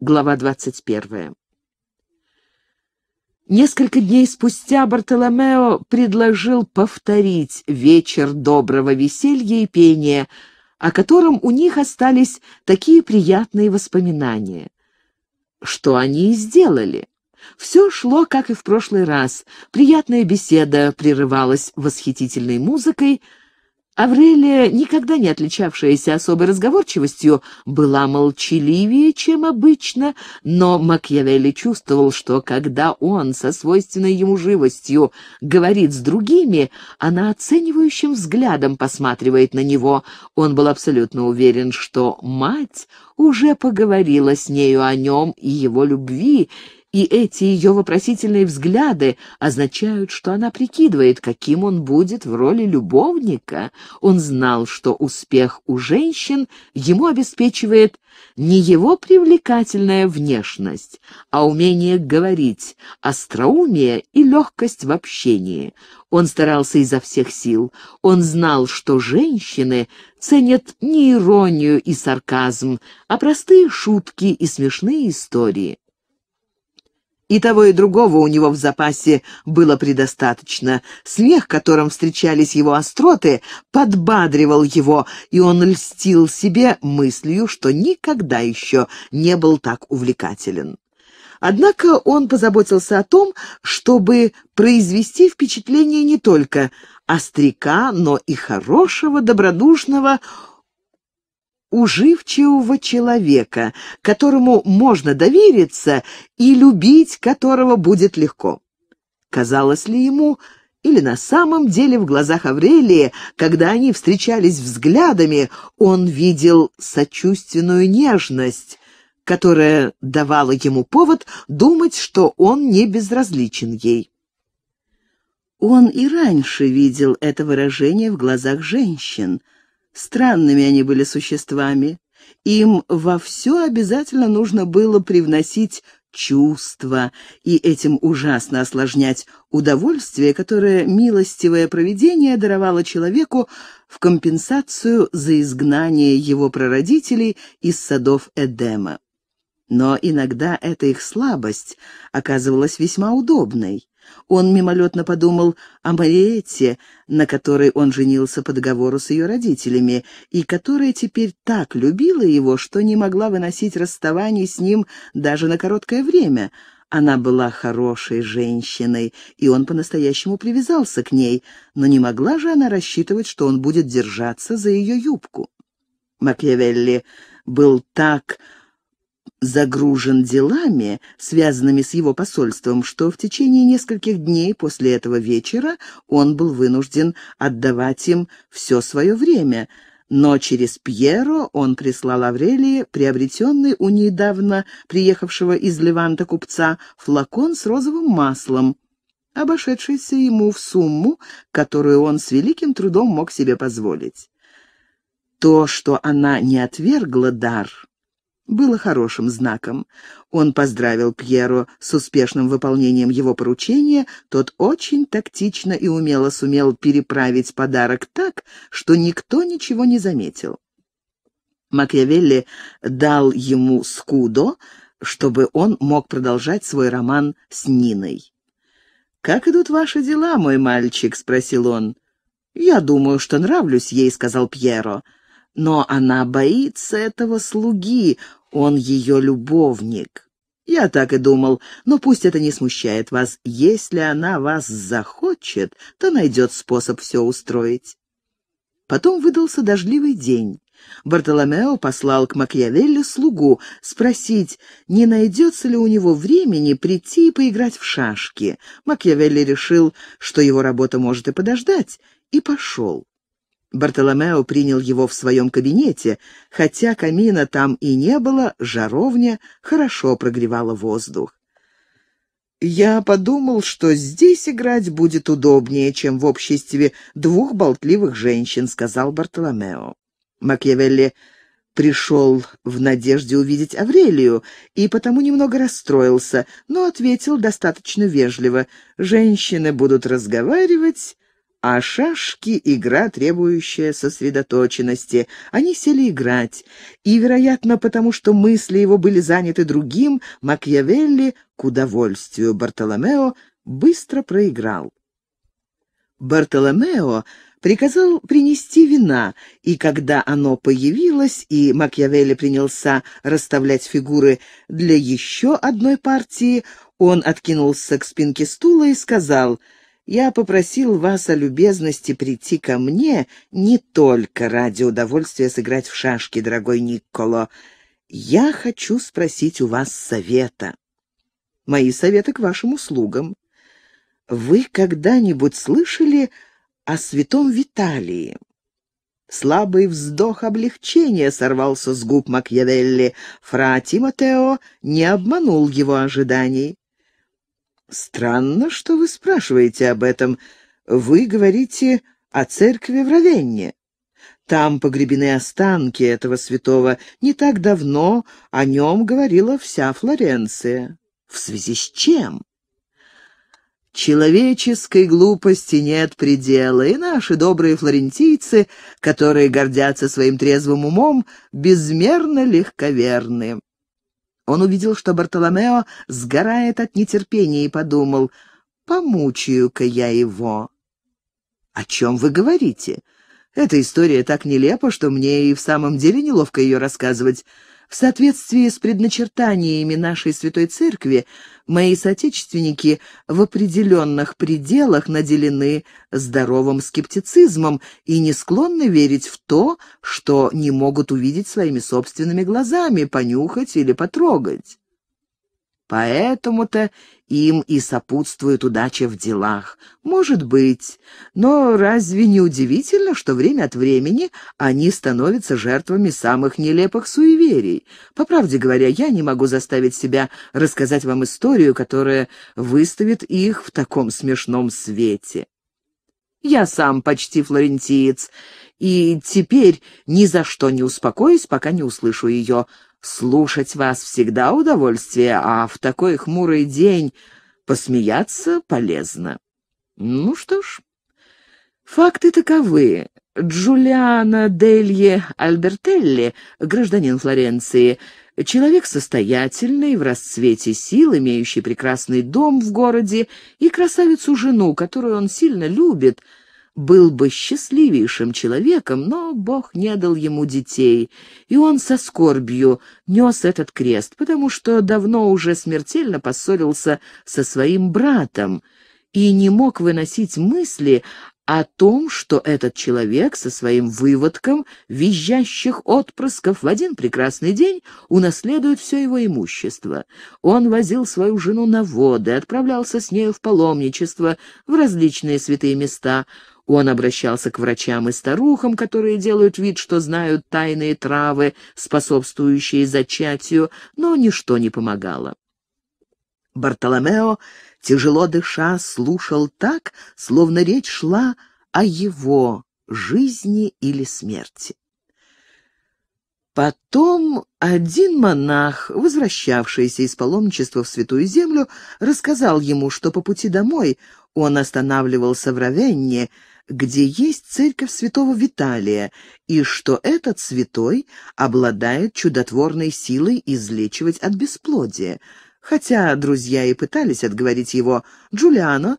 Глава 21. Несколько дней спустя Бартоломео предложил повторить вечер доброго веселья и пения, о котором у них остались такие приятные воспоминания. Что они и сделали. Все шло, как и в прошлый раз. Приятная беседа прерывалась восхитительной музыкой — Аврелия, никогда не отличавшаяся особой разговорчивостью, была молчаливее, чем обычно, но Макьявелли чувствовал, что когда он со свойственной ему живостью говорит с другими, она оценивающим взглядом посматривает на него. Он был абсолютно уверен, что мать уже поговорила с нею о нем и его любви, и эти ее вопросительные взгляды означают, что она прикидывает, каким он будет в роли любовника. Он знал, что успех у женщин ему обеспечивает не его привлекательная внешность, а умение говорить, остроумие и легкость в общении. Он старался изо всех сил. Он знал, что женщины ценят не иронию и сарказм, а простые шутки и смешные истории. И того, и другого у него в запасе было предостаточно. Смех, которым встречались его остроты, подбадривал его, и он льстил себе мыслью, что никогда еще не был так увлекателен. Однако он позаботился о том, чтобы произвести впечатление не только остряка, но и хорошего, добродушного, уживчивого человека, которому можно довериться и любить которого будет легко. Казалось ли ему, или на самом деле в глазах Аврелии, когда они встречались взглядами, он видел сочувственную нежность, которая давала ему повод думать, что он не безразличен ей. Он и раньше видел это выражение в глазах женщин — Странными они были существами. Им во все обязательно нужно было привносить чувства и этим ужасно осложнять удовольствие, которое милостивое провидение даровало человеку в компенсацию за изгнание его прародителей из садов Эдема. Но иногда эта их слабость оказывалась весьма удобной. Он мимолетно подумал о Мариете, на которой он женился по договору с ее родителями, и которая теперь так любила его, что не могла выносить расставаний с ним даже на короткое время. Она была хорошей женщиной, и он по-настоящему привязался к ней, но не могла же она рассчитывать, что он будет держаться за ее юбку. Макьявелли был так загружен делами, связанными с его посольством, что в течение нескольких дней после этого вечера он был вынужден отдавать им все свое время, но через Пьеро он прислал Аврелии приобретенный у недавно приехавшего из Леванта купца флакон с розовым маслом, обошедшийся ему в сумму, которую он с великим трудом мог себе позволить. То, что она не отвергла дар, было хорошим знаком. Он поздравил Пьеро с успешным выполнением его поручения, тот очень тактично и умело сумел переправить подарок так, что никто ничего не заметил. Макиавелли дал ему скудо, чтобы он мог продолжать свой роман с Ниной. «Как идут ваши дела, мой мальчик?» — спросил он. «Я думаю, что нравлюсь ей», — сказал Пьеро. «Но она боится этого слуги он ее любовник. Я так и думал, но пусть это не смущает вас. Если она вас захочет, то найдет способ все устроить. Потом выдался дождливый день. Бартоломео послал к Макьявелле слугу спросить, не найдется ли у него времени прийти и поиграть в шашки. Макьявелли решил, что его работа может и подождать, и пошел. Бартоломео принял его в своем кабинете. Хотя камина там и не было, жаровня хорошо прогревала воздух. «Я подумал, что здесь играть будет удобнее, чем в обществе двух болтливых женщин», — сказал Бартоломео. Макьявелли пришел в надежде увидеть Аврелию и потому немного расстроился, но ответил достаточно вежливо. «Женщины будут разговаривать, а шашки — игра, требующая сосредоточенности. Они сели играть, и, вероятно, потому что мысли его были заняты другим, Макьявелли, к удовольствию Бартоломео, быстро проиграл. Бартоломео приказал принести вина, и когда оно появилось, и Макьявелли принялся расставлять фигуры для еще одной партии, он откинулся к спинке стула и сказал — я попросил вас о любезности прийти ко мне не только ради удовольствия сыграть в шашки, дорогой Никколо. Я хочу спросить у вас совета. Мои советы к вашим услугам. Вы когда-нибудь слышали о святом Виталии? Слабый вздох облегчения сорвался с губ Макьявелли. Фра Тимотео не обманул его ожиданий. «Странно, что вы спрашиваете об этом. Вы говорите о церкви в Равенне. Там погребены останки этого святого. Не так давно о нем говорила вся Флоренция. В связи с чем?» Человеческой глупости нет предела, и наши добрые флорентийцы, которые гордятся своим трезвым умом, безмерно легковерны. Он увидел, что Бартоломео сгорает от нетерпения и подумал, «Помучаю-ка я его». «О чем вы говорите? Эта история так нелепа, что мне и в самом деле неловко ее рассказывать. В соответствии с предначертаниями нашей святой церкви Мои соотечественники в определенных пределах наделены здоровым скептицизмом и не склонны верить в то, что не могут увидеть своими собственными глазами, понюхать или потрогать. Поэтому-то им и сопутствует удача в делах. Может быть, но разве не удивительно, что время от времени они становятся жертвами самых нелепых суеверий? По правде говоря, я не могу заставить себя рассказать вам историю, которая выставит их в таком смешном свете. Я сам почти флорентиец, и теперь ни за что не успокоюсь, пока не услышу ее. Слушать вас всегда удовольствие, а в такой хмурый день посмеяться полезно. Ну что ж, факты таковы. Джулиано Делье Альбертелли, гражданин Флоренции, человек состоятельный, в расцвете сил, имеющий прекрасный дом в городе и красавицу-жену, которую он сильно любит — был бы счастливейшим человеком, но Бог не дал ему детей, и он со скорбью нес этот крест, потому что давно уже смертельно поссорился со своим братом и не мог выносить мысли о том, что этот человек со своим выводком визжащих отпрысков в один прекрасный день унаследует все его имущество. Он возил свою жену на воды, отправлялся с нею в паломничество, в различные святые места — он обращался к врачам и старухам, которые делают вид, что знают тайные травы, способствующие зачатию, но ничто не помогало. Бартоломео, тяжело дыша, слушал так, словно речь шла о его жизни или смерти. Потом один монах, возвращавшийся из паломничества в Святую Землю, рассказал ему, что по пути домой он останавливался в Равенне, где есть церковь святого Виталия, и что этот святой обладает чудотворной силой излечивать от бесплодия. Хотя друзья и пытались отговорить его, Джулиано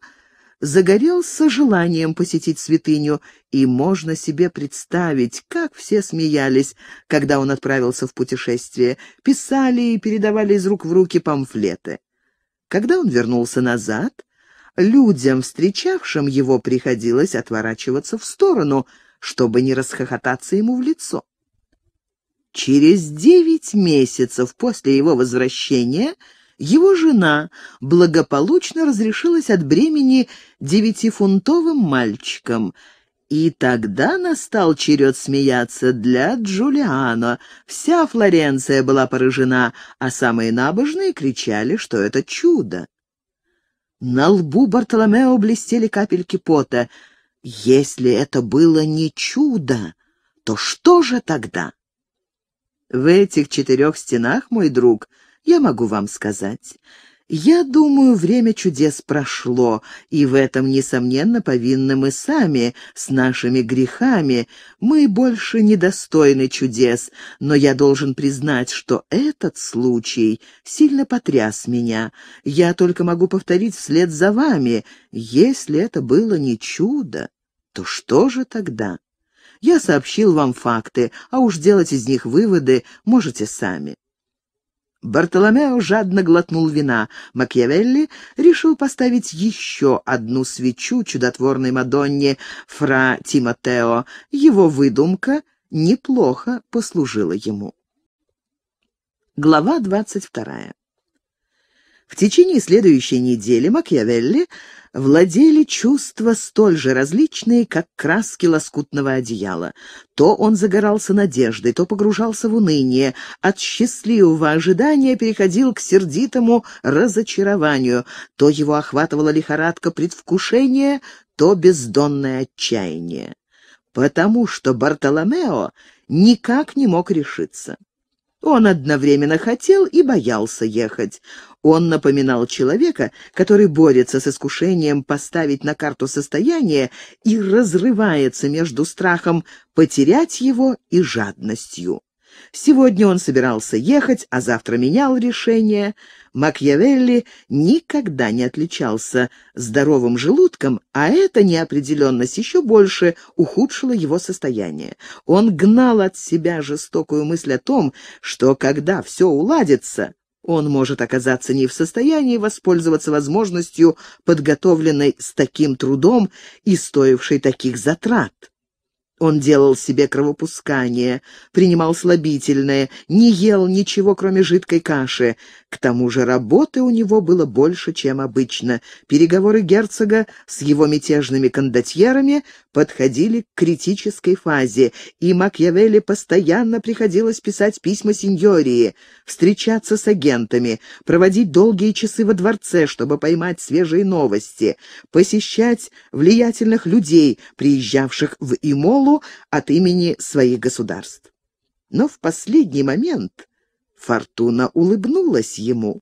загорелся желанием посетить святыню, и можно себе представить, как все смеялись, когда он отправился в путешествие, писали и передавали из рук в руки памфлеты. Когда он вернулся назад, людям, встречавшим его, приходилось отворачиваться в сторону, чтобы не расхохотаться ему в лицо. Через девять месяцев после его возвращения его жена благополучно разрешилась от бремени девятифунтовым мальчиком — и тогда настал черед смеяться для Джулиано. Вся Флоренция была поражена, а самые набожные кричали, что это чудо. На лбу Бартоломео блестели капельки пота. Если это было не чудо, то что же тогда? В этих четырех стенах, мой друг, я могу вам сказать. Я думаю, время чудес прошло, и в этом, несомненно, повинны мы сами, с нашими грехами. Мы больше недостойны чудес, но я должен признать, что этот случай сильно потряс меня. Я только могу повторить вслед за вами, если это было не чудо, то что же тогда? Я сообщил вам факты, а уж делать из них выводы можете сами. Бартоломео жадно глотнул вина. Макьявелли решил поставить еще одну свечу чудотворной Мадонне фра Тимотео. Его выдумка неплохо послужила ему. Глава двадцать вторая. В течение следующей недели Макьявелли владели чувства столь же различные, как краски лоскутного одеяла. То он загорался надеждой, то погружался в уныние, от счастливого ожидания переходил к сердитому разочарованию, то его охватывала лихорадка предвкушения, то бездонное отчаяние. Потому что Бартоломео никак не мог решиться. Он одновременно хотел и боялся ехать. Он напоминал человека, который борется с искушением поставить на карту состояние и разрывается между страхом потерять его и жадностью. Сегодня он собирался ехать, а завтра менял решение. Макьявелли никогда не отличался здоровым желудком, а эта неопределенность еще больше ухудшила его состояние. Он гнал от себя жестокую мысль о том, что когда все уладится, он может оказаться не в состоянии воспользоваться возможностью, подготовленной с таким трудом и стоившей таких затрат. Он делал себе кровопускание, принимал слабительное, не ел ничего, кроме жидкой каши. К тому же работы у него было больше, чем обычно. Переговоры герцога с его мятежными кондотьерами подходили к критической фазе, и Макьявелли постоянно приходилось писать письма сеньории, встречаться с агентами, проводить долгие часы во дворце, чтобы поймать свежие новости, посещать влиятельных людей, приезжавших в Имолу от имени своих государств. Но в последний момент фортуна улыбнулась ему.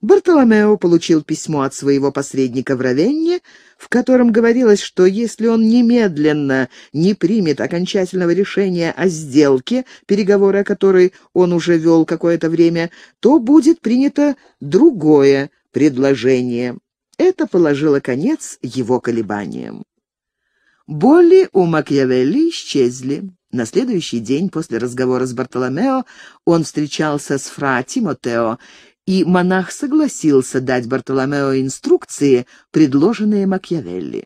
Бартоломео получил письмо от своего посредника в Равенне, в котором говорилось, что если он немедленно не примет окончательного решения о сделке, переговоры о которой он уже вел какое-то время, то будет принято другое предложение. Это положило конец его колебаниям. Боли у Макьявелли исчезли. На следующий день после разговора с Бартоломео он встречался с Фра Тимотео и монах согласился дать Бартоломео инструкции, предложенные Макьявелли.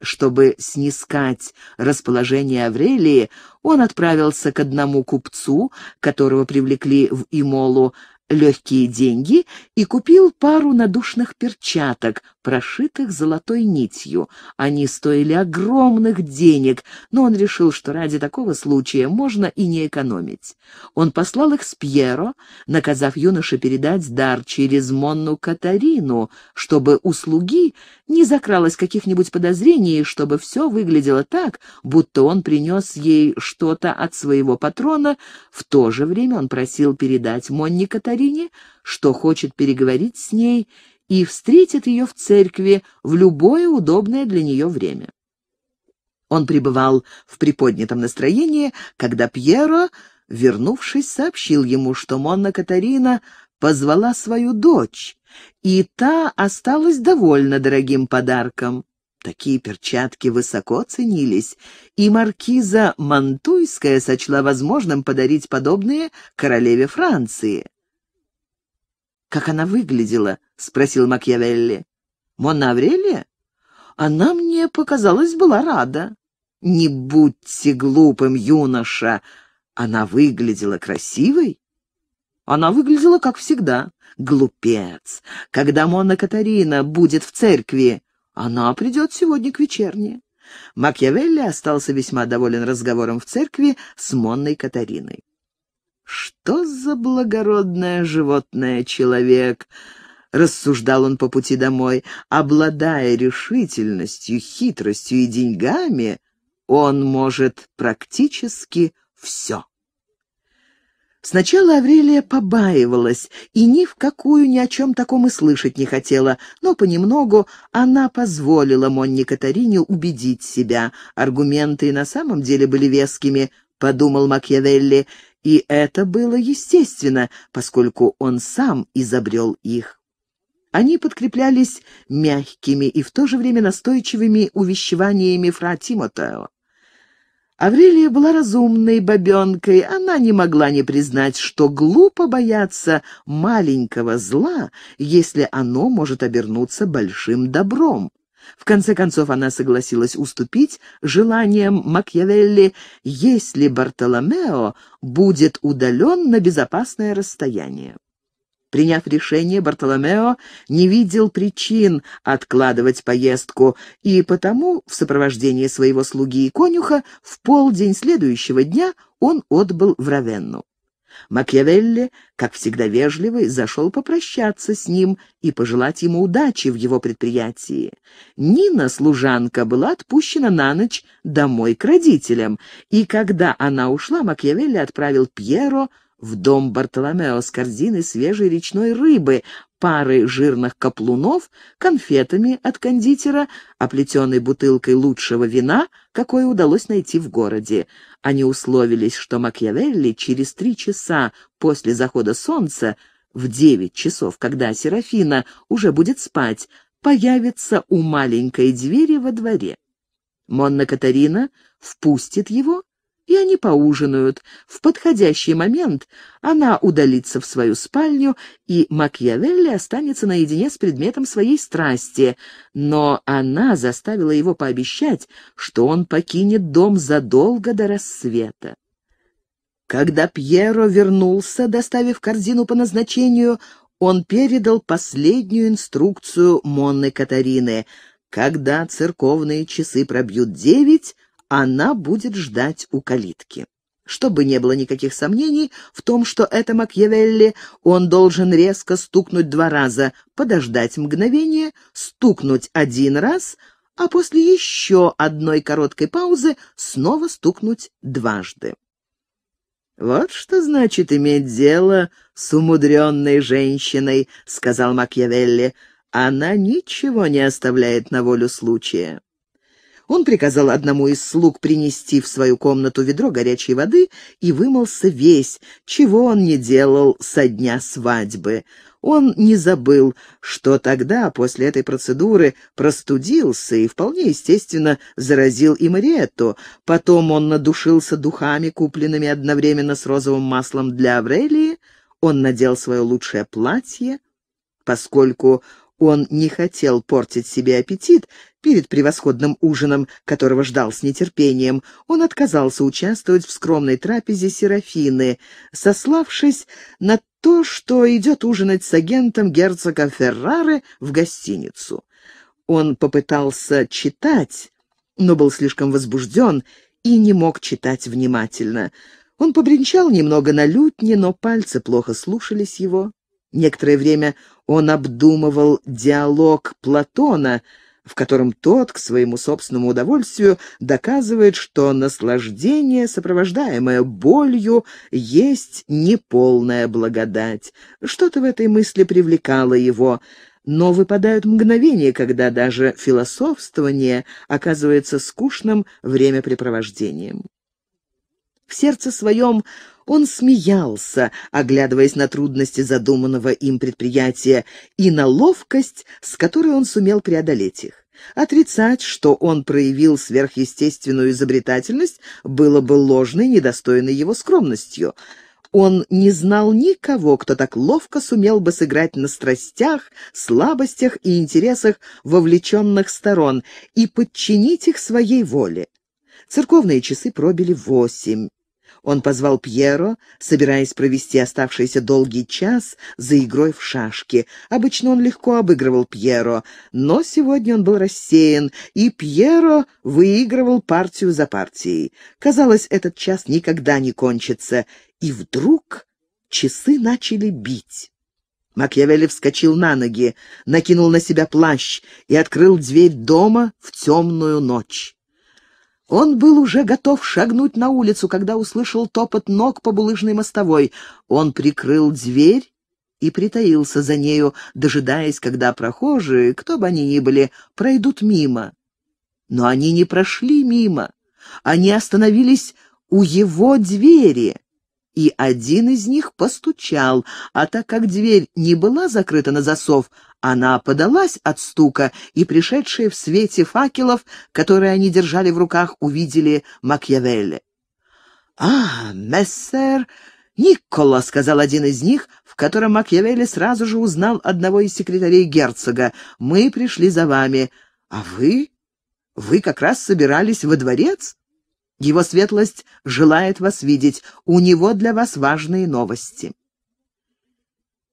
Чтобы снискать расположение Аврелии, он отправился к одному купцу, которого привлекли в Имолу легкие деньги, и купил пару надушных перчаток, прошитых золотой нитью. Они стоили огромных денег, но он решил, что ради такого случая можно и не экономить. Он послал их с Пьеро, наказав юноше передать дар через Монну Катарину, чтобы у слуги не закралось каких-нибудь подозрений, чтобы все выглядело так, будто он принес ей что-то от своего патрона. В то же время он просил передать Монне Катарине, что хочет переговорить с ней и встретит ее в церкви в любое удобное для нее время. Он пребывал в приподнятом настроении, когда Пьеро, вернувшись, сообщил ему, что Монна Катарина позвала свою дочь, и та осталась довольна дорогим подарком. Такие перчатки высоко ценились, и маркиза Мантуйская сочла возможным подарить подобные королеве Франции. «Как она выглядела?» — спросил Макьявелли. «Мона Аврелия? Она мне, показалось, была рада». «Не будьте глупым, юноша! Она выглядела красивой?» Она выглядела, как всегда, глупец. Когда Мона Катарина будет в церкви, она придет сегодня к вечерне. Макьявелли остался весьма доволен разговором в церкви с Монной Катариной. «Что за благородное животное человек?» — рассуждал он по пути домой. «Обладая решительностью, хитростью и деньгами, он может практически все». Сначала Аврелия побаивалась и ни в какую ни о чем таком и слышать не хотела, но понемногу она позволила Монни Катарине убедить себя. Аргументы и на самом деле были вескими, — подумал Макьявелли, и это было естественно, поскольку он сам изобрел их. Они подкреплялись мягкими и в то же время настойчивыми увещеваниями фра Тимотео. Аврелия была разумной бабенкой, она не могла не признать, что глупо бояться маленького зла, если оно может обернуться большим добром. В конце концов она согласилась уступить желаниям Макьявелли, если Бартоломео будет удален на безопасное расстояние. Приняв решение, Бартоломео не видел причин откладывать поездку, и потому в сопровождении своего слуги и конюха в полдень следующего дня он отбыл в Равенну. Макиавелли, как всегда вежливый, зашел попрощаться с ним и пожелать ему удачи в его предприятии. Нина, служанка, была отпущена на ночь домой к родителям, и когда она ушла, Макиавелли отправил Пьеро в дом Бартоломео с корзиной свежей речной рыбы, парой жирных каплунов, конфетами от кондитера, оплетенной бутылкой лучшего вина, какое удалось найти в городе. Они условились, что Макьявелли через три часа после захода солнца, в девять часов, когда Серафина уже будет спать, появится у маленькой двери во дворе. Монна Катарина впустит его и они поужинают. В подходящий момент она удалится в свою спальню, и Макьявелли останется наедине с предметом своей страсти. Но она заставила его пообещать, что он покинет дом задолго до рассвета. Когда Пьеро вернулся, доставив корзину по назначению, он передал последнюю инструкцию Монны Катарины. «Когда церковные часы пробьют девять, она будет ждать у калитки. Чтобы не было никаких сомнений в том, что это Макьявелли, он должен резко стукнуть два раза, подождать мгновение, стукнуть один раз, а после еще одной короткой паузы снова стукнуть дважды. «Вот что значит иметь дело с умудренной женщиной», — сказал Макьявелли. «Она ничего не оставляет на волю случая». Он приказал одному из слуг принести в свою комнату ведро горячей воды и вымылся весь, чего он не делал со дня свадьбы. Он не забыл, что тогда, после этой процедуры, простудился и, вполне естественно, заразил и Мариетту. Потом он надушился духами, купленными одновременно с розовым маслом для Аврелии. Он надел свое лучшее платье, поскольку он не хотел портить себе аппетит перед превосходным ужином, которого ждал с нетерпением. Он отказался участвовать в скромной трапезе Серафины, сославшись на то, что идет ужинать с агентом герцога Феррары в гостиницу. Он попытался читать, но был слишком возбужден и не мог читать внимательно. Он побренчал немного на лютне, но пальцы плохо слушались его. Некоторое время он обдумывал диалог Платона, в котором тот, к своему собственному удовольствию, доказывает, что наслаждение, сопровождаемое болью, есть неполная благодать. Что-то в этой мысли привлекало его, но выпадают мгновения, когда даже философствование оказывается скучным времяпрепровождением. В сердце своем он смеялся, оглядываясь на трудности задуманного им предприятия и на ловкость, с которой он сумел преодолеть их. Отрицать, что он проявил сверхъестественную изобретательность, было бы ложной, недостойной его скромностью. Он не знал никого, кто так ловко сумел бы сыграть на страстях, слабостях и интересах вовлеченных сторон и подчинить их своей воле. Церковные часы пробили восемь. Он позвал Пьеро, собираясь провести оставшийся долгий час за игрой в шашки. Обычно он легко обыгрывал Пьеро, но сегодня он был рассеян, и Пьеро выигрывал партию за партией. Казалось, этот час никогда не кончится. И вдруг часы начали бить. Макьявелли вскочил на ноги, накинул на себя плащ и открыл дверь дома в темную ночь. Он был уже готов шагнуть на улицу, когда услышал топот ног по булыжной мостовой. Он прикрыл дверь и притаился за нею, дожидаясь, когда прохожие, кто бы они ни были, пройдут мимо. Но они не прошли мимо, они остановились у его двери и один из них постучал, а так как дверь не была закрыта на засов, она подалась от стука, и пришедшие в свете факелов, которые они держали в руках, увидели Макьявелли. «А, мессер Никола», — сказал один из них, в котором Макьявелли сразу же узнал одного из секретарей герцога, — «мы пришли за вами. А вы? Вы как раз собирались во дворец?» Его светлость желает вас видеть. У него для вас важные новости».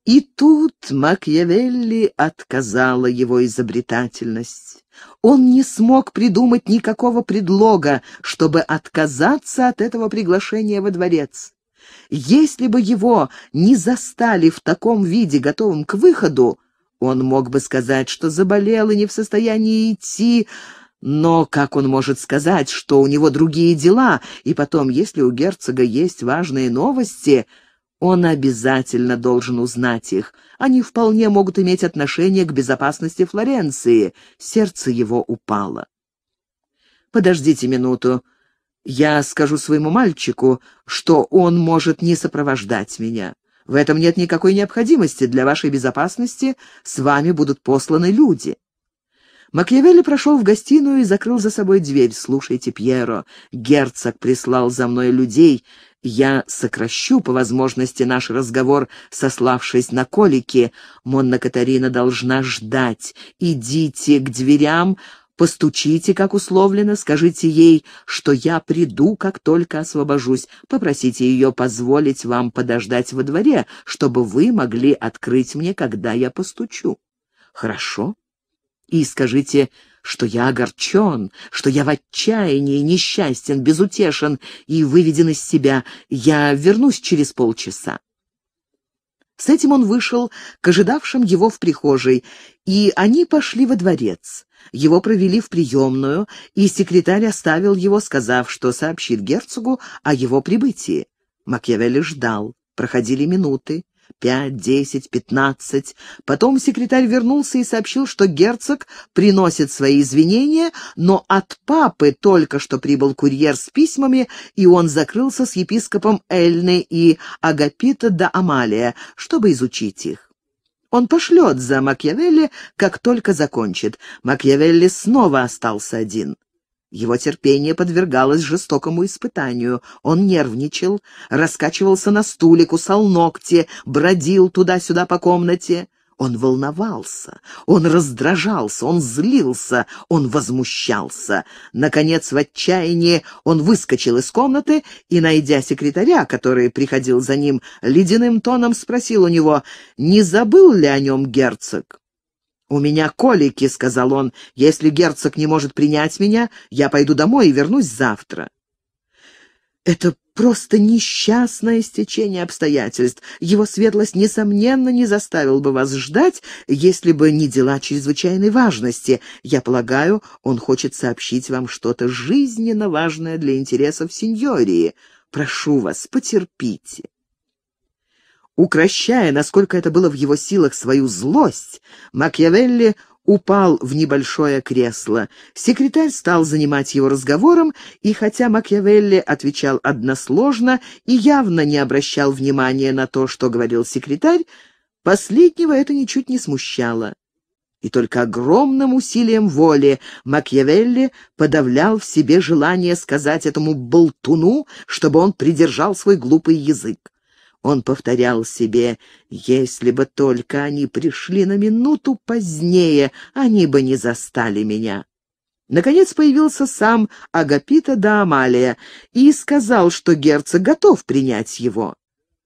И тут Макьявелли отказала его изобретательность. Он не смог придумать никакого предлога, чтобы отказаться от этого приглашения во дворец. Если бы его не застали в таком виде, готовым к выходу, он мог бы сказать, что заболел и не в состоянии идти, но как он может сказать, что у него другие дела, и потом, если у герцога есть важные новости, он обязательно должен узнать их. Они вполне могут иметь отношение к безопасности Флоренции. Сердце его упало. «Подождите минуту. Я скажу своему мальчику, что он может не сопровождать меня. В этом нет никакой необходимости. Для вашей безопасности с вами будут посланы люди». Макьявелли прошел в гостиную и закрыл за собой дверь. «Слушайте, Пьеро, герцог прислал за мной людей. Я сокращу по возможности наш разговор, сославшись на колики. Монна Катарина должна ждать. Идите к дверям, постучите, как условлено, скажите ей, что я приду, как только освобожусь. Попросите ее позволить вам подождать во дворе, чтобы вы могли открыть мне, когда я постучу». «Хорошо», и скажите, что я огорчен, что я в отчаянии, несчастен, безутешен и выведен из себя. Я вернусь через полчаса». С этим он вышел к ожидавшим его в прихожей, и они пошли во дворец. Его провели в приемную, и секретарь оставил его, сказав, что сообщит герцогу о его прибытии. Макьявелли ждал. Проходили минуты пять, десять, пятнадцать. Потом секретарь вернулся и сообщил, что герцог приносит свои извинения, но от папы только что прибыл курьер с письмами, и он закрылся с епископом Эльны и Агапита до Амалия, чтобы изучить их. Он пошлет за Макьявелли, как только закончит. Макьявелли снова остался один. Его терпение подвергалось жестокому испытанию. Он нервничал, раскачивался на стуле, кусал ногти, бродил туда-сюда по комнате. Он волновался, он раздражался, он злился, он возмущался. Наконец, в отчаянии, он выскочил из комнаты и, найдя секретаря, который приходил за ним, ледяным тоном спросил у него, не забыл ли о нем герцог. «У меня колики», — сказал он. «Если герцог не может принять меня, я пойду домой и вернусь завтра». «Это просто несчастное стечение обстоятельств. Его светлость, несомненно, не заставил бы вас ждать, если бы не дела чрезвычайной важности. Я полагаю, он хочет сообщить вам что-то жизненно важное для интересов сеньории. Прошу вас, потерпите». Укращая, насколько это было в его силах, свою злость, Макьявелли упал в небольшое кресло. Секретарь стал занимать его разговором, и хотя Макьявелли отвечал односложно и явно не обращал внимания на то, что говорил секретарь, последнего это ничуть не смущало. И только огромным усилием воли Макьявелли подавлял в себе желание сказать этому болтуну, чтобы он придержал свой глупый язык. Он повторял себе, если бы только они пришли на минуту позднее, они бы не застали меня. Наконец появился сам Агапита да Амалия и сказал, что герцог готов принять его.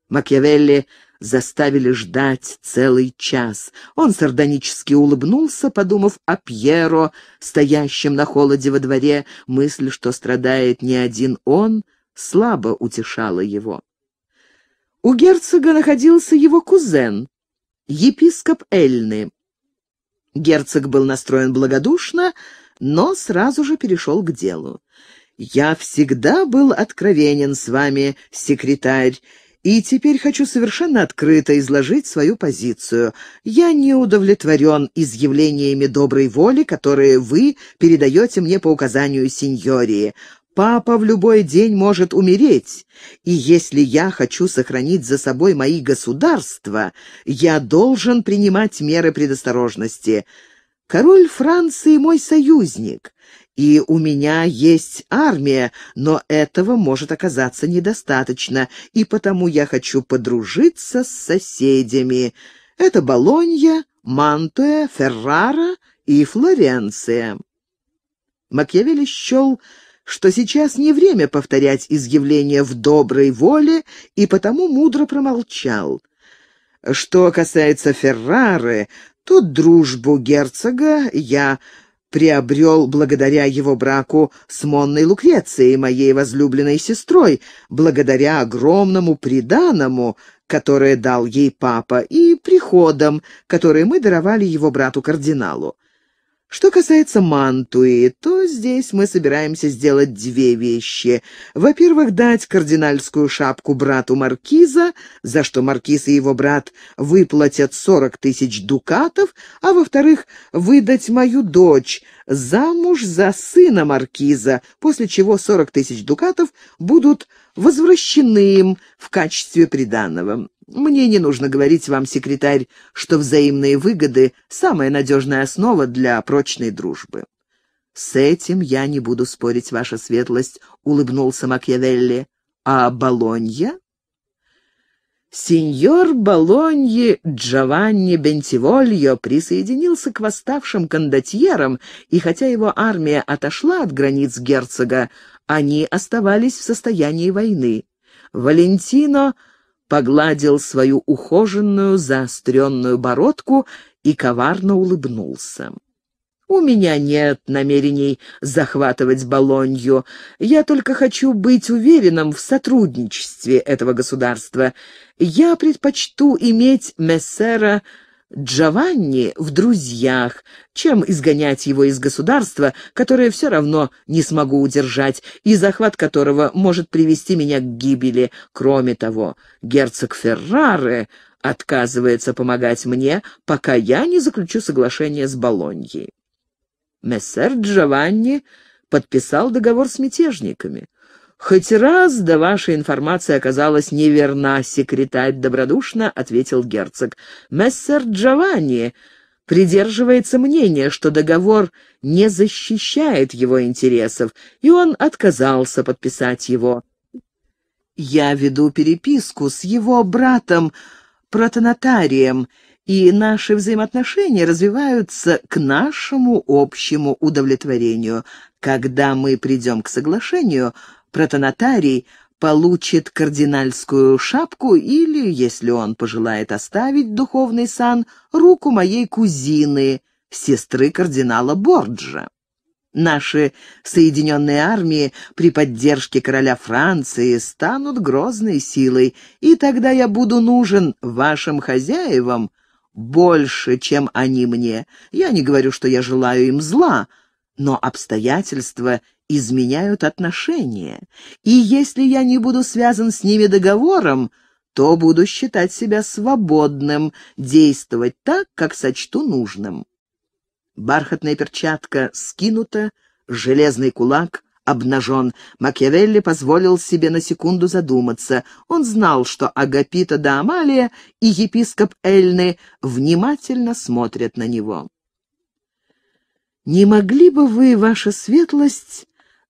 Макиавелли заставили ждать целый час. Он сардонически улыбнулся, подумав о Пьеро, стоящем на холоде во дворе. Мысль, что страдает не один он, слабо утешала его. У герцога находился его кузен, епископ Эльны. Герцог был настроен благодушно, но сразу же перешел к делу. «Я всегда был откровенен с вами, секретарь, и теперь хочу совершенно открыто изложить свою позицию. Я не удовлетворен изъявлениями доброй воли, которые вы передаете мне по указанию сеньории. Папа в любой день может умереть, и если я хочу сохранить за собой мои государства, я должен принимать меры предосторожности. Король Франции мой союзник, и у меня есть армия, но этого может оказаться недостаточно, и потому я хочу подружиться с соседями. Это Болонья, Мантуя, Феррара и Флоренция». Макьявелли счел что сейчас не время повторять изъявления в доброй воле, и потому мудро промолчал. Что касается Феррары, то дружбу герцога я приобрел благодаря его браку с Монной Лукрецией, моей возлюбленной сестрой, благодаря огромному приданому, которое дал ей папа, и приходам, которые мы даровали его брату-кардиналу. Что касается Мантуи, то здесь мы собираемся сделать две вещи. Во-первых, дать кардинальскую шапку брату Маркиза, за что Маркиз и его брат выплатят 40 тысяч дукатов, а во-вторых, выдать мою дочь замуж за сына Маркиза, после чего 40 тысяч дукатов будут возвращены им в качестве приданого. Мне не нужно говорить вам, секретарь, что взаимные выгоды — самая надежная основа для прочной дружбы». «С этим я не буду спорить, ваша светлость», — улыбнулся Макьявелли. «А Болонья?» Сеньор Болоньи Джованни Бентивольо присоединился к восставшим кондотьерам, и хотя его армия отошла от границ герцога, они оставались в состоянии войны. Валентино погладил свою ухоженную заостренную бородку и коварно улыбнулся. «У меня нет намерений захватывать Болонью. Я только хочу быть уверенным в сотрудничестве этого государства. Я предпочту иметь мессера Джованни в друзьях, чем изгонять его из государства, которое все равно не смогу удержать, и захват которого может привести меня к гибели. Кроме того, герцог Феррары отказывается помогать мне, пока я не заключу соглашение с Болоньей. Мессер Джованни подписал договор с мятежниками. «Хоть раз да ваша информация оказалась неверна, секретарь», — добродушно ответил герцог. «Мессер Джованни придерживается мнения, что договор не защищает его интересов, и он отказался подписать его. Я веду переписку с его братом, протонотарием, и наши взаимоотношения развиваются к нашему общему удовлетворению. Когда мы придем к соглашению, протонотарий получит кардинальскую шапку или, если он пожелает оставить духовный сан, руку моей кузины, сестры кардинала Борджа. Наши соединенные армии при поддержке короля Франции станут грозной силой, и тогда я буду нужен вашим хозяевам больше, чем они мне. Я не говорю, что я желаю им зла, но обстоятельства изменяют отношения, и если я не буду связан с ними договором, то буду считать себя свободным действовать так, как сочту нужным. Бархатная перчатка скинута, железный кулак обнажен. Макиавелли позволил себе на секунду задуматься. Он знал, что Агапита да Амалия и епископ Эльны внимательно смотрят на него. «Не могли бы вы, ваша светлость,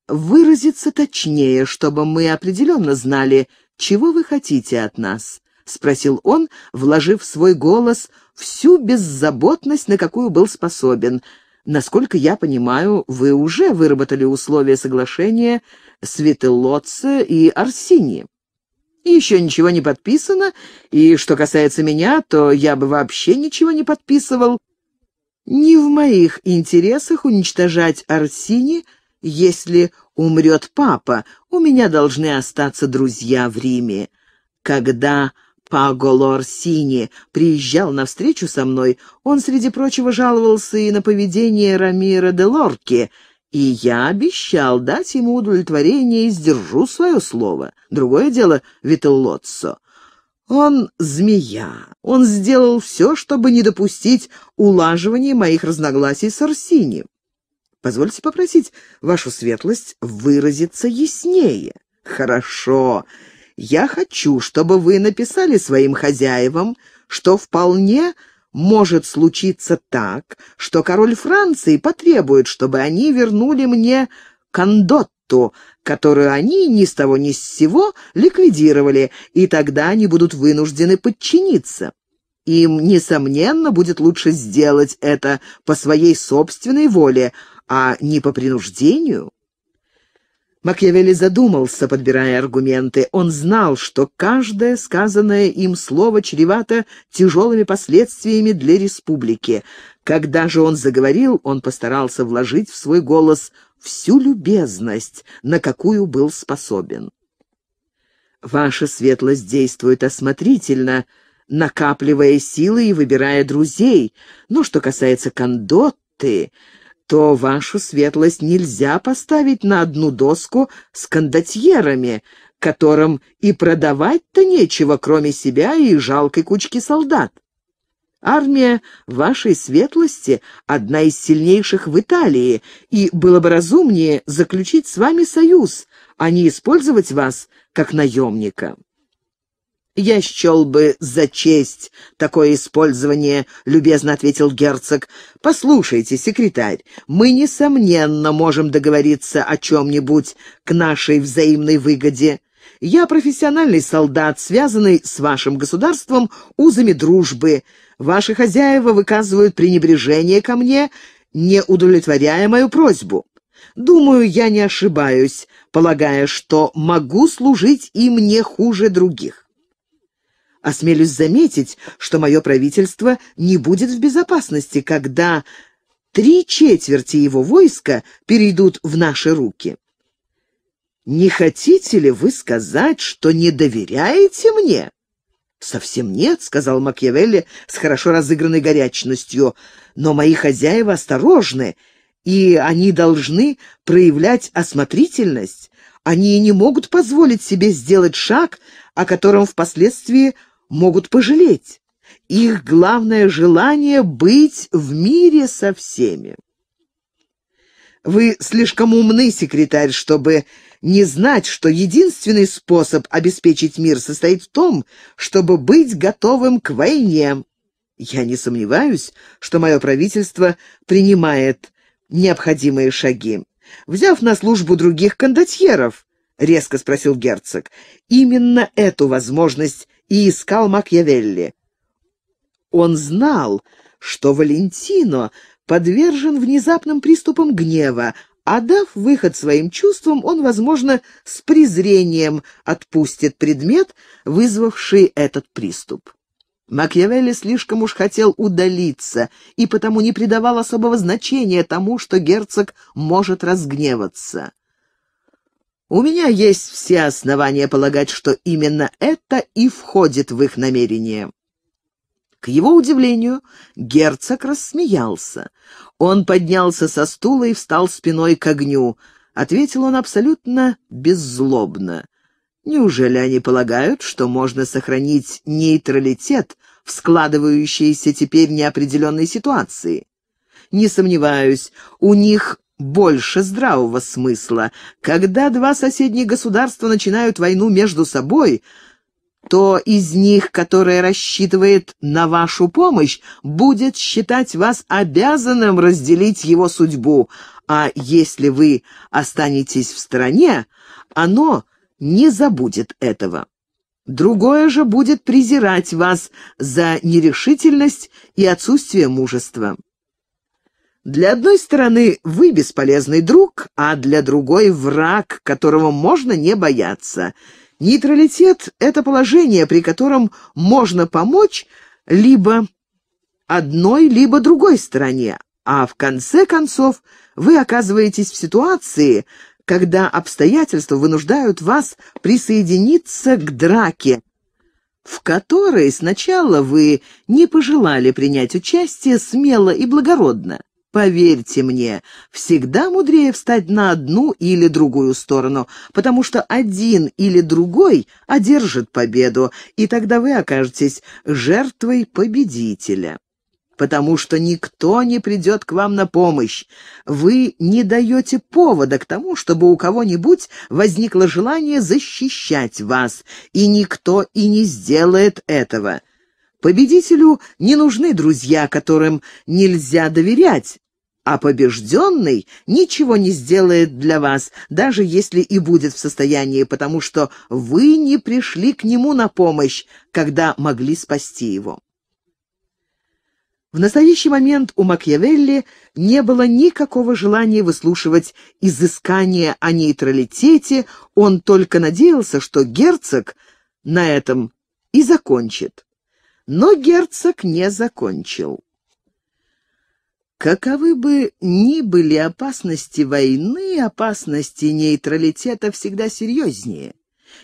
выразиться точнее, чтобы мы определенно знали, чего вы хотите от нас?» — спросил он, вложив в свой голос всю беззаботность, на какую был способен. «Насколько я понимаю, вы уже выработали условия соглашения с Вителлоце и Арсини. Еще ничего не подписано, и что касается меня, то я бы вообще ничего не подписывал. Не в моих интересах уничтожать Арсини — если умрет папа, у меня должны остаться друзья в Риме. Когда паголор Сини приезжал на встречу со мной, он, среди прочего, жаловался и на поведение Рамира де Лорки, и я обещал дать ему удовлетворение и сдержу свое слово. Другое дело Вителлоццо. Он змея. Он сделал все, чтобы не допустить улаживания моих разногласий с Арсини. Позвольте попросить вашу светлость выразиться яснее. Хорошо. Я хочу, чтобы вы написали своим хозяевам, что вполне может случиться так, что король Франции потребует, чтобы они вернули мне кондотту, которую они ни с того ни с сего ликвидировали, и тогда они будут вынуждены подчиниться. Им, несомненно, будет лучше сделать это по своей собственной воле, а не по принуждению. Макьявелли задумался, подбирая аргументы. Он знал, что каждое сказанное им слово чревато тяжелыми последствиями для республики. Когда же он заговорил, он постарался вложить в свой голос всю любезность, на какую был способен. «Ваша светлость действует осмотрительно», накапливая силы и выбирая друзей. Но что касается кондотты, то вашу светлость нельзя поставить на одну доску с кондотьерами, которым и продавать-то нечего, кроме себя и жалкой кучки солдат. Армия вашей светлости одна из сильнейших в Италии, и было бы разумнее заключить с вами союз, а не использовать вас как наемника. «Я счел бы за честь такое использование», — любезно ответил герцог. «Послушайте, секретарь, мы, несомненно, можем договориться о чем-нибудь к нашей взаимной выгоде». Я профессиональный солдат, связанный с вашим государством узами дружбы. Ваши хозяева выказывают пренебрежение ко мне, не удовлетворяя мою просьбу. Думаю, я не ошибаюсь, полагая, что могу служить им не хуже других. Осмелюсь заметить, что мое правительство не будет в безопасности, когда три четверти его войска перейдут в наши руки. Не хотите ли вы сказать, что не доверяете мне? «Совсем нет», — сказал Макьявелли с хорошо разыгранной горячностью, «но мои хозяева осторожны, и они должны проявлять осмотрительность. Они не могут позволить себе сделать шаг, о котором впоследствии могут пожалеть. Их главное желание — быть в мире со всеми. Вы слишком умны, секретарь, чтобы не знать, что единственный способ обеспечить мир состоит в том, чтобы быть готовым к войне. Я не сомневаюсь, что мое правительство принимает необходимые шаги. Взяв на службу других кондотьеров, — резко спросил герцог, — именно эту возможность и искал Макьявелли. Он знал, что Валентино подвержен внезапным приступам гнева, а дав выход своим чувствам, он, возможно, с презрением отпустит предмет, вызвавший этот приступ. Макьявелли слишком уж хотел удалиться и потому не придавал особого значения тому, что герцог может разгневаться. У меня есть все основания полагать, что именно это и входит в их намерение. К его удивлению, герцог рассмеялся. Он поднялся со стула и встал спиной к огню. Ответил он абсолютно беззлобно. Неужели они полагают, что можно сохранить нейтралитет в складывающейся теперь неопределенной ситуации? Не сомневаюсь, у них больше здравого смысла. Когда два соседних государства начинают войну между собой, то из них, которое рассчитывает на вашу помощь, будет считать вас обязанным разделить его судьбу, а если вы останетесь в стране, оно не забудет этого. Другое же будет презирать вас за нерешительность и отсутствие мужества. Для одной стороны вы бесполезный друг, а для другой враг, которого можно не бояться. Нейтралитет — это положение, при котором можно помочь либо одной, либо другой стороне, а в конце концов вы оказываетесь в ситуации, когда обстоятельства вынуждают вас присоединиться к драке, в которой сначала вы не пожелали принять участие смело и благородно, Поверьте мне, всегда мудрее встать на одну или другую сторону, потому что один или другой одержит победу, и тогда вы окажетесь жертвой победителя. Потому что никто не придет к вам на помощь. Вы не даете повода к тому, чтобы у кого-нибудь возникло желание защищать вас, и никто и не сделает этого. Победителю не нужны друзья, которым нельзя доверять, а побежденный ничего не сделает для вас, даже если и будет в состоянии, потому что вы не пришли к нему на помощь, когда могли спасти его. В настоящий момент у Макьявелли не было никакого желания выслушивать изыскания о нейтралитете, он только надеялся, что герцог на этом и закончит. Но герцог не закончил. Каковы бы ни были опасности войны, опасности нейтралитета всегда серьезнее.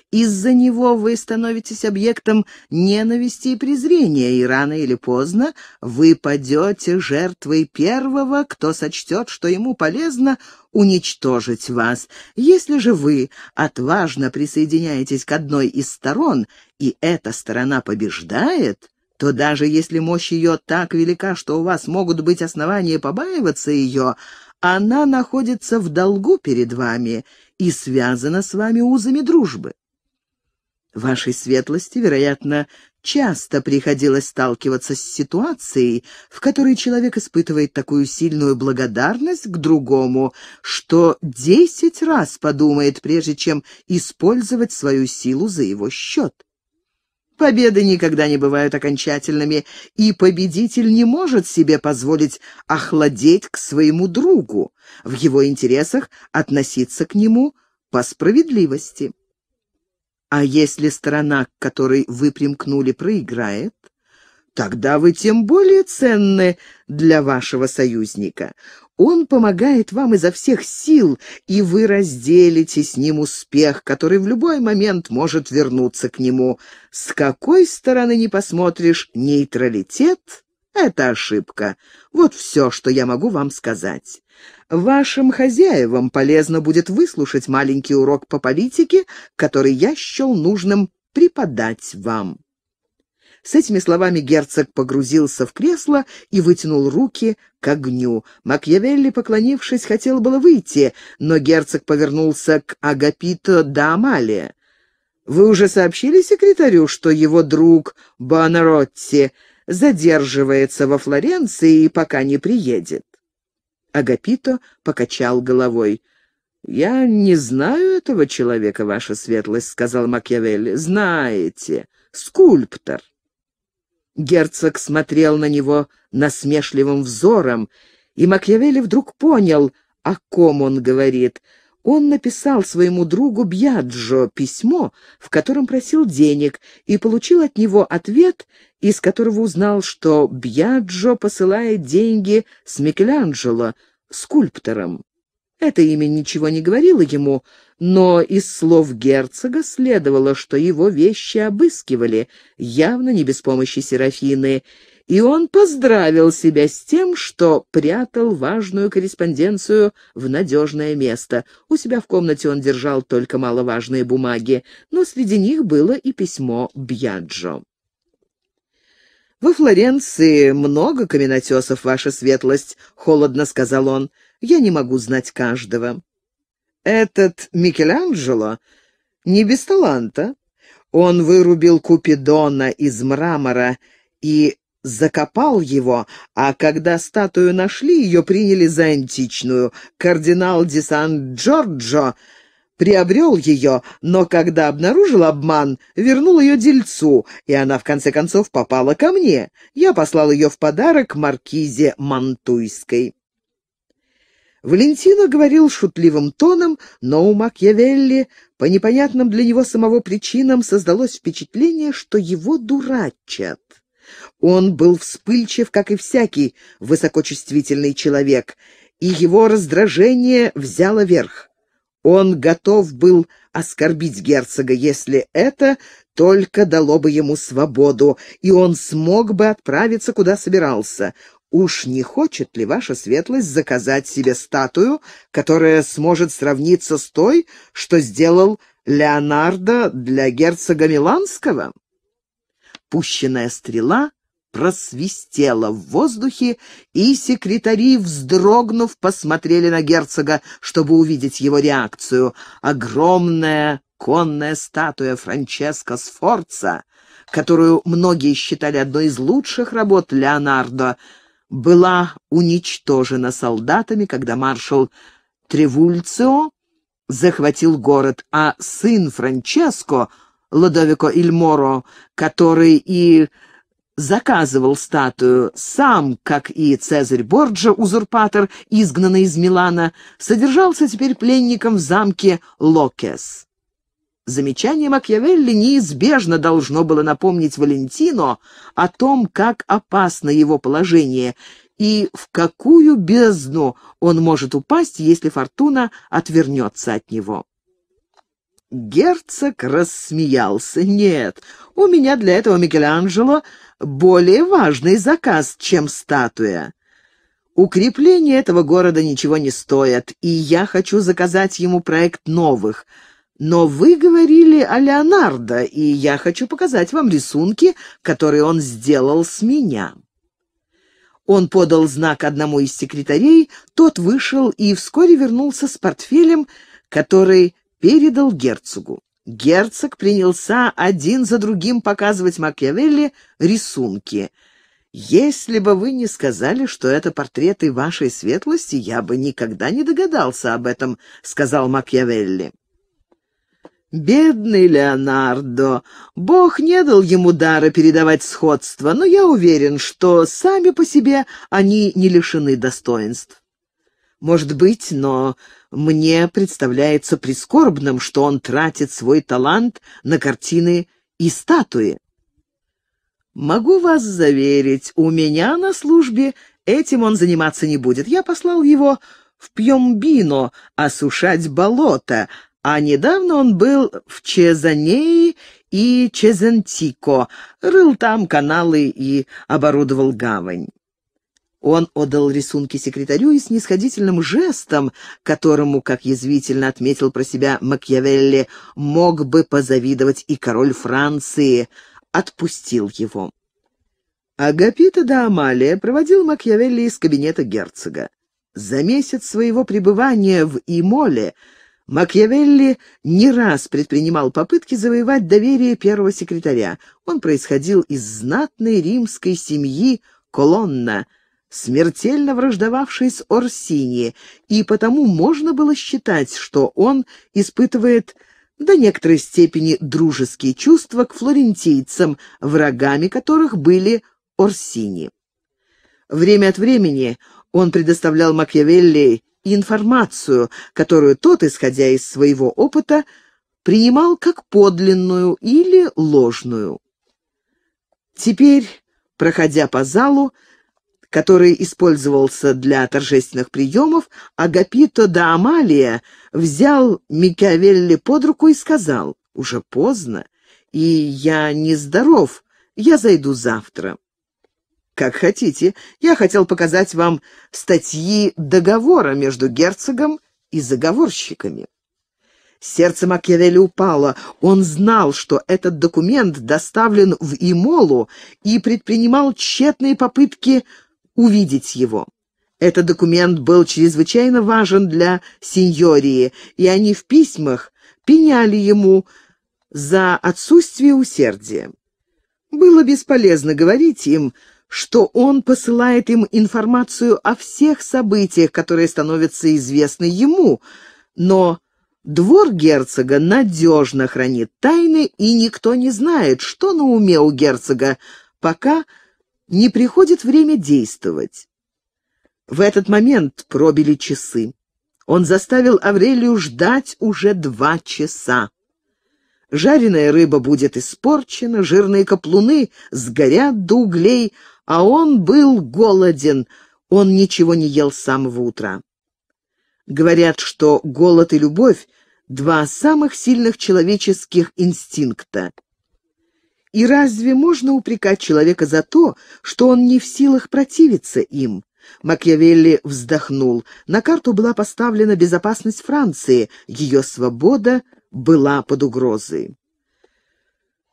Из-за него вы становитесь объектом ненависти и презрения, и рано или поздно вы падете жертвой первого, кто сочтет, что ему полезно уничтожить вас. Если же вы отважно присоединяетесь к одной из сторон, и эта сторона побеждает, то даже если мощь ее так велика, что у вас могут быть основания побаиваться ее, она находится в долгу перед вами и связана с вами узами дружбы. Вашей светлости, вероятно, часто приходилось сталкиваться с ситуацией, в которой человек испытывает такую сильную благодарность к другому, что десять раз подумает, прежде чем использовать свою силу за его счет. Победы никогда не бывают окончательными, и победитель не может себе позволить охладеть к своему другу, в его интересах относиться к нему по справедливости. А если сторона, к которой вы примкнули, проиграет, тогда вы тем более ценны для вашего союзника. Он помогает вам изо всех сил, и вы разделите с ним успех, который в любой момент может вернуться к нему. С какой стороны не посмотришь, нейтралитет — это ошибка. Вот все, что я могу вам сказать. Вашим хозяевам полезно будет выслушать маленький урок по политике, который я счел нужным преподать вам. С этими словами герцог погрузился в кресло и вытянул руки к огню. Макьявелли, поклонившись, хотел было выйти, но герцог повернулся к Агапито да Амале. «Вы уже сообщили секретарю, что его друг Бонаротти задерживается во Флоренции и пока не приедет?» Агапито покачал головой. «Я не знаю этого человека, ваша светлость», — сказал Макьявелли. «Знаете, скульптор». Герцог смотрел на него насмешливым взором, и Макьявелли вдруг понял, о ком он говорит. Он написал своему другу Бьяджо письмо, в котором просил денег, и получил от него ответ, из которого узнал, что Бьяджо посылает деньги с Микеланджело, скульптором. Это имя ничего не говорило ему, но из слов герцога следовало, что его вещи обыскивали, явно не без помощи Серафины, и он поздравил себя с тем, что прятал важную корреспонденцию в надежное место. У себя в комнате он держал только маловажные бумаги, но среди них было и письмо Бьяджо. «Во Флоренции много каменотесов, ваша светлость», — холодно сказал он. «Я не могу знать каждого». Этот Микеланджело не без таланта. Он вырубил Купидона из мрамора и закопал его, а когда статую нашли, ее приняли за античную. Кардинал Ди Сан-Джорджо приобрел ее, но когда обнаружил обман, вернул ее дельцу, и она в конце концов попала ко мне. Я послал ее в подарок маркизе Мантуйской. Валентино говорил шутливым тоном, но у Макьявелли по непонятным для него самого причинам создалось впечатление, что его дурачат. Он был вспыльчив, как и всякий высокочувствительный человек, и его раздражение взяло верх. Он готов был оскорбить герцога, если это только дало бы ему свободу, и он смог бы отправиться, куда собирался. Уж не хочет ли ваша светлость заказать себе статую, которая сможет сравниться с той, что сделал Леонардо для герцога Миланского? Пущенная стрела просвистела в воздухе, и секретари, вздрогнув, посмотрели на герцога, чтобы увидеть его реакцию. Огромная конная статуя Франческо Сфорца, которую многие считали одной из лучших работ Леонардо, была уничтожена солдатами, когда маршал Тревульцио захватил город, а сын Франческо, Лодовико Ильморо, который и заказывал статую, сам, как и Цезарь Борджа, узурпатор, изгнанный из Милана, содержался теперь пленником в замке Локес. Замечание Макьявелли неизбежно должно было напомнить Валентино о том, как опасно его положение и в какую бездну он может упасть, если фортуна отвернется от него. Герцог рассмеялся. «Нет, у меня для этого Микеланджело более важный заказ, чем статуя. Укрепление этого города ничего не стоит, и я хочу заказать ему проект новых». Но вы говорили о Леонардо, и я хочу показать вам рисунки, которые он сделал с меня». Он подал знак одному из секретарей, тот вышел и вскоре вернулся с портфелем, который передал герцогу. Герцог принялся один за другим показывать Макиавелли рисунки. «Если бы вы не сказали, что это портреты вашей светлости, я бы никогда не догадался об этом», — сказал Макиавелли. Бедный Леонардо! Бог не дал ему дара передавать сходство, но я уверен, что сами по себе они не лишены достоинств. Может быть, но мне представляется прискорбным, что он тратит свой талант на картины и статуи. Могу вас заверить, у меня на службе этим он заниматься не будет. Я послал его в Пьембино осушать болото, а недавно он был в Чезанее и Чезентико, рыл там каналы и оборудовал гавань. Он отдал рисунки секретарю и снисходительным жестом, которому, как язвительно отметил про себя Макьявелли, мог бы позавидовать и король Франции, отпустил его. Агапита да Амалия проводил Макьявелли из кабинета герцога. За месяц своего пребывания в Имоле Макьявелли не раз предпринимал попытки завоевать доверие первого секретаря. Он происходил из знатной римской семьи Колонна, смертельно враждовавшей с Орсини, и потому можно было считать, что он испытывает до некоторой степени дружеские чувства к флорентийцам, врагами которых были Орсини. Время от времени он предоставлял Макьявелли информацию, которую тот, исходя из своего опыта, принимал как подлинную или ложную. Теперь, проходя по залу, который использовался для торжественных приемов, Агапито да Амалия взял Микавелли под руку и сказал, «Уже поздно, и я нездоров, я зайду завтра». «Как хотите. Я хотел показать вам статьи договора между герцогом и заговорщиками». Сердце Макиавелли упало. Он знал, что этот документ доставлен в Имолу и предпринимал тщетные попытки увидеть его. Этот документ был чрезвычайно важен для сеньории, и они в письмах пеняли ему за отсутствие усердия. Было бесполезно говорить им, что он посылает им информацию о всех событиях, которые становятся известны ему, но двор герцога надежно хранит тайны, и никто не знает, что на уме у герцога, пока не приходит время действовать. В этот момент пробили часы. Он заставил Аврелию ждать уже два часа. Жареная рыба будет испорчена, жирные каплуны сгорят до углей, а он был голоден, он ничего не ел с самого утра. Говорят, что голод и любовь — два самых сильных человеческих инстинкта. И разве можно упрекать человека за то, что он не в силах противиться им? Макиавелли вздохнул. На карту была поставлена безопасность Франции, ее свобода была под угрозой.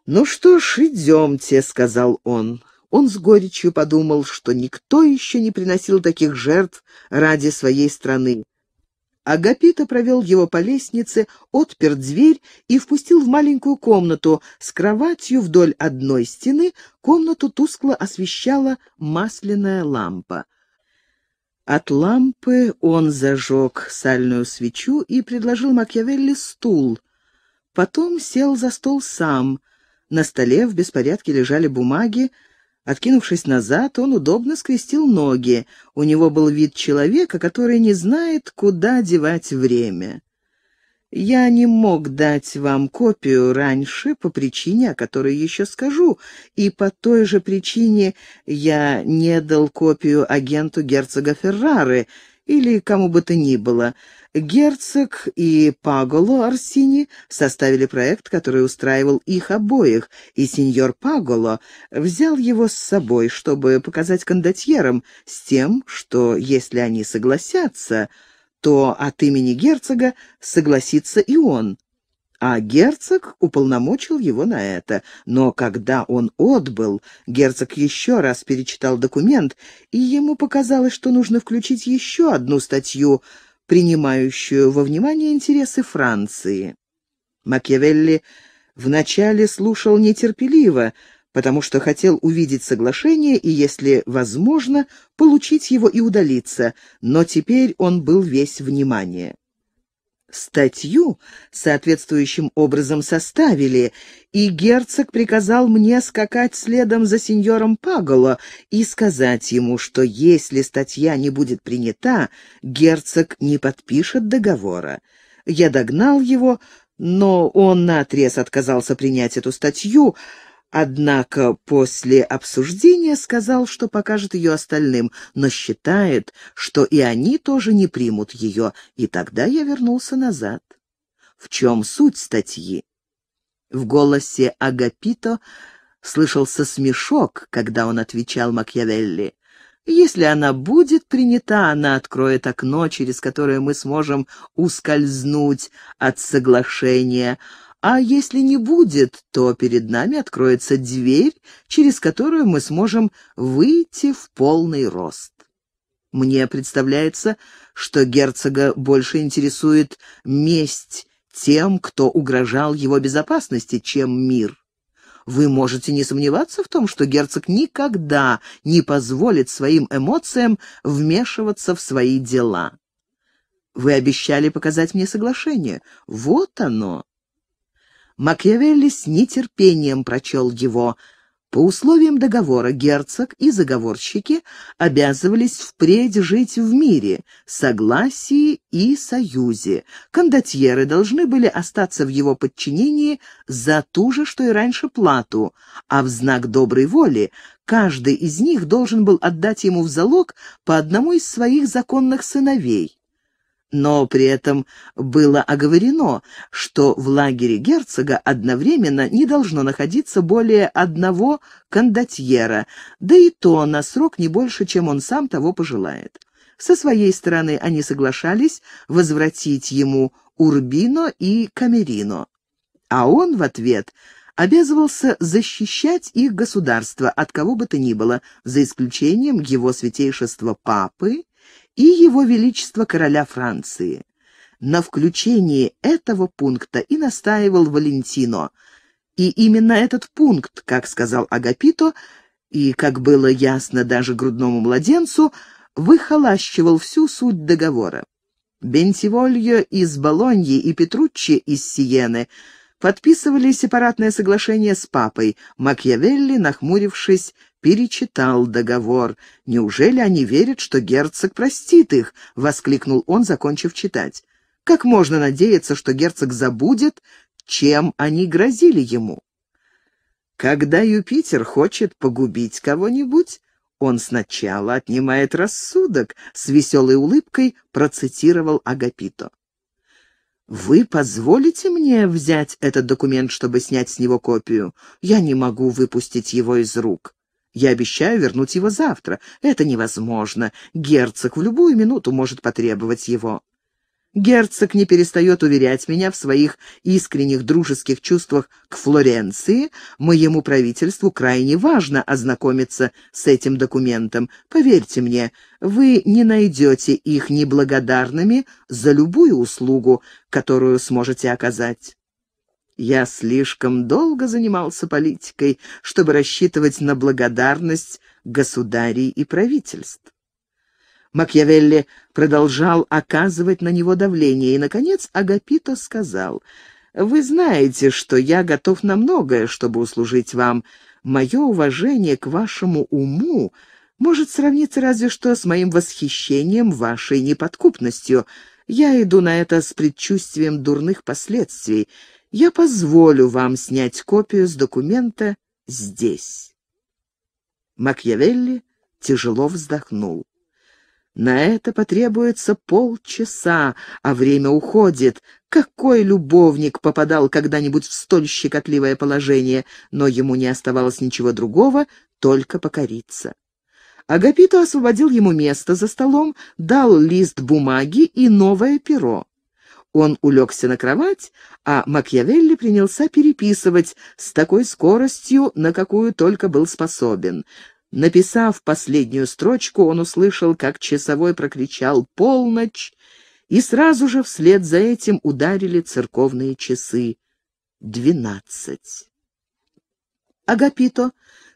«Ну что ж, идемте», — сказал он. Он с горечью подумал, что никто еще не приносил таких жертв ради своей страны. Агапита провел его по лестнице, отпер дверь и впустил в маленькую комнату с кроватью вдоль одной стены. Комнату тускло освещала масляная лампа. От лампы он зажег сальную свечу и предложил Макьявелли стул. Потом сел за стол сам. На столе в беспорядке лежали бумаги, Откинувшись назад, он удобно скрестил ноги. У него был вид человека, который не знает, куда девать время. «Я не мог дать вам копию раньше по причине, о которой еще скажу, и по той же причине я не дал копию агенту герцога Феррары или кому бы то ни было. Герцог и Паголо Арсини составили проект, который устраивал их обоих, и сеньор Паголо взял его с собой, чтобы показать кондотьерам с тем, что, если они согласятся, то от имени герцога согласится и он. А герцог уполномочил его на это. Но когда он отбыл, герцог еще раз перечитал документ, и ему показалось, что нужно включить еще одну статью — принимающую во внимание интересы Франции. Макиавелли вначале слушал нетерпеливо, потому что хотел увидеть соглашение и, если возможно, получить его и удалиться, но теперь он был весь внимание статью соответствующим образом составили, и герцог приказал мне скакать следом за сеньором Паголо и сказать ему, что если статья не будет принята, герцог не подпишет договора. Я догнал его, но он наотрез отказался принять эту статью, Однако после обсуждения сказал, что покажет ее остальным, но считает, что и они тоже не примут ее, и тогда я вернулся назад. В чем суть статьи? В голосе Агапито слышался смешок, когда он отвечал Макьявелли. Если она будет принята, она откроет окно, через которое мы сможем ускользнуть от соглашения, а если не будет, то перед нами откроется дверь, через которую мы сможем выйти в полный рост. Мне представляется, что герцога больше интересует месть тем, кто угрожал его безопасности, чем мир. Вы можете не сомневаться в том, что герцог никогда не позволит своим эмоциям вмешиваться в свои дела. Вы обещали показать мне соглашение. Вот оно. Макиавелли с нетерпением прочел его. По условиям договора герцог и заговорщики обязывались впредь жить в мире, согласии и союзе. Кондотьеры должны были остаться в его подчинении за ту же, что и раньше, плату, а в знак доброй воли каждый из них должен был отдать ему в залог по одному из своих законных сыновей. Но при этом было оговорено, что в лагере герцога одновременно не должно находиться более одного кондотьера, да и то на срок не больше, чем он сам того пожелает. Со своей стороны они соглашались возвратить ему Урбино и Камерино, а он в ответ обязывался защищать их государство от кого бы то ни было, за исключением его святейшества Папы, и Его Величество короля Франции. На включении этого пункта и настаивал Валентино. И именно этот пункт, как сказал Агапито, и, как было ясно даже грудному младенцу, выхолащивал всю суть договора. Бентивольо из Болоньи и Петруччи из Сиены подписывали сепаратное соглашение с папой, Макьявелли, нахмурившись, перечитал договор. «Неужели они верят, что герцог простит их?» — воскликнул он, закончив читать. «Как можно надеяться, что герцог забудет, чем они грозили ему?» «Когда Юпитер хочет погубить кого-нибудь, он сначала отнимает рассудок», — с веселой улыбкой процитировал Агапито. «Вы позволите мне взять этот документ, чтобы снять с него копию? Я не могу выпустить его из рук». Я обещаю вернуть его завтра. Это невозможно. Герцог в любую минуту может потребовать его. Герцог не перестает уверять меня в своих искренних дружеских чувствах к Флоренции. Моему правительству крайне важно ознакомиться с этим документом. Поверьте мне, вы не найдете их неблагодарными за любую услугу, которую сможете оказать. Я слишком долго занимался политикой, чтобы рассчитывать на благодарность государей и правительств. Макьявелли продолжал оказывать на него давление, и, наконец, Агапито сказал, «Вы знаете, что я готов на многое, чтобы услужить вам. Мое уважение к вашему уму может сравниться разве что с моим восхищением вашей неподкупностью. Я иду на это с предчувствием дурных последствий я позволю вам снять копию с документа здесь. Макьявелли тяжело вздохнул. На это потребуется полчаса, а время уходит. Какой любовник попадал когда-нибудь в столь щекотливое положение, но ему не оставалось ничего другого, только покориться. Агапито освободил ему место за столом, дал лист бумаги и новое перо. Он улегся на кровать, а Макьявелли принялся переписывать с такой скоростью, на какую только был способен. Написав последнюю строчку, он услышал, как часовой прокричал «Полночь!» и сразу же вслед за этим ударили церковные часы. Двенадцать. Агапито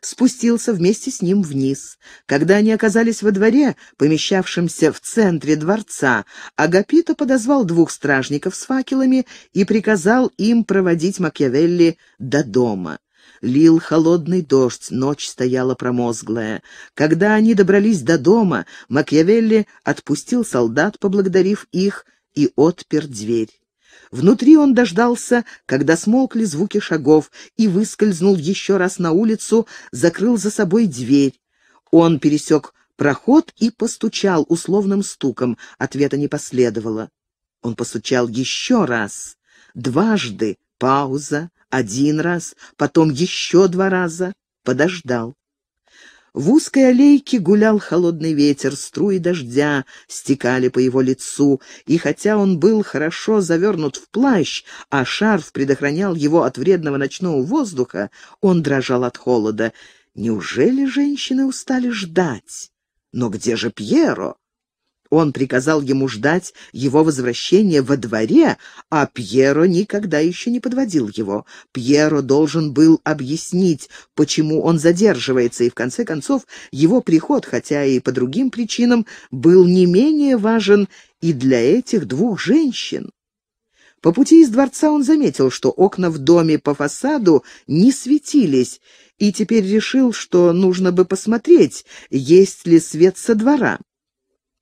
спустился вместе с ним вниз. Когда они оказались во дворе, помещавшемся в центре дворца, Агапита подозвал двух стражников с факелами и приказал им проводить Макиавелли до дома. Лил холодный дождь, ночь стояла промозглая. Когда они добрались до дома, Макиавелли отпустил солдат, поблагодарив их, и отпер дверь. Внутри он дождался, когда смолкли звуки шагов, и выскользнул еще раз на улицу, закрыл за собой дверь. Он пересек проход и постучал условным стуком. Ответа не последовало. Он постучал еще раз. Дважды. Пауза. Один раз. Потом еще два раза. Подождал. В узкой аллейке гулял холодный ветер, струи дождя стекали по его лицу, и хотя он был хорошо завернут в плащ, а шарф предохранял его от вредного ночного воздуха, он дрожал от холода. Неужели женщины устали ждать? Но где же Пьеро? Он приказал ему ждать его возвращения во дворе, а Пьеро никогда еще не подводил его. Пьеро должен был объяснить, почему он задерживается, и в конце концов его приход, хотя и по другим причинам, был не менее важен и для этих двух женщин. По пути из дворца он заметил, что окна в доме по фасаду не светились, и теперь решил, что нужно бы посмотреть, есть ли свет со двора.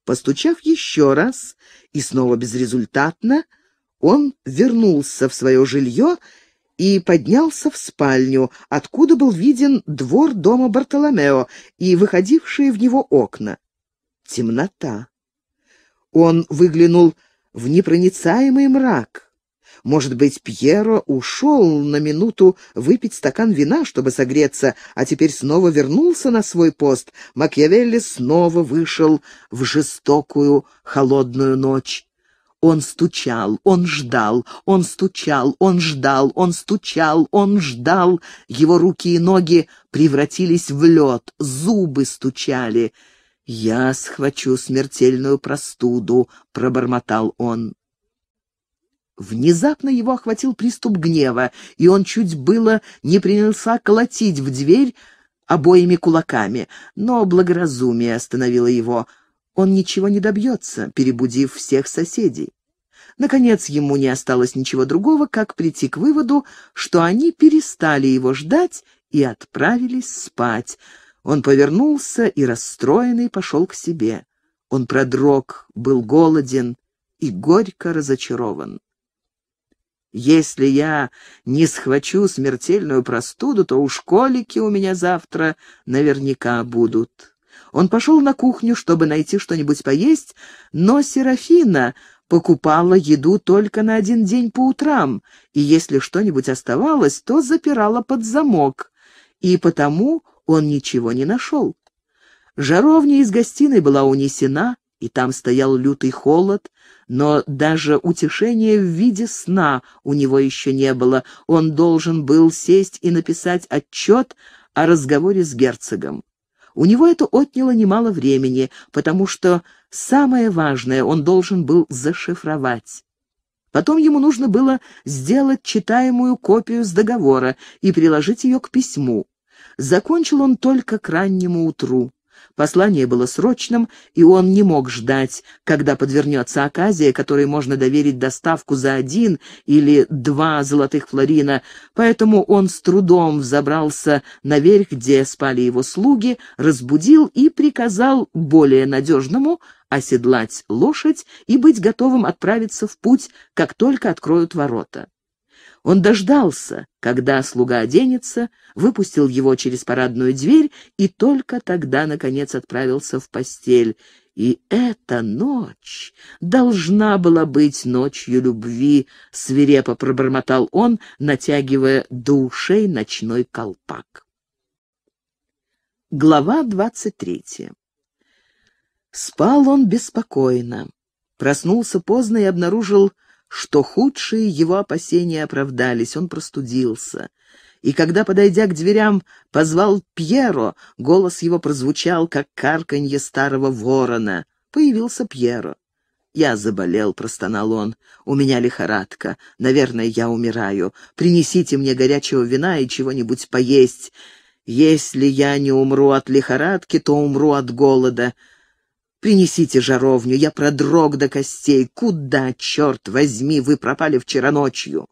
Постучав еще раз и снова безрезультатно, он вернулся в свое жилье и поднялся в спальню, откуда был виден двор дома Бартоломео и выходившие в него окна. Темнота. Он выглянул в непроницаемый мрак. Может быть, Пьеро ушел на минуту выпить стакан вина, чтобы согреться, а теперь снова вернулся на свой пост. Макьявелли снова вышел в жестокую холодную ночь. Он стучал, он ждал, он стучал, он ждал, он стучал, он ждал. Его руки и ноги превратились в лед, зубы стучали. «Я схвачу смертельную простуду», — пробормотал он. Внезапно его охватил приступ гнева, и он чуть было не принялся колотить в дверь обоими кулаками, но благоразумие остановило его. Он ничего не добьется, перебудив всех соседей. Наконец, ему не осталось ничего другого, как прийти к выводу, что они перестали его ждать и отправились спать. Он повернулся и, расстроенный, пошел к себе. Он продрог, был голоден и горько разочарован. Если я не схвачу смертельную простуду, то уж колики у меня завтра наверняка будут. Он пошел на кухню, чтобы найти что-нибудь поесть, но Серафина покупала еду только на один день по утрам, и если что-нибудь оставалось, то запирала под замок, и потому он ничего не нашел. Жаровня из гостиной была унесена, и там стоял лютый холод, но даже утешения в виде сна у него еще не было. Он должен был сесть и написать отчет о разговоре с герцогом. У него это отняло немало времени, потому что самое важное он должен был зашифровать. Потом ему нужно было сделать читаемую копию с договора и приложить ее к письму. Закончил он только к раннему утру. Послание было срочным, и он не мог ждать, когда подвернется оказия, которой можно доверить доставку за один или два золотых флорина, поэтому он с трудом взобрался наверх, где спали его слуги, разбудил и приказал более надежному оседлать лошадь и быть готовым отправиться в путь, как только откроют ворота. Он дождался, когда слуга оденется, выпустил его через парадную дверь и только тогда, наконец, отправился в постель. И эта ночь должна была быть ночью любви, — свирепо пробормотал он, натягивая до ушей ночной колпак. Глава двадцать третья. Спал он беспокойно. Проснулся поздно и обнаружил что худшие его опасения оправдались, он простудился. И когда, подойдя к дверям, позвал Пьеро, голос его прозвучал, как карканье старого ворона. Появился Пьеро. «Я заболел», — простонал он. «У меня лихорадка. Наверное, я умираю. Принесите мне горячего вина и чего-нибудь поесть. Если я не умру от лихорадки, то умру от голода. Принесите жаровню, я продрог до костей. Куда, черт возьми, вы пропали вчера ночью?»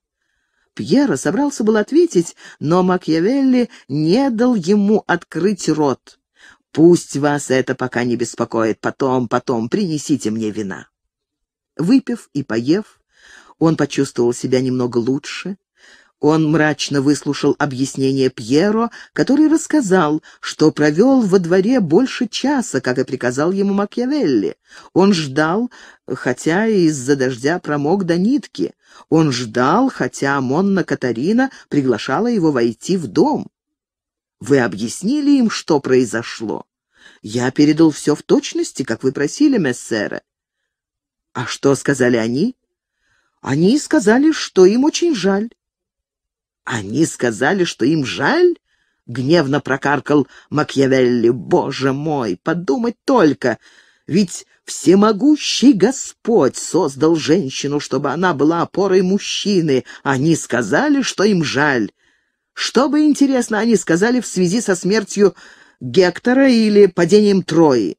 Пьера собрался был ответить, но Макьявелли не дал ему открыть рот. «Пусть вас это пока не беспокоит. Потом, потом, принесите мне вина». Выпив и поев, он почувствовал себя немного лучше, он мрачно выслушал объяснение Пьеро, который рассказал, что провел во дворе больше часа, как и приказал ему Макиавелли. Он ждал, хотя из-за дождя промок до нитки. Он ждал, хотя Монна Катарина приглашала его войти в дом. «Вы объяснили им, что произошло?» «Я передал все в точности, как вы просили, мессера». «А что сказали они?» «Они сказали, что им очень жаль». «Они сказали, что им жаль?» — гневно прокаркал Макьявелли. «Боже мой! Подумать только! Ведь всемогущий Господь создал женщину, чтобы она была опорой мужчины. Они сказали, что им жаль. Что бы, интересно, они сказали в связи со смертью Гектора или падением Трои?»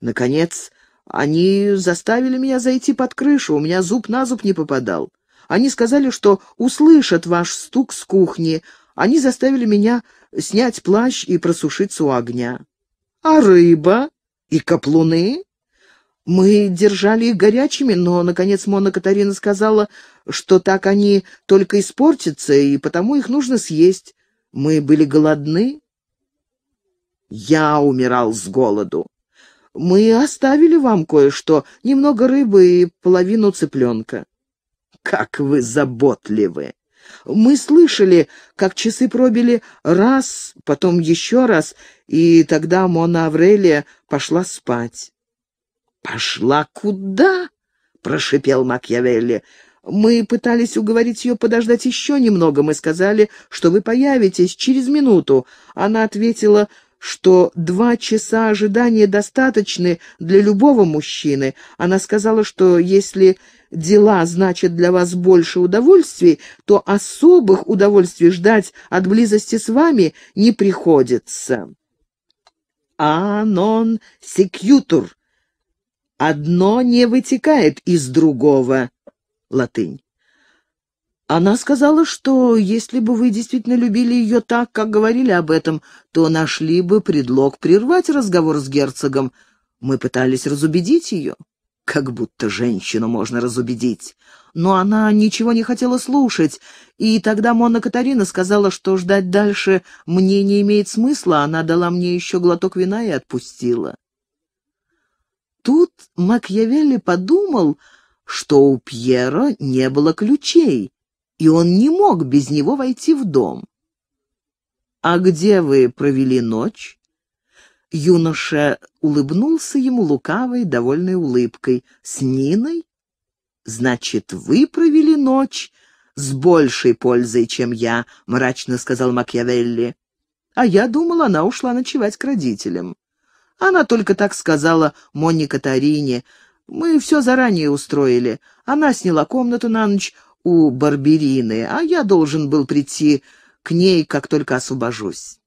Наконец, они заставили меня зайти под крышу, у меня зуб на зуб не попадал. Они сказали, что услышат ваш стук с кухни. Они заставили меня снять плащ и просушиться у огня. А рыба и каплуны? Мы держали их горячими, но, наконец, Мона Катарина сказала, что так они только испортятся, и потому их нужно съесть. Мы были голодны. Я умирал с голоду. Мы оставили вам кое-что, немного рыбы и половину цыпленка как вы заботливы!» Мы слышали, как часы пробили раз, потом еще раз, и тогда Мона Аврелия пошла спать. «Пошла куда?» — прошипел Макьявелли. «Мы пытались уговорить ее подождать еще немного. Мы сказали, что вы появитесь через минуту». Она ответила, что два часа ожидания достаточны для любого мужчины. Она сказала, что если дела значат для вас больше удовольствий, то особых удовольствий ждать от близости с вами не приходится. Анон секьютур. Одно не вытекает из другого. Латынь. Она сказала, что если бы вы действительно любили ее так, как говорили об этом, то нашли бы предлог прервать разговор с герцогом. Мы пытались разубедить ее. Как будто женщину можно разубедить. Но она ничего не хотела слушать, и тогда мона Катарина сказала, что ждать дальше мне не имеет смысла, она дала мне еще глоток вина и отпустила. Тут Макьявелли подумал, что у Пьера не было ключей, и он не мог без него войти в дом. «А где вы провели ночь?» Юноша улыбнулся ему лукавой, довольной улыбкой. «С Ниной? Значит, вы провели ночь с большей пользой, чем я», — мрачно сказал Макьявелли. «А я думал, она ушла ночевать к родителям». Она только так сказала Моника Тарине. «Мы все заранее устроили. Она сняла комнату на ночь у Барберины, а я должен был прийти к ней, как только освобожусь».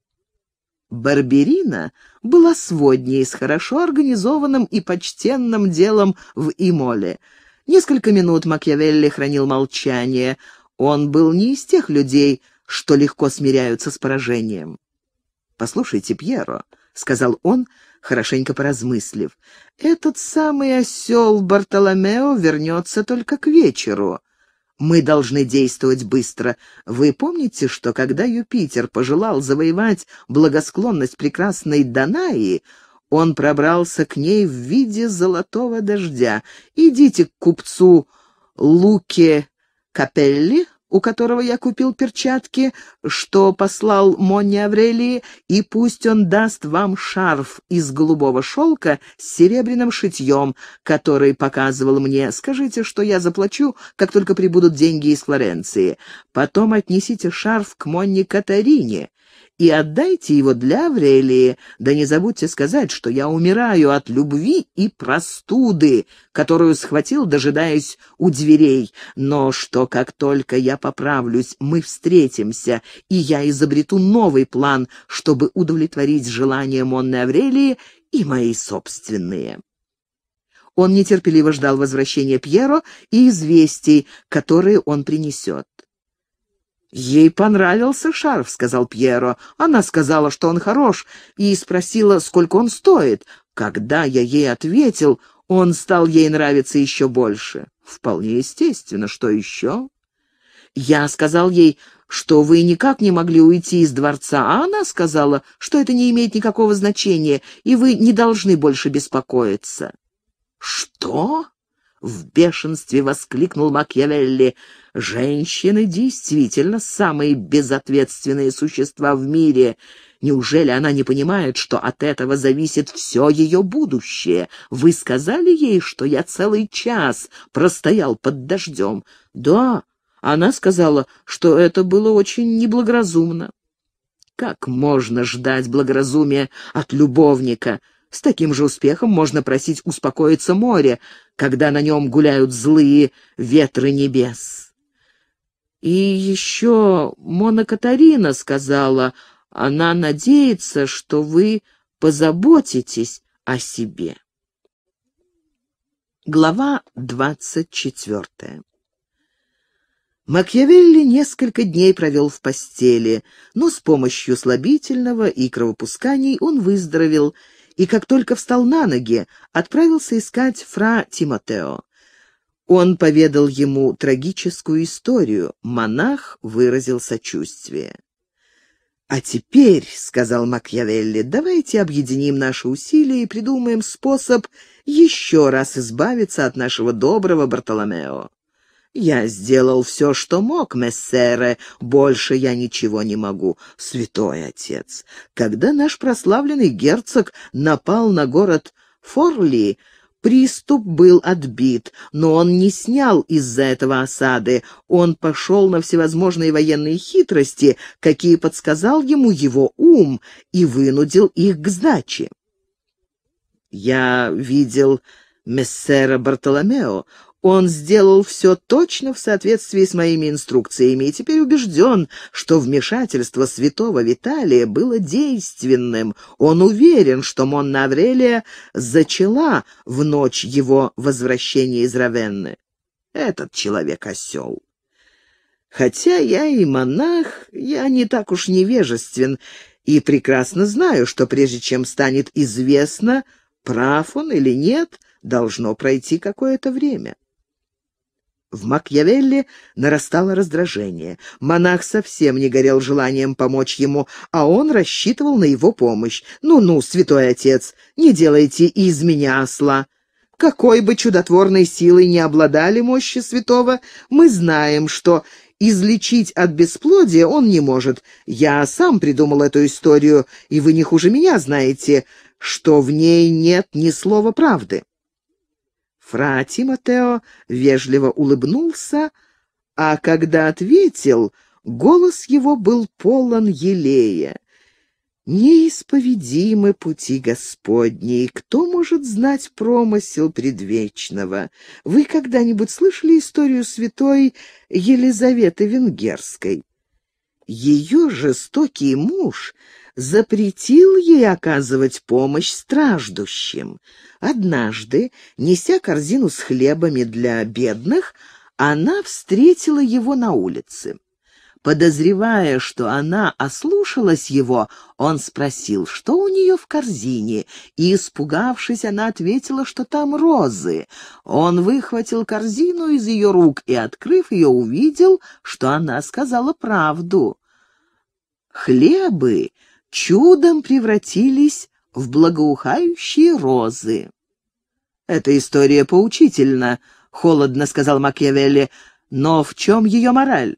Барберина была сводней с хорошо организованным и почтенным делом в Имоле. Несколько минут Макьявелли хранил молчание. Он был не из тех людей, что легко смиряются с поражением. «Послушайте, Пьеро», — сказал он, хорошенько поразмыслив, — «этот самый осел Бартоломео вернется только к вечеру. Мы должны действовать быстро. Вы помните, что когда Юпитер пожелал завоевать благосклонность прекрасной Данаи, он пробрался к ней в виде золотого дождя. Идите к купцу Луке Капелли, у которого я купил перчатки, что послал Монни Аврелии, и пусть он даст вам шарф из голубого шелка с серебряным шитьем, который показывал мне. Скажите, что я заплачу, как только прибудут деньги из Флоренции. Потом отнесите шарф к Монни Катарине, и отдайте его для Аврелии, да не забудьте сказать, что я умираю от любви и простуды, которую схватил, дожидаясь у дверей, но что как только я поправлюсь, мы встретимся, и я изобрету новый план, чтобы удовлетворить желания Монны Аврелии и мои собственные». Он нетерпеливо ждал возвращения Пьеро и известий, которые он принесет. «Ей понравился шарф», — сказал Пьеро. «Она сказала, что он хорош, и спросила, сколько он стоит. Когда я ей ответил, он стал ей нравиться еще больше. Вполне естественно, что еще?» «Я сказал ей, что вы никак не могли уйти из дворца, а она сказала, что это не имеет никакого значения, и вы не должны больше беспокоиться». «Что?» — в бешенстве воскликнул Макьявелли. Женщины действительно самые безответственные существа в мире. Неужели она не понимает, что от этого зависит все ее будущее? Вы сказали ей, что я целый час простоял под дождем? Да, она сказала, что это было очень неблагоразумно. Как можно ждать благоразумия от любовника? С таким же успехом можно просить успокоиться море, когда на нем гуляют злые ветры небес. И еще Мона Катарина сказала, она надеется, что вы позаботитесь о себе. Глава двадцать четвертая Макьявелли несколько дней провел в постели, но с помощью слабительного и кровопусканий он выздоровел и, как только встал на ноги, отправился искать фра Тимотео. Он поведал ему трагическую историю. Монах выразил сочувствие. «А теперь, — сказал Макьявелли, — давайте объединим наши усилия и придумаем способ еще раз избавиться от нашего доброго Бартоломео. Я сделал все, что мог, мессере, больше я ничего не могу, святой отец. Когда наш прославленный герцог напал на город Форли, — Приступ был отбит, но он не снял из-за этого осады. Он пошел на всевозможные военные хитрости, какие подсказал ему его ум, и вынудил их к сдаче. «Я видел мессера Бартоломео. Он сделал все точно в соответствии с моими инструкциями и теперь убежден, что вмешательство святого Виталия было действенным. Он уверен, что Монна Аврелия зачала в ночь его возвращения из Равенны. Этот человек осел. Хотя я и монах, я не так уж невежествен и прекрасно знаю, что прежде чем станет известно, прав он или нет, должно пройти какое-то время. В Макьявелле нарастало раздражение. Монах совсем не горел желанием помочь ему, а он рассчитывал на его помощь. «Ну-ну, святой отец, не делайте из меня осла!» Какой бы чудотворной силой не обладали мощи святого, мы знаем, что излечить от бесплодия он не может. Я сам придумал эту историю, и вы не хуже меня знаете, что в ней нет ни слова правды. Фра Тимотео вежливо улыбнулся, а когда ответил, голос его был полон елея. Неисповедимы пути Господни, и кто может знать промысел предвечного? Вы когда-нибудь слышали историю святой Елизаветы Венгерской? Ее жестокий муж запретил ей оказывать помощь страждущим. Однажды, неся корзину с хлебами для бедных, она встретила его на улице. Подозревая, что она ослушалась его, он спросил, что у нее в корзине, и, испугавшись, она ответила, что там розы. Он выхватил корзину из ее рук и, открыв ее, увидел, что она сказала правду. «Хлебы чудом превратились в благоухающие розы. «Эта история поучительна», — холодно сказал Макиавелли, — «но в чем ее мораль?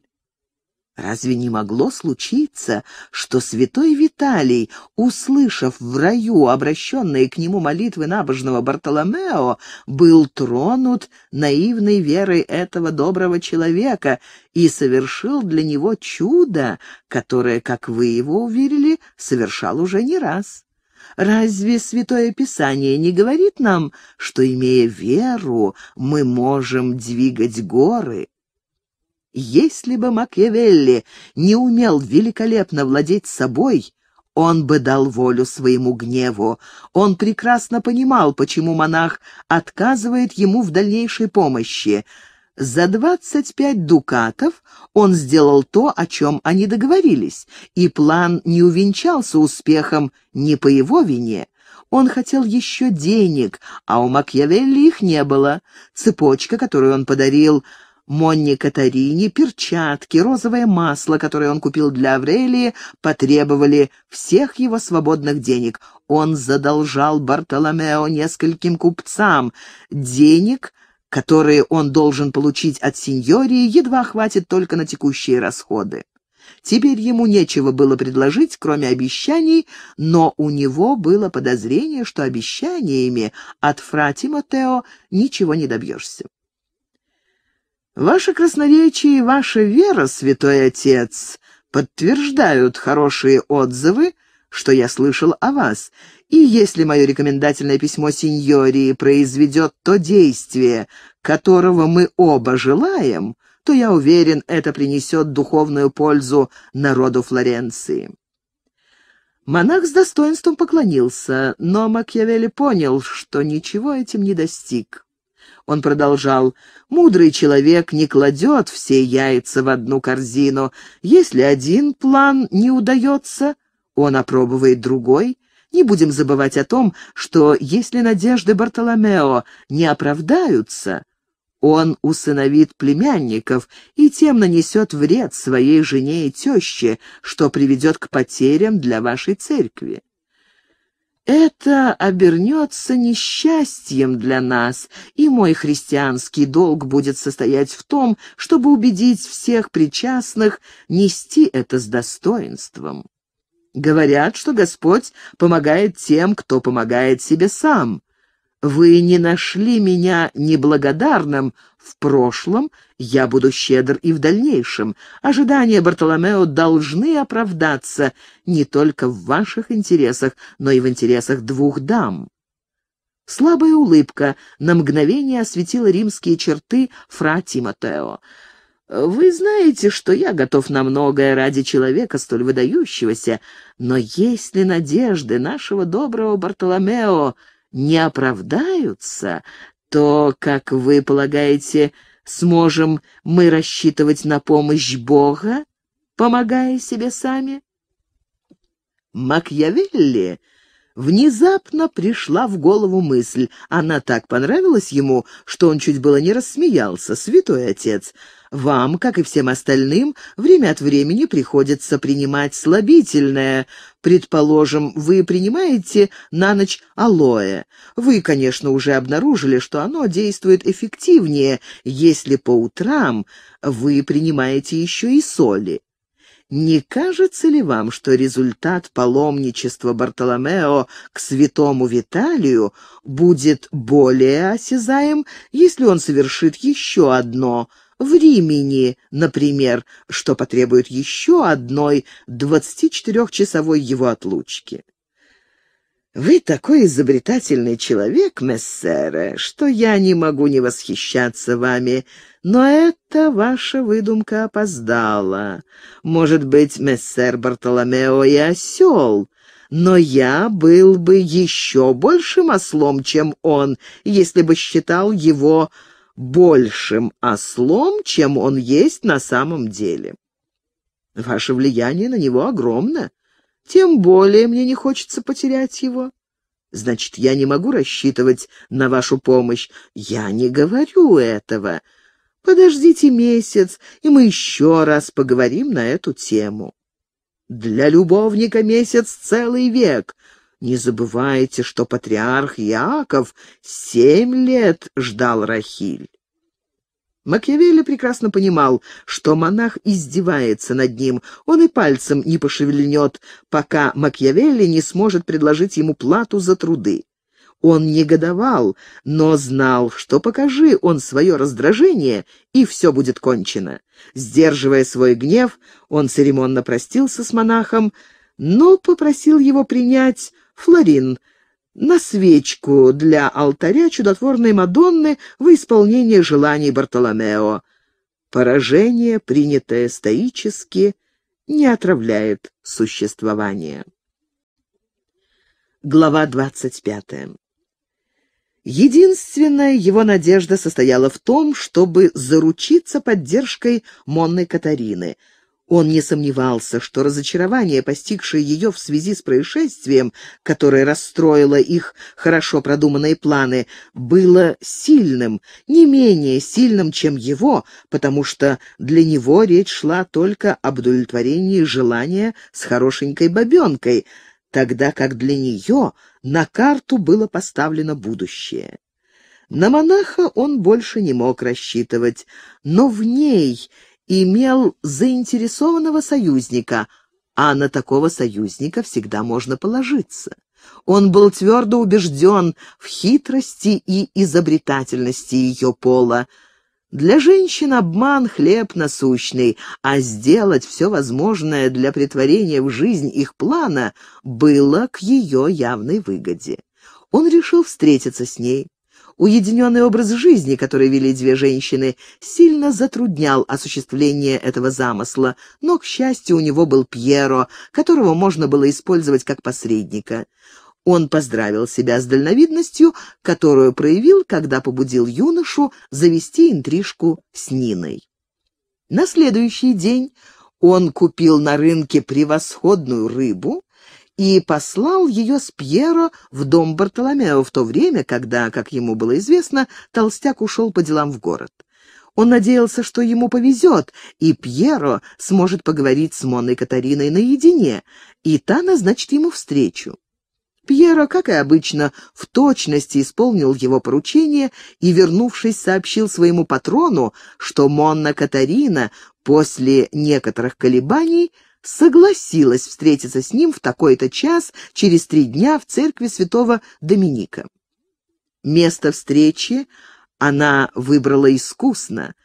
Разве не могло случиться, что святой Виталий, услышав в раю обращенные к нему молитвы набожного Бартоломео, был тронут наивной верой этого доброго человека и совершил для него чудо, которое, как вы его уверили, совершал уже не раз? Разве Святое Писание не говорит нам, что, имея веру, мы можем двигать горы?» Если бы Макиавелли не умел великолепно владеть собой, он бы дал волю своему гневу. Он прекрасно понимал, почему монах отказывает ему в дальнейшей помощи. За двадцать пять дукатов он сделал то, о чем они договорились, и план не увенчался успехом не по его вине. Он хотел еще денег, а у Макьявелли их не было. Цепочка, которую он подарил Монни Катарини, перчатки, розовое масло, которое он купил для Аврелии, потребовали всех его свободных денег. Он задолжал Бартоломео нескольким купцам. Денег, которые он должен получить от сеньории, едва хватит только на текущие расходы. Теперь ему нечего было предложить, кроме обещаний, но у него было подозрение, что обещаниями от Фра Тимотео ничего не добьешься. Ваше красноречие и ваша вера, святой отец, подтверждают хорошие отзывы, что я слышал о вас, и если мое рекомендательное письмо сеньории произведет то действие, которого мы оба желаем, то, я уверен, это принесет духовную пользу народу Флоренции». Монах с достоинством поклонился, но Макьявелли понял, что ничего этим не достиг. Он продолжал. «Мудрый человек не кладет все яйца в одну корзину. Если один план не удается, он опробует другой». Не будем забывать о том, что если надежды Бартоломео не оправдаются, он усыновит племянников и тем нанесет вред своей жене и теще, что приведет к потерям для вашей церкви. Это обернется несчастьем для нас, и мой христианский долг будет состоять в том, чтобы убедить всех причастных нести это с достоинством. Говорят, что Господь помогает тем, кто помогает себе сам. Вы не нашли меня неблагодарным, в прошлом, я буду щедр и в дальнейшем. Ожидания Бартоломео должны оправдаться не только в ваших интересах, но и в интересах двух дам». Слабая улыбка на мгновение осветила римские черты фра Тимотео. «Вы знаете, что я готов на многое ради человека столь выдающегося, но если надежды нашего доброго Бартоломео не оправдаются, то, как вы полагаете, сможем мы рассчитывать на помощь Бога, помогая себе сами? Макьявелли внезапно пришла в голову мысль. Она так понравилась ему, что он чуть было не рассмеялся. «Святой отец, вам, как и всем остальным, время от времени приходится принимать слабительное, Предположим, вы принимаете на ночь алоэ. Вы, конечно, уже обнаружили, что оно действует эффективнее, если по утрам вы принимаете еще и соли. Не кажется ли вам, что результат паломничества Бартоломео к святому Виталию будет более осязаем, если он совершит еще одно – Времени, например, что потребует еще одной 24-часовой его отлучки. «Вы такой изобретательный человек, мессере, что я не могу не восхищаться вами, но эта ваша выдумка опоздала. Может быть, мессер Бартоломео и осел, но я был бы еще большим ослом, чем он, если бы считал его большим ослом, чем он есть на самом деле. Ваше влияние на него огромно. Тем более мне не хочется потерять его. Значит, я не могу рассчитывать на вашу помощь. Я не говорю этого. Подождите месяц, и мы еще раз поговорим на эту тему. Для любовника месяц целый век. Не забывайте, что патриарх Иаков семь лет ждал Рахиль. Макиавелли прекрасно понимал, что монах издевается над ним. Он и пальцем не пошевельнет, пока Макиавелли не сможет предложить ему плату за труды. Он негодовал, но знал, что покажи он свое раздражение, и все будет кончено. Сдерживая свой гнев, он церемонно простился с монахом, но попросил его принять флорин на свечку для алтаря чудотворной Мадонны в исполнение желаний Бартоломео. Поражение, принятое стоически, не отравляет существование. Глава двадцать пятая. Единственная его надежда состояла в том, чтобы заручиться поддержкой Монны Катарины — он не сомневался, что разочарование, постигшее ее в связи с происшествием, которое расстроило их хорошо продуманные планы, было сильным, не менее сильным, чем его, потому что для него речь шла только об удовлетворении желания с хорошенькой бабенкой, тогда как для нее на карту было поставлено будущее. На монаха он больше не мог рассчитывать, но в ней имел заинтересованного союзника, а на такого союзника всегда можно положиться. Он был твердо убежден в хитрости и изобретательности ее пола. Для женщин обман — хлеб насущный, а сделать все возможное для притворения в жизнь их плана было к ее явной выгоде. Он решил встретиться с ней. Уединенный образ жизни, который вели две женщины, сильно затруднял осуществление этого замысла, но, к счастью, у него был Пьеро, которого можно было использовать как посредника. Он поздравил себя с дальновидностью, которую проявил, когда побудил юношу завести интрижку с Ниной. На следующий день он купил на рынке превосходную рыбу, и послал ее с Пьеро в дом Бартоломео в то время, когда, как ему было известно, толстяк ушел по делам в город. Он надеялся, что ему повезет, и Пьеро сможет поговорить с Монной Катариной наедине, и та назначит ему встречу. Пьеро, как и обычно, в точности исполнил его поручение и, вернувшись, сообщил своему патрону, что Монна Катарина после некоторых колебаний – согласилась встретиться с ним в такой-то час через три дня в церкви святого Доминика. Место встречи она выбрала искусно.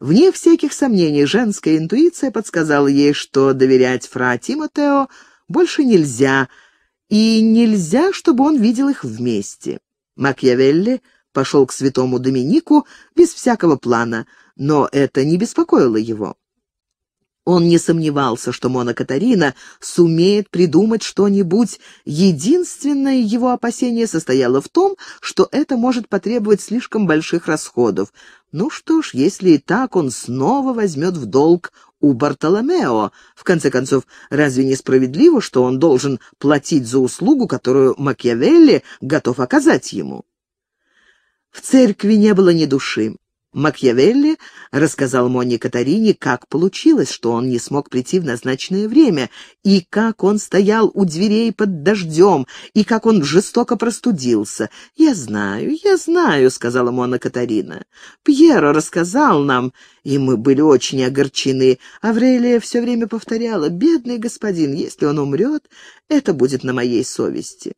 Вне всяких сомнений женская интуиция подсказала ей, что доверять фра Тимотео больше нельзя, и нельзя, чтобы он видел их вместе. Макьявелли пошел к святому Доминику без всякого плана, но это не беспокоило его. Он не сомневался, что Мона Катарина сумеет придумать что-нибудь. Единственное его опасение состояло в том, что это может потребовать слишком больших расходов. Ну что ж, если и так, он снова возьмет в долг у Бартоломео. В конце концов, разве несправедливо, что он должен платить за услугу, которую Макиавелли готов оказать ему? В церкви не было ни души. Макьявелли рассказал Моне Катарине, как получилось, что он не смог прийти в назначенное время, и как он стоял у дверей под дождем, и как он жестоко простудился. «Я знаю, я знаю», — сказала Мона Катарина. «Пьеро рассказал нам, и мы были очень огорчены. Аврелия все время повторяла, «Бедный господин, если он умрет, это будет на моей совести».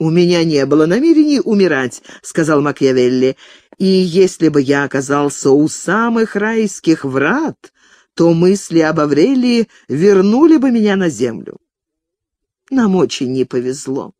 «У меня не было намерений умирать», — сказал Макьявелли. «И если бы я оказался у самых райских врат, то мысли об Аврелии вернули бы меня на землю». Нам очень не повезло.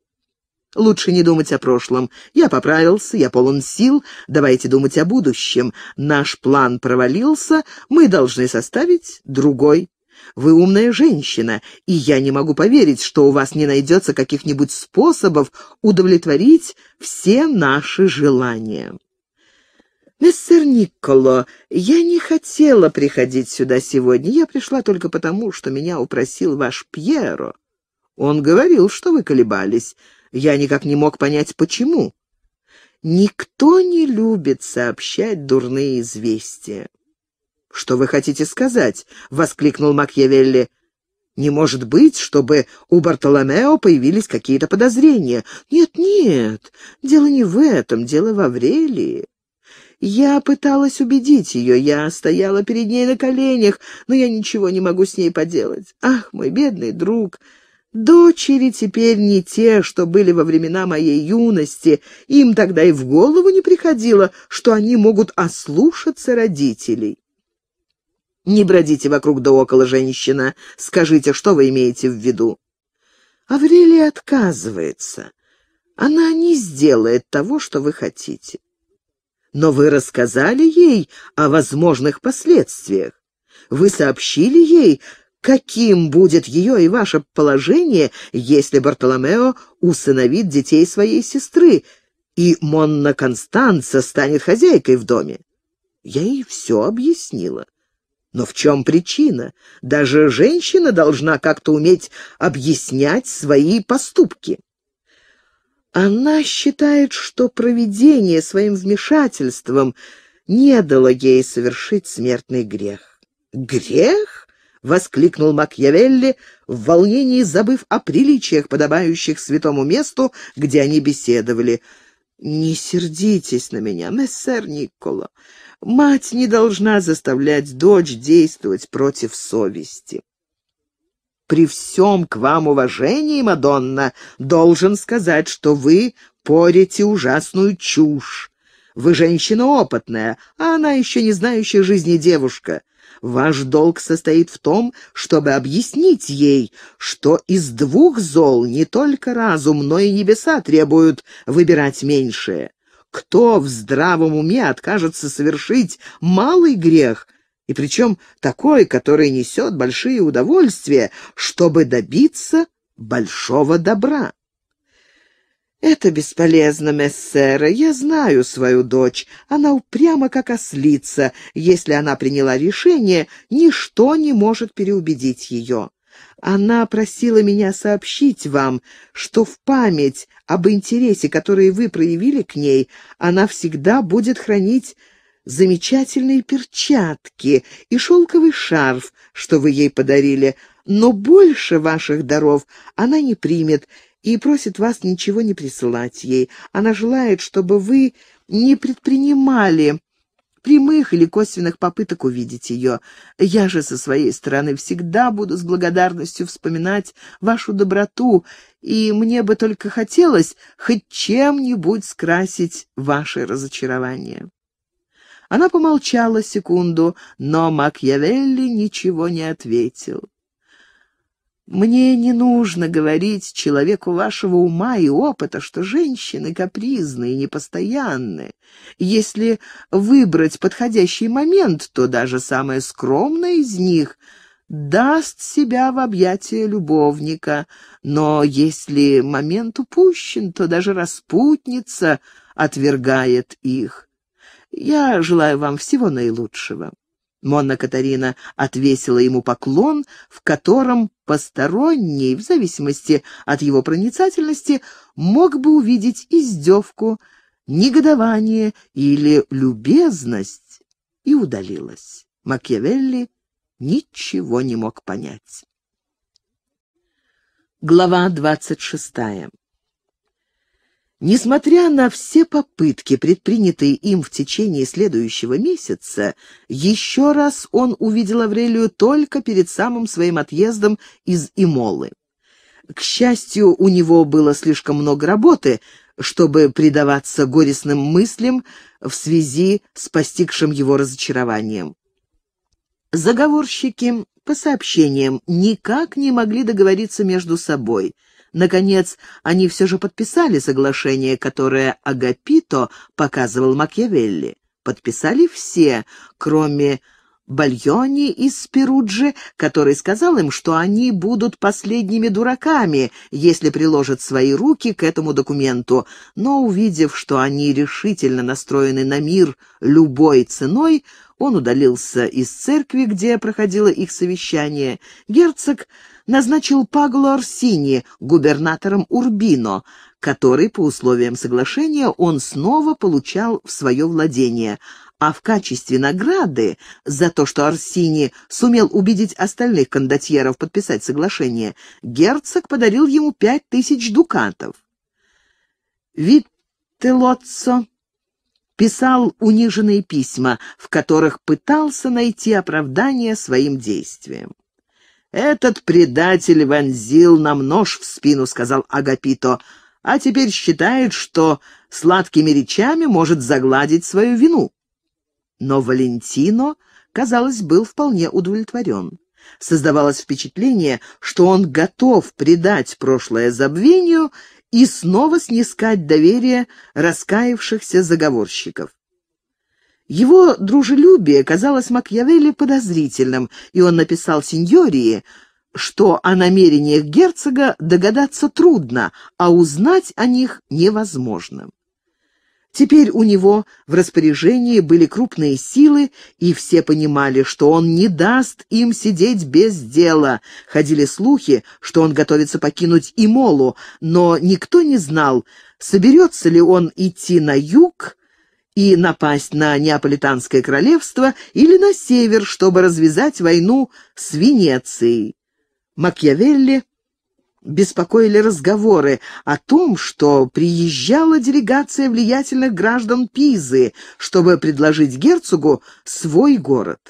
Лучше не думать о прошлом. Я поправился, я полон сил. Давайте думать о будущем. Наш план провалился, мы должны составить другой. Вы умная женщина, и я не могу поверить, что у вас не найдется каких-нибудь способов удовлетворить все наши желания». «Мессер Никколо, я не хотела приходить сюда сегодня. Я пришла только потому, что меня упросил ваш Пьеро. Он говорил, что вы колебались. Я никак не мог понять, почему». «Никто не любит сообщать дурные известия». «Что вы хотите сказать?» — воскликнул Макьявелли. «Не может быть, чтобы у Бартоломео появились какие-то подозрения. Нет-нет, дело не в этом, дело в Аврелии». Я пыталась убедить ее, я стояла перед ней на коленях, но я ничего не могу с ней поделать. Ах, мой бедный друг, дочери теперь не те, что были во времена моей юности, им тогда и в голову не приходило, что они могут ослушаться родителей. Не бродите вокруг да около, женщина. Скажите, что вы имеете в виду?» Аврелия отказывается. Она не сделает того, что вы хотите. Но вы рассказали ей о возможных последствиях. Вы сообщили ей, каким будет ее и ваше положение, если Бартоломео усыновит детей своей сестры, и Монна Констанца станет хозяйкой в доме. Я ей все объяснила. Но в чем причина? Даже женщина должна как-то уметь объяснять свои поступки. Она считает, что провидение своим вмешательством не дало ей совершить смертный грех. «Грех?» — воскликнул Макьявелли, в волнении забыв о приличиях, подобающих святому месту, где они беседовали — «Не сердитесь на меня, мессер Никола. Мать не должна заставлять дочь действовать против совести». «При всем к вам уважении, Мадонна, должен сказать, что вы порете ужасную чушь. Вы женщина опытная, а она еще не знающая жизни девушка. Ваш долг состоит в том, чтобы объяснить ей, что из двух зол не только разум, но и небеса требуют выбирать меньшее. Кто в здравом уме откажется совершить малый грех, и причем такой, который несет большие удовольствия, чтобы добиться большого добра? «Это бесполезно, Мессера. Я знаю свою дочь. Она упряма, как ослица. Если она приняла решение, ничто не может переубедить ее. Она просила меня сообщить вам, что в память об интересе, который вы проявили к ней, она всегда будет хранить замечательные перчатки и шелковый шарф, что вы ей подарили, но больше ваших даров она не примет, и просит вас ничего не присылать ей. Она желает, чтобы вы не предпринимали прямых или косвенных попыток увидеть ее. Я же со своей стороны всегда буду с благодарностью вспоминать вашу доброту, и мне бы только хотелось хоть чем-нибудь скрасить ваше разочарование». Она помолчала секунду, но Макьявелли ничего не ответил. Мне не нужно говорить человеку вашего ума и опыта, что женщины капризны и непостоянны. Если выбрать подходящий момент, то даже самая скромная из них даст себя в объятия любовника. Но если момент упущен, то даже распутница отвергает их. Я желаю вам всего наилучшего. Монна Катарина отвесила ему поклон, в котором посторонний, в зависимости от его проницательности, мог бы увидеть издевку, негодование или любезность, и удалилась. Макиавелли ничего не мог понять. Глава двадцать шестая Несмотря на все попытки, предпринятые им в течение следующего месяца, еще раз он увидел Аврелию только перед самым своим отъездом из Имолы. К счастью, у него было слишком много работы, чтобы предаваться горестным мыслям в связи с постигшим его разочарованием. Заговорщики по сообщениям никак не могли договориться между собой — Наконец, они все же подписали соглашение, которое Агапито показывал Макьявелли. Подписали все, кроме Бальони из Спируджи, который сказал им, что они будут последними дураками, если приложат свои руки к этому документу, но, увидев, что они решительно настроены на мир любой ценой, он удалился из церкви, где проходило их совещание. Герцог назначил Пагло Арсини губернатором Урбино, который, по условиям соглашения, он снова получал в свое владение, а в качестве награды за то, что Арсини сумел убедить остальных кондотьеров подписать соглашение, герцог подарил ему пять тысяч дукатов. Виттелоццо писал униженные письма, в которых пытался найти оправдание своим действиям. «Этот предатель вонзил нам нож в спину», — сказал Агапито, «а теперь считает, что сладкими речами может загладить свою вину». Но Валентино, казалось, был вполне удовлетворен. Создавалось впечатление, что он готов предать прошлое забвению и снова снискать доверие раскаявшихся заговорщиков. Его дружелюбие казалось Макьявелли подозрительным, и он написал сеньории, что о намерениях герцога догадаться трудно, а узнать о них невозможно. Теперь у него в распоряжении были крупные силы, и все понимали, что он не даст им сидеть без дела. Ходили слухи, что он готовится покинуть Имолу, но никто не знал, соберется ли он идти на юг и напасть на Неаполитанское королевство или на север, чтобы развязать войну с Венецией. Макьявелли беспокоили разговоры о том, что приезжала делегация влиятельных граждан Пизы, чтобы предложить герцогу свой город.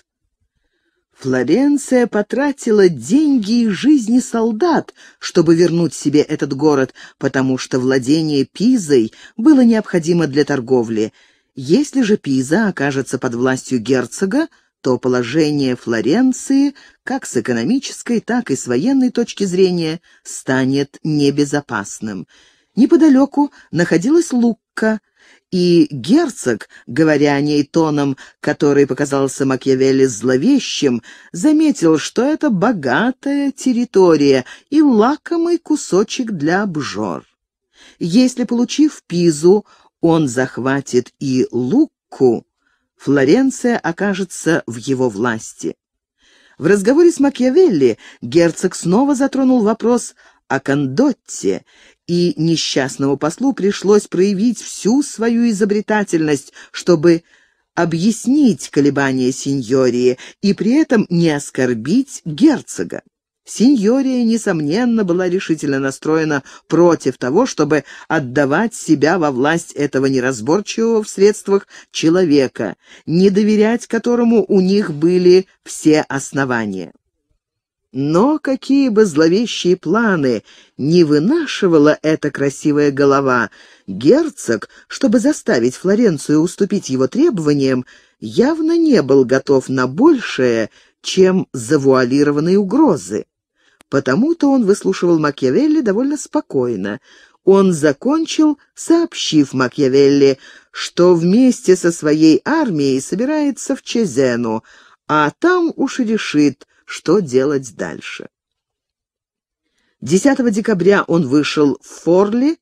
Флоренция потратила деньги и жизни солдат, чтобы вернуть себе этот город, потому что владение Пизой было необходимо для торговли – если же Пиза окажется под властью герцога, то положение Флоренции как с экономической, так и с военной точки зрения станет небезопасным. Неподалеку находилась Лукка, и герцог, говоря о ней тоном, который показался Макьявелли зловещим, заметил, что это богатая территория и лакомый кусочек для обжор. Если, получив Пизу, он захватит и Лукку, Флоренция окажется в его власти. В разговоре с Макиавелли герцог снова затронул вопрос о Кондотте, и несчастному послу пришлось проявить всю свою изобретательность, чтобы объяснить колебания сеньории и при этом не оскорбить герцога. Синьория, несомненно, была решительно настроена против того, чтобы отдавать себя во власть этого неразборчивого в средствах человека, не доверять которому у них были все основания. Но какие бы зловещие планы не вынашивала эта красивая голова, герцог, чтобы заставить Флоренцию уступить его требованиям, явно не был готов на большее, чем завуалированные угрозы. Потому-то он выслушивал Макьявелли довольно спокойно. Он закончил, сообщив Макьявелли, что вместе со своей армией собирается в Чезену, а там уж и решит, что делать дальше. 10 декабря он вышел в Форли,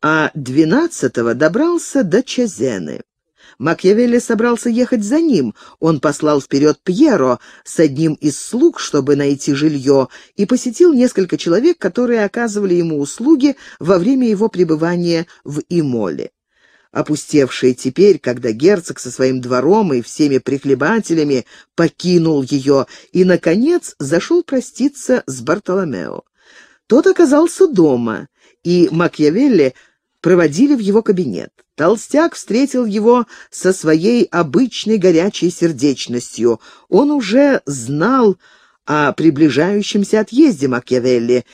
а 12 го добрался до Чезены. Макьявелли собрался ехать за ним. Он послал вперед Пьеро с одним из слуг, чтобы найти жилье, и посетил несколько человек, которые оказывали ему услуги во время его пребывания в Имоле Опустевшие теперь, когда герцог со своим двором и всеми прихлебателями покинул ее и, наконец, зашел проститься с Бартоломео. Тот оказался дома, и Макьявелли проводили в его кабинет. Толстяк встретил его со своей обычной горячей сердечностью. Он уже знал о приближающемся отъезде Макиавелли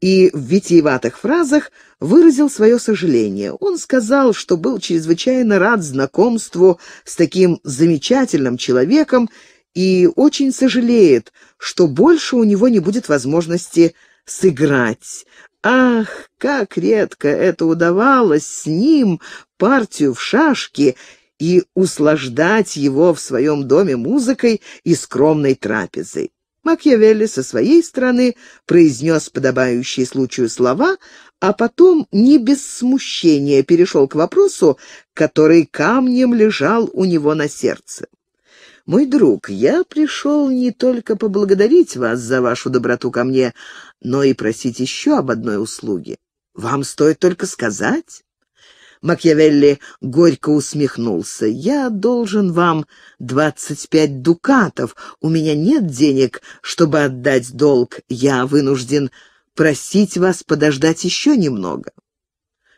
и в витиеватых фразах выразил свое сожаление. Он сказал, что был чрезвычайно рад знакомству с таким замечательным человеком и очень сожалеет, что больше у него не будет возможности сыграть. Ах, как редко это удавалось с ним партию в шашки и услаждать его в своем доме музыкой и скромной трапезой. Макьявелли со своей стороны произнес подобающие случаю слова, а потом не без смущения перешел к вопросу, который камнем лежал у него на сердце. «Мой друг, я пришел не только поблагодарить вас за вашу доброту ко мне, но и просить еще об одной услуге. Вам стоит только сказать?» Макьявелли горько усмехнулся. «Я должен вам двадцать пять дукатов. У меня нет денег, чтобы отдать долг. Я вынужден просить вас подождать еще немного».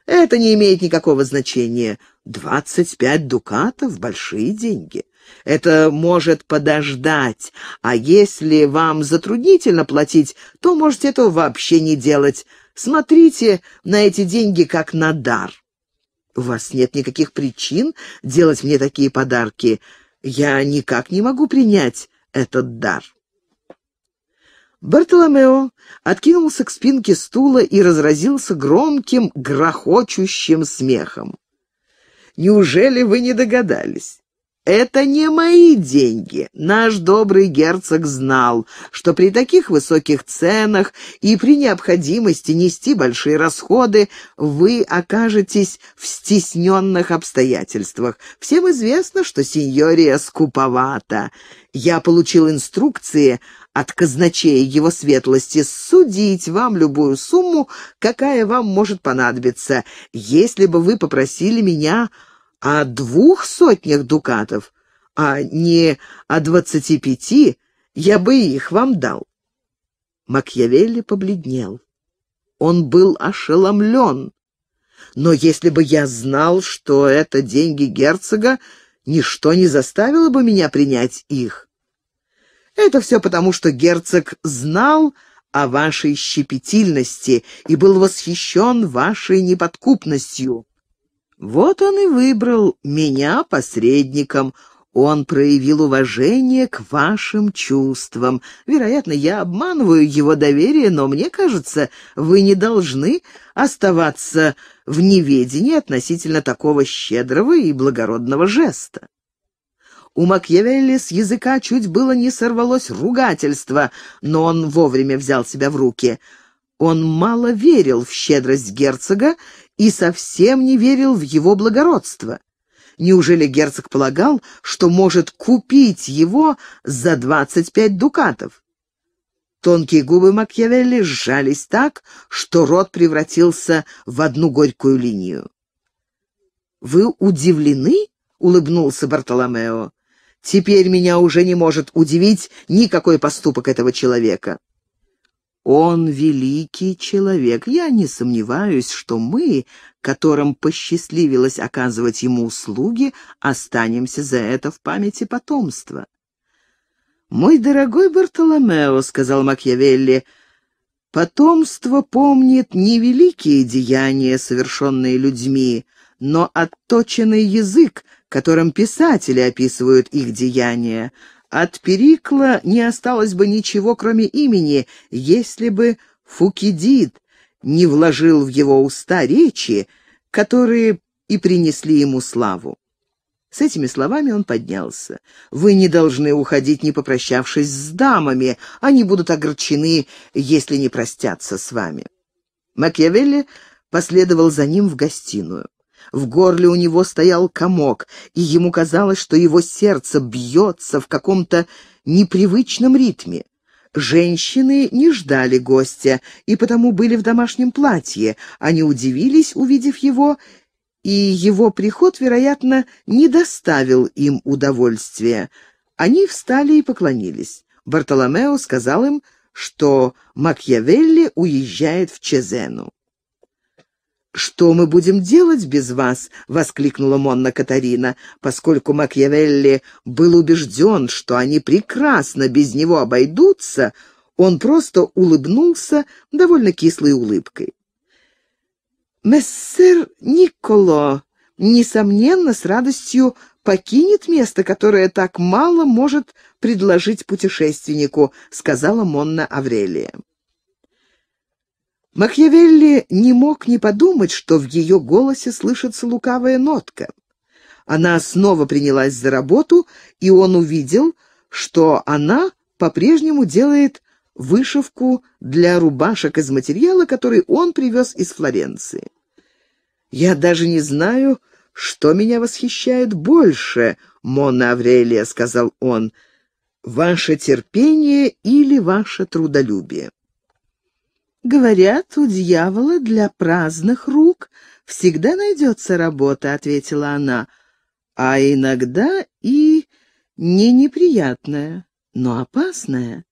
«Это не имеет никакого значения. Двадцать пять дукатов — большие деньги». Это может подождать, а если вам затруднительно платить, то можете этого вообще не делать. Смотрите на эти деньги как на дар. «У вас нет никаких причин делать мне такие подарки. Я никак не могу принять этот дар». Бартоломео откинулся к спинке стула и разразился громким, грохочущим смехом. «Неужели вы не догадались? Это не мои деньги. Наш добрый герцог знал, что при таких высоких ценах и при необходимости нести большие расходы вы окажетесь в стесненных обстоятельствах. Всем известно, что сеньория скуповата. Я получил инструкции от казначея его светлости судить вам любую сумму, какая вам может понадобиться, если бы вы попросили меня о двух сотнях дукатов, а не о двадцати пяти, я бы их вам дал». Макьявелли побледнел. Он был ошеломлен. Но если бы я знал, что это деньги герцога, ничто не заставило бы меня принять их. Это все потому, что герцог знал о вашей щепетильности и был восхищен вашей неподкупностью. Вот он и выбрал меня посредником. Он проявил уважение к вашим чувствам. Вероятно, я обманываю его доверие, но мне кажется, вы не должны оставаться в неведении относительно такого щедрого и благородного жеста. У Макьявелли с языка чуть было не сорвалось ругательство, но он вовремя взял себя в руки. Он мало верил в щедрость герцога и совсем не верил в его благородство. Неужели герцог полагал, что может купить его за двадцать пять дукатов? Тонкие губы Макьявелли сжались так, что рот превратился в одну горькую линию. «Вы удивлены?» — улыбнулся Бартоломео. «Теперь меня уже не может удивить никакой поступок этого человека. Он великий человек. Я не сомневаюсь, что мы, которым посчастливилось оказывать ему услуги, останемся за это в памяти потомства. «Мой дорогой Бартоломео», — сказал Макьявелли, — «потомство помнит не великие деяния, совершенные людьми, но отточенный язык, которым писатели описывают их деяния. От Перикла не осталось бы ничего, кроме имени, если бы Фукидид не вложил в его уста речи, которые и принесли ему славу. С этими словами он поднялся. «Вы не должны уходить, не попрощавшись с дамами. Они будут огорчены, если не простятся с вами». Макиавелли последовал за ним в гостиную. В горле у него стоял комок, и ему казалось, что его сердце бьется в каком-то непривычном ритме. Женщины не ждали гостя и потому были в домашнем платье. Они удивились, увидев его, и его приход, вероятно, не доставил им удовольствия. Они встали и поклонились. Бартоломео сказал им, что Макьявелли уезжает в Чезену. «Что мы будем делать без вас?» — воскликнула Монна Катарина, поскольку Макьявелли был убежден, что они прекрасно без него обойдутся, он просто улыбнулся довольно кислой улыбкой. «Мессер Николо, несомненно, с радостью покинет место, которое так мало может предложить путешественнику», — сказала Монна Аврелия. Макьявелли не мог не подумать, что в ее голосе слышится лукавая нотка. Она снова принялась за работу, и он увидел, что она по-прежнему делает вышивку для рубашек из материала, который он привез из Флоренции. «Я даже не знаю, что меня восхищает больше, Мона Аврелия», — сказал он, — «ваше терпение или ваше трудолюбие». «Говорят, у дьявола для праздных рук всегда найдется работа», — ответила она, — «а иногда и не неприятная, но опасная,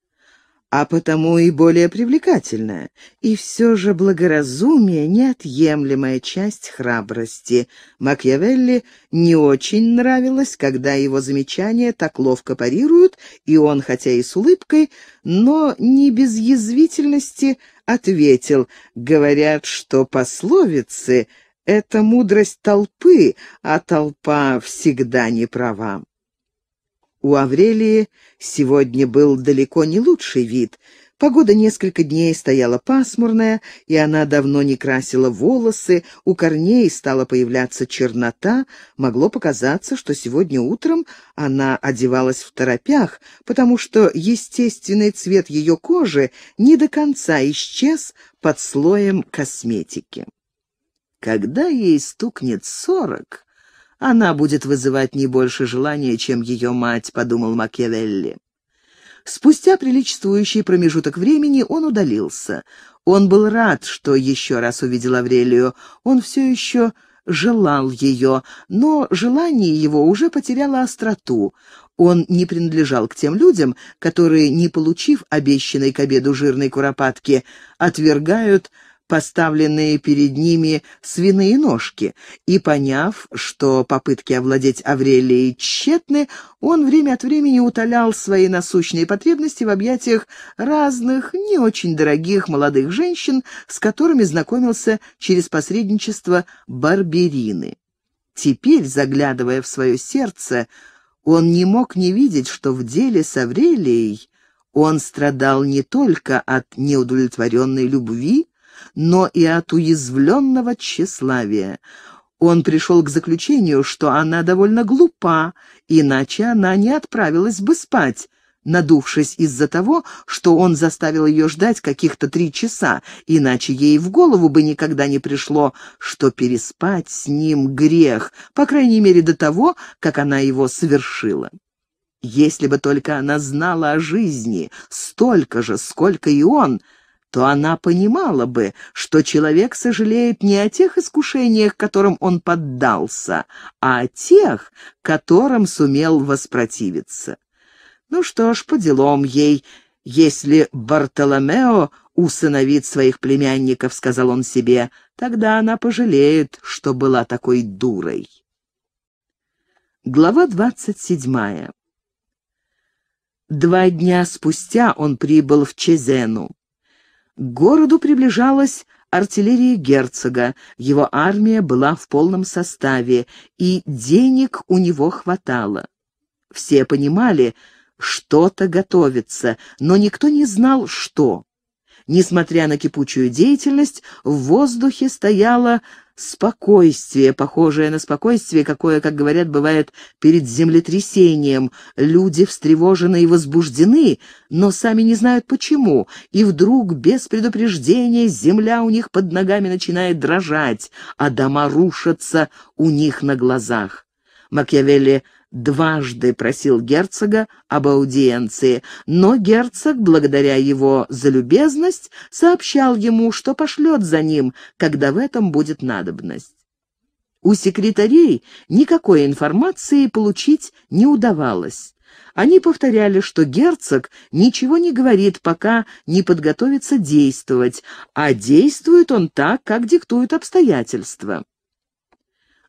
а потому и более привлекательная, и все же благоразумие — неотъемлемая часть храбрости». Макьявелли не очень нравилось, когда его замечания так ловко парируют, и он, хотя и с улыбкой, но не без язвительности — ответил, говорят, что пословицы — это мудрость толпы, а толпа всегда не права. У Аврелии сегодня был далеко не лучший вид — Погода несколько дней стояла пасмурная, и она давно не красила волосы, у корней стала появляться чернота, могло показаться, что сегодня утром она одевалась в торопях, потому что естественный цвет ее кожи не до конца исчез под слоем косметики. Когда ей стукнет сорок, она будет вызывать не больше желания, чем ее мать, — подумал Макиавелли. Спустя приличествующий промежуток времени он удалился. Он был рад, что еще раз увидел Аврелию. Он все еще желал ее, но желание его уже потеряло остроту. Он не принадлежал к тем людям, которые, не получив обещанной к обеду жирной куропатки, отвергают поставленные перед ними свиные ножки, и, поняв, что попытки овладеть Аврелией тщетны, он время от времени утолял свои насущные потребности в объятиях разных, не очень дорогих молодых женщин, с которыми знакомился через посредничество Барберины. Теперь, заглядывая в свое сердце, он не мог не видеть, что в деле с Аврелией он страдал не только от неудовлетворенной любви, но и от уязвленного тщеславия. Он пришел к заключению, что она довольно глупа, иначе она не отправилась бы спать, надувшись из-за того, что он заставил ее ждать каких-то три часа, иначе ей в голову бы никогда не пришло, что переспать с ним грех, по крайней мере до того, как она его совершила. Если бы только она знала о жизни, столько же, сколько и он — то она понимала бы, что человек сожалеет не о тех искушениях, которым он поддался, а о тех, которым сумел воспротивиться. Ну что ж, по делам ей, если Бартоломео усыновит своих племянников, — сказал он себе, — тогда она пожалеет, что была такой дурой. Глава двадцать седьмая. Два дня спустя он прибыл в Чезену. К городу приближалась артиллерия герцога, его армия была в полном составе, и денег у него хватало. Все понимали, что-то готовится, но никто не знал, что. Несмотря на кипучую деятельность, в воздухе стояла спокойствие, похожее на спокойствие, какое, как говорят, бывает перед землетрясением. Люди встревожены и возбуждены, но сами не знают почему, и вдруг, без предупреждения, земля у них под ногами начинает дрожать, а дома рушатся у них на глазах. Макьявелли дважды просил герцога об аудиенции, но герцог, благодаря его за любезность, сообщал ему, что пошлет за ним, когда в этом будет надобность. У секретарей никакой информации получить не удавалось. Они повторяли, что герцог ничего не говорит, пока не подготовится действовать, а действует он так, как диктуют обстоятельства.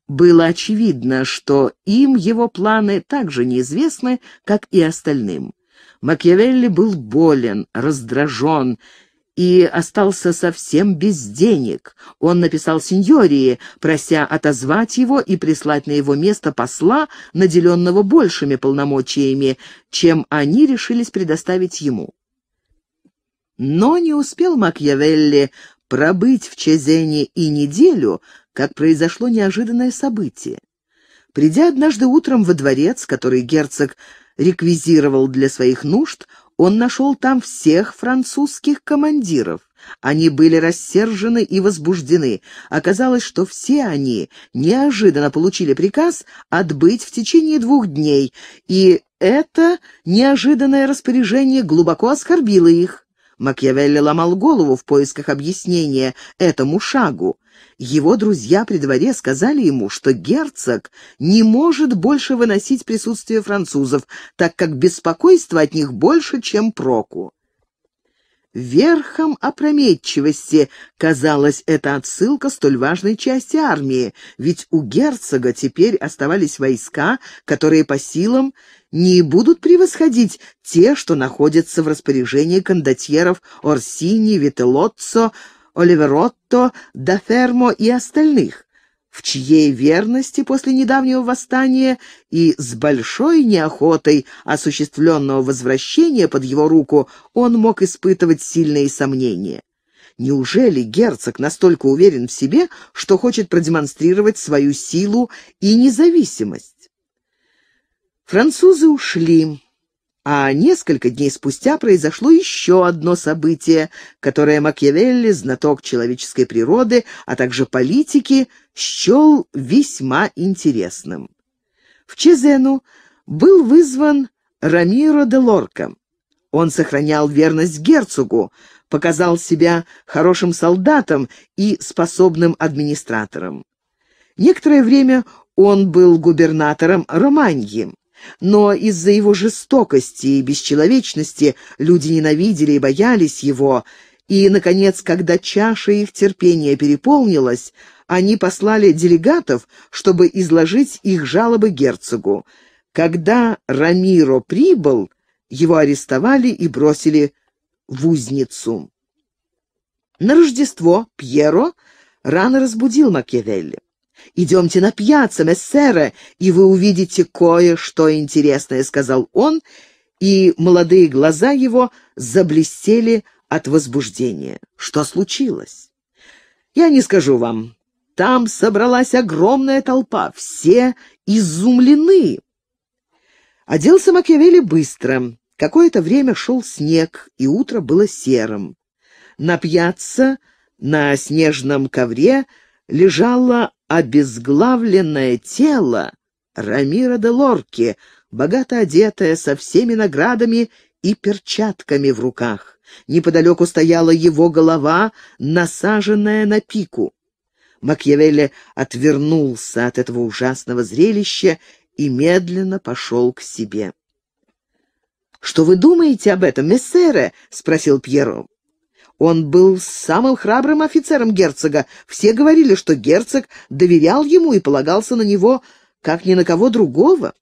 Было очевидно, что им его планы так же неизвестны, как и остальным. Макиавелли был болен, раздражен и остался совсем без денег. Он написал сеньории, прося отозвать его и прислать на его место посла, наделенного большими полномочиями, чем они решились предоставить ему. Но не успел Макиавелли пробыть в Чезене и неделю, как произошло неожиданное событие. Придя однажды утром во дворец, который герцог реквизировал для своих нужд, он нашел там всех французских командиров. Они были рассержены и возбуждены. Оказалось, что все они неожиданно получили приказ отбыть в течение двух дней, и это неожиданное распоряжение глубоко оскорбило их. Макьявелли ломал голову в поисках объяснения этому шагу. Его друзья при дворе сказали ему, что герцог не может больше выносить присутствие французов, так как беспокойство от них больше, чем проку. Верхом опрометчивости казалась эта отсылка столь важной части армии, ведь у герцога теперь оставались войска, которые по силам не будут превосходить те, что находятся в распоряжении кондотьеров Орсини, Вителлоццо, Оливеротто, Дафермо и остальных, в чьей верности после недавнего восстания и с большой неохотой осуществленного возвращения под его руку он мог испытывать сильные сомнения. Неужели герцог настолько уверен в себе, что хочет продемонстрировать свою силу и независимость? Французы ушли. А несколько дней спустя произошло еще одно событие, которое Макьявелли, знаток человеческой природы, а также политики, счел весьма интересным. В Чезену был вызван Рамиро де Лорка. Он сохранял верность герцогу, показал себя хорошим солдатом и способным администратором. Некоторое время он был губернатором Романьи. Но из-за его жестокости и бесчеловечности люди ненавидели и боялись его, и, наконец, когда чаша их терпения переполнилась, они послали делегатов, чтобы изложить их жалобы герцогу. Когда Рамиро прибыл, его арестовали и бросили в узницу. На Рождество Пьеро рано разбудил Макиавелли. «Идемте на пьяцца, мессера, и вы увидите кое-что интересное», — сказал он, и молодые глаза его заблестели от возбуждения. «Что случилось?» «Я не скажу вам. Там собралась огромная толпа, все изумлены». Оделся Макиавелли быстро. Какое-то время шел снег, и утро было серым. На пьяцца, на снежном ковре, лежала обезглавленное тело Рамира де Лорки, богато одетое со всеми наградами и перчатками в руках. Неподалеку стояла его голова, насаженная на пику. Макьявелли отвернулся от этого ужасного зрелища и медленно пошел к себе. «Что вы думаете об этом, мессере?» — спросил Пьеро. Он был самым храбрым офицером герцога. Все говорили, что герцог доверял ему и полагался на него, как ни на кого другого.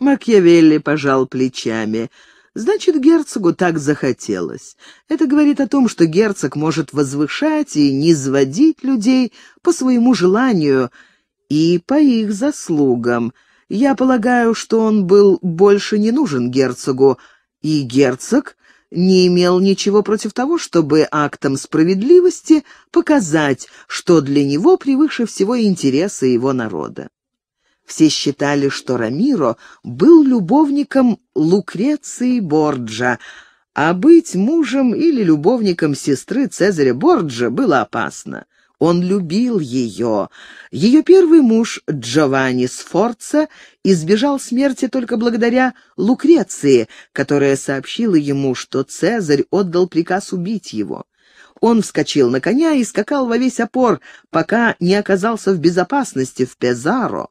Макьявелли пожал плечами. Значит, герцогу так захотелось. Это говорит о том, что герцог может возвышать и низводить людей по своему желанию и по их заслугам. Я полагаю, что он был больше не нужен герцогу, и герцог не имел ничего против того, чтобы актом справедливости показать, что для него превыше всего интересы его народа. Все считали, что Рамиро был любовником Лукреции Борджа, а быть мужем или любовником сестры Цезаря Борджа было опасно. Он любил ее. Ее первый муж Джованни Сфорца избежал смерти только благодаря Лукреции, которая сообщила ему, что Цезарь отдал приказ убить его. Он вскочил на коня и скакал во весь опор, пока не оказался в безопасности в Пезаро.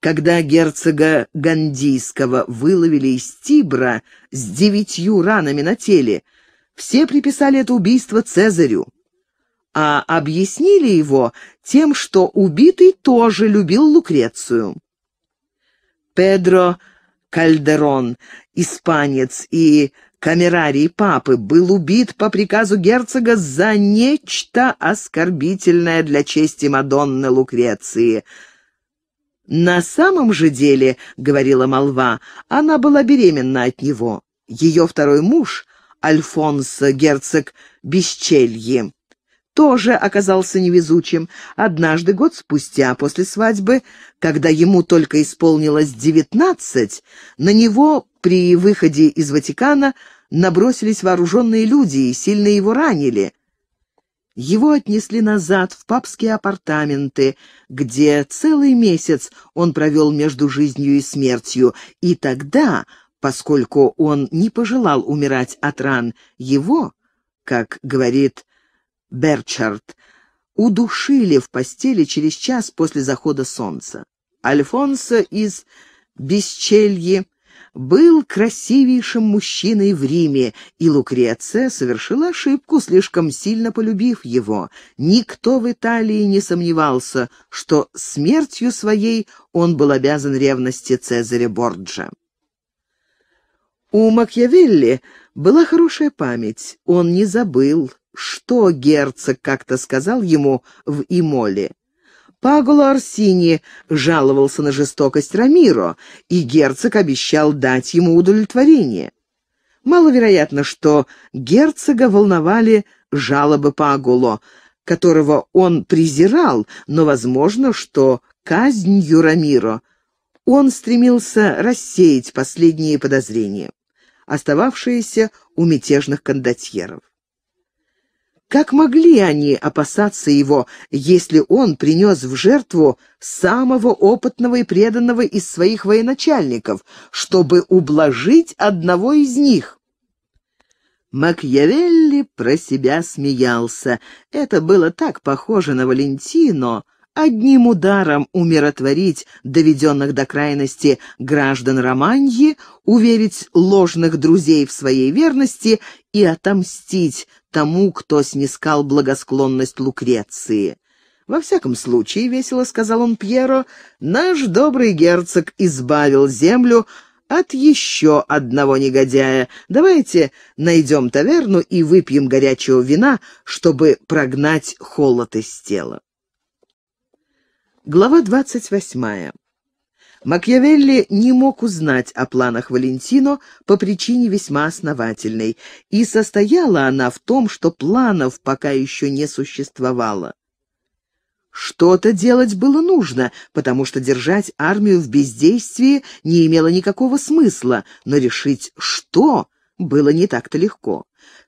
Когда герцога Гандийского выловили из Тибра с девятью ранами на теле, все приписали это убийство Цезарю а объяснили его тем, что убитый тоже любил Лукрецию. Педро Кальдерон, испанец и камерарий папы, был убит по приказу герцога за нечто оскорбительное для чести Мадонны Лукреции. «На самом же деле, — говорила молва, — она была беременна от него. Ее второй муж, Альфонсо, герцог Бесчельи, тоже оказался невезучим. Однажды, год спустя, после свадьбы, когда ему только исполнилось девятнадцать, на него при выходе из Ватикана набросились вооруженные люди и сильно его ранили. Его отнесли назад в папские апартаменты, где целый месяц он провел между жизнью и смертью, и тогда, поскольку он не пожелал умирать от ран, его, как говорит Берчард удушили в постели через час после захода солнца. Альфонсо из Бесчельи был красивейшим мужчиной в Риме, и Лукреция совершила ошибку, слишком сильно полюбив его. Никто в Италии не сомневался, что смертью своей он был обязан ревности Цезаря Борджа. У Макьявелли была хорошая память, он не забыл что герцог как-то сказал ему в Имоле. Паголо Арсини жаловался на жестокость Рамиро, и герцог обещал дать ему удовлетворение. Маловероятно, что герцога волновали жалобы Паголо, которого он презирал, но возможно, что казнью Рамиро он стремился рассеять последние подозрения, остававшиеся у мятежных кондотьеров. Как могли они опасаться его, если он принес в жертву самого опытного и преданного из своих военачальников, чтобы ублажить одного из них? Макьявелли про себя смеялся. Это было так похоже на Валентино одним ударом умиротворить доведенных до крайности граждан Романьи, уверить ложных друзей в своей верности и отомстить тому, кто снискал благосклонность Лукреции. «Во всяком случае, — весело сказал он Пьеро, — наш добрый герцог избавил землю от еще одного негодяя. Давайте найдем таверну и выпьем горячего вина, чтобы прогнать холод из тела». Глава двадцать восьмая. Макьявелли не мог узнать о планах Валентино по причине весьма основательной, и состояла она в том, что планов пока еще не существовало. Что-то делать было нужно, потому что держать армию в бездействии не имело никакого смысла, но решить «что» было не так-то легко.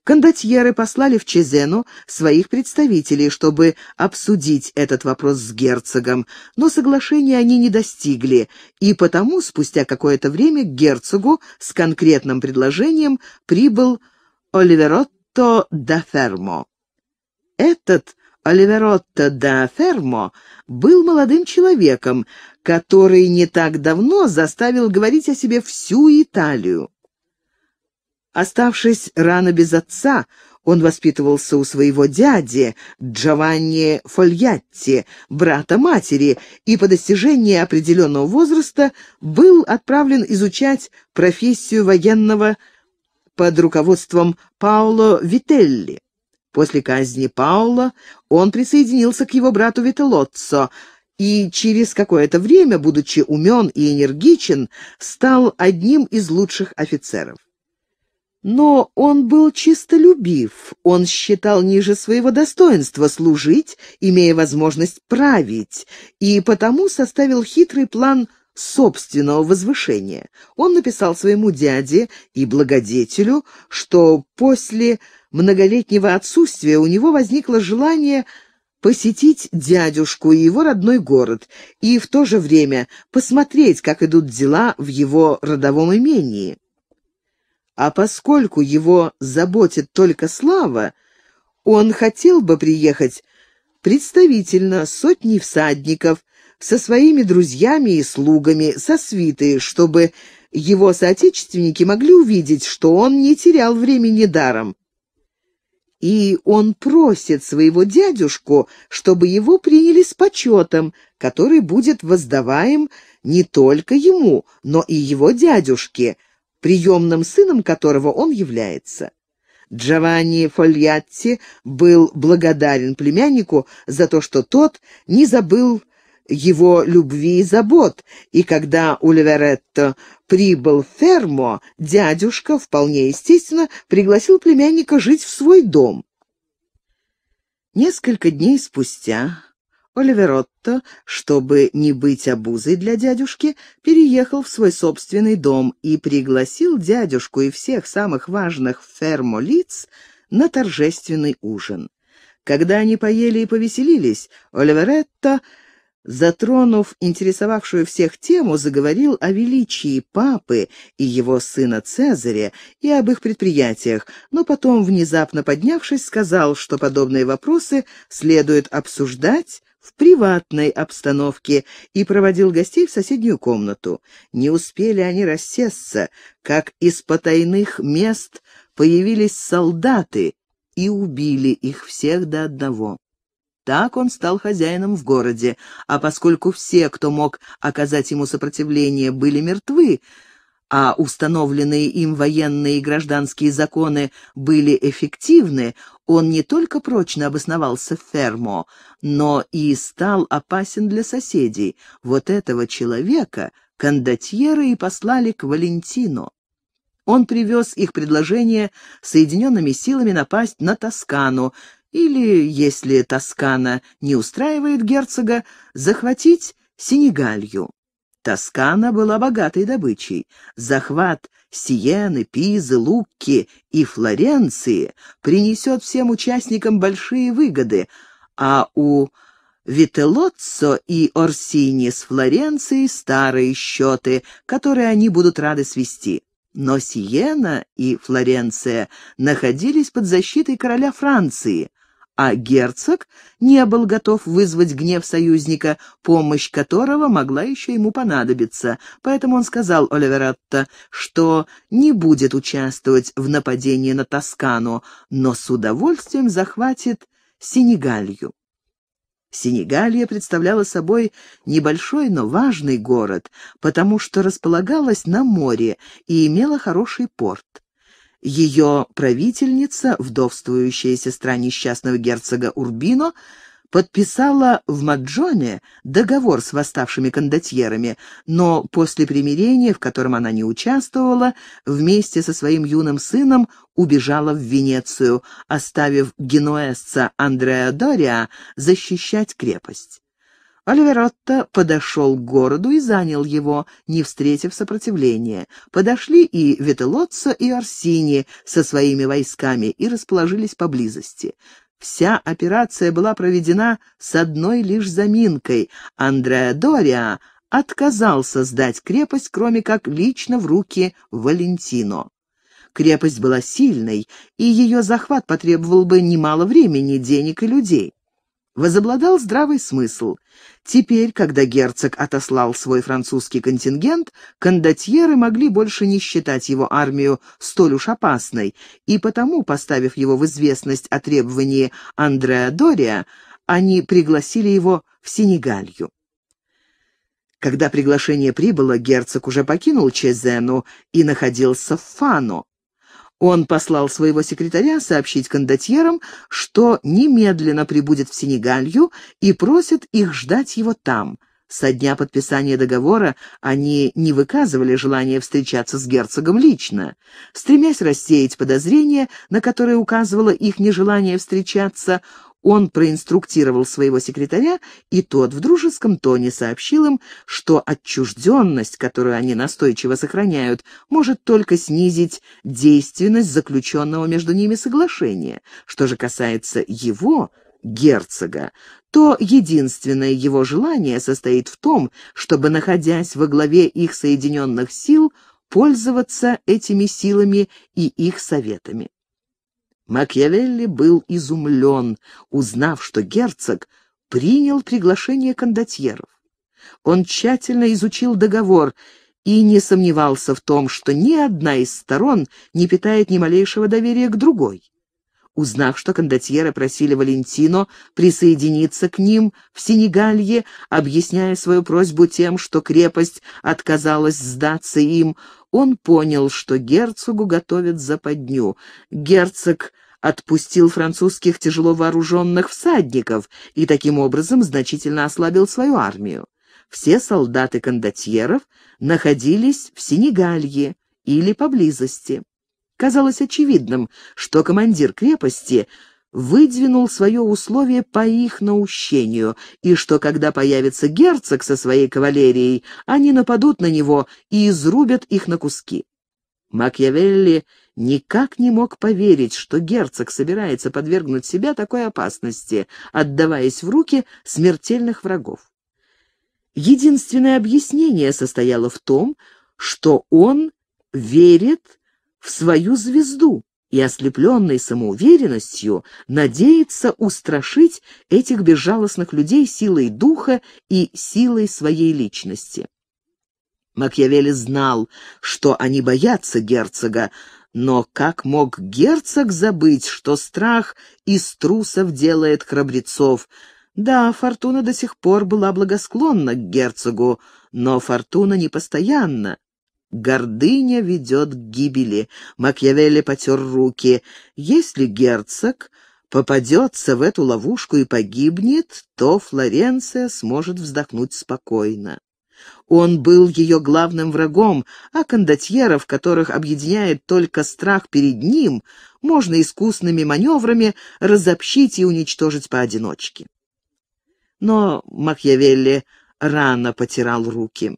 Кондотьеры послали в Чезену своих представителей, чтобы обсудить этот вопрос с герцогом, но соглашения они не достигли, и потому спустя какое-то время к герцогу с конкретным предложением прибыл Оливеротто да Фермо. Этот Оливеротто да Фермо был молодым человеком, который не так давно заставил говорить о себе всю Италию. Оставшись рано без отца, он воспитывался у своего дяди Джованни Фольятти, брата матери, и по достижении определенного возраста был отправлен изучать профессию военного под руководством Паоло Вителли. После казни Паула он присоединился к его брату Вителлоццо и через какое-то время, будучи умен и энергичен, стал одним из лучших офицеров. Но он был чистолюбив, он считал ниже своего достоинства служить, имея возможность править, и потому составил хитрый план собственного возвышения. Он написал своему дяде и благодетелю, что после многолетнего отсутствия у него возникло желание посетить дядюшку и его родной город, и в то же время посмотреть, как идут дела в его родовом имении. А поскольку его заботит только слава, он хотел бы приехать представительно сотни всадников со своими друзьями и слугами, со свитой, чтобы его соотечественники могли увидеть, что он не терял времени даром. И он просит своего дядюшку, чтобы его приняли с почетом, который будет воздаваем не только ему, но и его дядюшке, приемным сыном которого он является. Джованни Фольятти был благодарен племяннику за то, что тот не забыл его любви и забот, и когда Ульверетто прибыл в ферму, дядюшка, вполне естественно, пригласил племянника жить в свой дом. Несколько дней спустя Оливеротто, чтобы не быть обузой для дядюшки, переехал в свой собственный дом и пригласил дядюшку и всех самых важных фермолиц на торжественный ужин. Когда они поели и повеселились, Оливеретто, затронув интересовавшую всех тему, заговорил о величии папы и его сына Цезаря и об их предприятиях, но потом, внезапно поднявшись, сказал, что подобные вопросы следует обсуждать в приватной обстановке и проводил гостей в соседнюю комнату. Не успели они рассесться, как из потайных мест появились солдаты и убили их всех до одного. Так он стал хозяином в городе, а поскольку все, кто мог оказать ему сопротивление, были мертвы, а установленные им военные и гражданские законы были эффективны, он не только прочно обосновался в Фермо, но и стал опасен для соседей. Вот этого человека кондотьеры и послали к Валентину. Он привез их предложение соединенными силами напасть на Тоскану, или, если Тоскана не устраивает герцога, захватить Сенегалью. Тоскана была богатой добычей. Захват Сиены, Пизы, Лукки и Флоренции принесет всем участникам большие выгоды, а у Вителоццо и Орсини с Флоренцией старые счеты, которые они будут рады свести. Но Сиена и Флоренция находились под защитой короля Франции, а герцог не был готов вызвать гнев союзника, помощь которого могла еще ему понадобиться, поэтому он сказал Оливератто, что не будет участвовать в нападении на Тоскану, но с удовольствием захватит Сенегалью. Сенегалия представляла собой небольшой, но важный город, потому что располагалась на море и имела хороший порт. Ее правительница, вдовствующая сестра несчастного герцога Урбино, подписала в Маджоне договор с восставшими кондотьерами, но после примирения, в котором она не участвовала, вместе со своим юным сыном убежала в Венецию, оставив генуэзца Андреа Дориа защищать крепость. Альверотто подошел к городу и занял его, не встретив сопротивления. Подошли и Ветелоцца, и Арсини со своими войсками и расположились поблизости. Вся операция была проведена с одной лишь заминкой. Андреа Дориа отказался сдать крепость, кроме как лично в руки Валентино. Крепость была сильной, и ее захват потребовал бы немало времени, денег и людей возобладал здравый смысл. Теперь, когда герцог отослал свой французский контингент, кондотьеры могли больше не считать его армию столь уж опасной, и потому, поставив его в известность о требовании Андреа Дория, они пригласили его в Сенегалью. Когда приглашение прибыло, герцог уже покинул Чезену и находился в Фано, он послал своего секретаря сообщить кондотьерам, что немедленно прибудет в Сенегалью и просит их ждать его там. Со дня подписания договора они не выказывали желания встречаться с герцогом лично. Стремясь рассеять подозрения, на которые указывало их нежелание встречаться, он проинструктировал своего секретаря, и тот в дружеском тоне сообщил им, что отчужденность, которую они настойчиво сохраняют, может только снизить действенность заключенного между ними соглашения. Что же касается его, герцога, то единственное его желание состоит в том, чтобы, находясь во главе их соединенных сил, пользоваться этими силами и их советами. Макиавелли был изумлен, узнав, что герцог принял приглашение кондотьеров. Он тщательно изучил договор и не сомневался в том, что ни одна из сторон не питает ни малейшего доверия к другой. Узнав, что кондотьеры просили Валентино присоединиться к ним в Сенегалье, объясняя свою просьбу тем, что крепость отказалась сдаться им, он понял, что герцогу готовят западню. Герцог отпустил французских тяжело вооруженных всадников и таким образом значительно ослабил свою армию. Все солдаты кондотьеров находились в Сенегалье или поблизости. Казалось очевидным, что командир крепости выдвинул свое условие по их наущению, и что, когда появится герцог со своей кавалерией, они нападут на него и изрубят их на куски. Макьявелли никак не мог поверить, что герцог собирается подвергнуть себя такой опасности, отдаваясь в руки смертельных врагов. Единственное объяснение состояло в том, что он верит в свою звезду и, ослепленный самоуверенностью, надеется устрашить этих безжалостных людей силой духа и силой своей личности. Макьявелли знал, что они боятся герцога, но как мог герцог забыть, что страх из трусов делает храбрецов? Да, фортуна до сих пор была благосклонна к герцогу, но фортуна непостоянна. Гордыня ведет к гибели. Макьявелли потер руки. Если герцог попадется в эту ловушку и погибнет, то Флоренция сможет вздохнуть спокойно. Он был ее главным врагом, а кондотьеров, которых объединяет только страх перед ним, можно искусными маневрами разобщить и уничтожить поодиночке. Но Макьявелли рано потирал руки.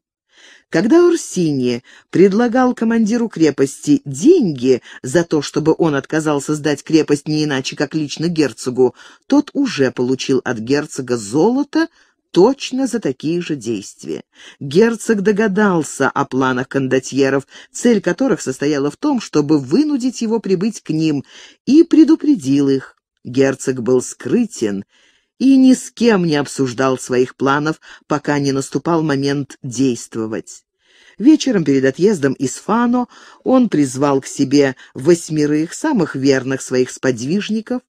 Когда Урсини предлагал командиру крепости деньги за то, чтобы он отказался сдать крепость не иначе, как лично герцогу, тот уже получил от герцога золото, точно за такие же действия. Герцог догадался о планах кондотьеров, цель которых состояла в том, чтобы вынудить его прибыть к ним, и предупредил их. Герцог был скрытен и ни с кем не обсуждал своих планов, пока не наступал момент действовать. Вечером перед отъездом из Фано он призвал к себе восьмерых самых верных своих сподвижников,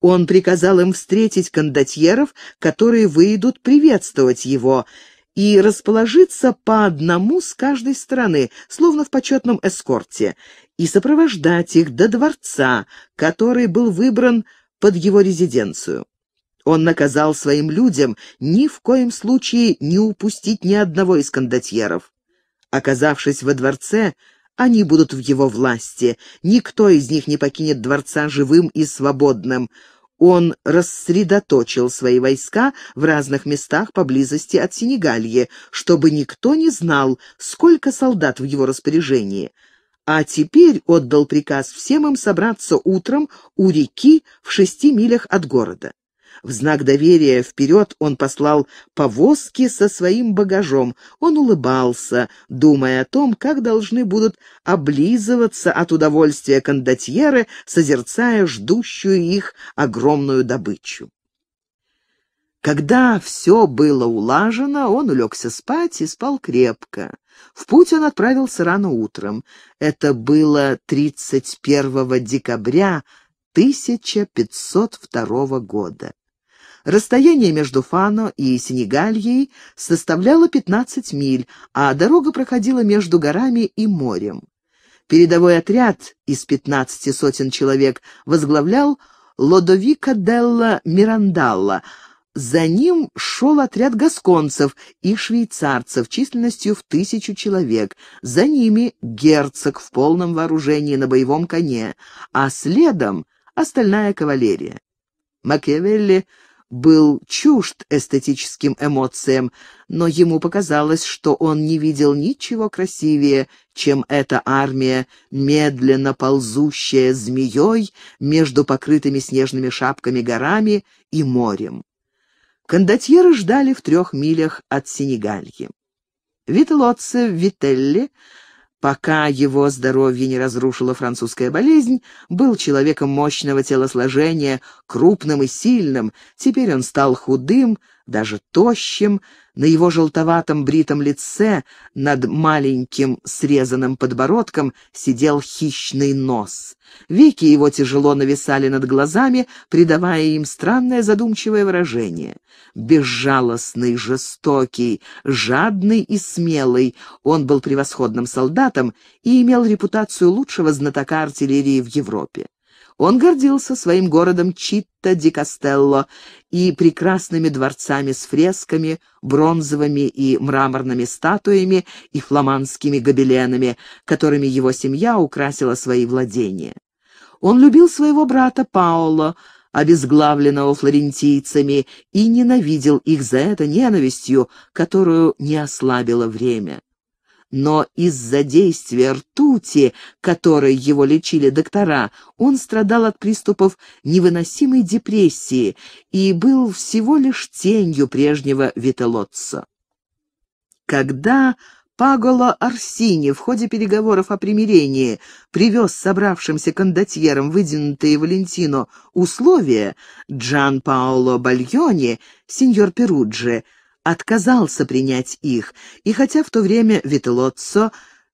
он приказал им встретить кондотьеров, которые выйдут приветствовать его, и расположиться по одному с каждой стороны, словно в почетном эскорте, и сопровождать их до дворца, который был выбран под его резиденцию. Он наказал своим людям ни в коем случае не упустить ни одного из кондотьеров. Оказавшись во дворце, они будут в его власти. Никто из них не покинет дворца живым и свободным. Он рассредоточил свои войска в разных местах поблизости от Сенегальи, чтобы никто не знал, сколько солдат в его распоряжении. А теперь отдал приказ всем им собраться утром у реки в шести милях от города. В знак доверия вперед он послал повозки со своим багажом. Он улыбался, думая о том, как должны будут облизываться от удовольствия кондотьеры, созерцая ждущую их огромную добычу. Когда все было улажено, он улегся спать и спал крепко. В путь он отправился рано утром. Это было 31 декабря 1502 года. Расстояние между Фано и Сенегальей составляло 15 миль, а дорога проходила между горами и морем. Передовой отряд из 15 сотен человек возглавлял Лодовика Делла Мирандалла, за ним шел отряд гасконцев и швейцарцев численностью в тысячу человек. За ними герцог в полном вооружении на боевом коне, а следом остальная кавалерия. Макиавелли был чужд эстетическим эмоциям, но ему показалось, что он не видел ничего красивее, чем эта армия, медленно ползущая змеей между покрытыми снежными шапками горами и морем. Кондотьеры ждали в трех милях от Сенегальи. Виталоце в Вителле пока его здоровье не разрушила французская болезнь, был человеком мощного телосложения, крупным и сильным. Теперь он стал худым, даже тощим, на его желтоватом бритом лице над маленьким срезанным подбородком сидел хищный нос. Веки его тяжело нависали над глазами, придавая им странное задумчивое выражение. Безжалостный, жестокий, жадный и смелый, он был превосходным солдатом и имел репутацию лучшего знатока артиллерии в Европе. Он гордился своим городом Читта-ди-Кастелло и прекрасными дворцами с фресками, бронзовыми и мраморными статуями и фламандскими гобеленами, которыми его семья украсила свои владения. Он любил своего брата Паоло, обезглавленного флорентийцами, и ненавидел их за это ненавистью, которую не ослабило время но из-за действия ртути, которой его лечили доктора, он страдал от приступов невыносимой депрессии и был всего лишь тенью прежнего Виталотца. Когда Паголо Арсини в ходе переговоров о примирении привез собравшимся кондотьерам выдвинутые Валентино условия, Джан Паоло Бальони, сеньор Перуджи, отказался принять их, и хотя в то время Вителоццо,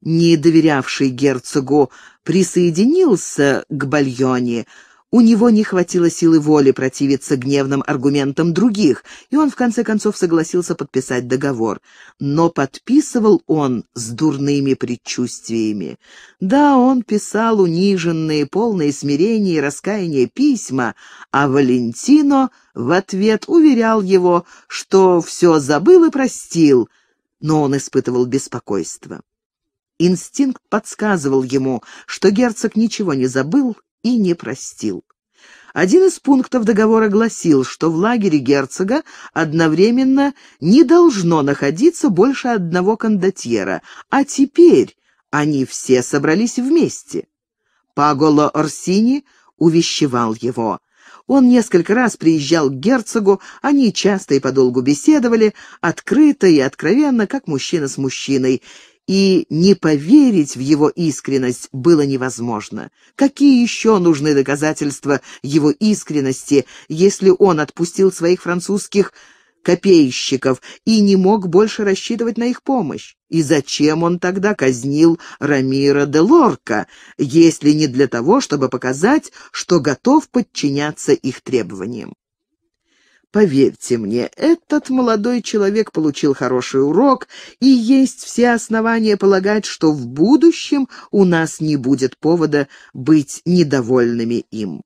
не доверявший герцогу, присоединился к Бальоне, у него не хватило силы воли противиться гневным аргументам других, и он в конце концов согласился подписать договор. Но подписывал он с дурными предчувствиями. Да, он писал униженные, полные смирения и раскаяния письма, а Валентино в ответ уверял его, что все забыл и простил, но он испытывал беспокойство. Инстинкт подсказывал ему, что герцог ничего не забыл и не простил. Один из пунктов договора гласил, что в лагере герцога одновременно не должно находиться больше одного кондотьера, а теперь они все собрались вместе. Паголо Орсини увещевал его. Он несколько раз приезжал к герцогу, они часто и подолгу беседовали, открыто и откровенно, как мужчина с мужчиной, и не поверить в его искренность было невозможно. Какие еще нужны доказательства его искренности, если он отпустил своих французских копейщиков и не мог больше рассчитывать на их помощь? И зачем он тогда казнил Рамира де Лорка, если не для того, чтобы показать, что готов подчиняться их требованиям? Поверьте мне, этот молодой человек получил хороший урок, и есть все основания полагать, что в будущем у нас не будет повода быть недовольными им.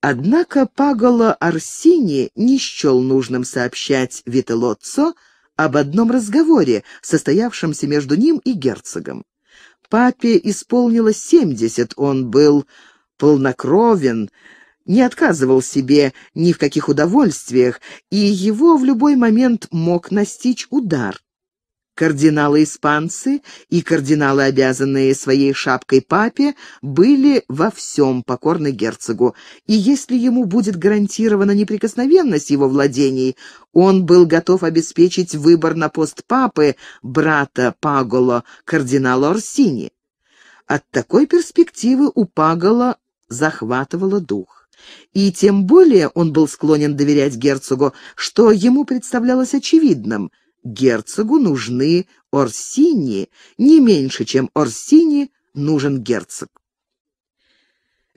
Однако Паголо Арсини не счел нужным сообщать Вителоццо об одном разговоре, состоявшемся между ним и герцогом. Папе исполнилось семьдесят, он был полнокровен, не отказывал себе ни в каких удовольствиях, и его в любой момент мог настичь удар. Кардиналы-испанцы и кардиналы, обязанные своей шапкой папе, были во всем покорны герцогу, и если ему будет гарантирована неприкосновенность его владений, он был готов обеспечить выбор на пост папы брата Паголо, кардинала Орсини. От такой перспективы у Паголо захватывало дух. И тем более он был склонен доверять герцогу, что ему представлялось очевидным. Герцогу нужны Орсини не меньше, чем Орсини нужен герцог.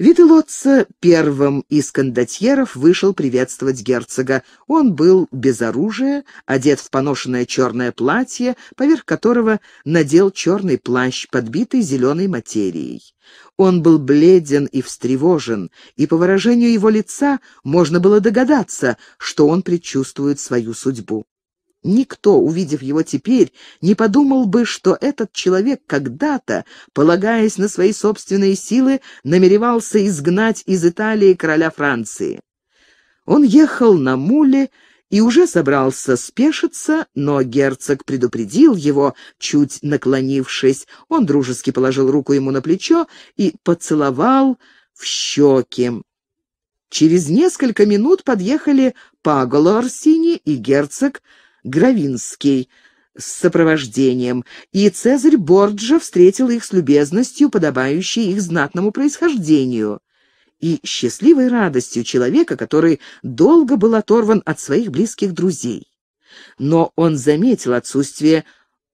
Вителотца первым из кондотьеров вышел приветствовать герцога. Он был без оружия, одет в поношенное черное платье, поверх которого надел черный плащ, подбитый зеленой материей. Он был бледен и встревожен, и по выражению его лица можно было догадаться, что он предчувствует свою судьбу. Никто, увидев его теперь, не подумал бы, что этот человек когда-то, полагаясь на свои собственные силы, намеревался изгнать из Италии короля Франции. Он ехал на муле и уже собрался спешиться, но герцог предупредил его, чуть наклонившись. Он дружески положил руку ему на плечо и поцеловал в щеки. Через несколько минут подъехали Паголо Арсини и герцог, Гравинский с сопровождением, и Цезарь Борджа встретил их с любезностью, подобающей их знатному происхождению и счастливой радостью человека, который долго был оторван от своих близких друзей. Но он заметил отсутствие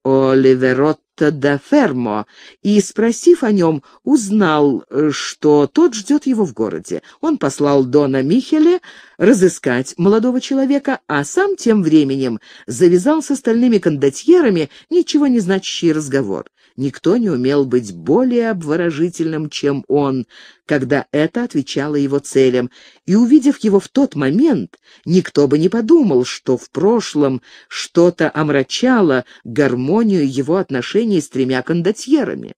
Оливерот. Роберта да Фермо и, спросив о нем, узнал, э, что тот ждет его в городе. Он послал Дона Михеле разыскать молодого человека, а сам тем временем завязал с остальными кондотьерами ничего не значащий разговор. Никто не умел быть более обворожительным, чем он, когда это отвечало его целям, и, увидев его в тот момент, никто бы не подумал, что в прошлом что-то омрачало гармонию его отношений с тремя кондотьерами.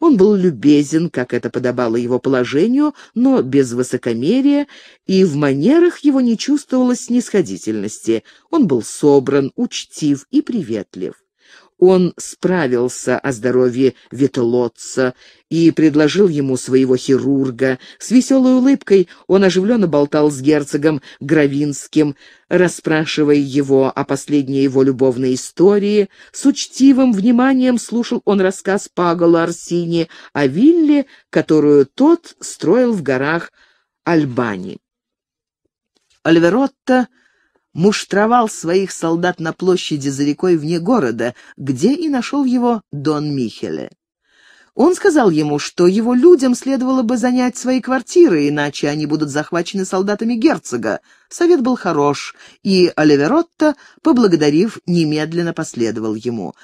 Он был любезен, как это подобало его положению, но без высокомерия, и в манерах его не чувствовалось снисходительности. Он был собран, учтив и приветлив он справился о здоровье Витолотца и предложил ему своего хирурга. С веселой улыбкой он оживленно болтал с герцогом Гравинским, расспрашивая его о последней его любовной истории. С учтивым вниманием слушал он рассказ Пагола Арсини о вилле, которую тот строил в горах Альбани. Альверотто — муштровал своих солдат на площади за рекой вне города, где и нашел его Дон Михеле. Он сказал ему, что его людям следовало бы занять свои квартиры, иначе они будут захвачены солдатами герцога. Совет был хорош, и Оливеротто, поблагодарив, немедленно последовал ему.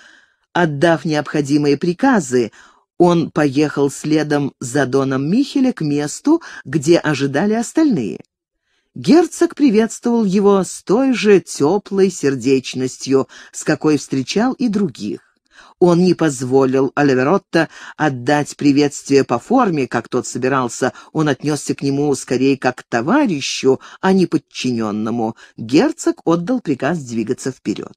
Отдав необходимые приказы, он поехал следом за Доном Михеля к месту, где ожидали остальные. Герцог приветствовал его с той же теплой сердечностью, с какой встречал и других. Он не позволил Оливеротто отдать приветствие по форме, как тот собирался. Он отнесся к нему скорее как к товарищу, а не подчиненному. Герцог отдал приказ двигаться вперед.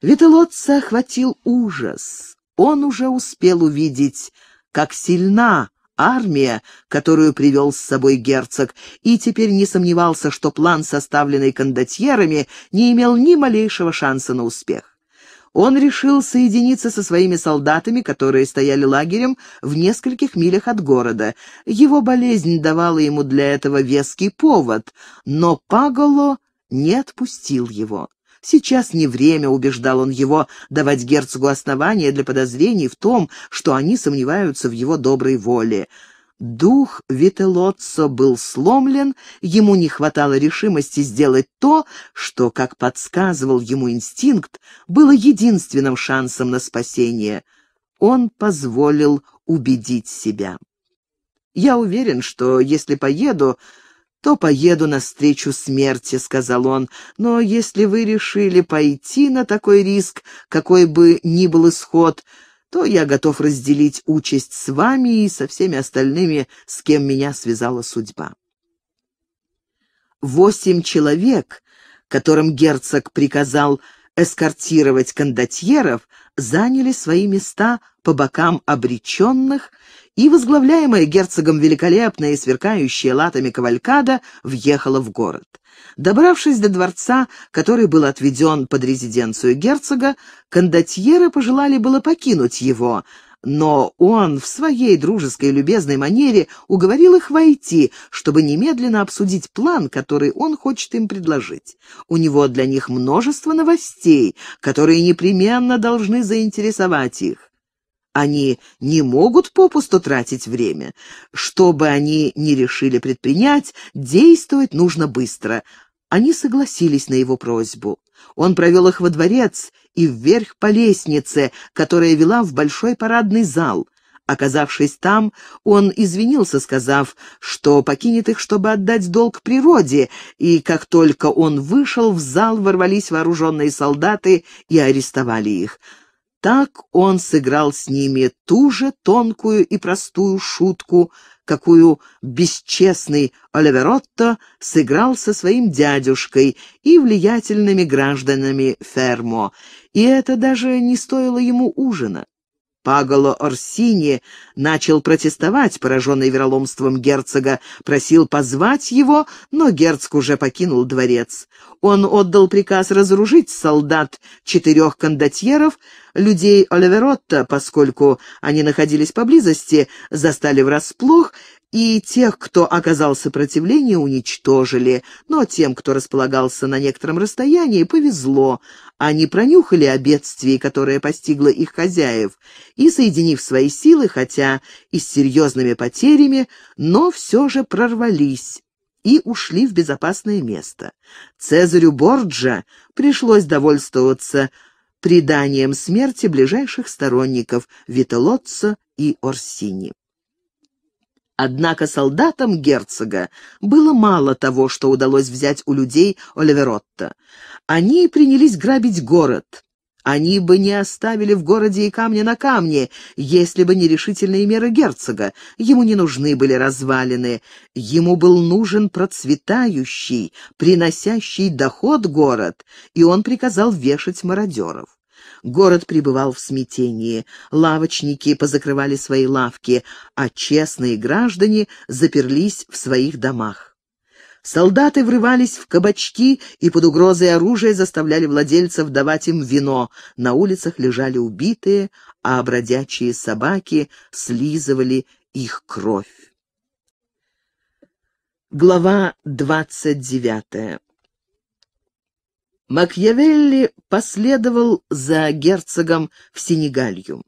Вителотца охватил ужас. Он уже успел увидеть, как сильна армия, которую привел с собой герцог, и теперь не сомневался, что план, составленный кондотьерами, не имел ни малейшего шанса на успех. Он решил соединиться со своими солдатами, которые стояли лагерем в нескольких милях от города. Его болезнь давала ему для этого веский повод, но Паголо не отпустил его. Сейчас не время, убеждал он его, давать герцогу основания для подозрений в том, что они сомневаются в его доброй воле. Дух Вителоццо был сломлен, ему не хватало решимости сделать то, что, как подсказывал ему инстинкт, было единственным шансом на спасение. Он позволил убедить себя. «Я уверен, что если поеду, то поеду навстречу смерти», — сказал он. «Но если вы решили пойти на такой риск, какой бы ни был исход, то я готов разделить участь с вами и со всеми остальными, с кем меня связала судьба». Восемь человек, которым герцог приказал эскортировать кондотьеров, заняли свои места по бокам обреченных — и возглавляемая герцогом великолепная и сверкающая латами кавалькада въехала в город. Добравшись до дворца, который был отведен под резиденцию герцога, кондотьеры пожелали было покинуть его, но он в своей дружеской любезной манере уговорил их войти, чтобы немедленно обсудить план, который он хочет им предложить. У него для них множество новостей, которые непременно должны заинтересовать их. Они не могут попусту тратить время. Что бы они ни решили предпринять, действовать нужно быстро. Они согласились на его просьбу. Он провел их во дворец и вверх по лестнице, которая вела в большой парадный зал. Оказавшись там, он извинился, сказав, что покинет их, чтобы отдать долг природе, и как только он вышел, в зал ворвались вооруженные солдаты и арестовали их. Так он сыграл с ними ту же тонкую и простую шутку, какую бесчестный Оливеротто сыграл со своим дядюшкой и влиятельными гражданами Фермо, и это даже не стоило ему ужина. Паголо Орсини начал протестовать, пораженный вероломством герцога, просил позвать его, но герцог уже покинул дворец. Он отдал приказ разоружить солдат четырех кондотьеров, людей Оливеротта, поскольку они находились поблизости, застали врасплох и тех, кто оказал сопротивление, уничтожили, но тем, кто располагался на некотором расстоянии, повезло. Они пронюхали о бедствии, которое постигло их хозяев, и, соединив свои силы, хотя и с серьезными потерями, но все же прорвались и ушли в безопасное место. Цезарю Борджа пришлось довольствоваться преданием смерти ближайших сторонников Вителоццо и Орсини. Однако солдатам герцога было мало того, что удалось взять у людей Оливеротта. Они принялись грабить город. Они бы не оставили в городе и камня на камне, если бы не решительные меры герцога. Ему не нужны были развалины. Ему был нужен процветающий, приносящий доход город, и он приказал вешать мародеров. Город пребывал в смятении, лавочники позакрывали свои лавки, а честные граждане заперлись в своих домах. Солдаты врывались в кабачки и под угрозой оружия заставляли владельцев давать им вино. На улицах лежали убитые, а бродячие собаки слизывали их кровь. Глава двадцать девятая Макьявелли последовал за герцогом в Сенегалью.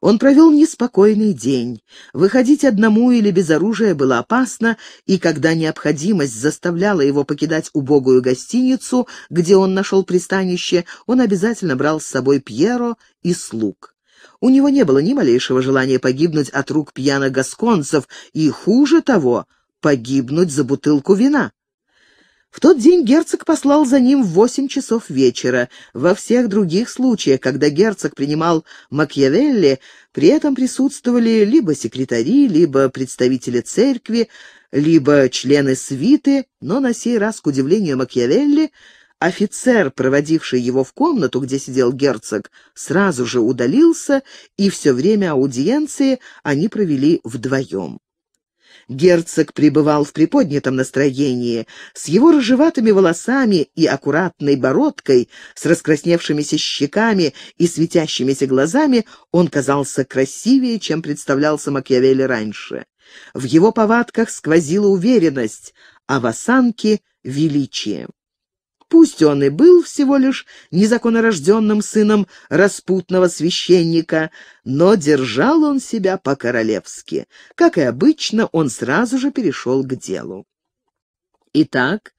Он провел неспокойный день. Выходить одному или без оружия было опасно, и когда необходимость заставляла его покидать убогую гостиницу, где он нашел пристанище, он обязательно брал с собой Пьеро и слуг. У него не было ни малейшего желания погибнуть от рук пьяных гасконцев и, хуже того, погибнуть за бутылку вина. В тот день герцог послал за ним в восемь часов вечера. Во всех других случаях, когда герцог принимал Макьявелли, при этом присутствовали либо секретари, либо представители церкви, либо члены свиты, но на сей раз, к удивлению Макьявелли, офицер, проводивший его в комнату, где сидел герцог, сразу же удалился, и все время аудиенции они провели вдвоем. Герцог пребывал в приподнятом настроении. С его рыжеватыми волосами и аккуратной бородкой, с раскрасневшимися щеками и светящимися глазами он казался красивее, чем представлялся Макиавелли раньше. В его повадках сквозила уверенность, а в осанке — величие пусть он и был всего лишь незаконнорожденным сыном распутного священника, но держал он себя по-королевски. Как и обычно, он сразу же перешел к делу. «Итак,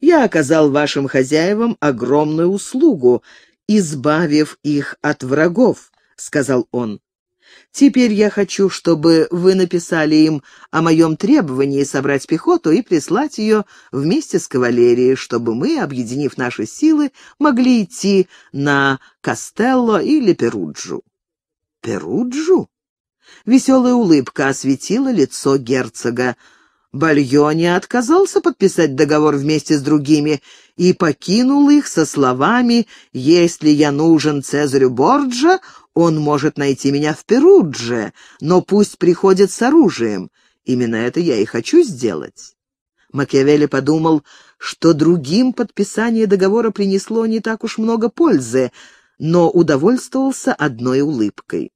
я оказал вашим хозяевам огромную услугу, избавив их от врагов», — сказал он. Теперь я хочу, чтобы вы написали им о моем требовании собрать пехоту и прислать ее вместе с кавалерией, чтобы мы, объединив наши силы, могли идти на Кастелло или Перуджу». «Перуджу?» Веселая улыбка осветила лицо герцога. Бальони отказался подписать договор вместе с другими и покинул их со словами «Если я нужен Цезарю Борджа, он может найти меня в Перудже, но пусть приходит с оружием. Именно это я и хочу сделать». Макиавелли подумал, что другим подписание договора принесло не так уж много пользы, но удовольствовался одной улыбкой.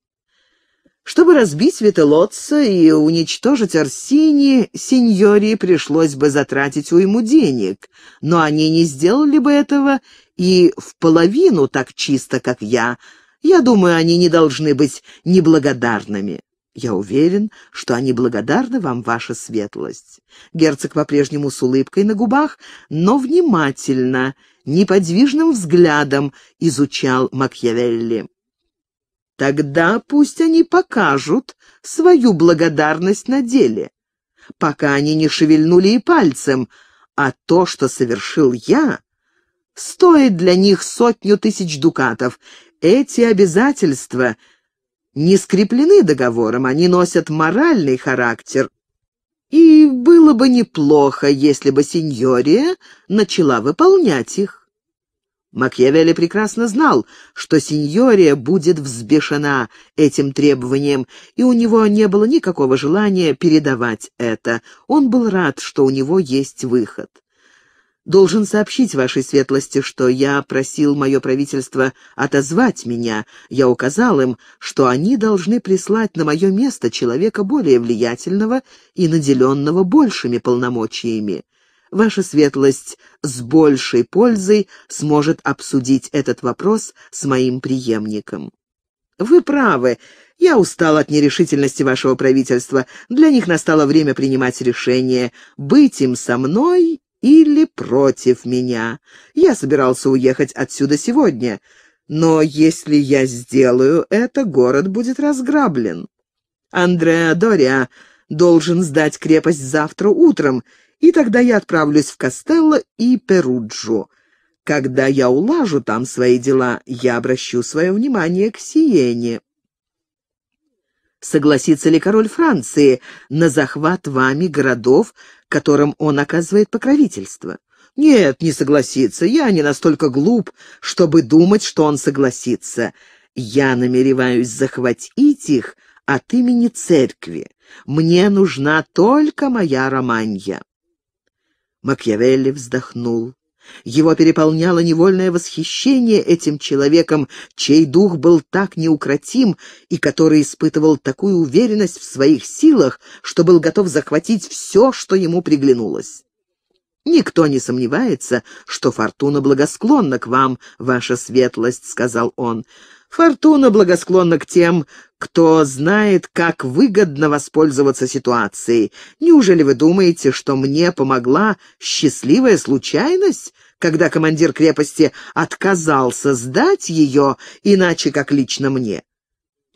Чтобы разбить Вителотца и уничтожить Арсини, сеньории пришлось бы затратить уйму денег, но они не сделали бы этого и в половину так чисто, как я, я думаю, они не должны быть неблагодарными. Я уверен, что они благодарны вам, ваша светлость. Герцог по-прежнему с улыбкой на губах, но внимательно, неподвижным взглядом изучал Макьявелли. Тогда пусть они покажут свою благодарность на деле, пока они не шевельнули и пальцем, а то, что совершил я, стоит для них сотню тысяч дукатов, эти обязательства не скреплены договором, они носят моральный характер, и было бы неплохо, если бы сеньория начала выполнять их. Макьявелли прекрасно знал, что сеньория будет взбешена этим требованием, и у него не было никакого желания передавать это. Он был рад, что у него есть выход должен сообщить вашей светлости, что я просил мое правительство отозвать меня. Я указал им, что они должны прислать на мое место человека более влиятельного и наделенного большими полномочиями. Ваша светлость с большей пользой сможет обсудить этот вопрос с моим преемником. Вы правы. Я устал от нерешительности вашего правительства. Для них настало время принимать решение. Быть им со мной или против меня. Я собирался уехать отсюда сегодня, но если я сделаю это, город будет разграблен. Андреа Дориа должен сдать крепость завтра утром, и тогда я отправлюсь в Костелло и Перуджу. Когда я улажу там свои дела, я обращу свое внимание к Сиене. Согласится ли король Франции на захват вами городов, которым он оказывает покровительство. Нет, не согласится. Я не настолько глуп, чтобы думать, что он согласится. Я намереваюсь захватить их от имени церкви. Мне нужна только моя Романья. Макьявелли вздохнул. Его переполняло невольное восхищение этим человеком, чей дух был так неукротим и который испытывал такую уверенность в своих силах, что был готов захватить все, что ему приглянулось. «Никто не сомневается, что фортуна благосклонна к вам, ваша светлость», — сказал он. «Фортуна благосклонна к тем, кто знает, как выгодно воспользоваться ситуацией. Неужели вы думаете, что мне помогла счастливая случайность, когда командир крепости отказался сдать ее, иначе как лично мне?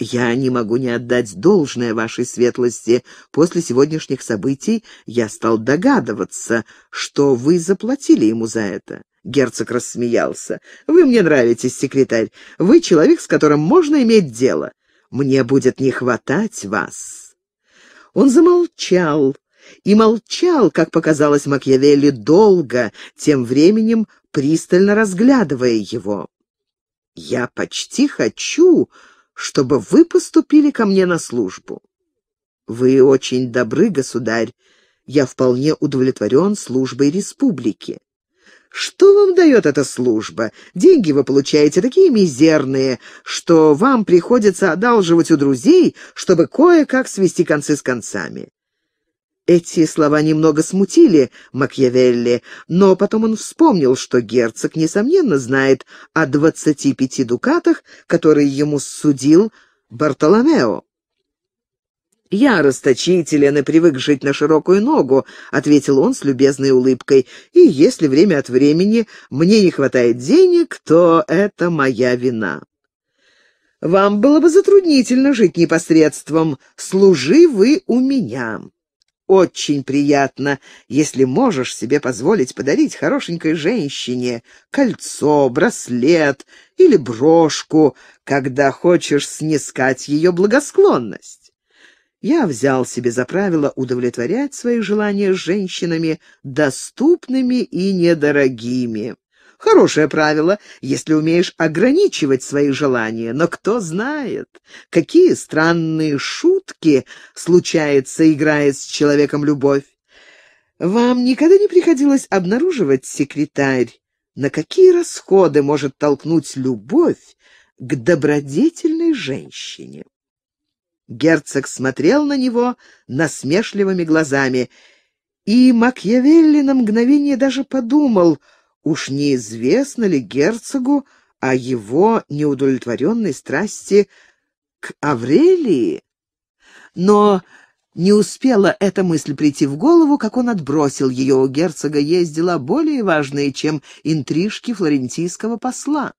Я не могу не отдать должное вашей светлости. После сегодняшних событий я стал догадываться, что вы заплатили ему за это. Герцог рассмеялся. «Вы мне нравитесь, секретарь. Вы человек, с которым можно иметь дело. Мне будет не хватать вас». Он замолчал, и молчал, как показалось Макьявелли, долго, тем временем пристально разглядывая его. «Я почти хочу, чтобы вы поступили ко мне на службу». «Вы очень добры, государь. Я вполне удовлетворен службой республики. Что вам дает эта служба? Деньги вы получаете такие мизерные, что вам приходится одалживать у друзей, чтобы кое-как свести концы с концами». Эти слова немного смутили Макьявелли, но потом он вспомнил, что герцог, несомненно, знает о двадцати пяти дукатах, которые ему судил Бартоломео. «Я расточителен и привык жить на широкую ногу», — ответил он с любезной улыбкой. «И если время от времени мне не хватает денег, то это моя вина». «Вам было бы затруднительно жить непосредством. Служи вы у меня». «Очень приятно, если можешь себе позволить подарить хорошенькой женщине кольцо, браслет или брошку, когда хочешь снискать ее благосклонность» я взял себе за правило удовлетворять свои желания с женщинами, доступными и недорогими. Хорошее правило, если умеешь ограничивать свои желания, но кто знает, какие странные шутки случаются, играя с человеком любовь. Вам никогда не приходилось обнаруживать, секретарь, на какие расходы может толкнуть любовь к добродетельной женщине? Герцог смотрел на него насмешливыми глазами, и Макьявелли на мгновение даже подумал, уж неизвестно ли герцогу о его неудовлетворенной страсти к Аврелии. Но не успела эта мысль прийти в голову, как он отбросил ее. У герцога есть дела более важные, чем интрижки флорентийского посла.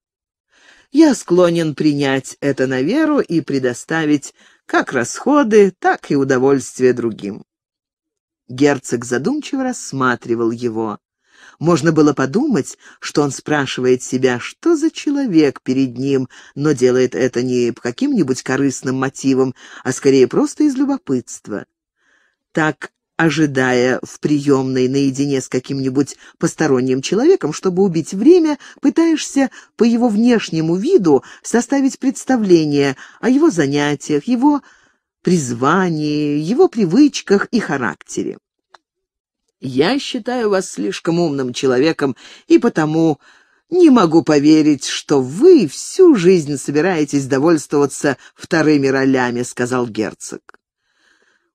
Я склонен принять это на веру и предоставить как расходы, так и удовольствие другим. Герцог задумчиво рассматривал его. Можно было подумать, что он спрашивает себя, что за человек перед ним, но делает это не по каким-нибудь корыстным мотивам, а скорее просто из любопытства. Так ожидая в приемной наедине с каким-нибудь посторонним человеком, чтобы убить время, пытаешься по его внешнему виду составить представление о его занятиях, его призвании, его привычках и характере. Я считаю вас слишком умным человеком и потому не могу поверить, что вы всю жизнь собираетесь довольствоваться вторыми ролями», — сказал герцог.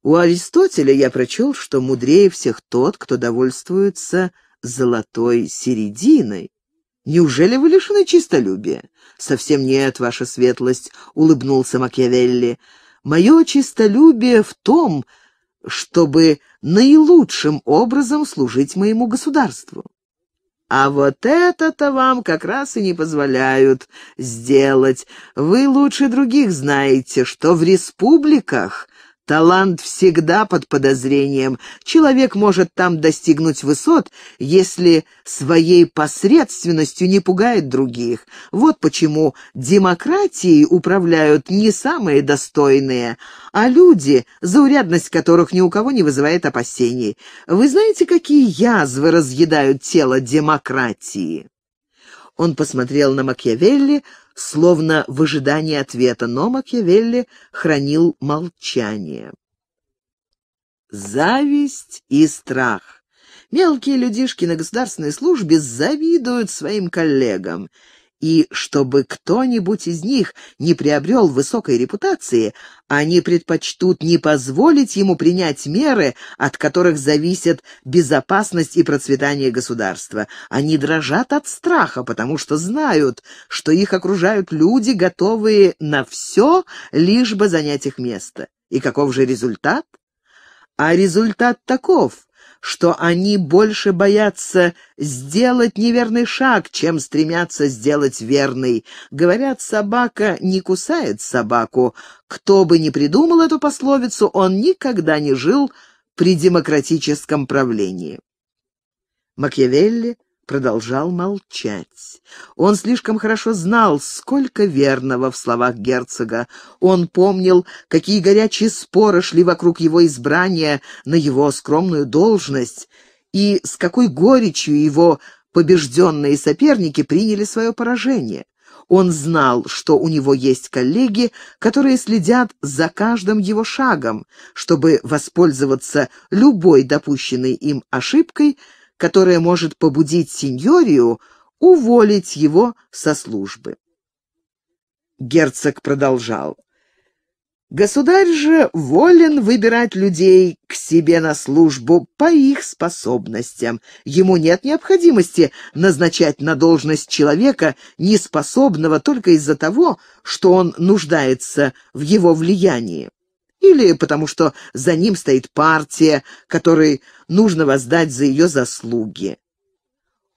У Аристотеля я прочел, что мудрее всех тот, кто довольствуется золотой серединой. Неужели вы лишены чистолюбия? Совсем нет, ваша светлость, — улыбнулся Макиавелли. Мое чистолюбие в том, чтобы наилучшим образом служить моему государству. А вот это-то вам как раз и не позволяют сделать. Вы лучше других знаете, что в республиках Талант всегда под подозрением. Человек может там достигнуть высот, если своей посредственностью не пугает других. Вот почему демократией управляют не самые достойные, а люди, заурядность которых ни у кого не вызывает опасений. Вы знаете, какие язвы разъедают тело демократии? Он посмотрел на Макьявелли, словно в ожидании ответа, но Макьявелли хранил молчание. Зависть и страх. Мелкие людишки на государственной службе завидуют своим коллегам и чтобы кто-нибудь из них не приобрел высокой репутации, они предпочтут не позволить ему принять меры, от которых зависят безопасность и процветание государства. Они дрожат от страха, потому что знают, что их окружают люди, готовые на все, лишь бы занять их место. И каков же результат? А результат таков, что они больше боятся сделать неверный шаг, чем стремятся сделать верный. Говорят, собака не кусает собаку. Кто бы ни придумал эту пословицу, он никогда не жил при демократическом правлении. Макиавелли продолжал молчать. Он слишком хорошо знал, сколько верного в словах герцога. Он помнил, какие горячие споры шли вокруг его избрания на его скромную должность, и с какой горечью его побежденные соперники приняли свое поражение. Он знал, что у него есть коллеги, которые следят за каждым его шагом, чтобы воспользоваться любой допущенной им ошибкой – которое может побудить сеньорию уволить его со службы. Герцог продолжал. Государь же волен выбирать людей к себе на службу по их способностям. Ему нет необходимости назначать на должность человека, неспособного только из-за того, что он нуждается в его влиянии или потому что за ним стоит партия, которой нужно воздать за ее заслуги.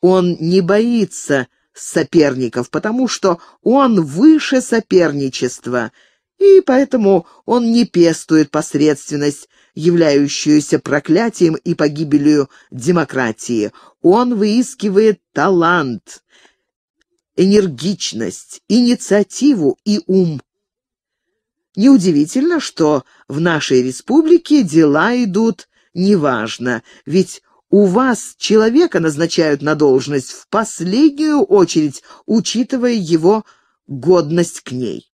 Он не боится соперников, потому что он выше соперничества, и поэтому он не пестует посредственность, являющуюся проклятием и погибелью демократии. Он выискивает талант, энергичность, инициативу и ум, Неудивительно, что в нашей республике дела идут неважно, ведь у вас человека назначают на должность в последнюю очередь, учитывая его годность к ней.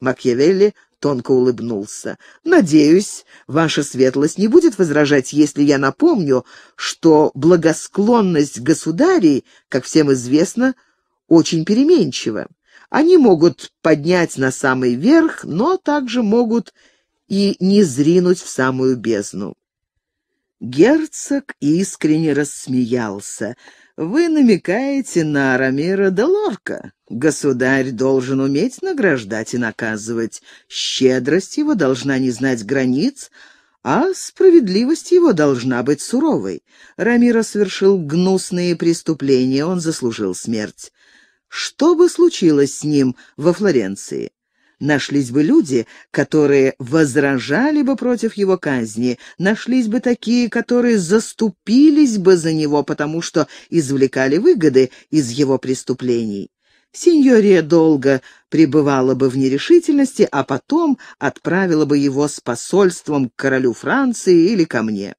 Макьявелли тонко улыбнулся. «Надеюсь, ваша светлость не будет возражать, если я напомню, что благосклонность государей, как всем известно, очень переменчива. Они могут поднять на самый верх, но также могут и не зринуть в самую бездну. Герцог искренне рассмеялся. «Вы намекаете на Рамира де Государь должен уметь награждать и наказывать. Щедрость его должна не знать границ, а справедливость его должна быть суровой. Рамиро совершил гнусные преступления, он заслужил смерть. Что бы случилось с ним во Флоренции? Нашлись бы люди, которые возражали бы против его казни, нашлись бы такие, которые заступились бы за него, потому что извлекали выгоды из его преступлений. Синьория долго пребывала бы в нерешительности, а потом отправила бы его с посольством к королю Франции или ко мне.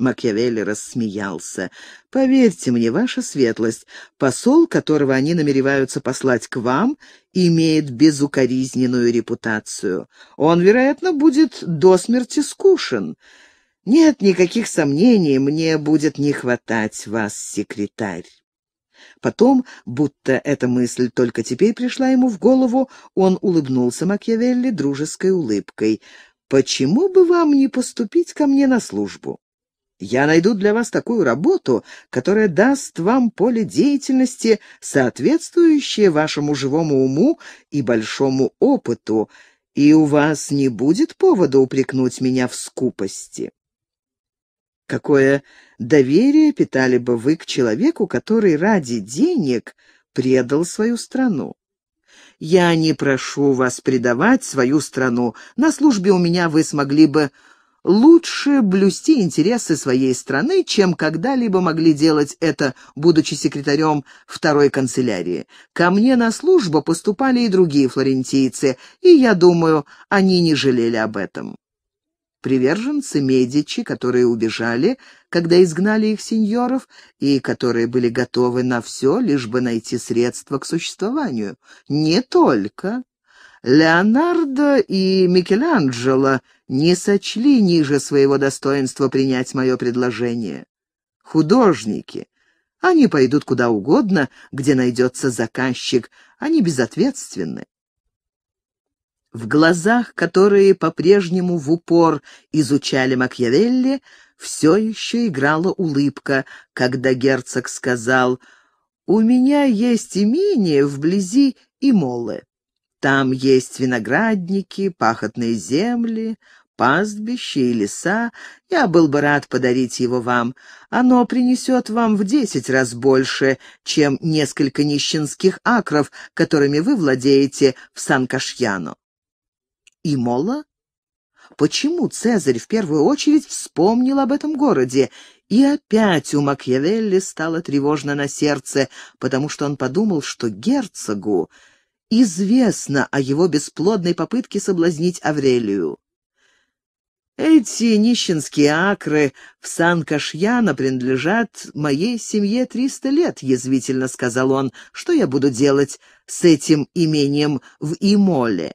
Макиавелли рассмеялся. «Поверьте мне, ваша светлость, посол, которого они намереваются послать к вам, имеет безукоризненную репутацию. Он, вероятно, будет до смерти скушен. Нет никаких сомнений, мне будет не хватать вас, секретарь». Потом, будто эта мысль только теперь пришла ему в голову, он улыбнулся Макиавелли дружеской улыбкой. «Почему бы вам не поступить ко мне на службу?» Я найду для вас такую работу, которая даст вам поле деятельности, соответствующее вашему живому уму и большому опыту, и у вас не будет повода упрекнуть меня в скупости. Какое доверие питали бы вы к человеку, который ради денег предал свою страну? Я не прошу вас предавать свою страну. На службе у меня вы смогли бы лучше блюсти интересы своей страны, чем когда-либо могли делать это, будучи секретарем второй канцелярии. Ко мне на службу поступали и другие флорентийцы, и, я думаю, они не жалели об этом. Приверженцы Медичи, которые убежали, когда изгнали их сеньоров, и которые были готовы на все, лишь бы найти средства к существованию. Не только Леонардо и Микеланджело не сочли ниже своего достоинства принять мое предложение. Художники. Они пойдут куда угодно, где найдется заказчик. Они безответственны. В глазах, которые по-прежнему в упор изучали Макьявелли, все еще играла улыбка, когда герцог сказал «У меня есть имение вблизи Имолы». Там есть виноградники, пахотные земли, пастбища и леса. Я был бы рад подарить его вам. Оно принесет вам в десять раз больше, чем несколько нищенских акров, которыми вы владеете в Сан-Кашьяно». «Имола?» Почему Цезарь в первую очередь вспомнил об этом городе и опять у Макьявелли стало тревожно на сердце, потому что он подумал, что герцогу известно о его бесплодной попытке соблазнить Аврелию. Эти нищенские акры в Сан-Кашьяна принадлежат моей семье триста лет, — язвительно сказал он. Что я буду делать с этим имением в Имоле?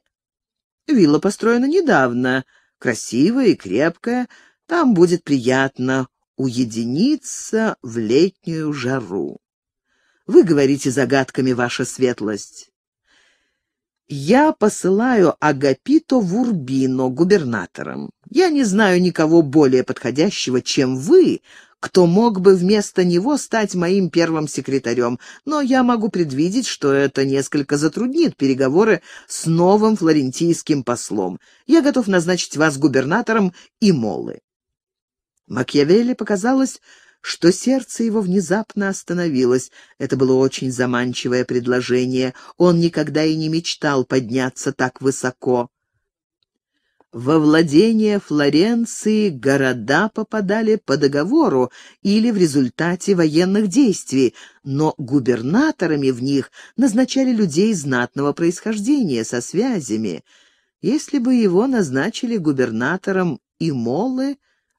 Вилла построена недавно, красивая и крепкая. Там будет приятно уединиться в летнюю жару. Вы говорите загадками, ваша светлость. Я посылаю Агапито в Урбино губернатором. Я не знаю никого более подходящего, чем вы, кто мог бы вместо него стать моим первым секретарем, но я могу предвидеть, что это несколько затруднит переговоры с новым флорентийским послом. Я готов назначить вас губернатором и молы. Макьявелли показалось, что сердце его внезапно остановилось. Это было очень заманчивое предложение. Он никогда и не мечтал подняться так высоко. Во владение Флоренции города попадали по договору или в результате военных действий, но губернаторами в них назначали людей знатного происхождения со связями. Если бы его назначили губернатором Имолы,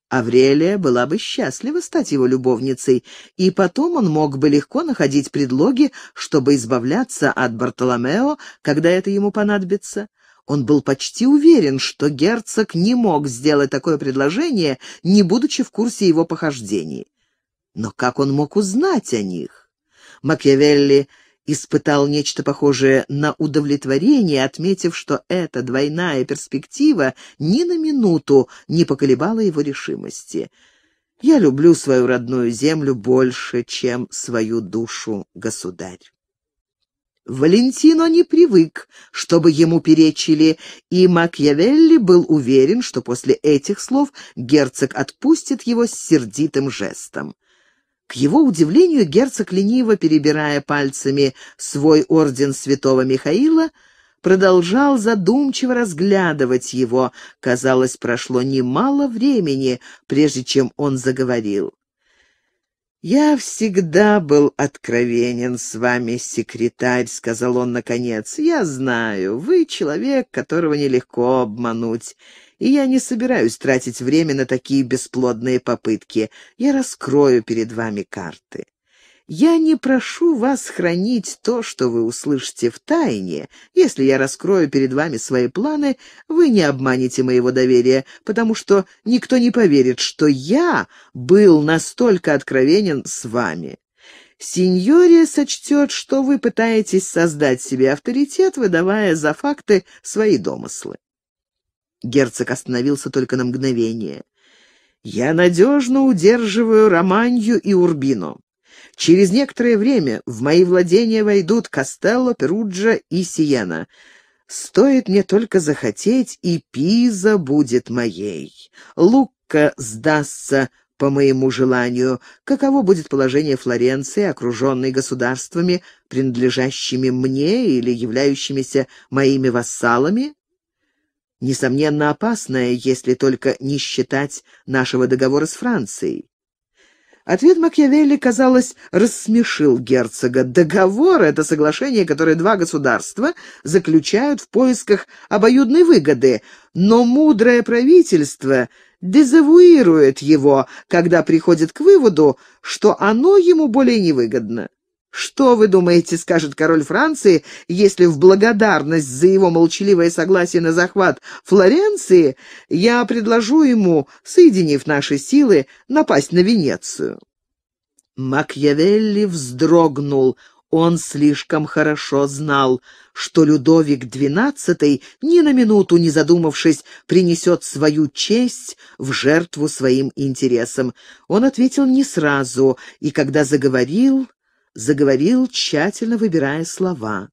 Аврелия была бы счастлива стать его любовницей, и потом он мог бы легко находить предлоги, чтобы избавляться от Бартоломео, когда это ему понадобится. Он был почти уверен, что герцог не мог сделать такое предложение, не будучи в курсе его похождений. Но как он мог узнать о них? Макиавелли испытал нечто похожее на удовлетворение, отметив, что эта двойная перспектива ни на минуту не поколебала его решимости. «Я люблю свою родную землю больше, чем свою душу, государь». Валентино не привык, чтобы ему перечили, и Макьявелли был уверен, что после этих слов герцог отпустит его с сердитым жестом. К его удивлению герцог, лениво перебирая пальцами свой орден святого Михаила, продолжал задумчиво разглядывать его. Казалось, прошло немало времени, прежде чем он заговорил. «Я всегда был откровенен с вами, секретарь», — сказал он наконец. «Я знаю, вы человек, которого нелегко обмануть и я не собираюсь тратить время на такие бесплодные попытки. Я раскрою перед вами карты. Я не прошу вас хранить то, что вы услышите в тайне. Если я раскрою перед вами свои планы, вы не обманете моего доверия, потому что никто не поверит, что я был настолько откровенен с вами. Синьоре сочтет, что вы пытаетесь создать себе авторитет, выдавая за факты свои домыслы. Герцог остановился только на мгновение. «Я надежно удерживаю Романью и Урбино. Через некоторое время в мои владения войдут Кастелло, Перуджа и Сиена. Стоит мне только захотеть, и Пиза будет моей. Лукка сдастся по моему желанию. Каково будет положение Флоренции, окруженной государствами, принадлежащими мне или являющимися моими вассалами? несомненно, опасное, если только не считать нашего договора с Францией. Ответ Макиавелли, казалось, рассмешил герцога. Договор — это соглашение, которое два государства заключают в поисках обоюдной выгоды, но мудрое правительство дезавуирует его, когда приходит к выводу, что оно ему более невыгодно. «Что вы думаете, — скажет король Франции, — если в благодарность за его молчаливое согласие на захват Флоренции я предложу ему, соединив наши силы, напасть на Венецию?» Макьявелли вздрогнул. Он слишком хорошо знал, что Людовик XII, ни на минуту не задумавшись, принесет свою честь в жертву своим интересам. Он ответил не сразу, и когда заговорил заговорил, тщательно выбирая слова.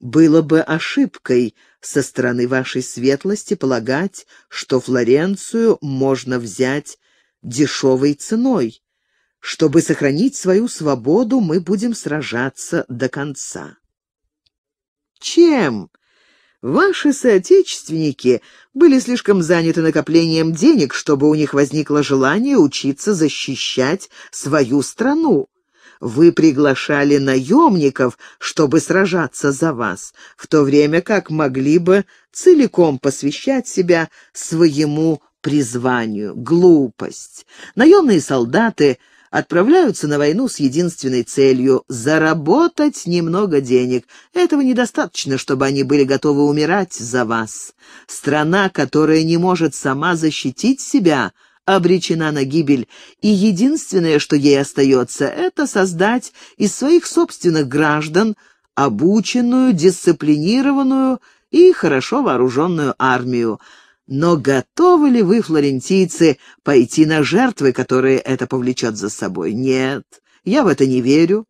«Было бы ошибкой со стороны вашей светлости полагать, что Флоренцию можно взять дешевой ценой. Чтобы сохранить свою свободу, мы будем сражаться до конца». «Чем?» Ваши соотечественники были слишком заняты накоплением денег, чтобы у них возникло желание учиться защищать свою страну. Вы приглашали наемников, чтобы сражаться за вас, в то время как могли бы целиком посвящать себя своему призванию. Глупость. Наемные солдаты отправляются на войну с единственной целью — заработать немного денег. Этого недостаточно, чтобы они были готовы умирать за вас. Страна, которая не может сама защитить себя — обречена на гибель, и единственное, что ей остается, это создать из своих собственных граждан обученную, дисциплинированную и хорошо вооруженную армию. Но готовы ли вы, флорентийцы, пойти на жертвы, которые это повлечет за собой? Нет, я в это не верю.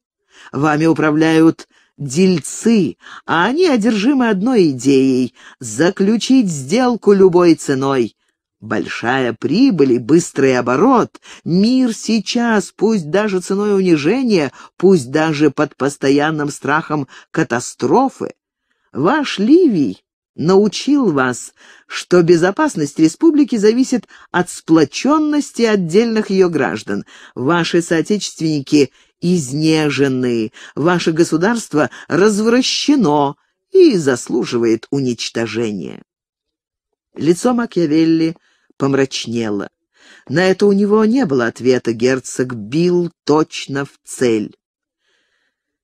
Вами управляют дельцы, а они одержимы одной идеей — заключить сделку любой ценой. Большая прибыль и быстрый оборот. Мир сейчас, пусть даже ценой унижения, пусть даже под постоянным страхом катастрофы. Ваш Ливий научил вас, что безопасность республики зависит от сплоченности отдельных ее граждан. Ваши соотечественники изнежены, ваше государство развращено и заслуживает уничтожения. Лицо Макиавелли – помрачнело. На это у него не было ответа, герцог бил точно в цель.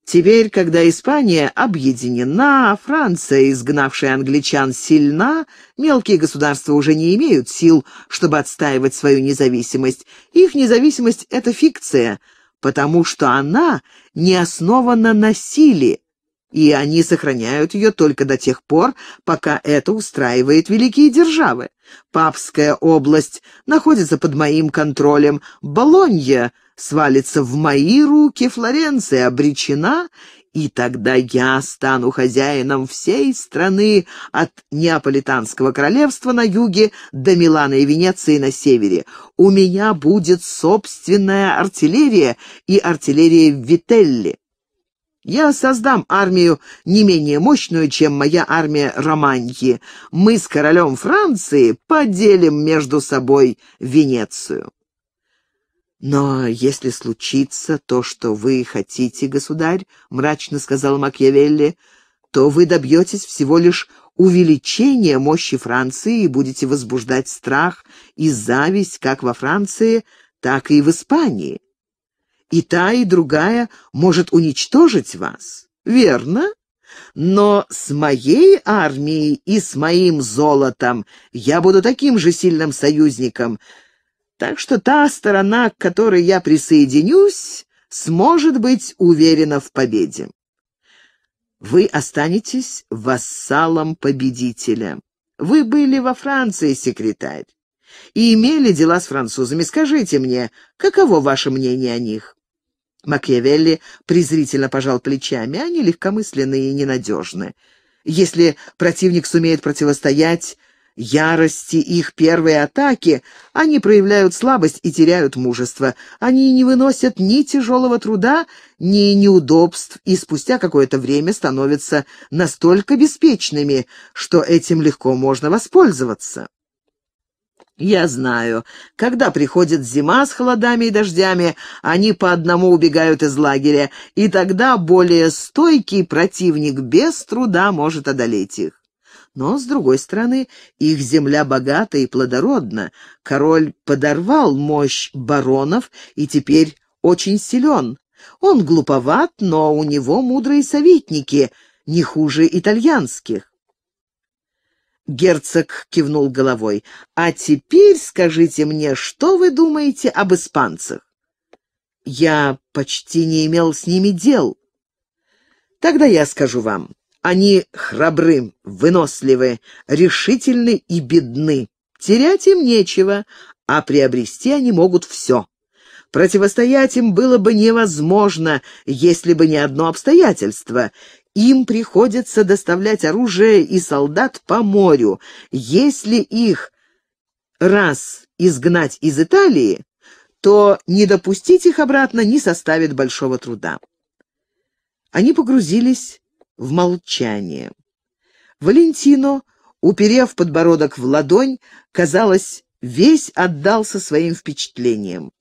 Теперь, когда Испания объединена, а Франция, изгнавшая англичан, сильна, мелкие государства уже не имеют сил, чтобы отстаивать свою независимость. Их независимость — это фикция, потому что она не основана на силе, и они сохраняют ее только до тех пор, пока это устраивает великие державы. Папская область находится под моим контролем. Болонья свалится в мои руки, Флоренция обречена, и тогда я стану хозяином всей страны от Неаполитанского королевства на юге до Милана и Венеции на севере. У меня будет собственная артиллерия и артиллерия Вителли. Я создам армию не менее мощную, чем моя армия Романьи. Мы с королем Франции поделим между собой Венецию. «Но если случится то, что вы хотите, государь», — мрачно сказал Макьявелли, — «то вы добьетесь всего лишь увеличения мощи Франции и будете возбуждать страх и зависть как во Франции, так и в Испании и та, и другая может уничтожить вас. Верно? Но с моей армией и с моим золотом я буду таким же сильным союзником. Так что та сторона, к которой я присоединюсь, сможет быть уверена в победе. Вы останетесь вассалом победителя. Вы были во Франции, секретарь, и имели дела с французами. Скажите мне, каково ваше мнение о них? Макиавелли презрительно пожал плечами. Они легкомысленные и ненадежны. Если противник сумеет противостоять ярости их первой атаки, они проявляют слабость и теряют мужество. Они не выносят ни тяжелого труда, ни неудобств, и спустя какое-то время становятся настолько беспечными, что этим легко можно воспользоваться. Я знаю, когда приходит зима с холодами и дождями, они по одному убегают из лагеря, и тогда более стойкий противник без труда может одолеть их. Но, с другой стороны, их земля богата и плодородна. Король подорвал мощь баронов и теперь очень силен. Он глуповат, но у него мудрые советники, не хуже итальянских. Герцог кивнул головой. «А теперь скажите мне, что вы думаете об испанцах?» «Я почти не имел с ними дел». «Тогда я скажу вам. Они храбры, выносливы, решительны и бедны. Терять им нечего, а приобрести они могут все. Противостоять им было бы невозможно, если бы не одно обстоятельство. Им приходится доставлять оружие и солдат по морю. Если их раз изгнать из Италии, то не допустить их обратно не составит большого труда. Они погрузились в молчание. Валентино, уперев подбородок в ладонь, казалось, весь отдался своим впечатлениям.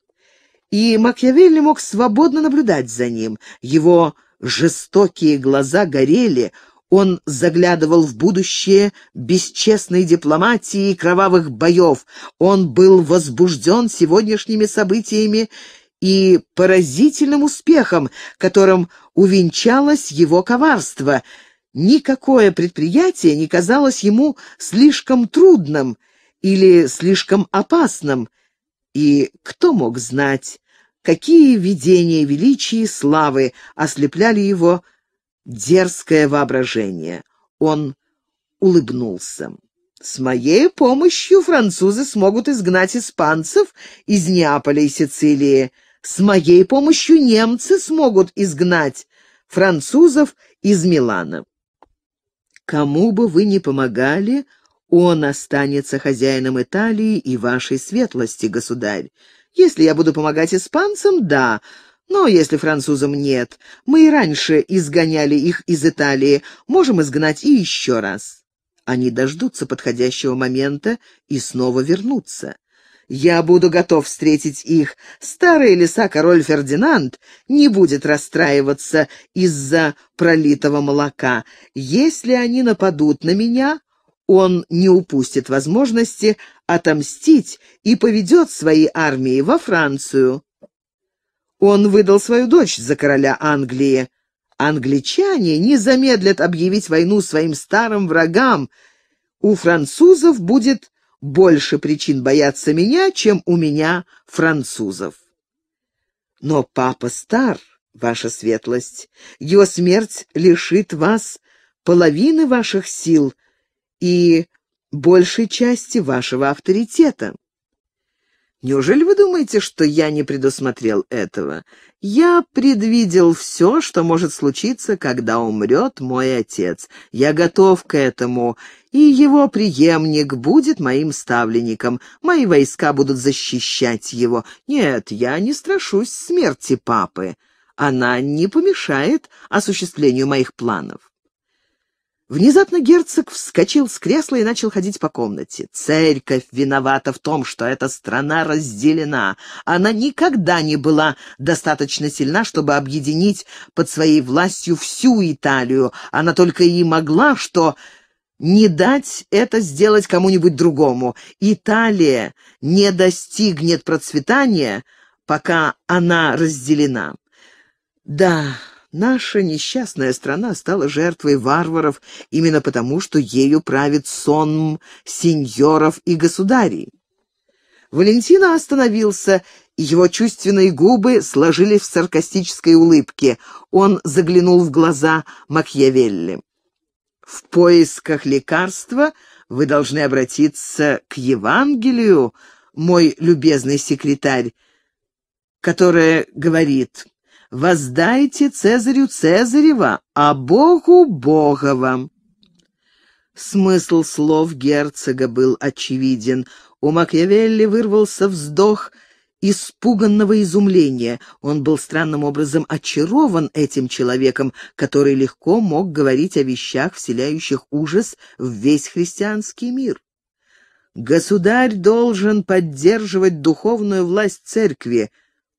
И Макиавелли мог свободно наблюдать за ним. Его жестокие глаза горели, он заглядывал в будущее бесчестной дипломатии и кровавых боев. Он был возбужден сегодняшними событиями и поразительным успехом, которым увенчалось его коварство. Никакое предприятие не казалось ему слишком трудным или слишком опасным. И кто мог знать, какие видения величия и славы ослепляли его дерзкое воображение. Он улыбнулся. «С моей помощью французы смогут изгнать испанцев из Неаполя и Сицилии. С моей помощью немцы смогут изгнать французов из Милана». «Кому бы вы ни помогали, он останется хозяином Италии и вашей светлости, государь. Если я буду помогать испанцам, да, но если французам нет. Мы и раньше изгоняли их из Италии, можем изгнать и еще раз. Они дождутся подходящего момента и снова вернутся. Я буду готов встретить их. Старый леса король Фердинанд не будет расстраиваться из-за пролитого молока. Если они нападут на меня, он не упустит возможности отомстить и поведет свои армии во Францию. Он выдал свою дочь за короля Англии. Англичане не замедлят объявить войну своим старым врагам. У французов будет больше причин бояться меня, чем у меня французов. Но папа стар, ваша светлость. Его смерть лишит вас половины ваших сил — и большей части вашего авторитета. Неужели вы думаете, что я не предусмотрел этого? Я предвидел все, что может случиться, когда умрет мой отец. Я готов к этому, и его преемник будет моим ставленником. Мои войска будут защищать его. Нет, я не страшусь смерти папы. Она не помешает осуществлению моих планов. Внезапно герцог вскочил с кресла и начал ходить по комнате. Церковь виновата в том, что эта страна разделена. Она никогда не была достаточно сильна, чтобы объединить под своей властью всю Италию. Она только и могла, что не дать это сделать кому-нибудь другому. Италия не достигнет процветания, пока она разделена. Да, Наша несчастная страна стала жертвой варваров именно потому, что ею правит сонм сеньоров и государей. Валентина остановился, его чувственные губы сложились в саркастической улыбке. Он заглянул в глаза Макьявелли. «В поисках лекарства вы должны обратиться к Евангелию, мой любезный секретарь, которое говорит...» «Воздайте Цезарю Цезарева, а Богу Богова». Смысл слов герцога был очевиден. У Макьявелли вырвался вздох испуганного изумления. Он был странным образом очарован этим человеком, который легко мог говорить о вещах, вселяющих ужас в весь христианский мир. Государь должен поддерживать духовную власть церкви,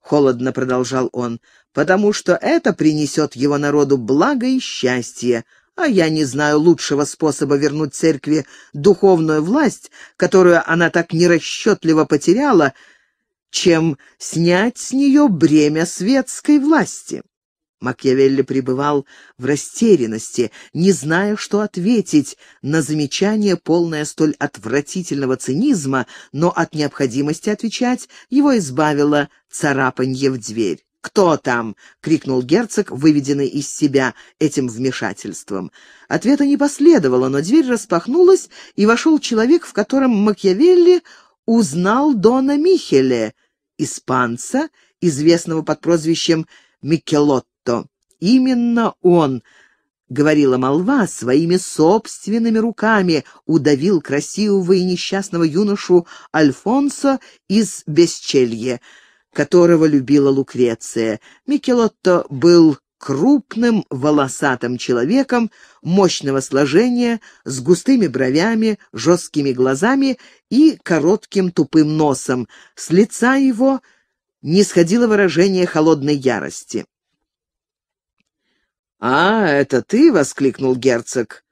холодно продолжал он, потому что это принесет его народу благо и счастье, а я не знаю лучшего способа вернуть церкви духовную власть, которую она так нерасчетливо потеряла, чем снять с нее бремя светской власти. Макьявелли пребывал в растерянности, не зная, что ответить на замечание, полное столь отвратительного цинизма, но от необходимости отвечать его избавило царапанье в дверь. «Кто там?» — крикнул герцог, выведенный из себя этим вмешательством. Ответа не последовало, но дверь распахнулась, и вошел человек, в котором Макьявелли узнал Дона Михеле, испанца, известного под прозвищем Микелот Риотто. Именно он, говорила молва, своими собственными руками удавил красивого и несчастного юношу Альфонсо из Бесчелье, которого любила Лукреция. Микелотто был крупным волосатым человеком мощного сложения, с густыми бровями, жесткими глазами и коротким тупым носом. С лица его не сходило выражение холодной ярости. «А, это ты?» — воскликнул герцог.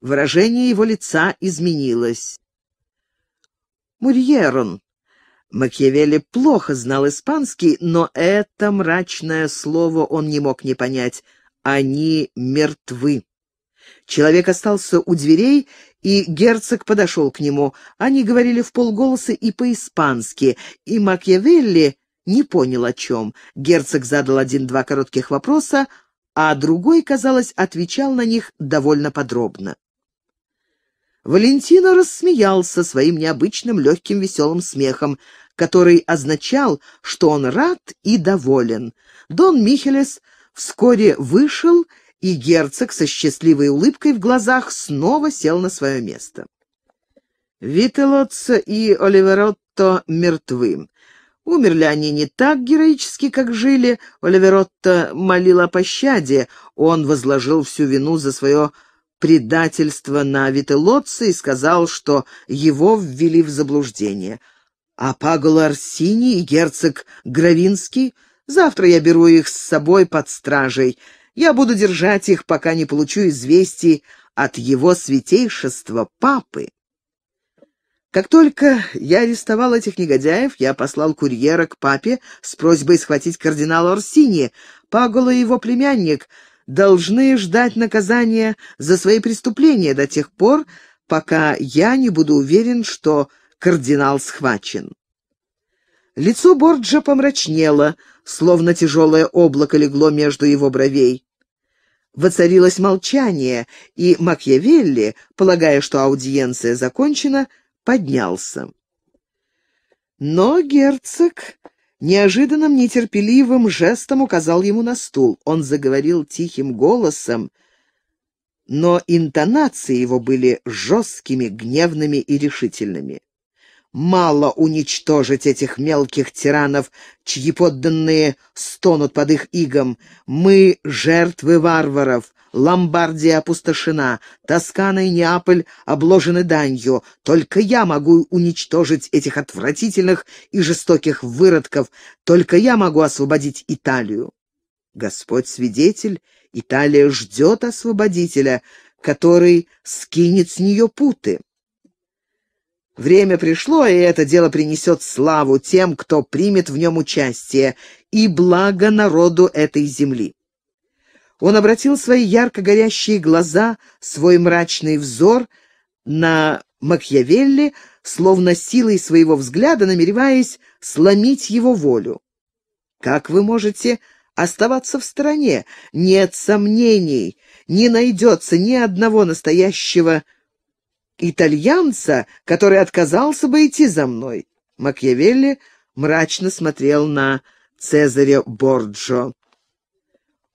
Выражение его лица изменилось. «Мурьерон». Макьявелли плохо знал испанский, но это мрачное слово он не мог не понять. «Они мертвы». Человек остался у дверей, и герцог подошел к нему. Они говорили в полголоса и по-испански, и Макьявелли не понял, о чем. Герцог задал один-два коротких вопроса, а другой, казалось, отвечал на них довольно подробно. Валентина рассмеялся своим необычным легким веселым смехом, который означал, что он рад и доволен. Дон Михелес вскоре вышел, и герцог со счастливой улыбкой в глазах снова сел на свое место. Вителотца и Оливеротто мертвы. Умерли они не так героически, как жили. Оливеротто молил о пощаде. Он возложил всю вину за свое предательство на Вителлоца и сказал, что его ввели в заблуждение. А Паголо Арсини и герцог Гравинский? Завтра я беру их с собой под стражей. Я буду держать их, пока не получу известий от его святейшества папы. Как только я арестовал этих негодяев, я послал курьера к папе с просьбой схватить кардинала Орсини. Паголо и его племянник должны ждать наказания за свои преступления до тех пор, пока я не буду уверен, что кардинал схвачен. Лицо Борджа помрачнело, словно тяжелое облако легло между его бровей. Воцарилось молчание, и Макьявелли, полагая, что аудиенция закончена, — поднялся. Но герцог неожиданным нетерпеливым жестом указал ему на стул. Он заговорил тихим голосом, но интонации его были жесткими, гневными и решительными. «Мало уничтожить этих мелких тиранов, чьи подданные стонут под их игом. Мы — жертвы варваров. Ломбардия опустошена, Тоскана и Неаполь обложены данью. Только я могу уничтожить этих отвратительных и жестоких выродков. Только я могу освободить Италию. Господь свидетель, Италия ждет освободителя, который скинет с нее путы. Время пришло, и это дело принесет славу тем, кто примет в нем участие, и благо народу этой земли. Он обратил свои ярко горящие глаза, свой мрачный взор на Макьявелли, словно силой своего взгляда намереваясь сломить его волю. «Как вы можете оставаться в стороне? Нет сомнений, не найдется ни одного настоящего итальянца, который отказался бы идти за мной». Макьявелли мрачно смотрел на Цезаря Борджо.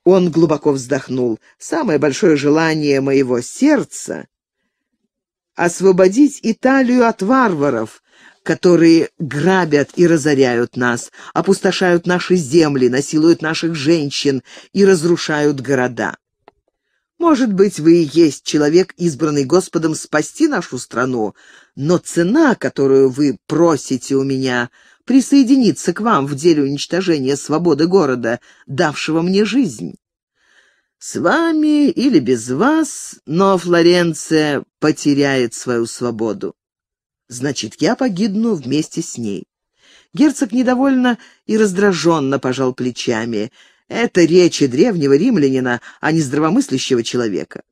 Он глубоко вздохнул. «Самое большое желание моего сердца — освободить Италию от варваров, которые грабят и разоряют нас, опустошают наши земли, насилуют наших женщин и разрушают города. Может быть, вы и есть человек, избранный Господом спасти нашу страну, но цена, которую вы просите у меня — присоединиться к вам в деле уничтожения свободы города, давшего мне жизнь. С вами или без вас, но Флоренция потеряет свою свободу. Значит, я погибну вместе с ней. Герцог недовольно и раздраженно пожал плечами. Это речи древнего римлянина, а не здравомыслящего человека.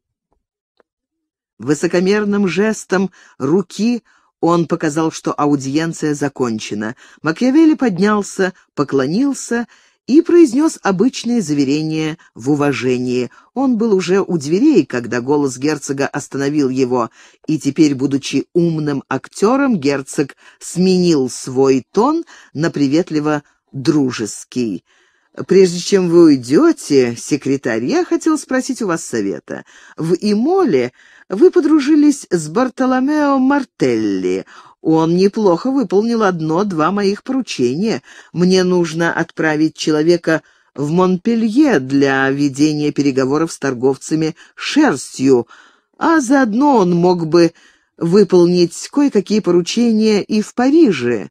Высокомерным жестом руки он показал, что аудиенция закончена. Макиавелли поднялся, поклонился и произнес обычное заверение в уважении. Он был уже у дверей, когда голос герцога остановил его, и теперь, будучи умным актером, герцог сменил свой тон на приветливо дружеский. «Прежде чем вы уйдете, секретарь, я хотел спросить у вас совета. В Имоле вы подружились с Бартоломео Мартелли. Он неплохо выполнил одно-два моих поручения. Мне нужно отправить человека в Монпелье для ведения переговоров с торговцами шерстью, а заодно он мог бы выполнить кое-какие поручения и в Париже.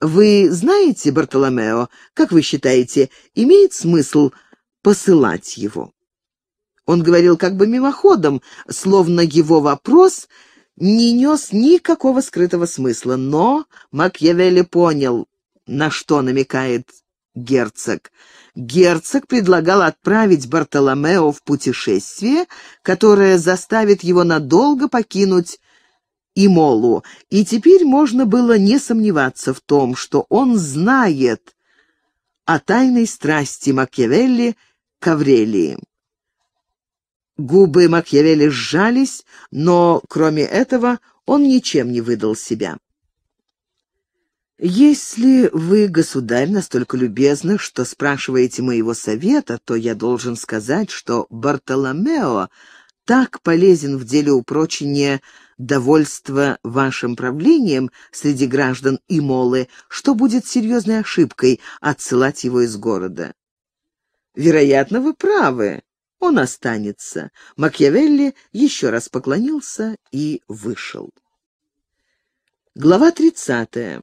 Вы знаете, Бартоломео, как вы считаете, имеет смысл посылать его?» Он говорил как бы мимоходом, словно его вопрос не нес никакого скрытого смысла. Но Макьявелли понял, на что намекает герцог. Герцог предлагал отправить Бартоломео в путешествие, которое заставит его надолго покинуть Имолу, и теперь можно было не сомневаться в том, что он знает о тайной страсти Макьявелли к Аврелии. Губы Макьявелли сжались, но, кроме этого, он ничем не выдал себя. «Если вы, государь, настолько любезны, что спрашиваете моего совета, то я должен сказать, что Бартоломео так полезен в деле упрочения довольства вашим правлением среди граждан Имолы, что будет серьезной ошибкой отсылать его из города». «Вероятно, вы правы», он останется. Макьявелли еще раз поклонился и вышел. Глава 30.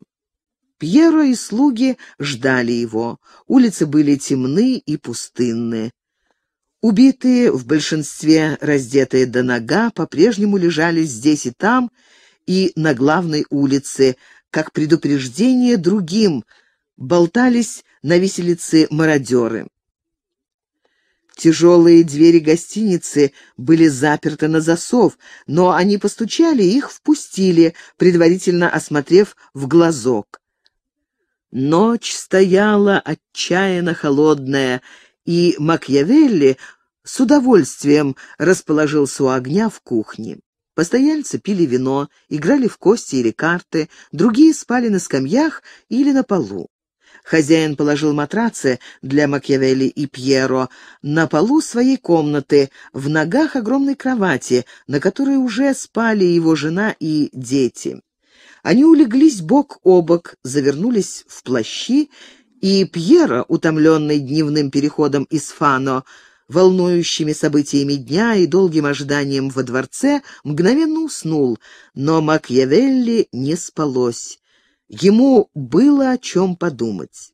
Пьеро и слуги ждали его. Улицы были темны и пустынны. Убитые, в большинстве раздетые до нога, по-прежнему лежали здесь и там, и на главной улице, как предупреждение другим, болтались на виселице мародеры. Тяжелые двери гостиницы были заперты на засов, но они постучали и их впустили, предварительно осмотрев в глазок. Ночь стояла отчаянно холодная, и Макьявелли с удовольствием расположился у огня в кухне. Постояльцы пили вино, играли в кости или карты, другие спали на скамьях или на полу. Хозяин положил матрацы для Макиавелли и Пьеро на полу своей комнаты, в ногах огромной кровати, на которой уже спали его жена и дети. Они улеглись бок о бок, завернулись в плащи, и Пьеро, утомленный дневным переходом из Фано, волнующими событиями дня и долгим ожиданием во дворце, мгновенно уснул, но Макьявелли не спалось. Ему было о чем подумать.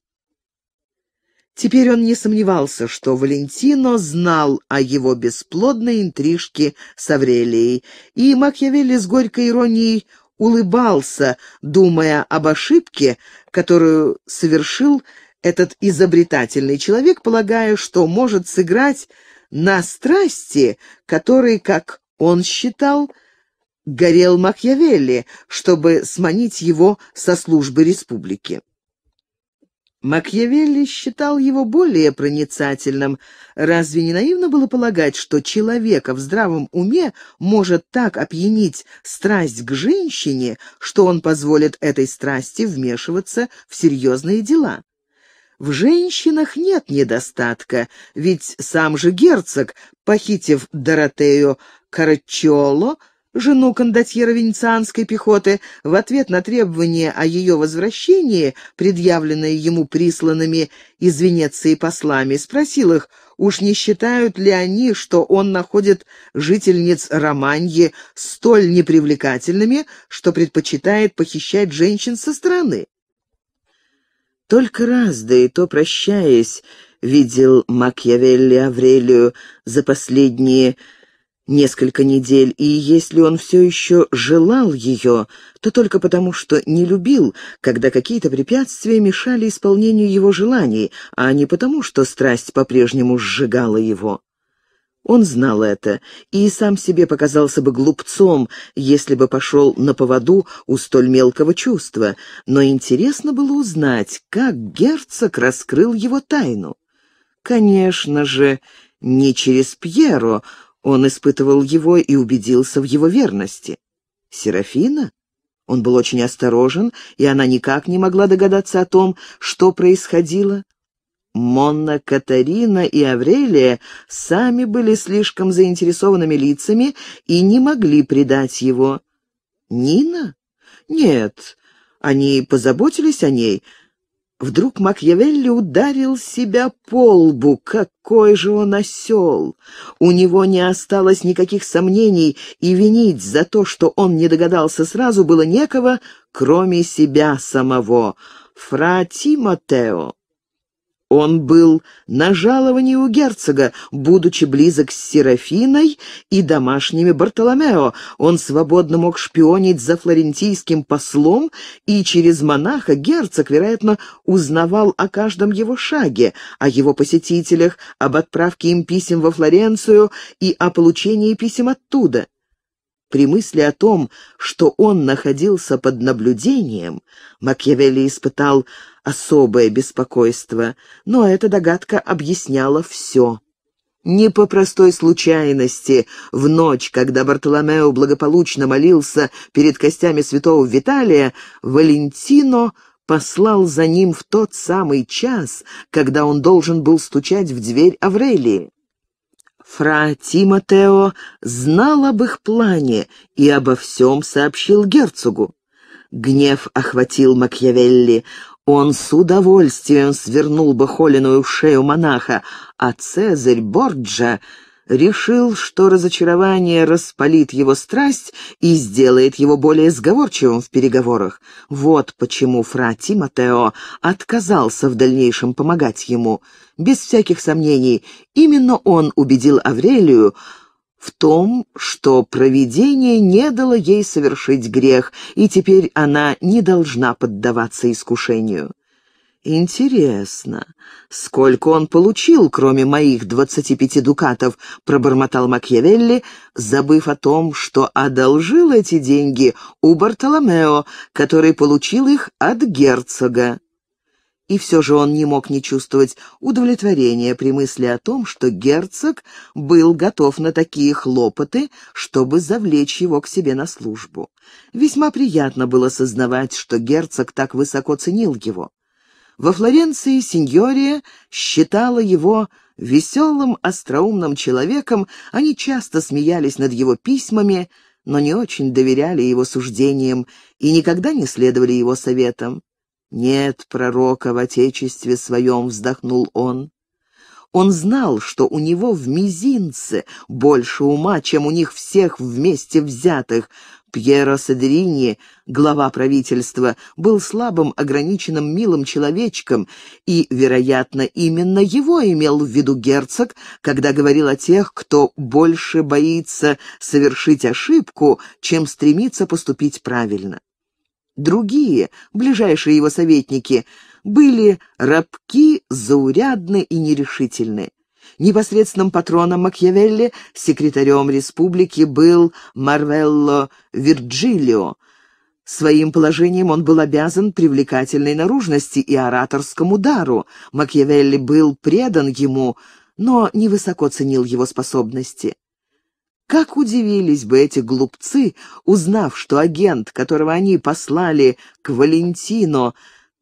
Теперь он не сомневался, что Валентино знал о его бесплодной интрижке с Аврелией, и Макьявелли с горькой иронией улыбался, думая об ошибке, которую совершил этот изобретательный человек, полагая, что может сыграть на страсти, которой, как он считал, — горел Макьявелли, чтобы сманить его со службы республики. Макьявелли считал его более проницательным. Разве не наивно было полагать, что человека в здравом уме может так опьянить страсть к женщине, что он позволит этой страсти вмешиваться в серьезные дела? В женщинах нет недостатка, ведь сам же герцог, похитив Доротею Карачиоло, жену кондотьера венецианской пехоты, в ответ на требование о ее возвращении, предъявленное ему присланными из Венеции послами, спросил их, уж не считают ли они, что он находит жительниц Романьи столь непривлекательными, что предпочитает похищать женщин со стороны. Только раз, да и то прощаясь, видел Макьявелли Аврелию за последние несколько недель, и если он все еще желал ее, то только потому, что не любил, когда какие-то препятствия мешали исполнению его желаний, а не потому, что страсть по-прежнему сжигала его. Он знал это и сам себе показался бы глупцом, если бы пошел на поводу у столь мелкого чувства, но интересно было узнать, как герцог раскрыл его тайну. Конечно же, не через Пьеро, он испытывал его и убедился в его верности. Серафина? Он был очень осторожен, и она никак не могла догадаться о том, что происходило. Монна Катарина и Аврелия сами были слишком заинтересованными лицами и не могли предать его. Нина? Нет, они позаботились о ней, Вдруг Макьявелли ударил себя по лбу. Какой же он осел! У него не осталось никаких сомнений, и винить за то, что он не догадался сразу, было некого, кроме себя самого. Фра Тимотео он был на жаловании у герцога, будучи близок с Серафиной и домашними Бартоломео. Он свободно мог шпионить за флорентийским послом, и через монаха герцог, вероятно, узнавал о каждом его шаге, о его посетителях, об отправке им писем во Флоренцию и о получении писем оттуда. При мысли о том, что он находился под наблюдением, Макьявелли испытал особое беспокойство, но эта догадка объясняла все. Не по простой случайности, в ночь, когда Бартоломео благополучно молился перед костями святого Виталия, Валентино послал за ним в тот самый час, когда он должен был стучать в дверь Аврелии. Фра Тимотео знал об их плане и обо всем сообщил герцогу. Гнев охватил Макьявелли. Он с удовольствием свернул бы холеную шею монаха, а Цезарь Борджа решил, что разочарование распалит его страсть и сделает его более сговорчивым в переговорах. Вот почему фра Тимотео отказался в дальнейшем помогать ему. Без всяких сомнений, именно он убедил Аврелию, в том, что провидение не дало ей совершить грех, и теперь она не должна поддаваться искушению. «Интересно, сколько он получил, кроме моих двадцати пяти дукатов?» — пробормотал Макьявелли, забыв о том, что одолжил эти деньги у Бартоломео, который получил их от герцога. И все же он не мог не чувствовать удовлетворения при мысли о том, что герцог был готов на такие хлопоты, чтобы завлечь его к себе на службу. Весьма приятно было сознавать, что герцог так высоко ценил его. Во Флоренции сеньория считала его веселым, остроумным человеком, они часто смеялись над его письмами, но не очень доверяли его суждениям и никогда не следовали его советам. «Нет пророка в Отечестве своем», — вздохнул он. Он знал, что у него в мизинце больше ума, чем у них всех вместе взятых. Пьеро Садерини, глава правительства, был слабым, ограниченным, милым человечком, и, вероятно, именно его имел в виду герцог, когда говорил о тех, кто больше боится совершить ошибку, чем стремится поступить правильно. Другие, ближайшие его советники, были рабки, заурядны и нерешительны. Непосредственным патроном Макьявелли, секретарем республики, был Марвелло Вирджилио. Своим положением он был обязан привлекательной наружности и ораторскому дару. Макьявелли был предан ему, но невысоко ценил его способности. Как удивились бы эти глупцы, узнав, что агент, которого они послали к Валентино,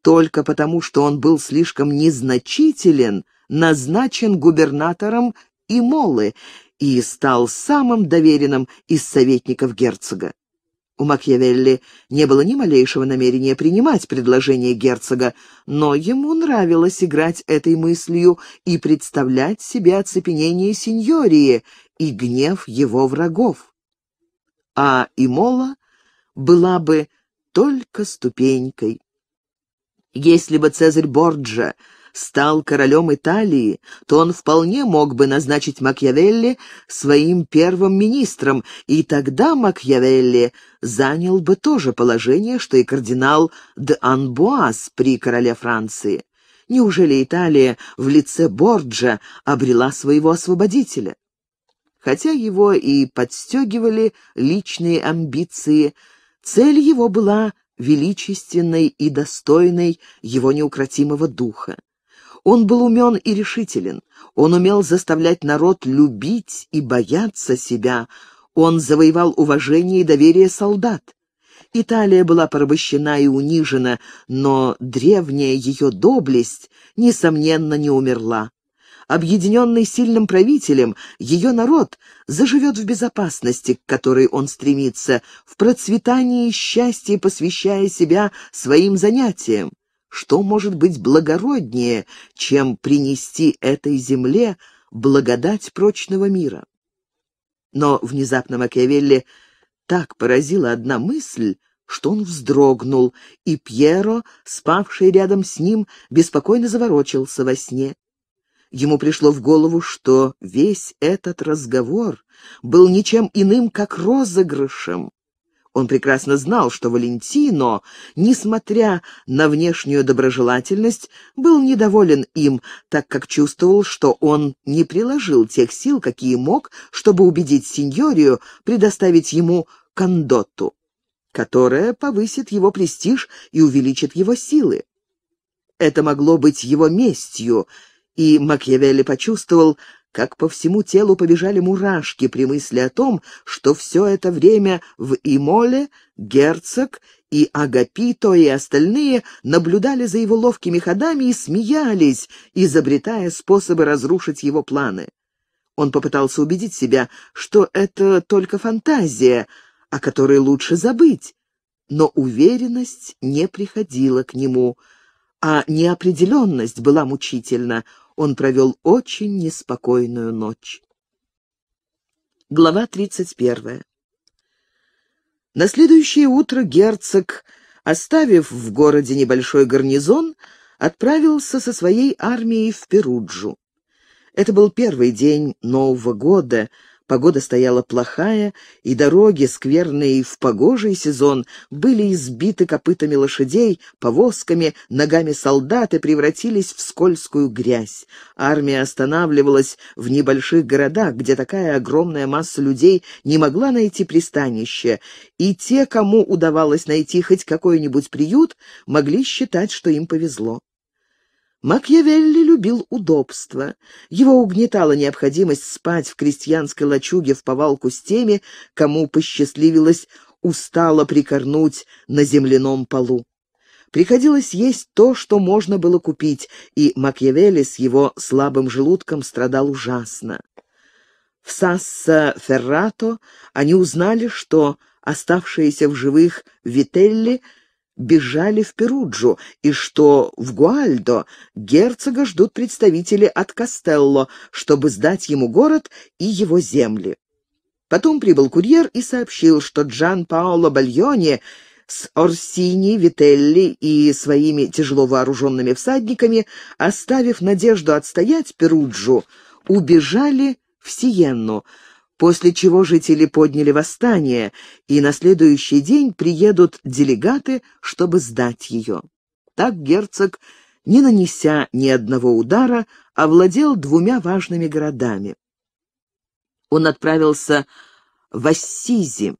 только потому, что он был слишком незначителен, назначен губернатором Имолы и стал самым доверенным из советников герцога. У Макьявелли не было ни малейшего намерения принимать предложение герцога, но ему нравилось играть этой мыслью и представлять себе оцепенение сеньории, и гнев его врагов. А Имола была бы только ступенькой. Если бы Цезарь Борджа стал королем Италии, то он вполне мог бы назначить Макьявелли своим первым министром, и тогда Макьявелли занял бы то же положение, что и кардинал де Анбуас при короле Франции. Неужели Италия в лице Борджа обрела своего освободителя? Хотя его и подстегивали личные амбиции, цель его была величественной и достойной его неукротимого духа. Он был умен и решителен, он умел заставлять народ любить и бояться себя, он завоевал уважение и доверие солдат. Италия была порабощена и унижена, но древняя ее доблесть, несомненно, не умерла объединенный сильным правителем, ее народ заживет в безопасности, к которой он стремится, в процветании и счастье, посвящая себя своим занятиям. Что может быть благороднее, чем принести этой земле благодать прочного мира? Но внезапно Макиавелли так поразила одна мысль, что он вздрогнул, и Пьеро, спавший рядом с ним, беспокойно заворочился во сне. Ему пришло в голову, что весь этот разговор был ничем иным, как розыгрышем. Он прекрасно знал, что Валентино, несмотря на внешнюю доброжелательность, был недоволен им, так как чувствовал, что он не приложил тех сил, какие мог, чтобы убедить сеньорию предоставить ему кондоту, которая повысит его престиж и увеличит его силы. Это могло быть его местью — и Макьявелли почувствовал, как по всему телу побежали мурашки при мысли о том, что все это время в Имоле герцог и Агапито и остальные наблюдали за его ловкими ходами и смеялись, изобретая способы разрушить его планы. Он попытался убедить себя, что это только фантазия, о которой лучше забыть, но уверенность не приходила к нему, а неопределенность была мучительна — он провел очень неспокойную ночь. Глава 31. На следующее утро герцог, оставив в городе небольшой гарнизон, отправился со своей армией в Перуджу. Это был первый день Нового года — Погода стояла плохая, и дороги, скверные в погожий сезон, были избиты копытами лошадей, повозками, ногами солдат и превратились в скользкую грязь. Армия останавливалась в небольших городах, где такая огромная масса людей не могла найти пристанище, и те, кому удавалось найти хоть какой-нибудь приют, могли считать, что им повезло. Макьявелли любил удобство. Его угнетала необходимость спать в крестьянской лачуге в повалку с теми, кому посчастливилось устало прикорнуть на земляном полу. Приходилось есть то, что можно было купить, и Макьявелли с его слабым желудком страдал ужасно. В Сасса-Феррато они узнали, что оставшиеся в живых Вителли – бежали в Перуджу, и что в Гуальдо герцога ждут представители от Кастелло, чтобы сдать ему город и его земли. Потом прибыл курьер и сообщил, что Джан Паоло Бальоне с Орсини, Вителли и своими тяжело вооруженными всадниками, оставив надежду отстоять Перуджу, убежали в Сиенну, после чего жители подняли восстание, и на следующий день приедут делегаты, чтобы сдать ее. Так герцог, не нанеся ни одного удара, овладел двумя важными городами. Он отправился в Ассизи.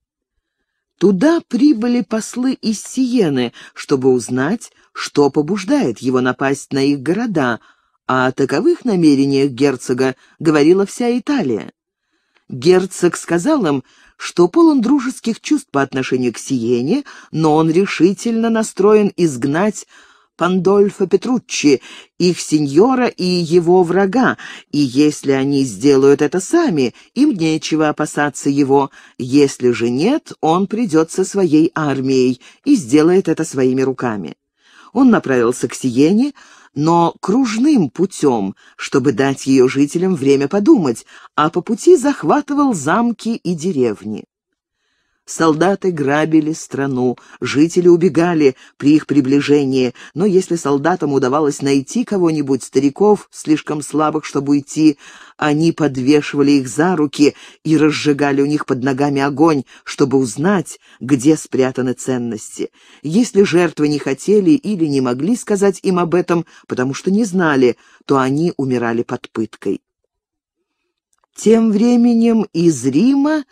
Туда прибыли послы из Сиены, чтобы узнать, что побуждает его напасть на их города, а о таковых намерениях герцога говорила вся Италия. Герцог сказал им, что полон дружеских чувств по отношению к Сиене, но он решительно настроен изгнать Пандольфа Петруччи, их сеньора и его врага, и если они сделают это сами, им нечего опасаться его. Если же нет, он придет со своей армией и сделает это своими руками. Он направился к Сиене, но кружным путем, чтобы дать ее жителям время подумать, а по пути захватывал замки и деревни. Солдаты грабили страну, жители убегали при их приближении, но если солдатам удавалось найти кого-нибудь, стариков, слишком слабых, чтобы уйти, они подвешивали их за руки и разжигали у них под ногами огонь, чтобы узнать, где спрятаны ценности. Если жертвы не хотели или не могли сказать им об этом, потому что не знали, то они умирали под пыткой. Тем временем из Рима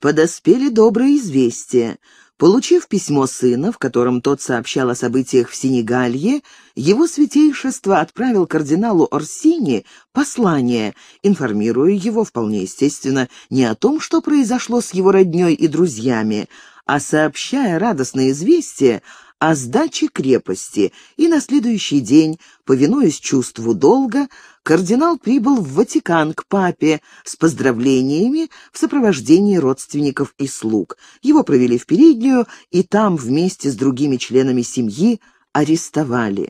подоспели добрые известия. Получив письмо сына, в котором тот сообщал о событиях в Сенегалье, его святейшество отправил кардиналу Орсини послание, информируя его, вполне естественно, не о том, что произошло с его родней и друзьями, а сообщая радостное известие о сдаче крепости, и на следующий день, повинуясь чувству долга, кардинал прибыл в Ватикан к папе с поздравлениями в сопровождении родственников и слуг. Его провели в переднюю, и там вместе с другими членами семьи арестовали.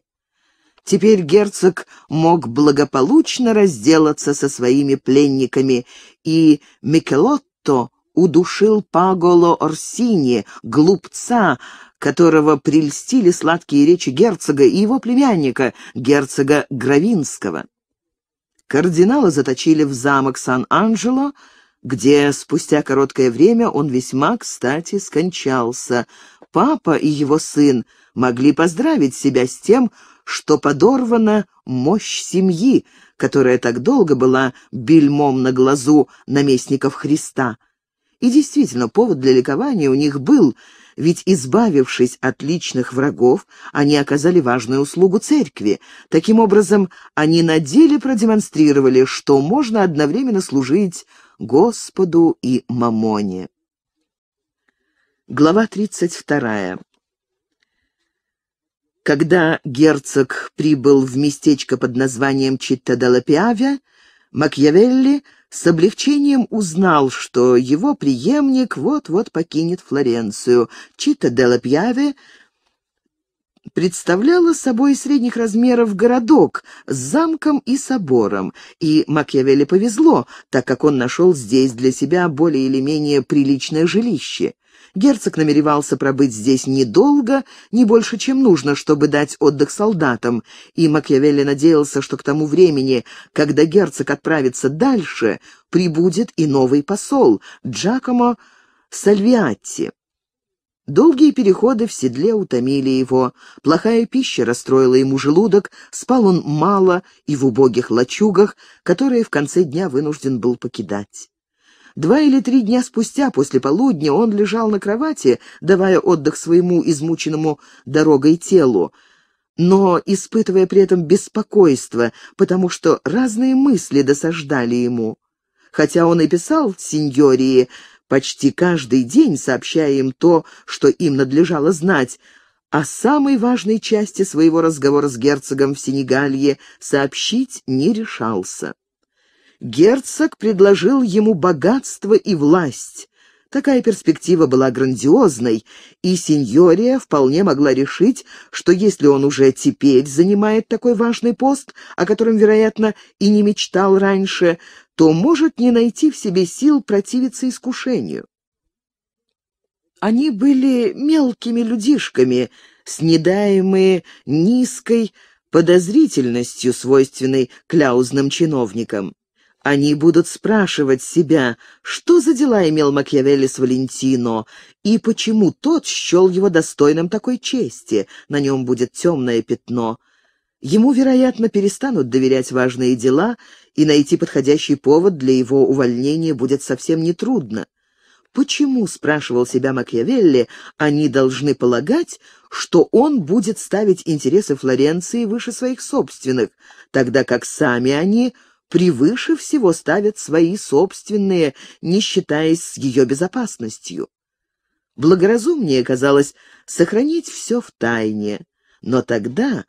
Теперь герцог мог благополучно разделаться со своими пленниками, и Микелотто удушил Паголо Орсини, глупца, которого прельстили сладкие речи герцога и его племянника, герцога Гравинского. Кардинала заточили в замок Сан-Анджело, где спустя короткое время он весьма кстати скончался. Папа и его сын могли поздравить себя с тем, что подорвана мощь семьи, которая так долго была бельмом на глазу наместников Христа. И действительно, повод для ликования у них был — ведь, избавившись от личных врагов, они оказали важную услугу церкви. Таким образом, они на деле продемонстрировали, что можно одновременно служить Господу и Мамоне. Глава 32. Когда герцог прибыл в местечко под названием Читтадалапиавя, Макьявелли с облегчением узнал, что его преемник вот-вот покинет Флоренцию. Чита делла Пьяве представляла собой средних размеров городок с замком и собором, и Макьявелли повезло, так как он нашел здесь для себя более или менее приличное жилище. Герцог намеревался пробыть здесь недолго, не больше, чем нужно, чтобы дать отдых солдатам, и Макьявелли надеялся, что к тому времени, когда герцог отправится дальше, прибудет и новый посол Джакомо Сальвиатти. Долгие переходы в седле утомили его, плохая пища расстроила ему желудок, спал он мало и в убогих лачугах, которые в конце дня вынужден был покидать. Два или три дня спустя, после полудня, он лежал на кровати, давая отдых своему измученному дорогой телу, но испытывая при этом беспокойство, потому что разные мысли досаждали ему. Хотя он и писал сеньории почти каждый день, сообщая им то, что им надлежало знать, о самой важной части своего разговора с герцогом в Сенегалье сообщить не решался герцог предложил ему богатство и власть. Такая перспектива была грандиозной, и сеньория вполне могла решить, что если он уже теперь занимает такой важный пост, о котором, вероятно, и не мечтал раньше, то может не найти в себе сил противиться искушению. Они были мелкими людишками, снедаемые низкой подозрительностью, свойственной кляузным чиновникам. Они будут спрашивать себя, что за дела имел Макьявелли с Валентино, и почему тот счел его достойным такой чести. На нем будет темное пятно. Ему, вероятно, перестанут доверять важные дела, и найти подходящий повод для его увольнения будет совсем нетрудно. Почему, спрашивал себя Макьявелли, они должны полагать, что он будет ставить интересы Флоренции выше своих собственных, тогда как сами они превыше всего ставят свои собственные, не считаясь с ее безопасностью. Благоразумнее казалось сохранить все в тайне, но тогда,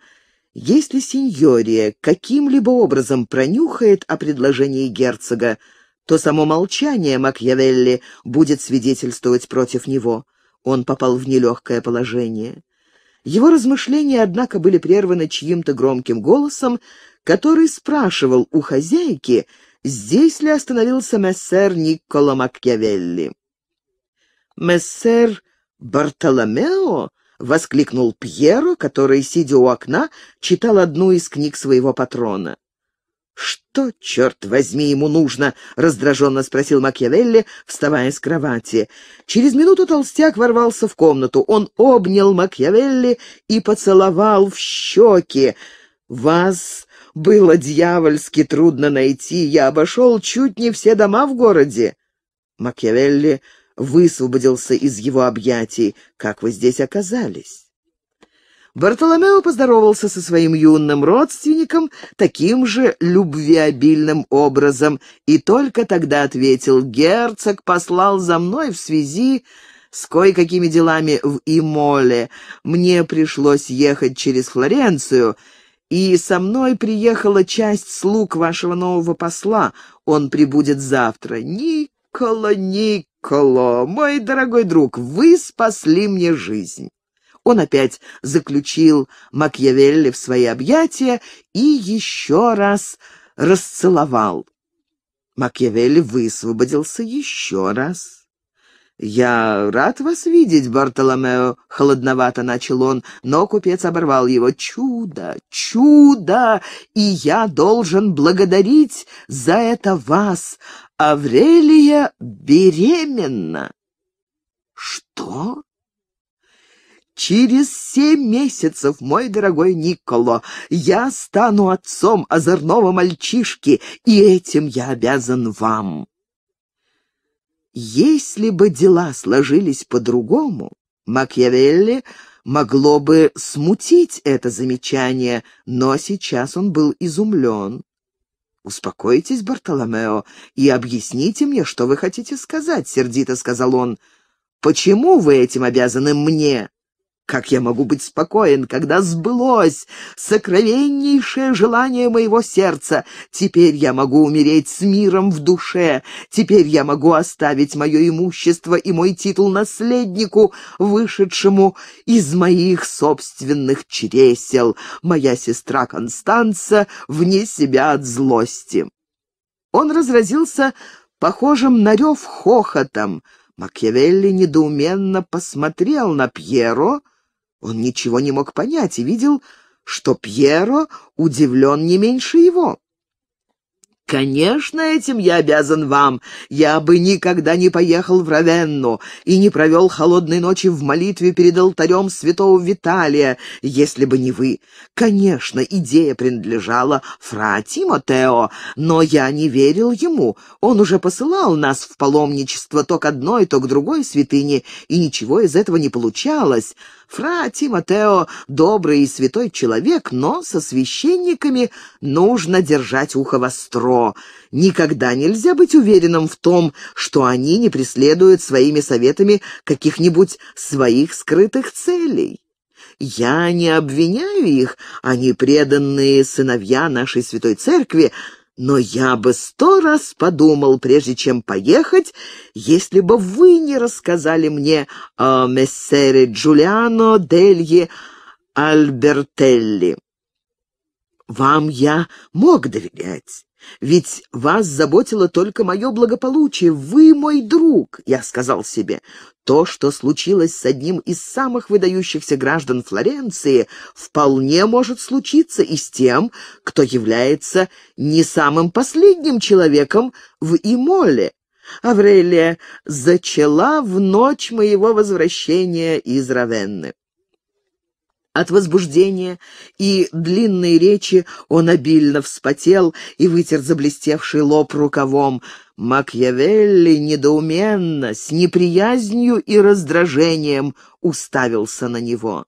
если сеньория каким-либо образом пронюхает о предложении герцога, то само молчание Макьявелли будет свидетельствовать против него. Он попал в нелегкое положение. Его размышления, однако, были прерваны чьим-то громким голосом, который спрашивал у хозяйки, здесь ли остановился мессер Никколо Макьявелли. «Мессер Бартоломео?» — воскликнул Пьеро, который, сидя у окна, читал одну из книг своего патрона. «Что, черт возьми, ему нужно?» — раздраженно спросил Макьявелли, вставая с кровати. Через минуту толстяк ворвался в комнату. Он обнял Макьявелли и поцеловал в щеки. «Вас было дьявольски трудно найти. Я обошел чуть не все дома в городе. Макиавелли высвободился из его объятий. Как вы здесь оказались? Бартоломео поздоровался со своим юным родственником таким же любвеобильным образом и только тогда ответил «Герцог послал за мной в связи с кое-какими делами в Имоле. Мне пришлось ехать через Флоренцию, и со мной приехала часть слуг вашего нового посла. Он прибудет завтра. Никола, Никола, мой дорогой друг, вы спасли мне жизнь». Он опять заключил Макьявелли в свои объятия и еще раз расцеловал. Макьявелли высвободился еще раз. «Я рад вас видеть, Бартоломео», — холодновато начал он, но купец оборвал его. «Чудо! Чудо! И я должен благодарить за это вас! Аврелия беременна!» «Что?» Через семь месяцев, мой дорогой Николо, я стану отцом озорного мальчишки, и этим я обязан вам. Если бы дела сложились по-другому, Макьявелли могло бы смутить это замечание, но сейчас он был изумлен. «Успокойтесь, Бартоломео, и объясните мне, что вы хотите сказать», — сердито сказал он. «Почему вы этим обязаны мне?» Как я могу быть спокоен, когда сбылось сокровеннейшее желание моего сердца? Теперь я могу умереть с миром в душе. Теперь я могу оставить мое имущество и мой титул наследнику, вышедшему из моих собственных чресел. Моя сестра Констанца вне себя от злости. Он разразился похожим на рев хохотом. Макиавелли недоуменно посмотрел на Пьеро, он ничего не мог понять и видел, что Пьеро удивлен не меньше его. «Конечно, этим я обязан вам. Я бы никогда не поехал в Равенну и не провел холодной ночи в молитве перед алтарем святого Виталия, если бы не вы. Конечно, идея принадлежала фра Тимотео, но я не верил ему. Он уже посылал нас в паломничество то к одной, то к другой святыне, и ничего из этого не получалось. Фра Тимотео — добрый и святой человек, но со священниками нужно держать ухо востро. Никогда нельзя быть уверенным в том, что они не преследуют своими советами каких-нибудь своих скрытых целей. Я не обвиняю их, они преданные сыновья нашей святой церкви, но я бы сто раз подумал, прежде чем поехать, если бы вы не рассказали мне о мессере Джулиано Дельи Альбертелли. Вам я мог доверять. Ведь вас заботило только мое благополучие, вы мой друг, я сказал себе. То, что случилось с одним из самых выдающихся граждан Флоренции, вполне может случиться и с тем, кто является не самым последним человеком в Имоле. Аврелия зачала в ночь моего возвращения из Равенны. От возбуждения и длинной речи он обильно вспотел и вытер заблестевший лоб рукавом. Макьявелли недоуменно, с неприязнью и раздражением уставился на него.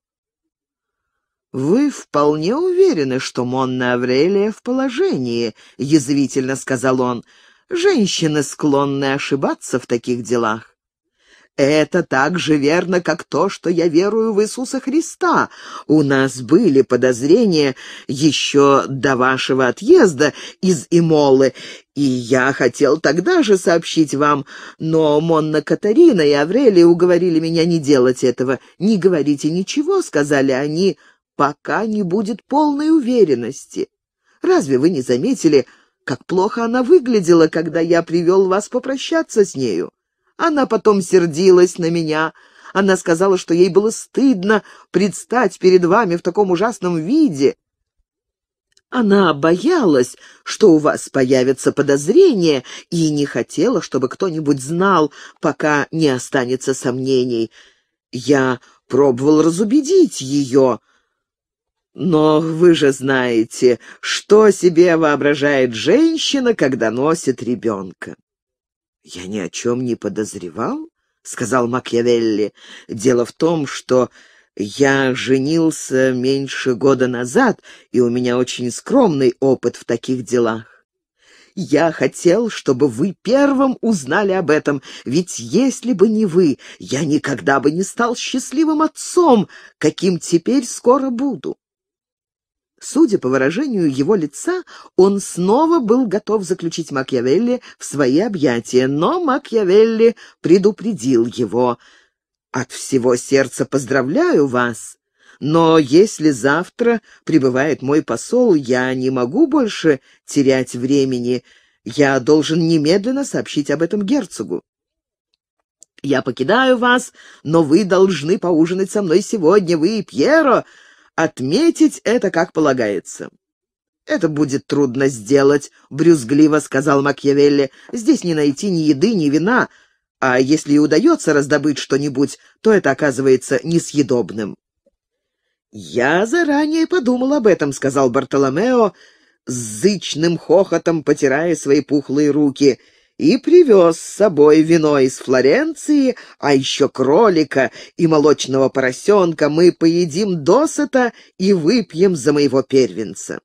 «Вы вполне уверены, что Монна Аврелия в положении», — язвительно сказал он. «Женщины склонны ошибаться в таких делах. Это так же верно, как то, что я верую в Иисуса Христа. У нас были подозрения еще до вашего отъезда из Имолы, и я хотел тогда же сообщить вам, но Монна Катарина и Аврелия уговорили меня не делать этого. «Не говорите ничего», — сказали они, — «пока не будет полной уверенности». Разве вы не заметили, как плохо она выглядела, когда я привел вас попрощаться с нею? Она потом сердилась на меня. Она сказала, что ей было стыдно предстать перед вами в таком ужасном виде. Она боялась, что у вас появятся подозрения, и не хотела, чтобы кто-нибудь знал, пока не останется сомнений. Я пробовал разубедить ее. Но вы же знаете, что себе воображает женщина, когда носит ребенка. «Я ни о чем не подозревал», — сказал Макьявелли. «Дело в том, что я женился меньше года назад, и у меня очень скромный опыт в таких делах. Я хотел, чтобы вы первым узнали об этом, ведь если бы не вы, я никогда бы не стал счастливым отцом, каким теперь скоро буду. Судя по выражению его лица, он снова был готов заключить Макьявелли в свои объятия, но Макьявелли предупредил его. «От всего сердца поздравляю вас, но если завтра прибывает мой посол, я не могу больше терять времени. Я должен немедленно сообщить об этом герцогу». «Я покидаю вас, но вы должны поужинать со мной сегодня, вы и Пьеро», отметить это как полагается». «Это будет трудно сделать», — брюзгливо сказал Макьявелли. «Здесь не найти ни еды, ни вина, а если и удается раздобыть что-нибудь, то это оказывается несъедобным». «Я заранее подумал об этом», — сказал Бартоломео, зычным хохотом потирая свои пухлые руки — и привез с собой вино из Флоренции, а еще кролика и молочного поросенка мы поедим досыта и выпьем за моего первенца.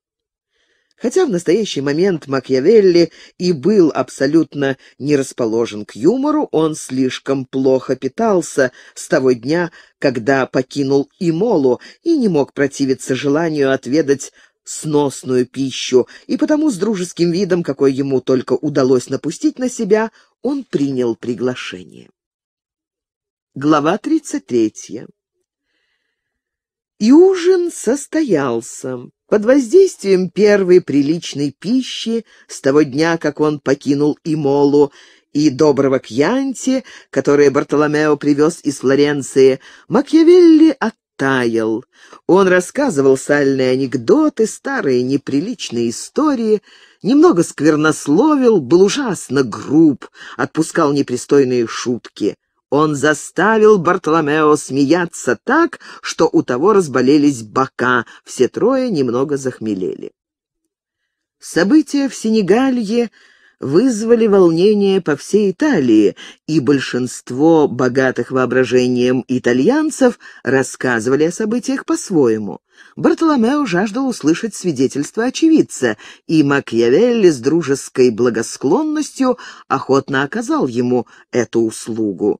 Хотя в настоящий момент Макьявелли и был абсолютно не расположен к юмору, он слишком плохо питался с того дня, когда покинул Имолу и не мог противиться желанию отведать сносную пищу, и потому с дружеским видом, какой ему только удалось напустить на себя, он принял приглашение. Глава 33. И ужин состоялся. Под воздействием первой приличной пищи с того дня, как он покинул Имолу, и доброго Кьянти, которое Бартоломео привез из Флоренции, Макьявелли от таял. Он рассказывал сальные анекдоты, старые неприличные истории, немного сквернословил, был ужасно груб, отпускал непристойные шутки. Он заставил Бартоломео смеяться так, что у того разболелись бока, все трое немного захмелели. События в Сенегалье вызвали волнение по всей Италии, и большинство богатых воображением итальянцев рассказывали о событиях по-своему. Бартоломео жаждал услышать свидетельство очевидца, и Макьявелли с дружеской благосклонностью охотно оказал ему эту услугу.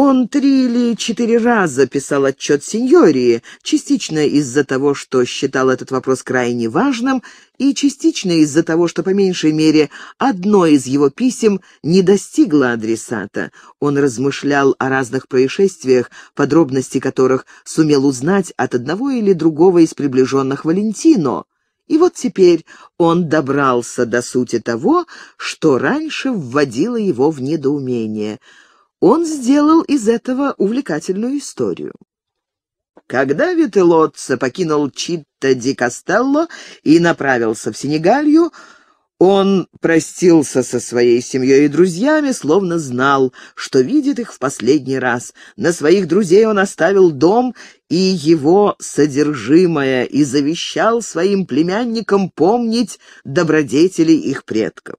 Он три или четыре раза писал отчет сеньории, частично из-за того, что считал этот вопрос крайне важным, и частично из-за того, что по меньшей мере одно из его писем не достигло адресата. Он размышлял о разных происшествиях, подробности которых сумел узнать от одного или другого из приближенных Валентино. И вот теперь он добрался до сути того, что раньше вводило его в недоумение — он сделал из этого увлекательную историю. Когда Вителотца покинул Читта ди Кастелло и направился в Сенегалью, он простился со своей семьей и друзьями, словно знал, что видит их в последний раз. На своих друзей он оставил дом и его содержимое и завещал своим племянникам помнить добродетели их предков.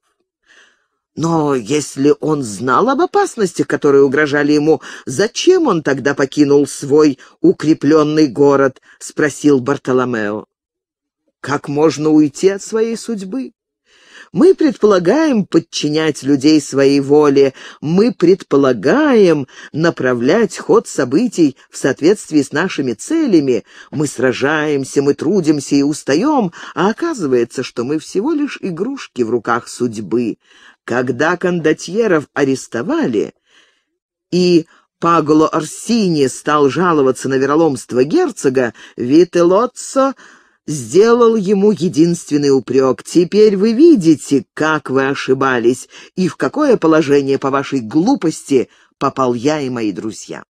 Но если он знал об опасностях, которые угрожали ему, зачем он тогда покинул свой укрепленный город? — спросил Бартоломео. Как можно уйти от своей судьбы? Мы предполагаем подчинять людей своей воле, мы предполагаем направлять ход событий в соответствии с нашими целями, мы сражаемся, мы трудимся и устаем, а оказывается, что мы всего лишь игрушки в руках судьбы. Когда кондотьеров арестовали и... Паголо Арсини стал жаловаться на вероломство герцога, Вителоццо сделал ему единственный упрек. «Теперь вы видите, как вы ошибались и в какое положение по вашей глупости попал я и мои друзья».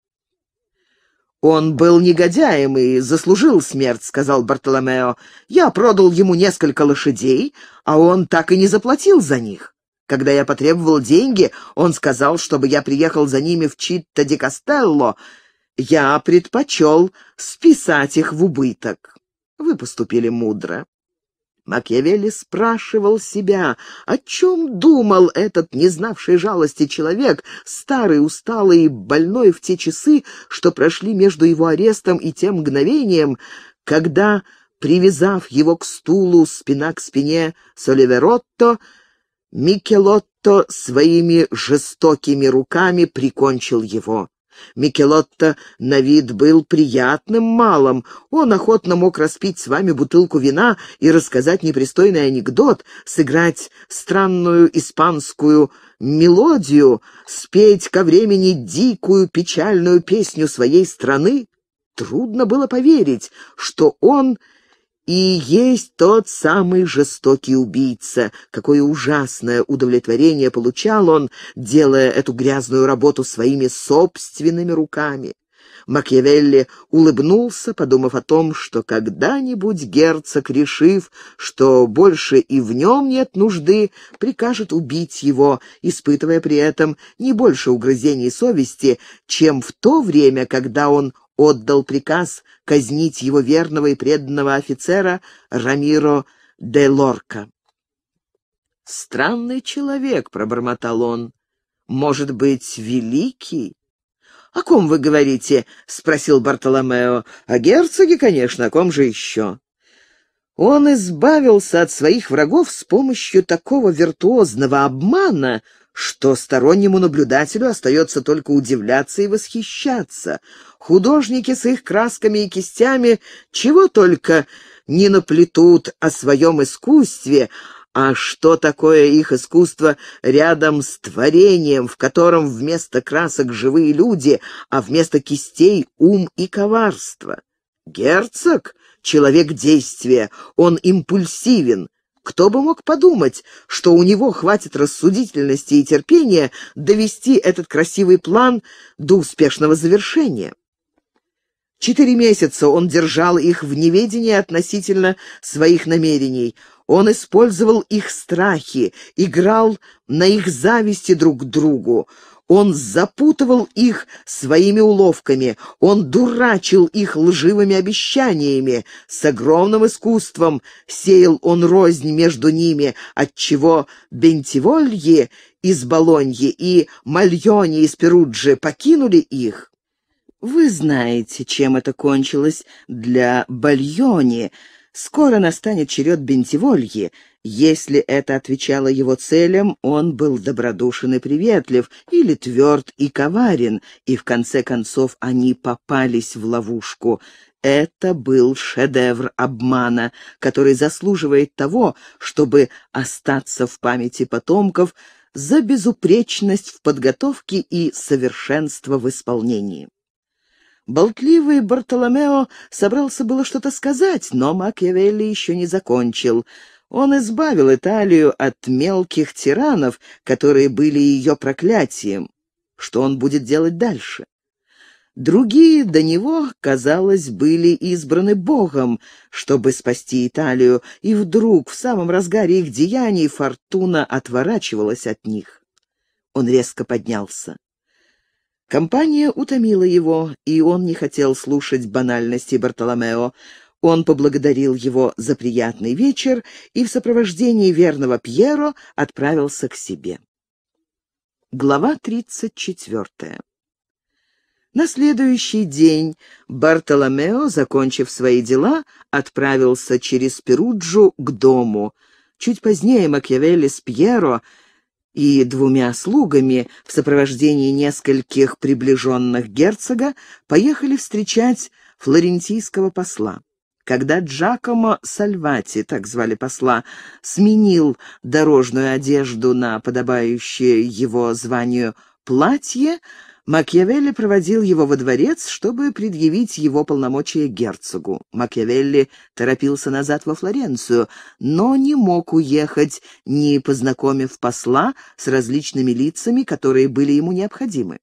«Он был негодяем и заслужил смерть», — сказал Бартоломео. «Я продал ему несколько лошадей, а он так и не заплатил за них. Когда я потребовал деньги, он сказал, чтобы я приехал за ними в Читто-де-Кастелло. Я предпочел списать их в убыток». Вы поступили мудро. Макиавелли спрашивал себя, о чем думал этот не знавший жалости человек, старый, усталый и больной в те часы, что прошли между его арестом и тем мгновением, когда, привязав его к стулу спина к спине с Оливеротто, Микелотто своими жестокими руками прикончил его. Микелотто на вид был приятным малым. Он охотно мог распить с вами бутылку вина и рассказать непристойный анекдот, сыграть странную испанскую мелодию, спеть ко времени дикую печальную песню своей страны. Трудно было поверить, что он и есть тот самый жестокий убийца. Какое ужасное удовлетворение получал он, делая эту грязную работу своими собственными руками. Макьявелли улыбнулся, подумав о том, что когда-нибудь герцог, решив, что больше и в нем нет нужды, прикажет убить его, испытывая при этом не больше угрызений совести, чем в то время, когда он отдал приказ казнить его верного и преданного офицера Рамиро де Лорка. «Странный человек», — пробормотал он. «Может быть, великий?» «О ком вы говорите?» — спросил Бартоломео. «О герцоге, конечно, о ком же еще?» Он избавился от своих врагов с помощью такого виртуозного обмана, что стороннему наблюдателю остается только удивляться и восхищаться. Художники с их красками и кистями чего только не наплетут о своем искусстве, а что такое их искусство рядом с творением, в котором вместо красок живые люди, а вместо кистей ум и коварство? Герцог — человек действия, он импульсивен. Кто бы мог подумать, что у него хватит рассудительности и терпения довести этот красивый план до успешного завершения? Четыре месяца он держал их в неведении относительно своих намерений. Он использовал их страхи, играл на их зависти друг к другу. Он запутывал их своими уловками, он дурачил их лживыми обещаниями. С огромным искусством сеял он рознь между ними, отчего Бентиволье из Болоньи и Мальони из Перуджи покинули их. Вы знаете, чем это кончилось для Бальони. Скоро настанет черед Бентивольи. Если это отвечало его целям, он был добродушен и приветлив, или тверд и коварен, и в конце концов они попались в ловушку. Это был шедевр обмана, который заслуживает того, чтобы остаться в памяти потомков за безупречность в подготовке и совершенство в исполнении. Болтливый Бартоломео собрался было что-то сказать, но Макиавелли еще не закончил. Он избавил Италию от мелких тиранов, которые были ее проклятием. Что он будет делать дальше? Другие до него, казалось, были избраны Богом, чтобы спасти Италию, и вдруг в самом разгаре их деяний фортуна отворачивалась от них. Он резко поднялся. Компания утомила его, и он не хотел слушать банальности Бартоломео. Он поблагодарил его за приятный вечер и в сопровождении верного Пьеро отправился к себе. Глава 34 На следующий день Бартоломео, закончив свои дела, отправился через Перуджу к дому. Чуть позднее Макьявелли с Пьеро — и двумя слугами в сопровождении нескольких приближенных герцога поехали встречать флорентийского посла. Когда Джакомо Сальвати, так звали посла, сменил дорожную одежду на подобающее его званию платье, Макиавелли проводил его во дворец, чтобы предъявить его полномочия герцогу. Макиавелли торопился назад во Флоренцию, но не мог уехать, не познакомив посла с различными лицами, которые были ему необходимы.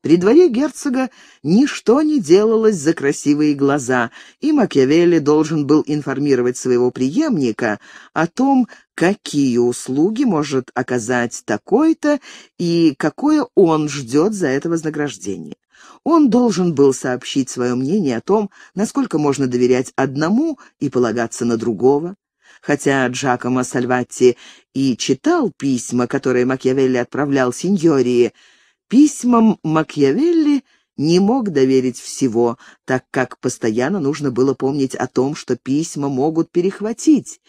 При дворе герцога ничто не делалось за красивые глаза, и Макиавелли должен был информировать своего преемника о том, какие услуги может оказать такой-то и какое он ждет за это вознаграждение. Он должен был сообщить свое мнение о том, насколько можно доверять одному и полагаться на другого. Хотя Джакомо Сальватти и читал письма, которые Макиавелли отправлял сеньории, Письмам Макьявелли не мог доверить всего, так как постоянно нужно было помнить о том, что письма могут перехватить.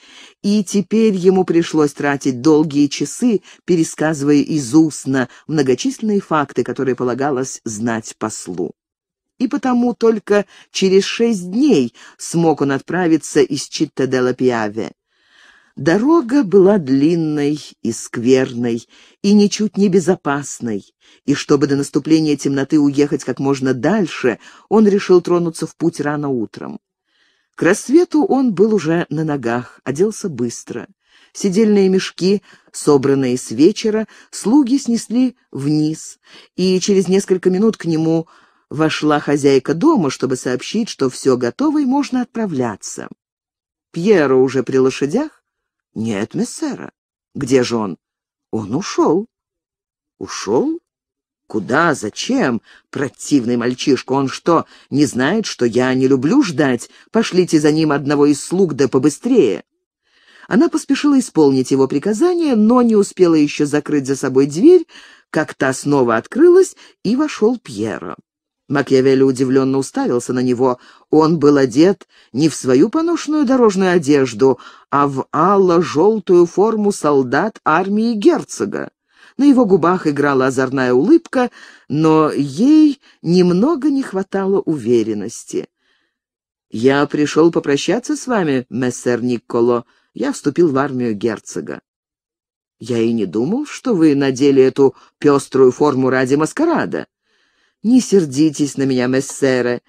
И теперь ему пришлось тратить долгие часы, пересказывая из устно многочисленные факты, которые полагалось знать послу. И потому только через шесть дней смог он отправиться из читта де пиаве Дорога была длинной и скверной, и ничуть не безопасной, и чтобы до наступления темноты уехать как можно дальше, он решил тронуться в путь рано утром. К рассвету он был уже на ногах, оделся быстро. Сидельные мешки, собранные с вечера, слуги снесли вниз, и через несколько минут к нему вошла хозяйка дома, чтобы сообщить, что все готово и можно отправляться. Пьера уже при лошадях, нет, мессера. Где же он? Он ушел. Ушел? Куда? Зачем? Противный мальчишка. Он что, не знает, что я не люблю ждать? Пошлите за ним одного из слуг, да побыстрее. Она поспешила исполнить его приказание, но не успела еще закрыть за собой дверь, как та снова открылась, и вошел Пьеро. Макьявелли удивленно уставился на него. Он был одет не в свою поношенную дорожную одежду, а в алло желтую форму солдат армии герцога. На его губах играла озорная улыбка, но ей немного не хватало уверенности. «Я пришел попрощаться с вами, мессер Никколо. Я вступил в армию герцога». «Я и не думал, что вы надели эту пеструю форму ради маскарада». Не сердитесь на меня, мессеры.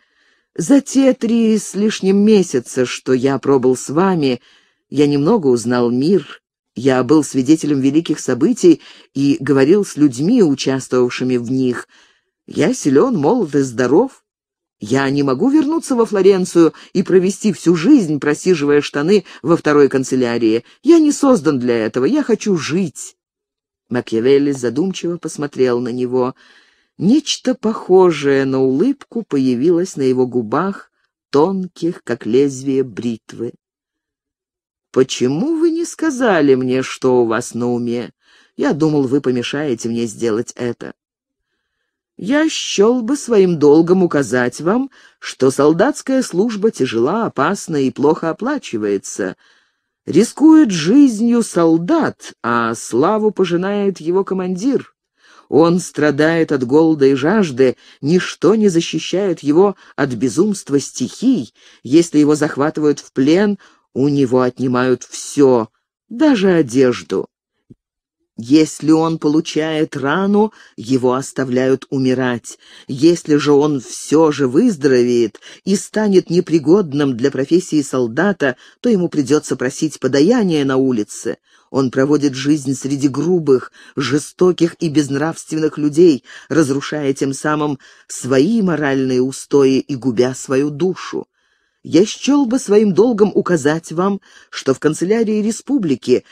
За те три с лишним месяца, что я пробыл с вами, я немного узнал мир. Я был свидетелем великих событий и говорил с людьми, участвовавшими в них. Я силен, молод и здоров. Я не могу вернуться во Флоренцию и провести всю жизнь, просиживая штаны во второй канцелярии. Я не создан для этого, я хочу жить». Макиавелли задумчиво посмотрел на него — Нечто похожее на улыбку появилось на его губах, тонких, как лезвие бритвы. «Почему вы не сказали мне, что у вас на уме? Я думал, вы помешаете мне сделать это». «Я счел бы своим долгом указать вам, что солдатская служба тяжела, опасна и плохо оплачивается. Рискует жизнью солдат, а славу пожинает его командир». Он страдает от голода и жажды, ничто не защищает его от безумства стихий. Если его захватывают в плен, у него отнимают все, даже одежду. Если он получает рану, его оставляют умирать. Если же он все же выздоровеет и станет непригодным для профессии солдата, то ему придется просить подаяния на улице. Он проводит жизнь среди грубых, жестоких и безнравственных людей, разрушая тем самым свои моральные устои и губя свою душу. Я счел бы своим долгом указать вам, что в канцелярии республики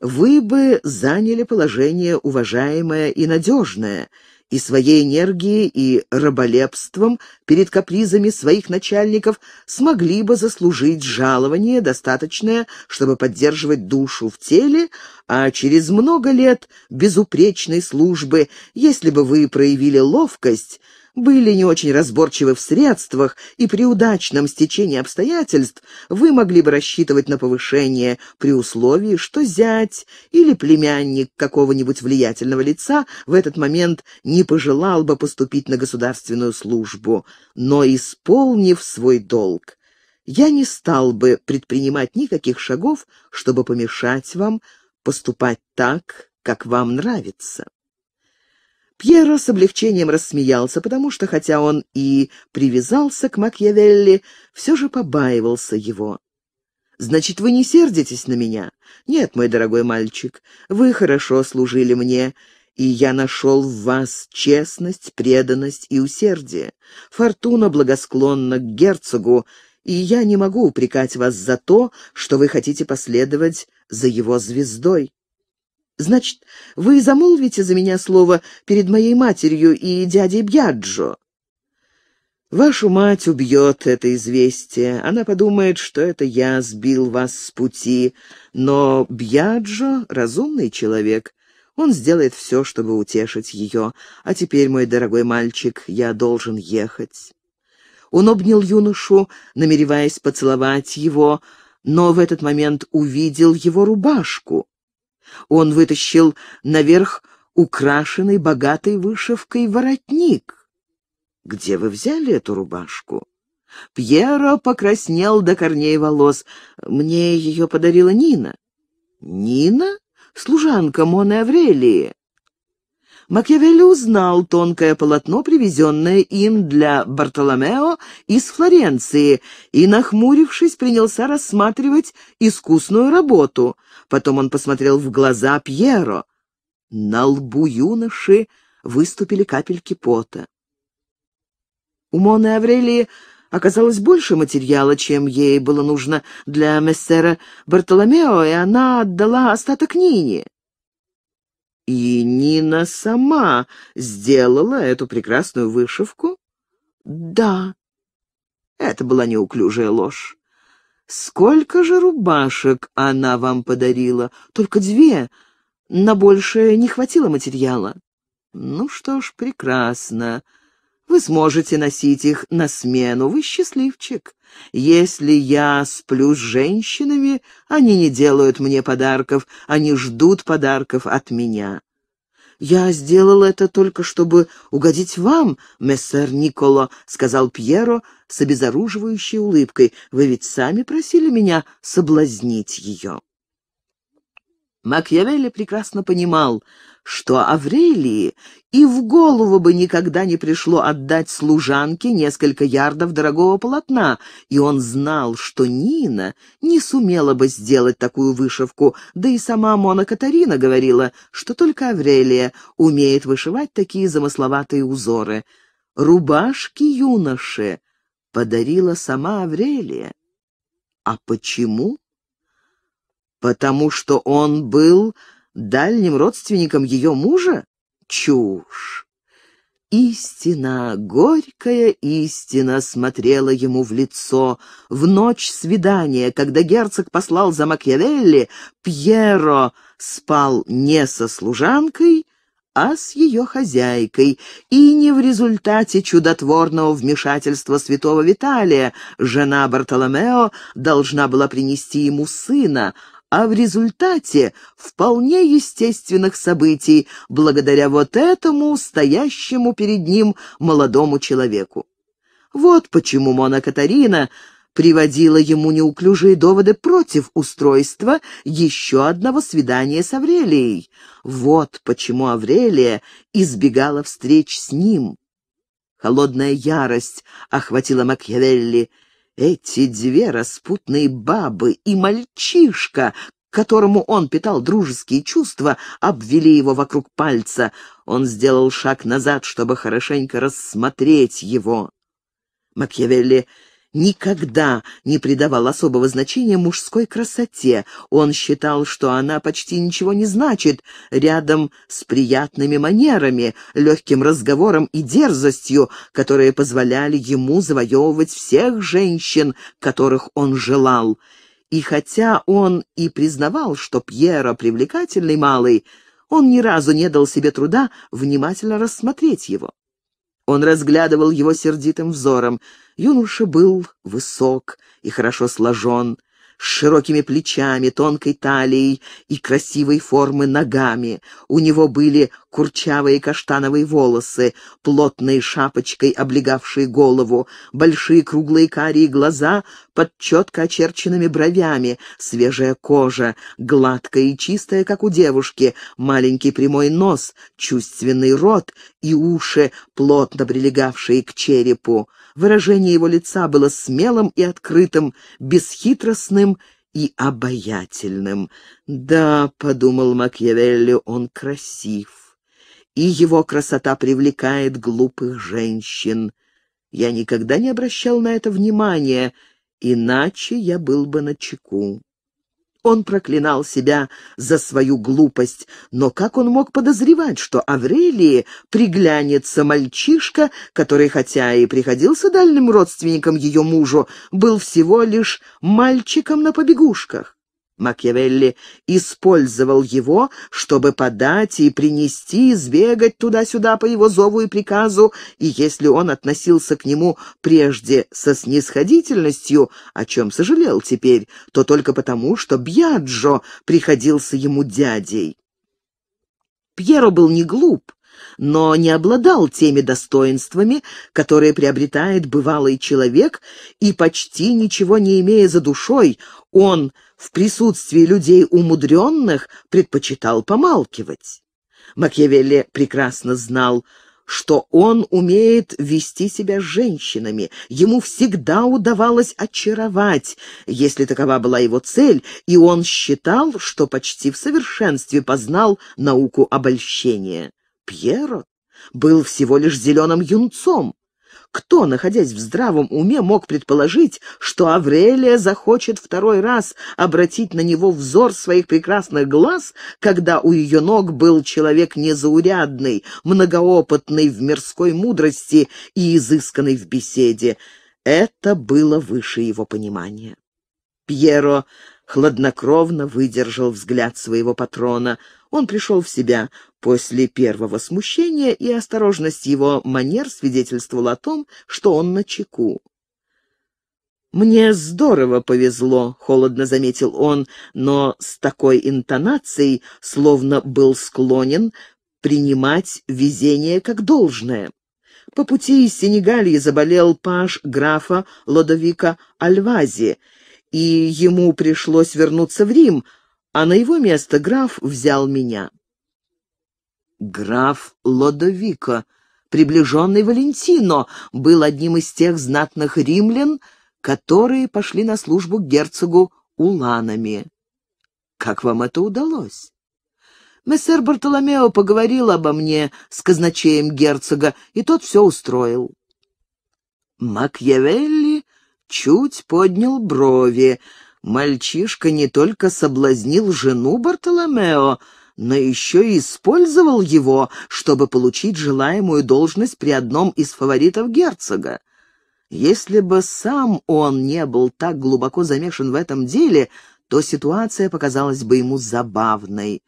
вы бы заняли положение уважаемое и надежное, и своей энергией и раболепством перед капризами своих начальников смогли бы заслужить жалование, достаточное, чтобы поддерживать душу в теле, а через много лет безупречной службы, если бы вы проявили ловкость – были не очень разборчивы в средствах, и при удачном стечении обстоятельств вы могли бы рассчитывать на повышение при условии, что зять или племянник какого-нибудь влиятельного лица в этот момент не пожелал бы поступить на государственную службу, но исполнив свой долг. Я не стал бы предпринимать никаких шагов, чтобы помешать вам поступать так, как вам нравится. Пьеро с облегчением рассмеялся, потому что, хотя он и привязался к Макьявелли, все же побаивался его. «Значит, вы не сердитесь на меня?» «Нет, мой дорогой мальчик, вы хорошо служили мне, и я нашел в вас честность, преданность и усердие. Фортуна благосклонна к герцогу, и я не могу упрекать вас за то, что вы хотите последовать за его звездой. Значит, вы замолвите за меня слово перед моей матерью и дядей Бьяджо?» «Вашу мать убьет это известие. Она подумает, что это я сбил вас с пути. Но Бьяджо — разумный человек. Он сделает все, чтобы утешить ее. А теперь, мой дорогой мальчик, я должен ехать». Он обнял юношу, намереваясь поцеловать его, но в этот момент увидел его рубашку. Он вытащил наверх украшенный богатой вышивкой воротник. «Где вы взяли эту рубашку?» Пьеро покраснел до корней волос. «Мне ее подарила Нина». «Нина? Служанка Моны Аврелии». Макиавелли узнал тонкое полотно, привезенное им для Бартоломео из Флоренции, и, нахмурившись, принялся рассматривать искусную работу. Потом он посмотрел в глаза Пьеро. На лбу юноши выступили капельки пота. У Моны Аврелии оказалось больше материала, чем ей было нужно для мессера Бартоломео, и она отдала остаток Нине. И Нина сама сделала эту прекрасную вышивку? Да. Это была неуклюжая ложь. Сколько же рубашек она вам подарила? Только две. На большее не хватило материала. Ну что ж, прекрасно. Вы сможете носить их на смену. Вы счастливчик. Если я сплю с женщинами, они не делают мне подарков, они ждут подарков от меня. «Я сделал это только, чтобы угодить вам, мессер Николо», — сказал Пьеро с обезоруживающей улыбкой. «Вы ведь сами просили меня соблазнить ее». Макьявелли прекрасно понимал, что Аврелии и в голову бы никогда не пришло отдать служанке несколько ярдов дорогого полотна, и он знал, что Нина не сумела бы сделать такую вышивку, да и сама Мона Катарина говорила, что только Аврелия умеет вышивать такие замысловатые узоры. Рубашки юноши подарила сама Аврелия. А почему? Потому что он был дальним родственником ее мужа? Чушь! Истина, горькая истина смотрела ему в лицо. В ночь свидания, когда герцог послал за Макиавелли, Пьеро спал не со служанкой, а с ее хозяйкой, и не в результате чудотворного вмешательства святого Виталия жена Бартоломео должна была принести ему сына, а в результате вполне естественных событий, благодаря вот этому стоящему перед ним молодому человеку. Вот почему Мона Катарина приводила ему неуклюжие доводы против устройства еще одного свидания с Аврелией. Вот почему Аврелия избегала встреч с ним. Холодная ярость охватила Макьявелли, эти две распутные бабы и мальчишка, к которому он питал дружеские чувства, обвели его вокруг пальца. Он сделал шаг назад, чтобы хорошенько рассмотреть его. Макьявелли никогда не придавал особого значения мужской красоте. Он считал, что она почти ничего не значит рядом с приятными манерами, легким разговором и дерзостью, которые позволяли ему завоевывать всех женщин, которых он желал. И хотя он и признавал, что Пьера привлекательный малый, он ни разу не дал себе труда внимательно рассмотреть его. Он разглядывал его сердитым взором. Юноша был высок и хорошо сложен, с широкими плечами, тонкой талией и красивой формы ногами. У него были курчавые каштановые волосы, плотной шапочкой облегавшие голову, большие круглые карие глаза под четко очерченными бровями, свежая кожа, гладкая и чистая, как у девушки, маленький прямой нос, чувственный рот и уши, плотно прилегавшие к черепу. Выражение его лица было смелым и открытым, бесхитростным и обаятельным. «Да», — подумал Макьявелли, — «он красив» и его красота привлекает глупых женщин. Я никогда не обращал на это внимания, иначе я был бы на чеку. Он проклинал себя за свою глупость, но как он мог подозревать, что Аврелии приглянется мальчишка, который, хотя и приходился дальним родственником ее мужу, был всего лишь мальчиком на побегушках? Макиавелли использовал его, чтобы подать и принести, сбегать туда-сюда по его зову и приказу, и если он относился к нему прежде со снисходительностью, о чем сожалел теперь, то только потому, что Бьяджо приходился ему дядей. Пьеро был не глуп, но не обладал теми достоинствами, которые приобретает бывалый человек, и почти ничего не имея за душой, он — в присутствии людей умудренных предпочитал помалкивать. Макьявелли прекрасно знал, что он умеет вести себя с женщинами. Ему всегда удавалось очаровать, если такова была его цель, и он считал, что почти в совершенстве познал науку обольщения. Пьеро был всего лишь зеленым юнцом. Кто, находясь в здравом уме, мог предположить, что Аврелия захочет второй раз обратить на него взор своих прекрасных глаз, когда у ее ног был человек незаурядный, многоопытный в мирской мудрости и изысканный в беседе? Это было выше его понимания. Пьеро хладнокровно выдержал взгляд своего патрона. Он пришел в себя, После первого смущения и осторожность его манер свидетельствовала о том, что он на чеку. «Мне здорово повезло», — холодно заметил он, но с такой интонацией, словно был склонен принимать везение как должное. По пути из Сенегалии заболел паж графа Лодовика Альвази, и ему пришлось вернуться в Рим, а на его место граф взял меня. Граф Лодовико, приближенный Валентино, был одним из тех знатных римлян, которые пошли на службу к герцогу уланами. Как вам это удалось? Мессер Бартоломео поговорил обо мне с казначеем герцога, и тот все устроил. Макьявелли чуть поднял брови. Мальчишка не только соблазнил жену Бартоломео, но еще и использовал его, чтобы получить желаемую должность при одном из фаворитов герцога. Если бы сам он не был так глубоко замешан в этом деле, то ситуация показалась бы ему забавной.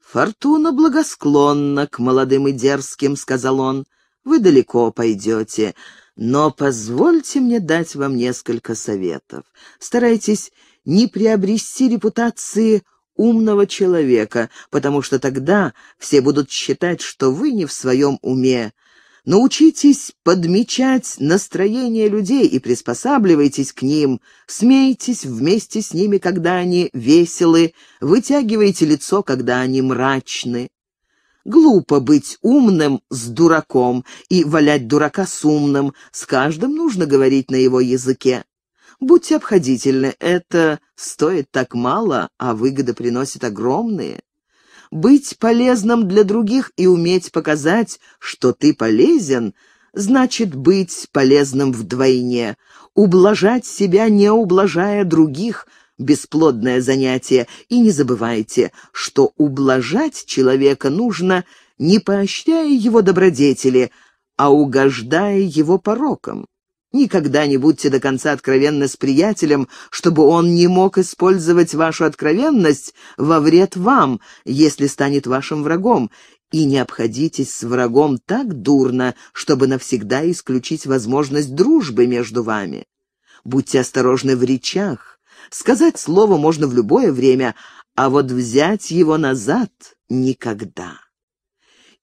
«Фортуна благосклонна к молодым и дерзким», — сказал он. «Вы далеко пойдете, но позвольте мне дать вам несколько советов. Старайтесь не приобрести репутации умного человека, потому что тогда все будут считать, что вы не в своем уме. Научитесь подмечать настроение людей и приспосабливайтесь к ним. Смейтесь вместе с ними, когда они веселы, вытягивайте лицо, когда они мрачны. Глупо быть умным с дураком и валять дурака с умным. С каждым нужно говорить на его языке. Будьте обходительны, это стоит так мало, а выгода приносит огромные. Быть полезным для других и уметь показать, что ты полезен, значит быть полезным вдвойне. Ублажать себя, не ублажая других – бесплодное занятие, и не забывайте, что ублажать человека нужно, не поощряя его добродетели, а угождая его порокам. Никогда не будьте до конца откровенны с приятелем, чтобы он не мог использовать вашу откровенность во вред вам, если станет вашим врагом, и не обходитесь с врагом так дурно, чтобы навсегда исключить возможность дружбы между вами. Будьте осторожны в речах. Сказать слово можно в любое время, а вот взять его назад — никогда.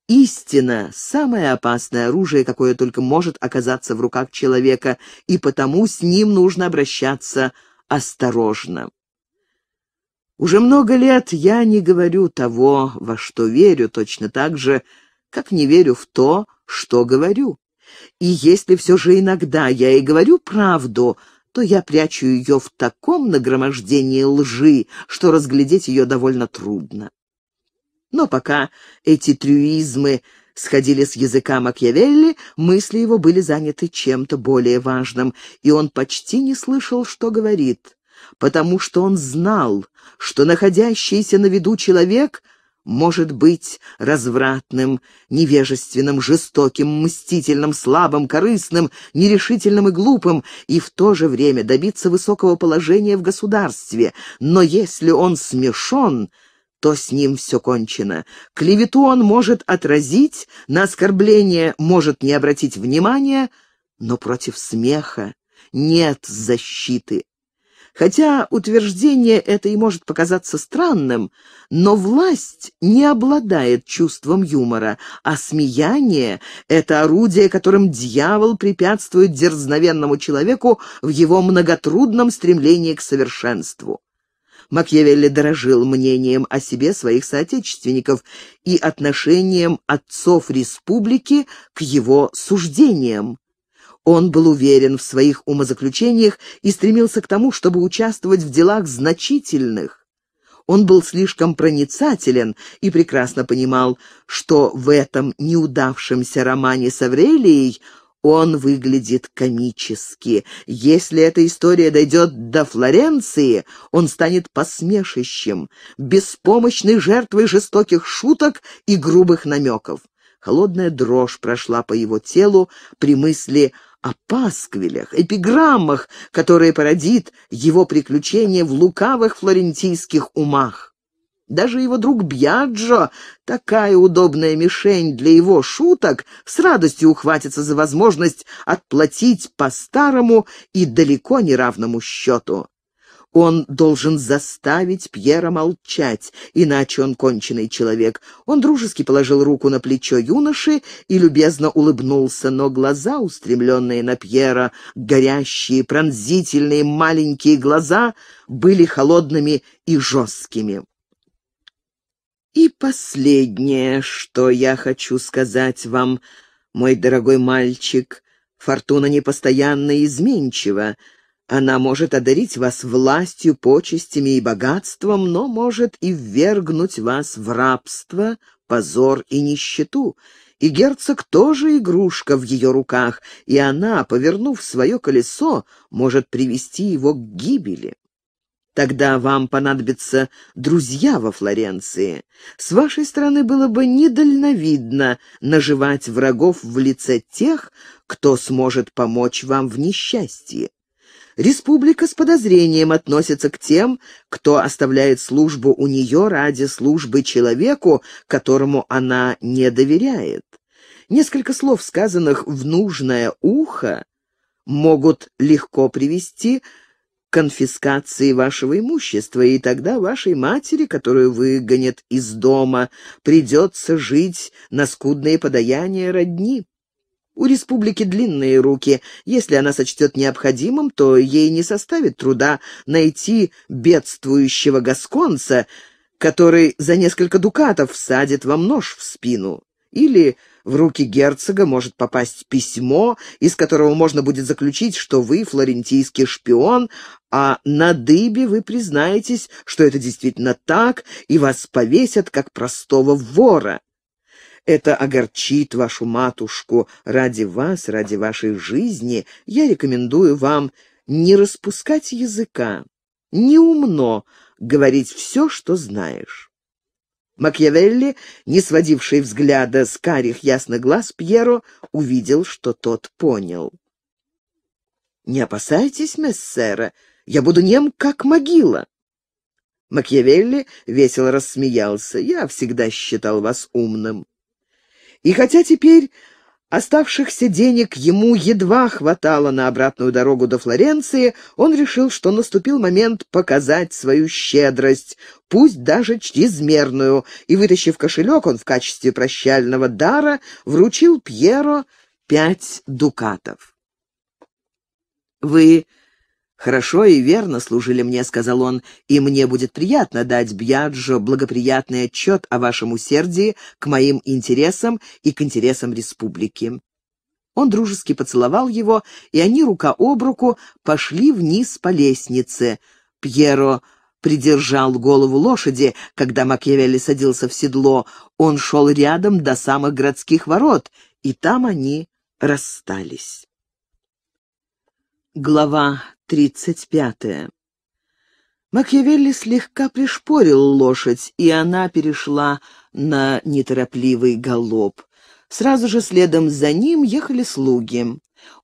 Истина – самое опасное оружие, какое только может оказаться в руках человека, и потому с ним нужно обращаться осторожно. Уже много лет я не говорю того, во что верю, точно так же, как не верю в то, что говорю. И если все же иногда я и говорю правду, то я прячу ее в таком нагромождении лжи, что разглядеть ее довольно трудно. Но пока эти трюизмы сходили с языка Макьявелли, мысли его были заняты чем-то более важным, и он почти не слышал, что говорит, потому что он знал, что находящийся на виду человек может быть развратным, невежественным, жестоким, мстительным, слабым, корыстным, нерешительным и глупым, и в то же время добиться высокого положения в государстве. Но если он смешон, то с ним все кончено. Клевету он может отразить, на оскорбление может не обратить внимания, но против смеха нет защиты. Хотя утверждение это и может показаться странным, но власть не обладает чувством юмора, а смеяние — это орудие, которым дьявол препятствует дерзновенному человеку в его многотрудном стремлении к совершенству. Макьявелли дорожил мнением о себе своих соотечественников и отношением отцов республики к его суждениям. Он был уверен в своих умозаключениях и стремился к тому, чтобы участвовать в делах значительных. Он был слишком проницателен и прекрасно понимал, что в этом неудавшемся романе с Аврелией – он выглядит комически. Если эта история дойдет до Флоренции, он станет посмешищем, беспомощной жертвой жестоких шуток и грубых намеков. Холодная дрожь прошла по его телу при мысли о пасквилях, эпиграммах, которые породит его приключение в лукавых флорентийских умах. Даже его друг Бьяджо, такая удобная мишень для его шуток, с радостью ухватится за возможность отплатить по старому и далеко не равному счету. Он должен заставить Пьера молчать, иначе он конченый человек. Он дружески положил руку на плечо юноши и любезно улыбнулся, но глаза, устремленные на Пьера, горящие, пронзительные маленькие глаза, были холодными и жесткими. И последнее, что я хочу сказать вам, мой дорогой мальчик, фортуна непостоянна и изменчива. Она может одарить вас властью, почестями и богатством, но может и ввергнуть вас в рабство, позор и нищету. И герцог тоже игрушка в ее руках, и она, повернув свое колесо, может привести его к гибели. Тогда вам понадобятся друзья во Флоренции. С вашей стороны было бы недальновидно наживать врагов в лице тех, кто сможет помочь вам в несчастье. Республика с подозрением относится к тем, кто оставляет службу у нее ради службы человеку, которому она не доверяет. Несколько слов, сказанных в нужное ухо, могут легко привести к конфискации вашего имущества, и тогда вашей матери, которую выгонят из дома, придется жить на скудные подаяния родни. У республики длинные руки. Если она сочтет необходимым, то ей не составит труда найти бедствующего гасконца, который за несколько дукатов всадит вам нож в спину. Или в руки герцога может попасть письмо, из которого можно будет заключить, что вы флорентийский шпион, а на дыбе вы признаетесь, что это действительно так, и вас повесят как простого вора. Это огорчит вашу матушку. Ради вас, ради вашей жизни я рекомендую вам не распускать языка, не умно говорить все, что знаешь. Макьявелли, не сводивший взгляда с карих ясных глаз Пьеро, увидел, что тот понял. «Не опасайтесь, мессера, я буду нем, как могила». Макьявелли весело рассмеялся. «Я всегда считал вас умным». И хотя теперь Оставшихся денег ему едва хватало на обратную дорогу до Флоренции, он решил, что наступил момент показать свою щедрость, пусть даже чрезмерную, и, вытащив кошелек, он в качестве прощального дара вручил Пьеро пять дукатов. «Вы «Хорошо и верно служили мне», — сказал он, — «и мне будет приятно дать Бьяджо благоприятный отчет о вашем усердии к моим интересам и к интересам республики». Он дружески поцеловал его, и они рука об руку пошли вниз по лестнице. Пьеро придержал голову лошади, когда Макьявелли садился в седло. Он шел рядом до самых городских ворот, и там они расстались. Глава тридцать пятое Макиавелли слегка пришпорил лошадь, и она перешла на неторопливый галоп. Сразу же следом за ним ехали слуги.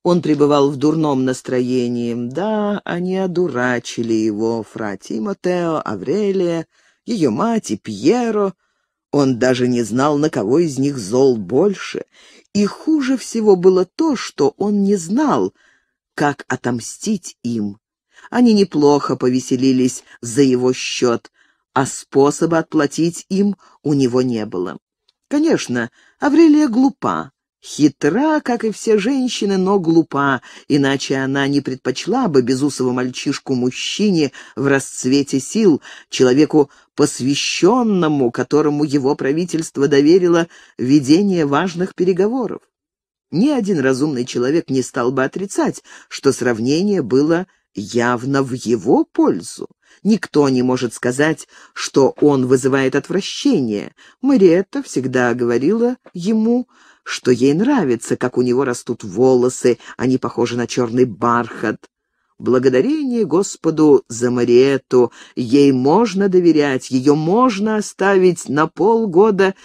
Он пребывал в дурном настроении. Да, они одурачили его, фра Тимотео, Аврелия, ее мать и Пьеро. Он даже не знал, на кого из них зол больше. И хуже всего было то, что он не знал — как отомстить им. Они неплохо повеселились за его счет, а способа отплатить им у него не было. Конечно, Аврелия глупа, хитра, как и все женщины, но глупа, иначе она не предпочла бы безусого мальчишку-мужчине в расцвете сил, человеку посвященному, которому его правительство доверило ведение важных переговоров. Ни один разумный человек не стал бы отрицать, что сравнение было явно в его пользу. Никто не может сказать, что он вызывает отвращение. Мариетта всегда говорила ему, что ей нравится, как у него растут волосы, они похожи на черный бархат. Благодарение Господу за Мариетту. Ей можно доверять, ее можно оставить на полгода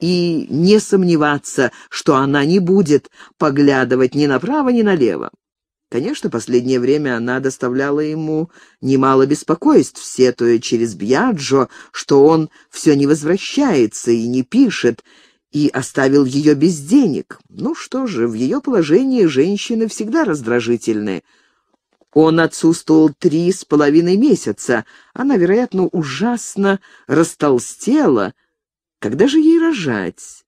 и не сомневаться, что она не будет поглядывать ни направо, ни налево. Конечно, последнее время она доставляла ему немало беспокойств, сетуя через Бьяджо, что он все не возвращается и не пишет, и оставил ее без денег. Ну что же, в ее положении женщины всегда раздражительны. Он отсутствовал три с половиной месяца. Она, вероятно, ужасно растолстела, когда же ей рожать?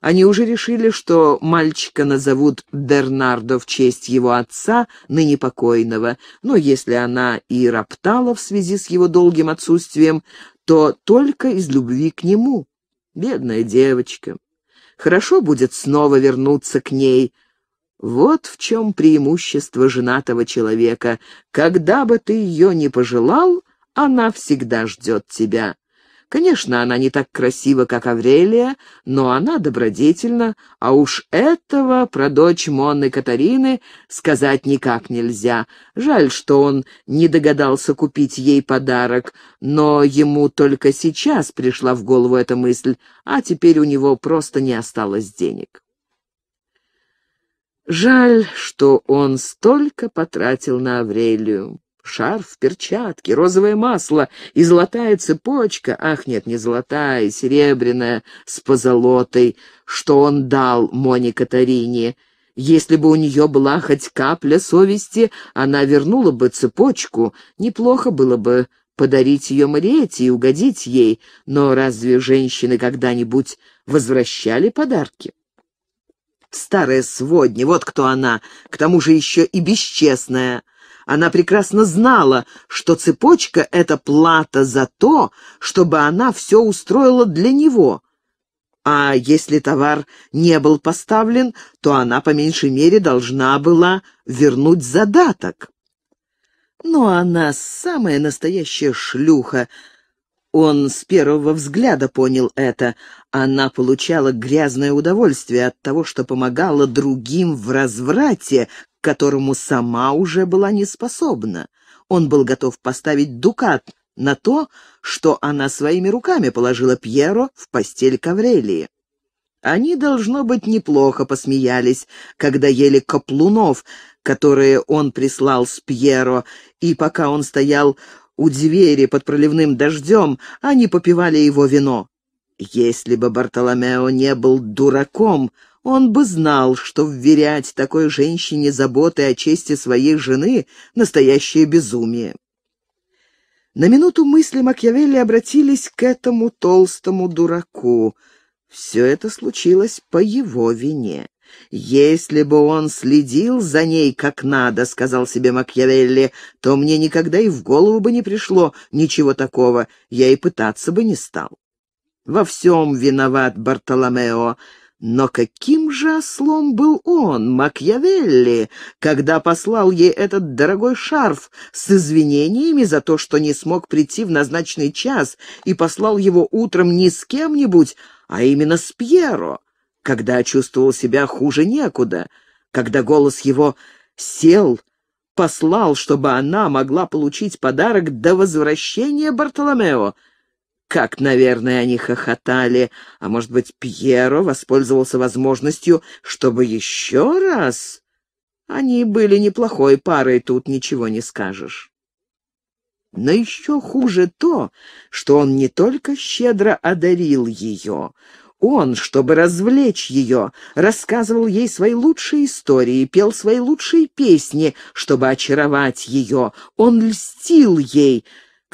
Они уже решили, что мальчика назовут Бернардо в честь его отца, ныне покойного, но если она и роптала в связи с его долгим отсутствием, то только из любви к нему. Бедная девочка. Хорошо будет снова вернуться к ней. Вот в чем преимущество женатого человека. Когда бы ты ее не пожелал, она всегда ждет тебя. Конечно, она не так красива, как Аврелия, но она добродетельна, а уж этого про дочь Монны Катарины сказать никак нельзя. Жаль, что он не догадался купить ей подарок, но ему только сейчас пришла в голову эта мысль, а теперь у него просто не осталось денег. Жаль, что он столько потратил на Аврелию. Шарф, перчатки, розовое масло и золотая цепочка, ах, нет, не золотая, серебряная, с позолотой, что он дал Моне Катарине. Если бы у нее была хоть капля совести, она вернула бы цепочку. Неплохо было бы подарить ее Мариете и угодить ей, но разве женщины когда-нибудь возвращали подарки? Старая сводня, вот кто она, к тому же еще и бесчестная. Она прекрасно знала, что цепочка — это плата за то, чтобы она все устроила для него. А если товар не был поставлен, то она, по меньшей мере, должна была вернуть задаток. Но она самая настоящая шлюха, он с первого взгляда понял это. Она получала грязное удовольствие от того, что помогала другим в разврате, к которому сама уже была не способна. Он был готов поставить дукат на то, что она своими руками положила Пьеро в постель Каврелии. Они, должно быть, неплохо посмеялись, когда ели каплунов, которые он прислал с Пьеро, и пока он стоял у двери под проливным дождем, они попивали его вино. Если бы Бартоломео не был дураком, он бы знал, что вверять такой женщине заботы о чести своей жены — настоящее безумие. На минуту мысли Макьявелли обратились к этому толстому дураку. Все это случилось по его вине. «Если бы он следил за ней как надо», — сказал себе Макьявелли, «то мне никогда и в голову бы не пришло ничего такого, я и пытаться бы не стал». «Во всем виноват Бартоломео. Но каким же ослом был он, Макьявелли, когда послал ей этот дорогой шарф с извинениями за то, что не смог прийти в назначенный час и послал его утром не с кем-нибудь, а именно с Пьеро, когда чувствовал себя хуже некуда, когда голос его сел, послал, чтобы она могла получить подарок до возвращения Бартоломео — как, наверное, они хохотали, а, может быть, Пьеро воспользовался возможностью, чтобы еще раз... Они были неплохой парой, тут ничего не скажешь. Но еще хуже то, что он не только щедро одарил ее. Он, чтобы развлечь ее, рассказывал ей свои лучшие истории, пел свои лучшие песни, чтобы очаровать ее. Он льстил ей,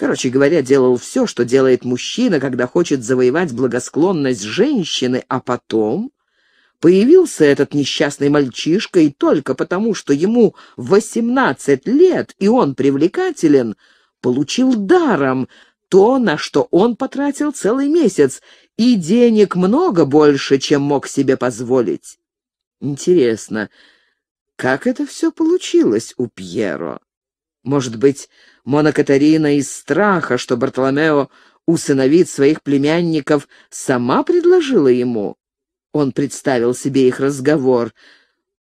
Короче говоря, делал все, что делает мужчина, когда хочет завоевать благосклонность женщины, а потом появился этот несчастный мальчишка и только потому, что ему 18 лет и он привлекателен, получил даром то, на что он потратил целый месяц, и денег много больше, чем мог себе позволить. Интересно, как это все получилось у Пьеро? Может быть, Монокатарина из страха, что Бартоломео усыновит своих племянников, сама предложила ему? Он представил себе их разговор.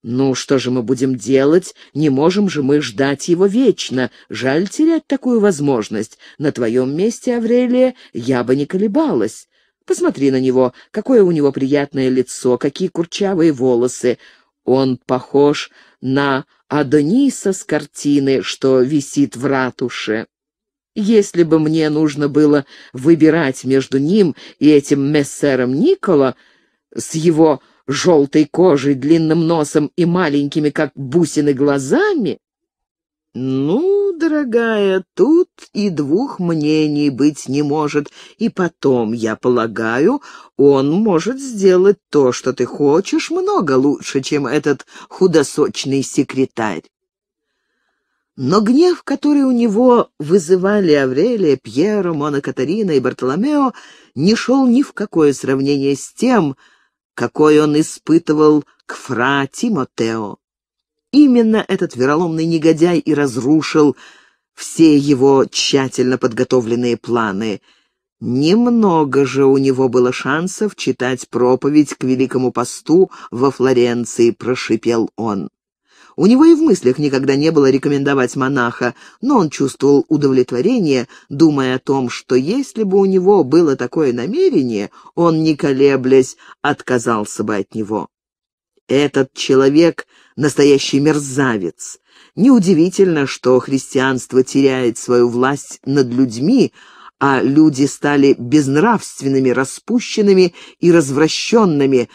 «Ну, что же мы будем делать? Не можем же мы ждать его вечно. Жаль терять такую возможность. На твоем месте, Аврелия, я бы не колебалась. Посмотри на него, какое у него приятное лицо, какие курчавые волосы. Он похож на Адониса с картины, что висит в ратуше. Если бы мне нужно было выбирать между ним и этим мессером Никола с его желтой кожей, длинным носом и маленькими, как бусины, глазами, «Ну, дорогая, тут и двух мнений быть не может. И потом, я полагаю, он может сделать то, что ты хочешь, много лучше, чем этот худосочный секретарь». Но гнев, который у него вызывали Аврелия, Пьеро, Мона Катарина и Бартоломео, не шел ни в какое сравнение с тем, какой он испытывал к фра Тимотео. Именно этот вероломный негодяй и разрушил все его тщательно подготовленные планы. Немного же у него было шансов читать проповедь к Великому посту во Флоренции, прошипел он. У него и в мыслях никогда не было рекомендовать монаха, но он чувствовал удовлетворение, думая о том, что если бы у него было такое намерение, он, не колеблясь, отказался бы от него. Этот человек настоящий мерзавец. Неудивительно, что христианство теряет свою власть над людьми, а люди стали безнравственными, распущенными и развращенными.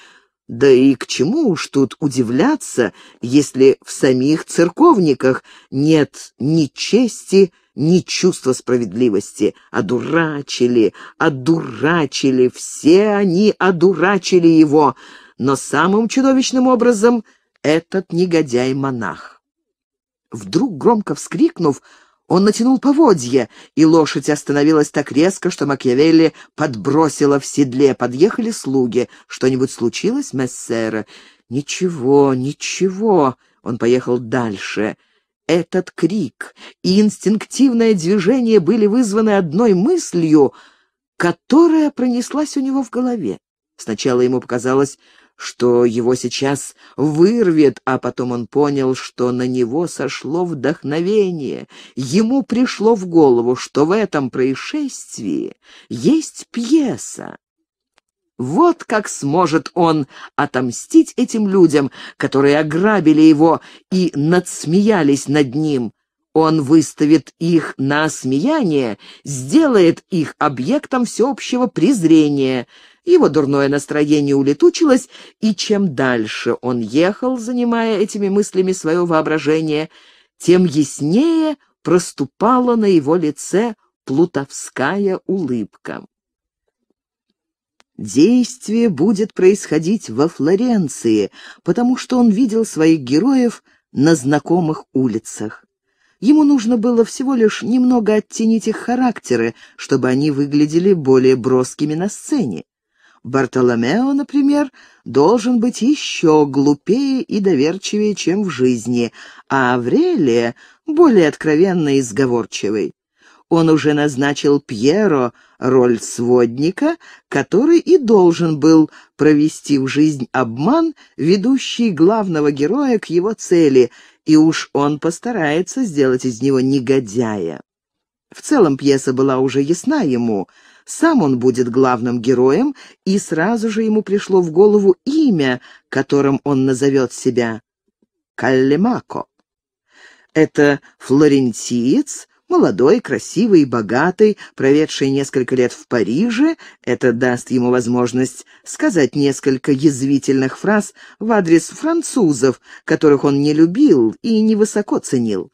Да и к чему уж тут удивляться, если в самих церковниках нет ни чести, ни чувства справедливости. Одурачили, одурачили, все они одурачили его, но самым чудовищным образом — этот негодяй-монах. Вдруг, громко вскрикнув, он натянул поводья, и лошадь остановилась так резко, что Макьявелли подбросила в седле. Подъехали слуги. «Что-нибудь случилось, мессера?» «Ничего, ничего!» Он поехал дальше. Этот крик и инстинктивное движение были вызваны одной мыслью, которая пронеслась у него в голове. Сначала ему показалось, что его сейчас вырвет, а потом он понял, что на него сошло вдохновение. Ему пришло в голову, что в этом происшествии есть пьеса. Вот как сможет он отомстить этим людям, которые ограбили его и надсмеялись над ним. Он выставит их на осмеяние, сделает их объектом всеобщего презрения — его дурное настроение улетучилось, и чем дальше он ехал, занимая этими мыслями свое воображение, тем яснее проступала на его лице плутовская улыбка. Действие будет происходить во Флоренции, потому что он видел своих героев на знакомых улицах. Ему нужно было всего лишь немного оттенить их характеры, чтобы они выглядели более броскими на сцене. Бартоломео, например, должен быть еще глупее и доверчивее, чем в жизни, а Аврелия — более откровенно и сговорчивый. Он уже назначил Пьеро роль сводника, который и должен был провести в жизнь обман, ведущий главного героя к его цели, и уж он постарается сделать из него негодяя. В целом пьеса была уже ясна ему — сам он будет главным героем, и сразу же ему пришло в голову имя, которым он назовет себя — Каллемако. Это флорентиец, молодой, красивый, богатый, проведший несколько лет в Париже. Это даст ему возможность сказать несколько язвительных фраз в адрес французов, которых он не любил и невысоко ценил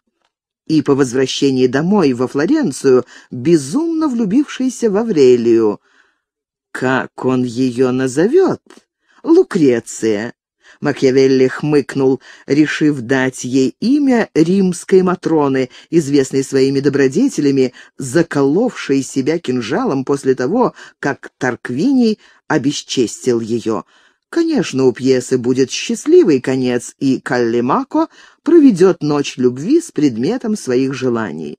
и по возвращении домой во Флоренцию, безумно влюбившийся в Аврелию. Как он ее назовет? Лукреция. Макиавелли хмыкнул, решив дать ей имя римской Матроны, известной своими добродетелями, заколовшей себя кинжалом после того, как Тарквиний обесчестил ее. Конечно, у пьесы будет счастливый конец, и Каллимако проведет ночь любви с предметом своих желаний.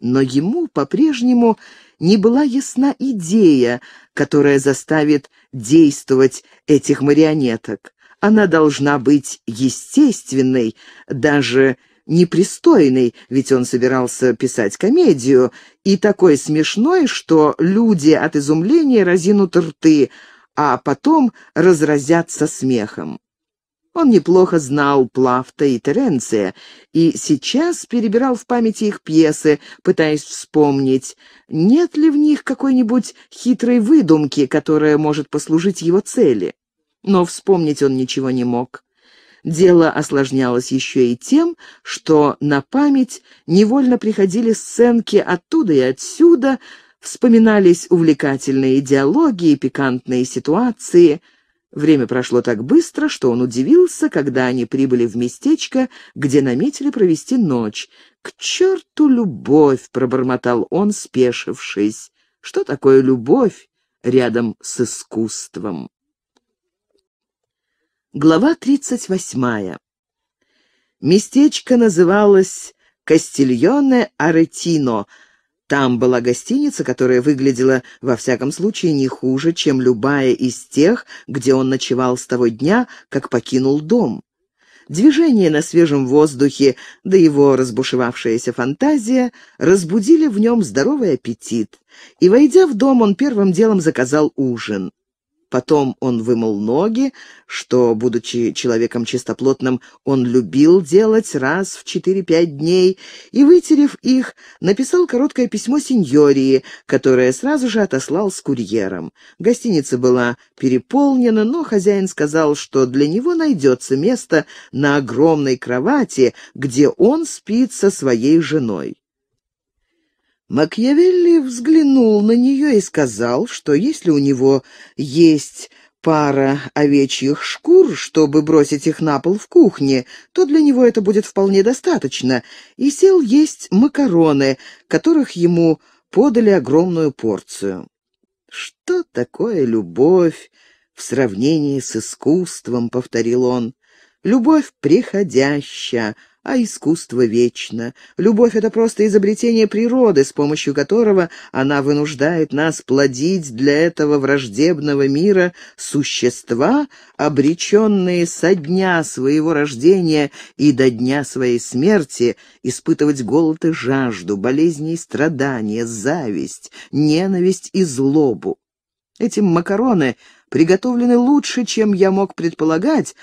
Но ему по-прежнему не была ясна идея, которая заставит действовать этих марионеток. Она должна быть естественной, даже непристойной, ведь он собирался писать комедию, и такой смешной, что люди от изумления разинут рты, а потом разразятся смехом. Он неплохо знал Плафта и Теренция, и сейчас перебирал в памяти их пьесы, пытаясь вспомнить, нет ли в них какой-нибудь хитрой выдумки, которая может послужить его цели. Но вспомнить он ничего не мог. Дело осложнялось еще и тем, что на память невольно приходили сценки оттуда и отсюда, вспоминались увлекательные диалоги и пикантные ситуации — Время прошло так быстро, что он удивился, когда они прибыли в местечко, где наметили провести ночь. «К черту любовь!» — пробормотал он, спешившись. «Что такое любовь рядом с искусством?» Глава тридцать восьмая. Местечко называлось Кастильоне Аретино — там была гостиница, которая выглядела, во всяком случае, не хуже, чем любая из тех, где он ночевал с того дня, как покинул дом. Движение на свежем воздухе, да его разбушевавшаяся фантазия разбудили в нем здоровый аппетит. И, войдя в дом, он первым делом заказал ужин. Потом он вымыл ноги, что, будучи человеком чистоплотным, он любил делать раз в 4-5 дней, и, вытерев их, написал короткое письмо сеньории, которое сразу же отослал с курьером. Гостиница была переполнена, но хозяин сказал, что для него найдется место на огромной кровати, где он спит со своей женой. Макьявелли взглянул на нее и сказал, что если у него есть пара овечьих шкур, чтобы бросить их на пол в кухне, то для него это будет вполне достаточно, и сел есть макароны, которых ему подали огромную порцию. «Что такое любовь в сравнении с искусством?» — повторил он. «Любовь приходящая, а искусство вечно. Любовь — это просто изобретение природы, с помощью которого она вынуждает нас плодить для этого враждебного мира существа, обреченные со дня своего рождения и до дня своей смерти испытывать голод и жажду, болезни и страдания, зависть, ненависть и злобу. Эти макароны приготовлены лучше, чем я мог предполагать,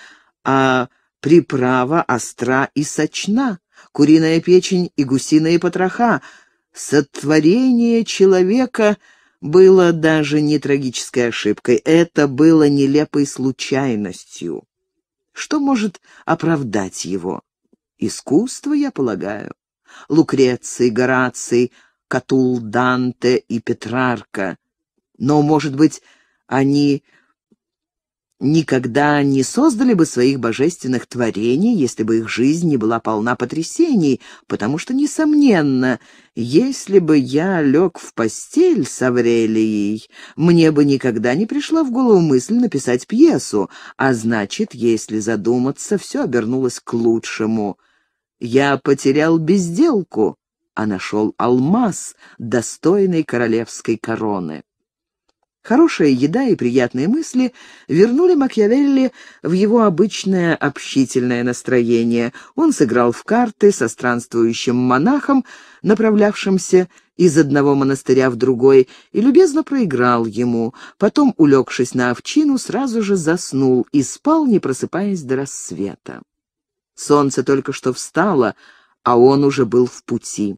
а приправа остра и сочна, куриная печень и гусиные потроха. Сотворение человека было даже не трагической ошибкой, это было нелепой случайностью. Что может оправдать его? Искусство, я полагаю. Лукреций, Гораций, Катул, Данте и Петрарка. Но, может быть, они никогда не создали бы своих божественных творений, если бы их жизнь не была полна потрясений, потому что, несомненно, если бы я лег в постель с Аврелией, мне бы никогда не пришла в голову мысль написать пьесу, а значит, если задуматься, все обернулось к лучшему. Я потерял безделку, а нашел алмаз, достойный королевской короны. Хорошая еда и приятные мысли вернули Макиавелли в его обычное общительное настроение. Он сыграл в карты со странствующим монахом, направлявшимся из одного монастыря в другой, и любезно проиграл ему. Потом, улегшись на овчину, сразу же заснул и спал, не просыпаясь до рассвета. Солнце только что встало, а он уже был в пути.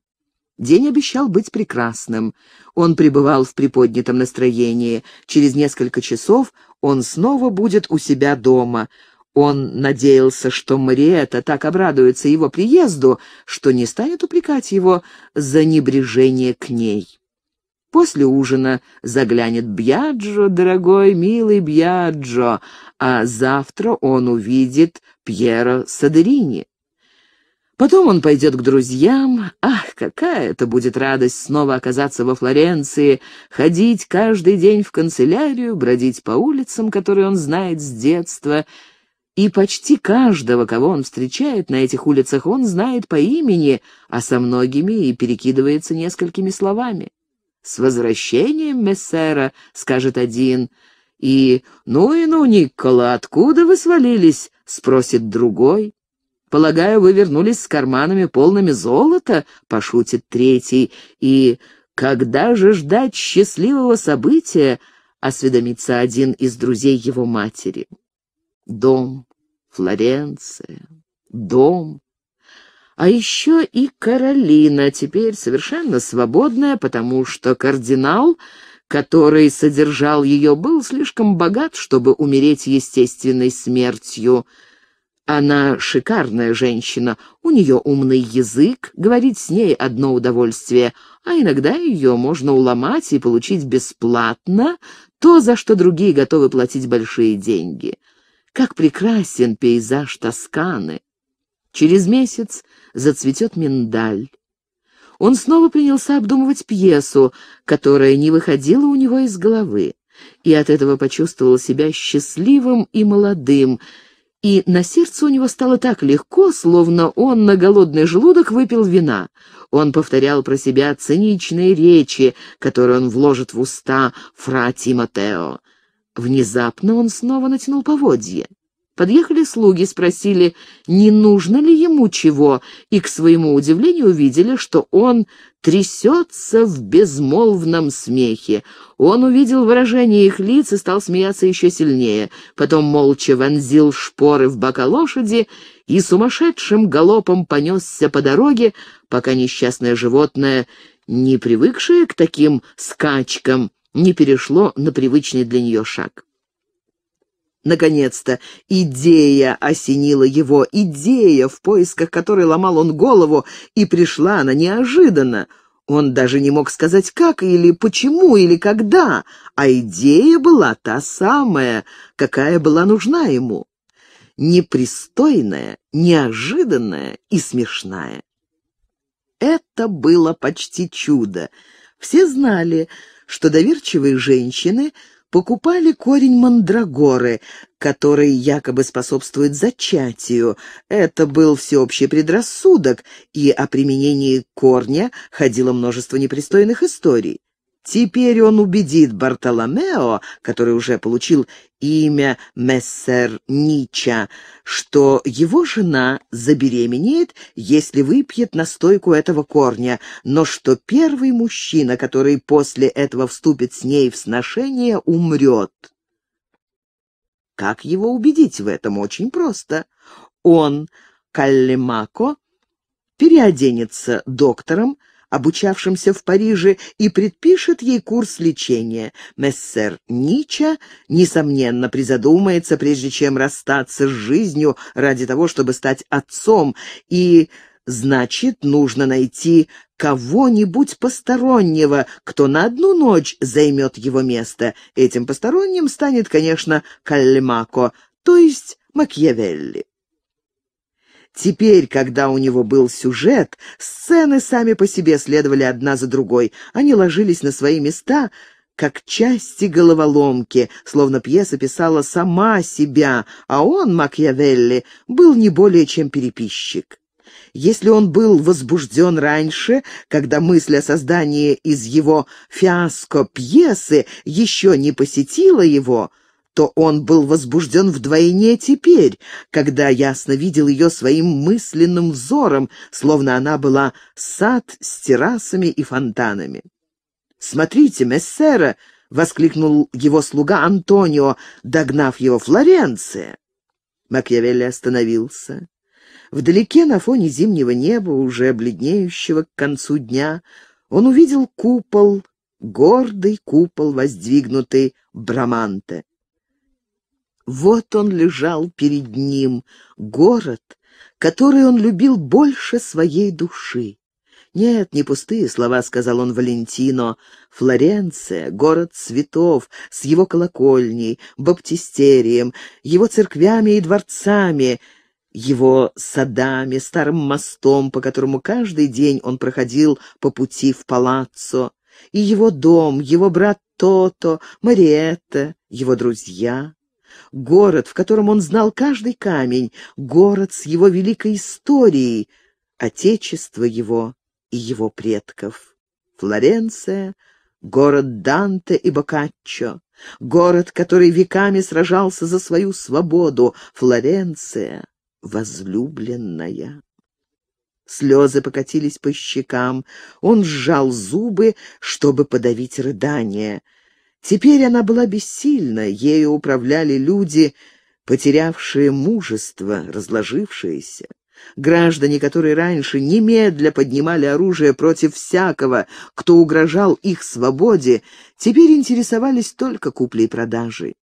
День обещал быть прекрасным. Он пребывал в приподнятом настроении. Через несколько часов он снова будет у себя дома. Он надеялся, что Мариетта так обрадуется его приезду, что не станет упрекать его за небрежение к ней. После ужина заглянет Бьяджо, дорогой, милый Бьяджо, а завтра он увидит Пьера Садерини. Потом он пойдет к друзьям. Ах, какая это будет радость снова оказаться во Флоренции, ходить каждый день в канцелярию, бродить по улицам, которые он знает с детства. И почти каждого, кого он встречает на этих улицах, он знает по имени, а со многими и перекидывается несколькими словами. «С возвращением, мессера», — скажет один, и «Ну и ну, Никола, откуда вы свалились?» — спросит другой. Полагаю, вы вернулись с карманами полными золота, пошутит третий. И когда же ждать счастливого события, осведомится один из друзей его матери. Дом, Флоренция, дом. А еще и Каролина теперь совершенно свободная, потому что кардинал, который содержал ее, был слишком богат, чтобы умереть естественной смертью. Она шикарная женщина, у нее умный язык, говорить с ней одно удовольствие, а иногда ее можно уломать и получить бесплатно то, за что другие готовы платить большие деньги. Как прекрасен пейзаж Тосканы! Через месяц зацветет миндаль. Он снова принялся обдумывать пьесу, которая не выходила у него из головы, и от этого почувствовал себя счастливым и молодым, и на сердце у него стало так легко, словно он на голодный желудок выпил вина. Он повторял про себя циничные речи, которые он вложит в уста фра Тимотео. Внезапно он снова натянул поводья. Подъехали слуги, спросили, не нужно ли ему чего, и, к своему удивлению, увидели, что он трясется в безмолвном смехе. Он увидел выражение их лиц и стал смеяться еще сильнее. Потом молча вонзил шпоры в бока лошади и сумасшедшим галопом понесся по дороге, пока несчастное животное, не привыкшее к таким скачкам, не перешло на привычный для нее шаг. Наконец-то идея осенила его, идея, в поисках которой ломал он голову, и пришла она неожиданно. Он даже не мог сказать, как или почему, или когда, а идея была та самая, какая была нужна ему. Непристойная, неожиданная и смешная. Это было почти чудо. Все знали, что доверчивые женщины — покупали корень мандрагоры, который якобы способствует зачатию. Это был всеобщий предрассудок, и о применении корня ходило множество непристойных историй. Теперь он убедит Бартоломео, который уже получил имя мессер Нича, что его жена забеременеет, если выпьет настойку этого корня, но что первый мужчина, который после этого вступит с ней в сношение, умрет. Как его убедить в этом? Очень просто. Он, Каллимако, переоденется доктором, обучавшимся в Париже, и предпишет ей курс лечения. Мессер Нича, несомненно, призадумается, прежде чем расстаться с жизнью ради того, чтобы стать отцом, и... Значит, нужно найти кого-нибудь постороннего, кто на одну ночь займет его место. Этим посторонним станет, конечно, Кальмако, то есть Макьявелли. Теперь, когда у него был сюжет, сцены сами по себе следовали одна за другой. Они ложились на свои места, как части головоломки, словно пьеса писала сама себя, а он, Макьявелли, был не более чем переписчик. Если он был возбужден раньше, когда мысль о создании из его фиаско пьесы еще не посетила его, — то он был возбужден вдвойне теперь, когда ясно видел ее своим мысленным взором, словно она была сад с террасами и фонтанами. «Смотрите, мессера!» — воскликнул его слуга Антонио, догнав его Флоренция. Макьявелли остановился. Вдалеке, на фоне зимнего неба, уже бледнеющего к концу дня, он увидел купол, гордый купол, воздвигнутый Браманте. Вот он лежал перед ним, город, который он любил больше своей души. «Нет, не пустые слова», — сказал он Валентино. «Флоренция — город цветов, с его колокольней, баптистерием, его церквями и дворцами, его садами, старым мостом, по которому каждый день он проходил по пути в палаццо, и его дом, его брат Тото, Мариетта, его друзья» город, в котором он знал каждый камень, город с его великой историей, отечество его и его предков. Флоренция, город Данте и Боккаччо, город, который веками сражался за свою свободу, Флоренция, возлюбленная. Слезы покатились по щекам, он сжал зубы, чтобы подавить рыдание — Теперь она была бессильна, ею управляли люди, потерявшие мужество, разложившиеся. Граждане, которые раньше немедля поднимали оружие против всякого, кто угрожал их свободе, теперь интересовались только куплей-продажей.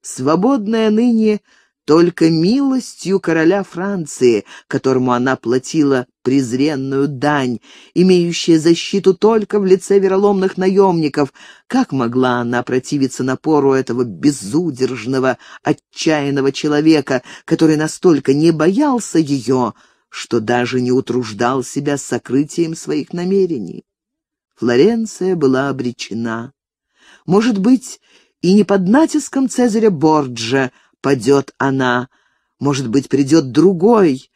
Свободная ныне только милостью короля Франции, которому она платила презренную дань, имеющая защиту только в лице вероломных наемников. Как могла она противиться напору этого безудержного, отчаянного человека, который настолько не боялся ее, что даже не утруждал себя сокрытием своих намерений? Флоренция была обречена. Может быть, и не под натиском Цезаря Борджа, падет она, может быть, придет другой,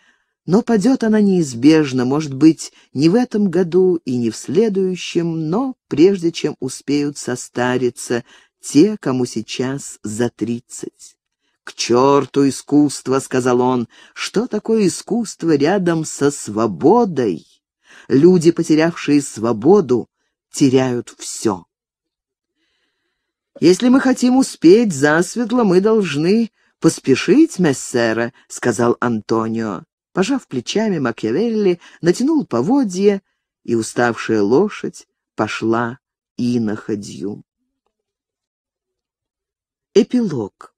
но падет она неизбежно, может быть, не в этом году и не в следующем, но прежде чем успеют состариться те, кому сейчас за тридцать. «К черту искусство!» — сказал он. «Что такое искусство рядом со свободой? Люди, потерявшие свободу, теряют все». «Если мы хотим успеть засветло, мы должны поспешить, мессера», — сказал Антонио. Пожав плечами, Макиавелли натянул поводье, и уставшая лошадь пошла и иноходью. Эпилог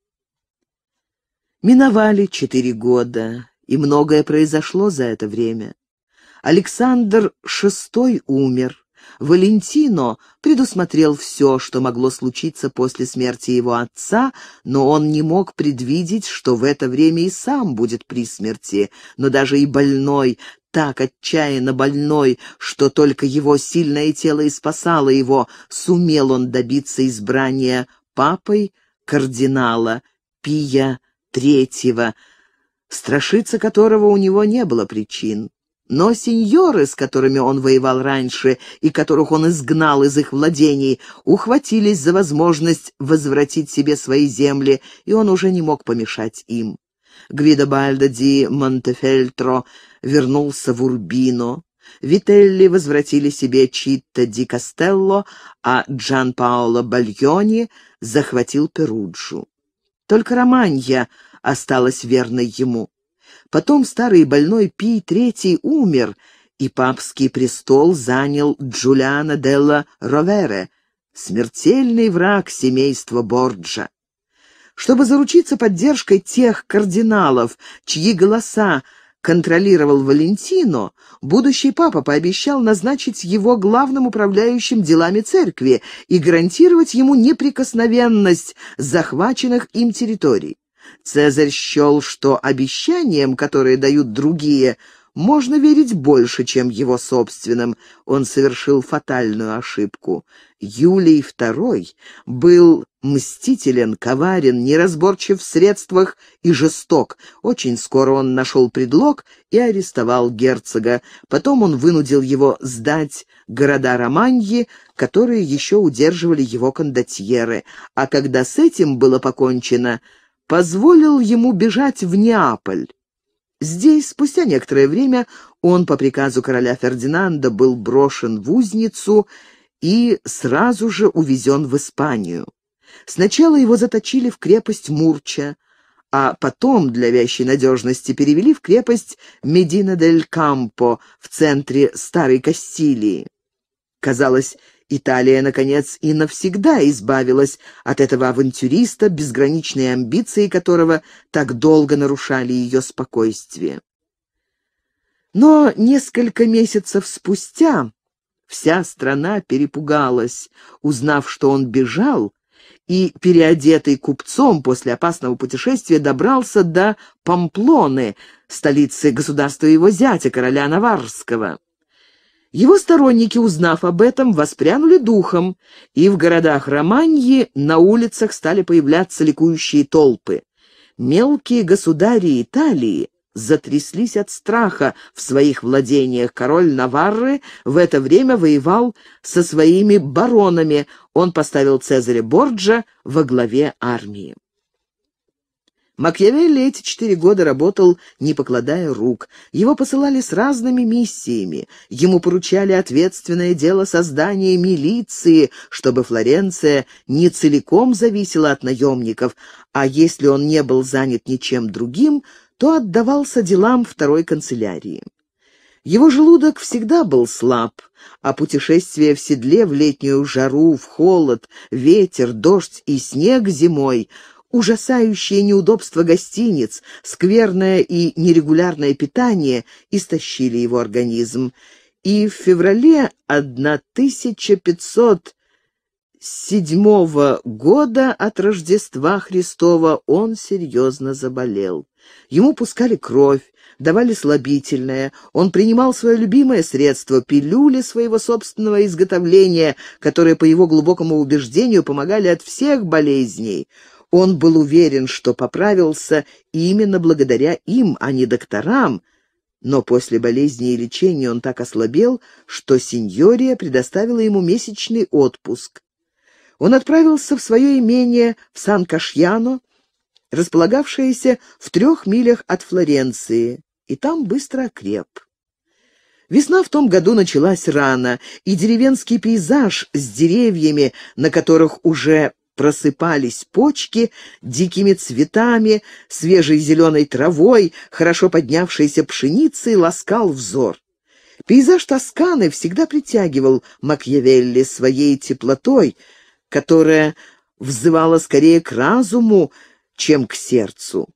Миновали четыре года, и многое произошло за это время. Александр VI умер, Валентино предусмотрел все, что могло случиться после смерти его отца, но он не мог предвидеть, что в это время и сам будет при смерти, но даже и больной, так отчаянно больной, что только его сильное тело и спасало его, сумел он добиться избрания папой кардинала Пия III, страшиться которого у него не было причин. Но сеньоры, с которыми он воевал раньше и которых он изгнал из их владений, ухватились за возможность возвратить себе свои земли, и он уже не мог помешать им. Гвидо Бальдо ди Монтефельтро вернулся в Урбино, Вителли возвратили себе Читто ди Кастелло, а Джан Паоло Бальони захватил Перуджу. Только Романья осталась верной ему. Потом старый больной Пий III умер, и папский престол занял Джулиана делла Ровере, смертельный враг семейства Борджа. Чтобы заручиться поддержкой тех кардиналов, чьи голоса контролировал Валентино, будущий папа пообещал назначить его главным управляющим делами церкви и гарантировать ему неприкосновенность захваченных им территорий. Цезарь счел, что обещаниям, которые дают другие, можно верить больше, чем его собственным. Он совершил фатальную ошибку. Юлий II был мстителен, коварен, неразборчив в средствах и жесток. Очень скоро он нашел предлог и арестовал герцога. Потом он вынудил его сдать города Романьи, которые еще удерживали его кондотьеры. А когда с этим было покончено, позволил ему бежать в Неаполь. Здесь, спустя некоторое время, он по приказу короля Фердинанда был брошен в узницу и сразу же увезен в Испанию. Сначала его заточили в крепость Мурча, а потом для вящей надежности перевели в крепость Медина-дель-Кампо в центре Старой Кастилии. Казалось, Италия, наконец, и навсегда избавилась от этого авантюриста, безграничные амбиции которого так долго нарушали ее спокойствие. Но несколько месяцев спустя вся страна перепугалась, узнав, что он бежал, и, переодетый купцом после опасного путешествия, добрался до Памплоны, столицы государства его зятя, короля Наварского. Его сторонники, узнав об этом, воспрянули духом, и в городах Романьи на улицах стали появляться ликующие толпы. Мелкие государи Италии затряслись от страха в своих владениях. Король Наварры в это время воевал со своими баронами. Он поставил Цезаря Борджа во главе армии. Макьявелли эти четыре года работал, не покладая рук. Его посылали с разными миссиями. Ему поручали ответственное дело создания милиции, чтобы Флоренция не целиком зависела от наемников, а если он не был занят ничем другим, то отдавался делам второй канцелярии. Его желудок всегда был слаб, а путешествие в седле в летнюю жару, в холод, ветер, дождь и снег зимой — Ужасающее неудобство гостиниц, скверное и нерегулярное питание истощили его организм. И в феврале 1507 года от Рождества Христова он серьезно заболел. Ему пускали кровь, давали слабительное, он принимал свое любимое средство, пилюли своего собственного изготовления, которые, по его глубокому убеждению, помогали от всех болезней. Он был уверен, что поправился именно благодаря им, а не докторам, но после болезни и лечения он так ослабел, что сеньория предоставила ему месячный отпуск. Он отправился в свое имение в Сан-Кашьяно, располагавшееся в трех милях от Флоренции, и там быстро окреп. Весна в том году началась рано, и деревенский пейзаж с деревьями, на которых уже просыпались почки дикими цветами, свежей зеленой травой, хорошо поднявшейся пшеницей ласкал взор. Пейзаж Тосканы всегда притягивал Макьявелли своей теплотой, которая взывала скорее к разуму, чем к сердцу.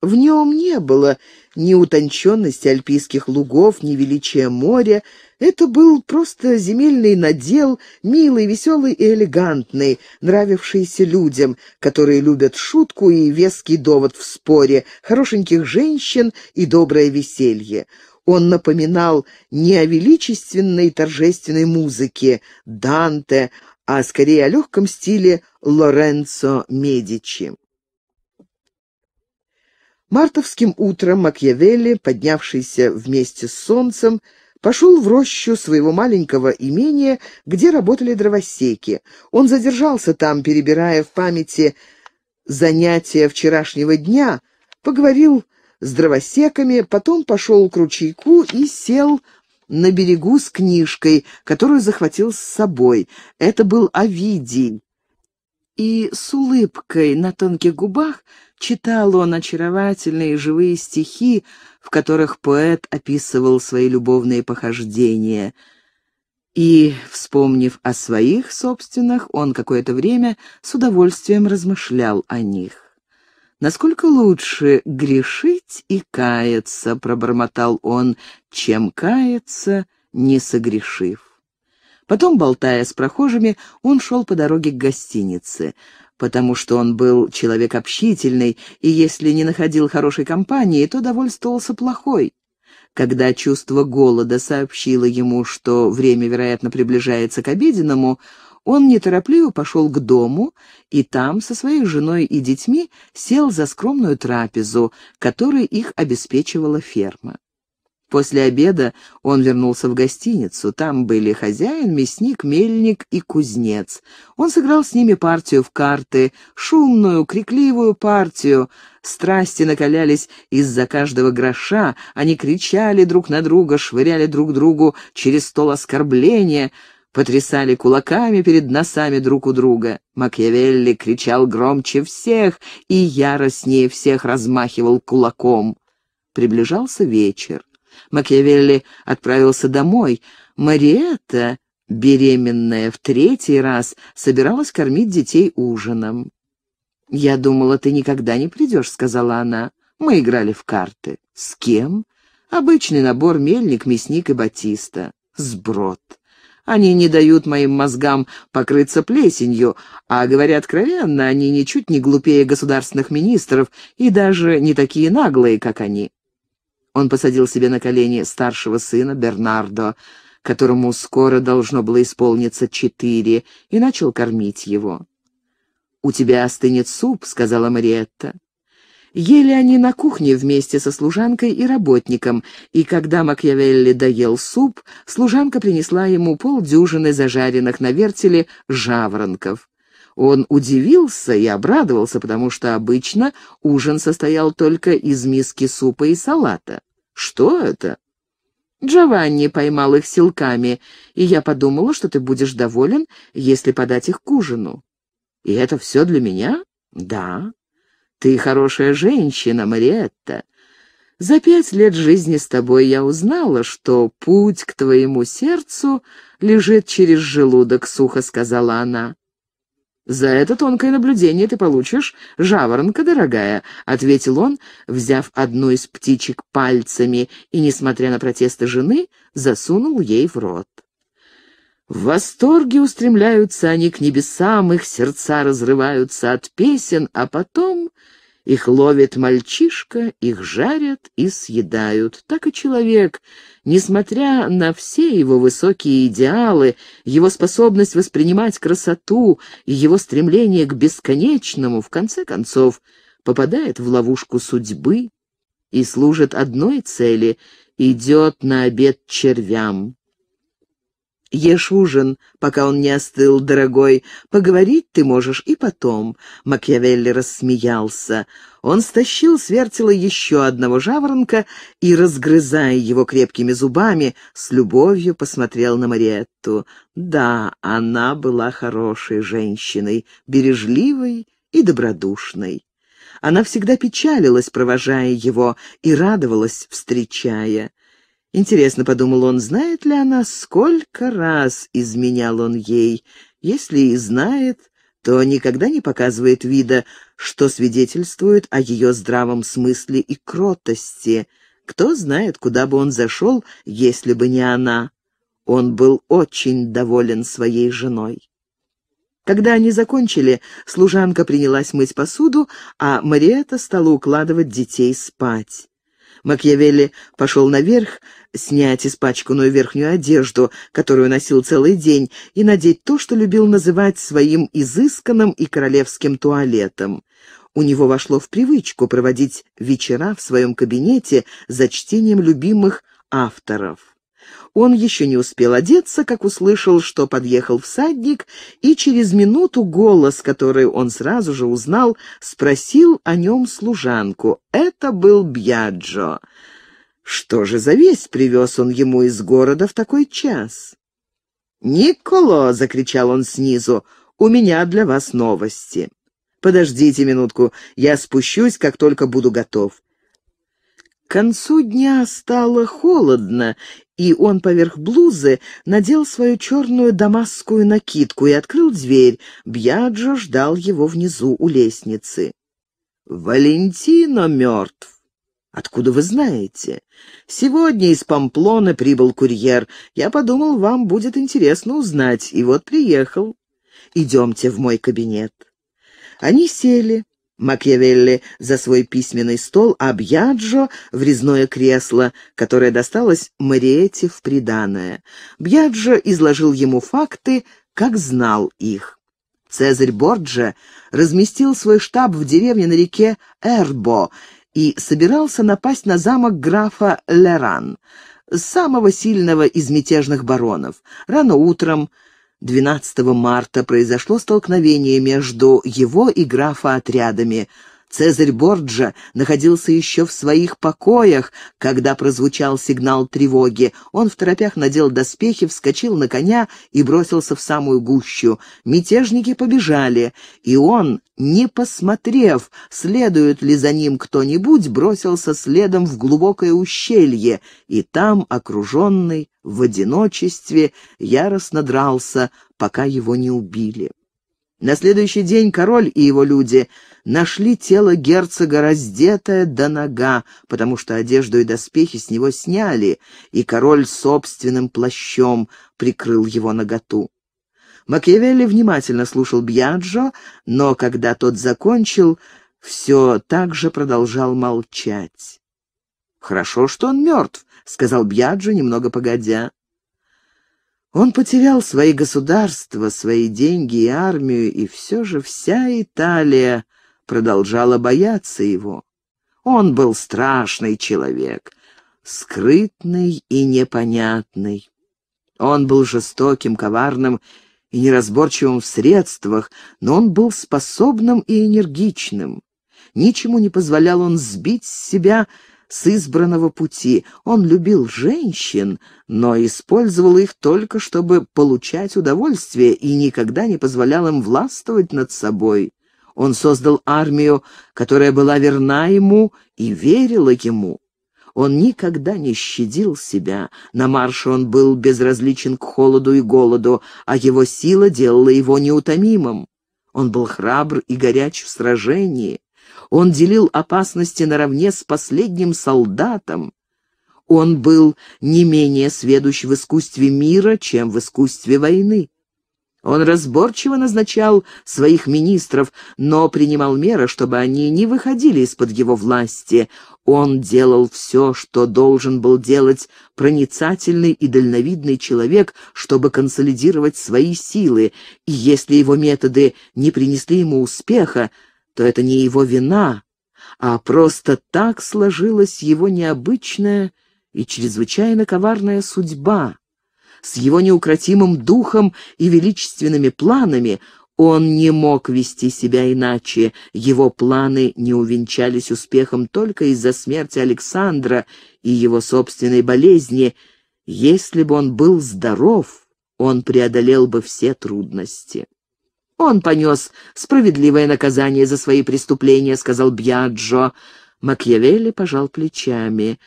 В нем не было ни утонченности альпийских лугов, ни величия моря, это был просто земельный надел, милый, веселый и элегантный, нравившийся людям, которые любят шутку и веский довод в споре, хорошеньких женщин и доброе веселье. Он напоминал не о величественной торжественной музыке Данте, а скорее о легком стиле Лоренцо Медичи. Мартовским утром Макьявелли, поднявшийся вместе с солнцем, пошел в рощу своего маленького имения, где работали дровосеки. Он задержался там, перебирая в памяти занятия вчерашнего дня, поговорил с дровосеками, потом пошел к ручейку и сел на берегу с книжкой, которую захватил с собой. Это был Овидий. И с улыбкой на тонких губах читал он очаровательные живые стихи, в которых поэт описывал свои любовные похождения. И, вспомнив о своих собственных, он какое-то время с удовольствием размышлял о них. «Насколько лучше грешить и каяться», — пробормотал он, — «чем каяться, не согрешив». Потом, болтая с прохожими, он шел по дороге к гостинице потому что он был человек общительный, и если не находил хорошей компании, то довольствовался плохой. Когда чувство голода сообщило ему, что время, вероятно, приближается к обеденному, он неторопливо пошел к дому и там со своей женой и детьми сел за скромную трапезу, которой их обеспечивала ферма. После обеда он вернулся в гостиницу. Там были хозяин, мясник, мельник и кузнец. Он сыграл с ними партию в карты, шумную, крикливую партию. Страсти накалялись из-за каждого гроша. Они кричали друг на друга, швыряли друг другу через стол оскорбления потрясали кулаками перед носами друг у друга. Макьявелли кричал громче всех и яростнее всех размахивал кулаком. Приближался вечер. Макиавелли отправился домой. Мариетта, беременная в третий раз, собиралась кормить детей ужином. «Я думала, ты никогда не придешь», — сказала она. «Мы играли в карты». «С кем?» «Обычный набор мельник, мясник и батиста». «Сброд». Они не дают моим мозгам покрыться плесенью, а, говоря откровенно, они ничуть не глупее государственных министров и даже не такие наглые, как они. Он посадил себе на колени старшего сына Бернардо, которому скоро должно было исполниться четыре, и начал кормить его. «У тебя остынет суп», — сказала Мариетта. Ели они на кухне вместе со служанкой и работником, и когда Макьявелли доел суп, служанка принесла ему полдюжины зажаренных на вертеле жаворонков. Он удивился и обрадовался, потому что обычно ужин состоял только из миски супа и салата. «Что это?» «Джованни поймал их силками, и я подумала, что ты будешь доволен, если подать их к ужину». «И это все для меня?» «Да». «Ты хорошая женщина, Мариетта. За пять лет жизни с тобой я узнала, что путь к твоему сердцу лежит через желудок», — сухо сказала она. «За это тонкое наблюдение ты получишь, жаворонка дорогая», — ответил он, взяв одну из птичек пальцами и, несмотря на протесты жены, засунул ей в рот. В восторге устремляются они к небесам, их сердца разрываются от песен, а потом их ловит мальчишка, их жарят и съедают. Так и человек, несмотря на все его высокие идеалы, его способность воспринимать красоту и его стремление к бесконечному, в конце концов, попадает в ловушку судьбы и служит одной цели — идет на обед червям. Ешь ужин, пока он не остыл, дорогой. Поговорить ты можешь и потом». Макиавелли рассмеялся. Он стащил с вертела еще одного жаворонка и, разгрызая его крепкими зубами, с любовью посмотрел на Мариетту. Да, она была хорошей женщиной, бережливой и добродушной. Она всегда печалилась, провожая его, и радовалась, встречая. Интересно, — подумал он, — знает ли она, сколько раз изменял он ей? Если и знает, то никогда не показывает вида, что свидетельствует о ее здравом смысле и кротости. Кто знает, куда бы он зашел, если бы не она. Он был очень доволен своей женой. Когда они закончили, служанка принялась мыть посуду, а Мариэта стала укладывать детей спать. Макьявелли пошел наверх снять испачканную верхнюю одежду, которую носил целый день, и надеть то, что любил называть своим изысканным и королевским туалетом. У него вошло в привычку проводить вечера в своем кабинете за чтением любимых авторов. Он еще не успел одеться, как услышал, что подъехал всадник, и через минуту голос, который он сразу же узнал, спросил о нем служанку. Это был Бьяджо. Что же за весть привез он ему из города в такой час? «Николо!» — закричал он снизу. «У меня для вас новости. Подождите минутку, я спущусь, как только буду готов». К концу дня стало холодно, и он поверх блузы надел свою черную дамасскую накидку и открыл дверь. Бьяджо ждал его внизу у лестницы. «Валентино мертв». «Откуда вы знаете?» «Сегодня из Памплона прибыл курьер. Я подумал, вам будет интересно узнать, и вот приехал. Идемте в мой кабинет». Они сели. Макьявелли за свой письменный стол, а Бьяджо — в резное кресло, которое досталось Мариете в приданое. Бьяджо изложил ему факты, как знал их. Цезарь Борджа разместил свой штаб в деревне на реке Эрбо и собирался напасть на замок графа Леран, самого сильного из мятежных баронов. Рано утром 12 марта произошло столкновение между его и графа отрядами. Цезарь Борджа находился еще в своих покоях, когда прозвучал сигнал тревоги. Он в торопях надел доспехи, вскочил на коня и бросился в самую гущу. Мятежники побежали, и он, не посмотрев, следует ли за ним кто-нибудь, бросился следом в глубокое ущелье, и там, окруженный, в одиночестве яростно дрался, пока его не убили. На следующий день король и его люди нашли тело герцога раздетое до нога, потому что одежду и доспехи с него сняли, и король собственным плащом прикрыл его наготу. Макиавелли внимательно слушал Бьяджо, но когда тот закончил, все так же продолжал молчать. «Хорошо, что он мертв», сказал Бьяджо немного погодя. Он потерял свои государства, свои деньги и армию, и все же вся Италия продолжала бояться его. Он был страшный человек, скрытный и непонятный. Он был жестоким, коварным и неразборчивым в средствах, но он был способным и энергичным. Ничему не позволял он сбить с себя с избранного пути. Он любил женщин, но использовал их только, чтобы получать удовольствие и никогда не позволял им властвовать над собой. Он создал армию, которая была верна ему и верила ему. Он никогда не щадил себя. На марше он был безразличен к холоду и голоду, а его сила делала его неутомимым. Он был храбр и горяч в сражении. Он делил опасности наравне с последним солдатом. Он был не менее сведущ в искусстве мира, чем в искусстве войны. Он разборчиво назначал своих министров, но принимал меры, чтобы они не выходили из-под его власти. Он делал все, что должен был делать проницательный и дальновидный человек, чтобы консолидировать свои силы, и если его методы не принесли ему успеха, что это не его вина, а просто так сложилась его необычная и чрезвычайно коварная судьба. С его неукротимым духом и величественными планами он не мог вести себя иначе. Его планы не увенчались успехом только из-за смерти Александра и его собственной болезни. Если бы он был здоров, он преодолел бы все трудности. Он понес справедливое наказание за свои преступления, сказал Бьяджо. Макьявелли пожал плечами.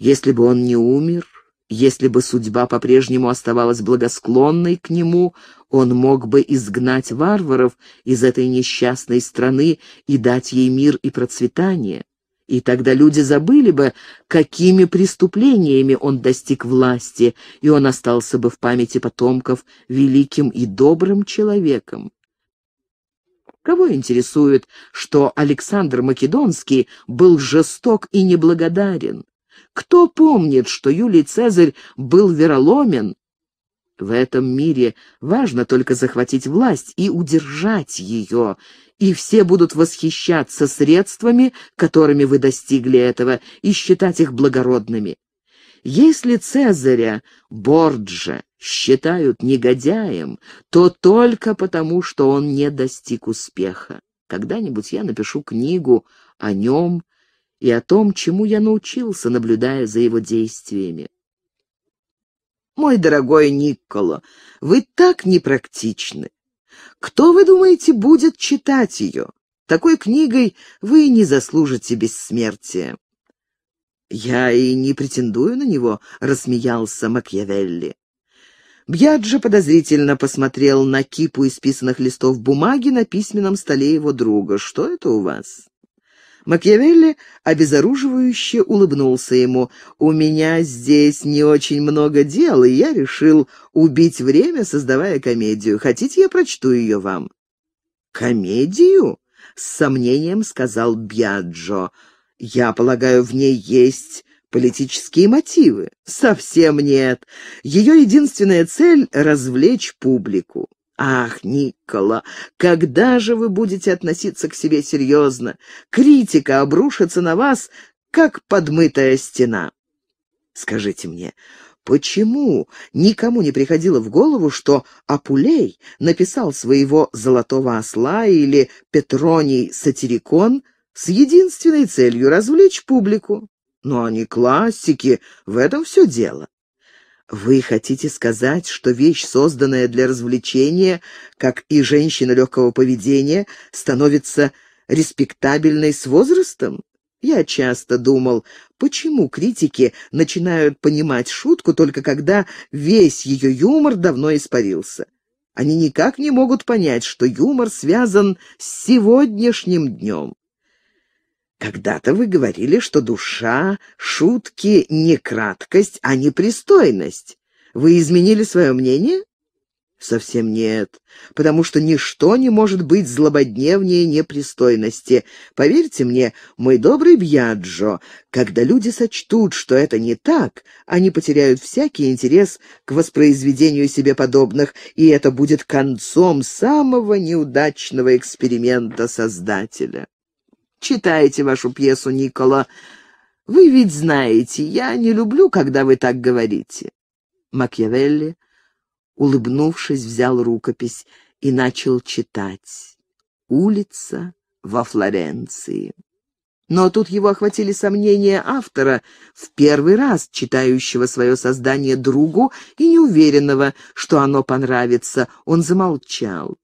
Если бы он не умер, если бы судьба по-прежнему оставалась благосклонной к нему, он мог бы изгнать варваров из этой несчастной страны и дать ей мир и процветание. И тогда люди забыли бы, какими преступлениями он достиг власти, и он остался бы в памяти потомков великим и добрым человеком. Кого интересует, что Александр Македонский был жесток и неблагодарен? Кто помнит, что Юлий Цезарь был вероломен? В этом мире важно только захватить власть и удержать ее, и все будут восхищаться средствами, которыми вы достигли этого, и считать их благородными. Если Цезаря, Борджа, считают негодяем, то только потому, что он не достиг успеха. Когда-нибудь я напишу книгу о нем и о том, чему я научился, наблюдая за его действиями. Мой дорогой Никколо, вы так непрактичны. Кто, вы думаете, будет читать ее? Такой книгой вы не заслужите бессмертия. «Я и не претендую на него», — рассмеялся Макьявелли. Бьяджи подозрительно посмотрел на кипу исписанных листов бумаги на письменном столе его друга. «Что это у вас?» Макьявелли обезоруживающе улыбнулся ему. «У меня здесь не очень много дел, и я решил убить время, создавая комедию. Хотите, я прочту ее вам?» «Комедию?» — с сомнением сказал Бьяджо. «Я полагаю, в ней есть политические мотивы. Совсем нет. Ее единственная цель — развлечь публику. Ах, Никола, когда же вы будете относиться к себе серьезно? Критика обрушится на вас, как подмытая стена. Скажите мне, почему никому не приходило в голову, что Апулей написал своего «Золотого осла» или «Петроний сатирикон» с единственной целью — развлечь публику? Но они классики, в этом все дело. Вы хотите сказать, что вещь, созданная для развлечения, как и женщина легкого поведения, становится респектабельной с возрастом? Я часто думал, почему критики начинают понимать шутку только когда весь ее юмор давно испарился. Они никак не могут понять, что юмор связан с сегодняшним днем. Когда-то вы говорили, что душа, шутки не краткость, а непристойность. Вы изменили свое мнение? Совсем нет, потому что ничто не может быть злободневнее непристойности. Поверьте мне, мой добрый Бьяджо, когда люди сочтут, что это не так, они потеряют всякий интерес к воспроизведению себе подобных, и это будет концом самого неудачного эксперимента создателя. Читайте вашу пьесу, Никола. Вы ведь знаете, я не люблю, когда вы так говорите». Макьявелли, улыбнувшись, взял рукопись и начал читать. «Улица во Флоренции». Но тут его охватили сомнения автора, в первый раз читающего свое создание другу и неуверенного, что оно понравится. Он замолчал.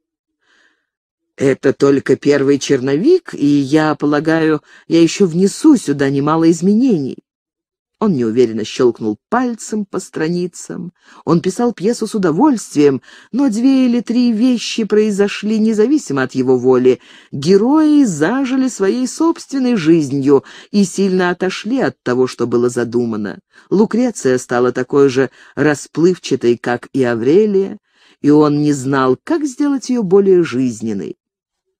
Это только первый черновик, и я полагаю, я еще внесу сюда немало изменений. Он неуверенно щелкнул пальцем по страницам. Он писал пьесу с удовольствием, но две или три вещи произошли независимо от его воли. Герои зажили своей собственной жизнью и сильно отошли от того, что было задумано. Лукреция стала такой же расплывчатой, как и Аврелия, и он не знал, как сделать ее более жизненной.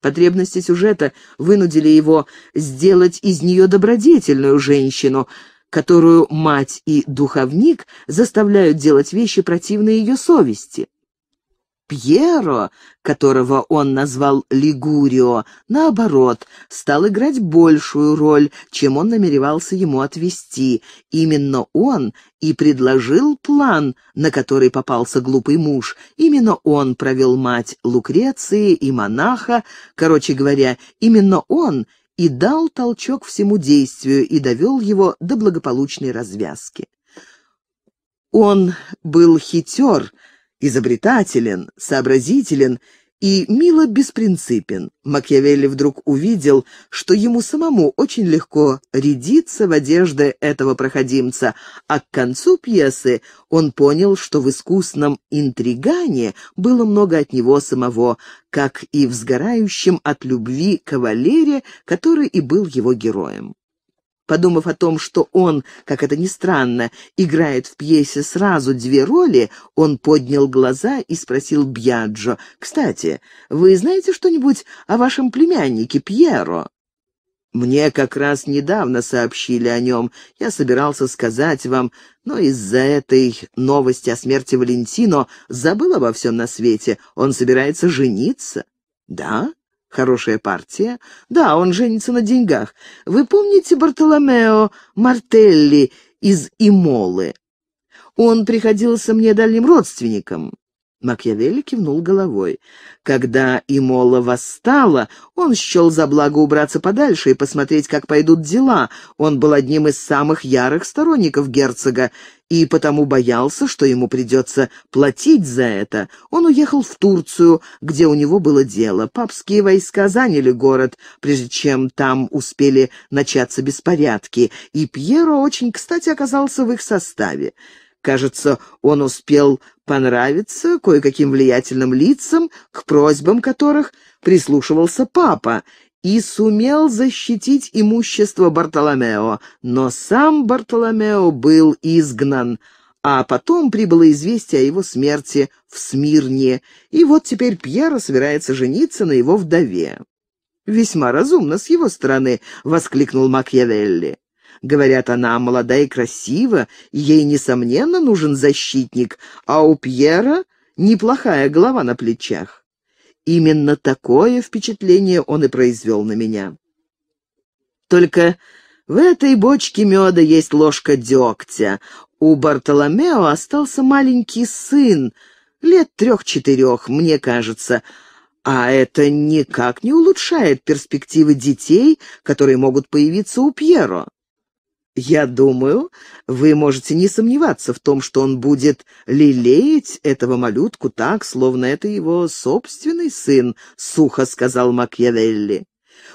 Потребности сюжета вынудили его сделать из нее добродетельную женщину, которую мать и духовник заставляют делать вещи, противные ее совести. Пьеро, которого он назвал Лигурио, наоборот, стал играть большую роль, чем он намеревался ему отвести. Именно он и предложил план, на который попался глупый муж. Именно он провел мать Лукреции и монаха, короче говоря, именно он и дал толчок всему действию и довел его до благополучной развязки. Он был хитер, — изобретателен, сообразителен и мило беспринципен. Макьявелли вдруг увидел, что ему самому очень легко рядиться в одежды этого проходимца, а к концу пьесы он понял, что в искусном интригане было много от него самого, как и в сгорающем от любви кавалере, который и был его героем. Подумав о том, что он, как это ни странно, играет в пьесе сразу две роли, он поднял глаза и спросил Бьяджо, «Кстати, вы знаете что-нибудь о вашем племяннике Пьеро?» «Мне как раз недавно сообщили о нем. Я собирался сказать вам, но из-за этой новости о смерти Валентино забыл обо всем на свете. Он собирается жениться». «Да? Хорошая партия? Да, он женится на деньгах. Вы помните Бартоломео Мартелли из Имолы? Он приходился мне дальним родственником. Макьявелли кивнул головой. Когда Имола восстала, он счел за благо убраться подальше и посмотреть, как пойдут дела. Он был одним из самых ярых сторонников герцога и потому боялся, что ему придется платить за это. Он уехал в Турцию, где у него было дело. Папские войска заняли город, прежде чем там успели начаться беспорядки, и Пьеро очень кстати оказался в их составе. Кажется, он успел понравиться кое-каким влиятельным лицам, к просьбам которых прислушивался папа, и сумел защитить имущество Бартоломео, но сам Бартоломео был изгнан, а потом прибыло известие о его смерти в Смирне, и вот теперь Пьера собирается жениться на его вдове. «Весьма разумно с его стороны», — воскликнул Макьявелли. Говорят, она молода и красива, ей, несомненно, нужен защитник, а у Пьера неплохая голова на плечах. Именно такое впечатление он и произвел на меня. Только в этой бочке меда есть ложка дегтя. У Бартоломео остался маленький сын, лет трех-четырех, мне кажется, а это никак не улучшает перспективы детей, которые могут появиться у Пьеро. Я думаю, вы можете не сомневаться в том, что он будет лелеять этого малютку так, словно это его собственный сын, — сухо сказал Макьявелли.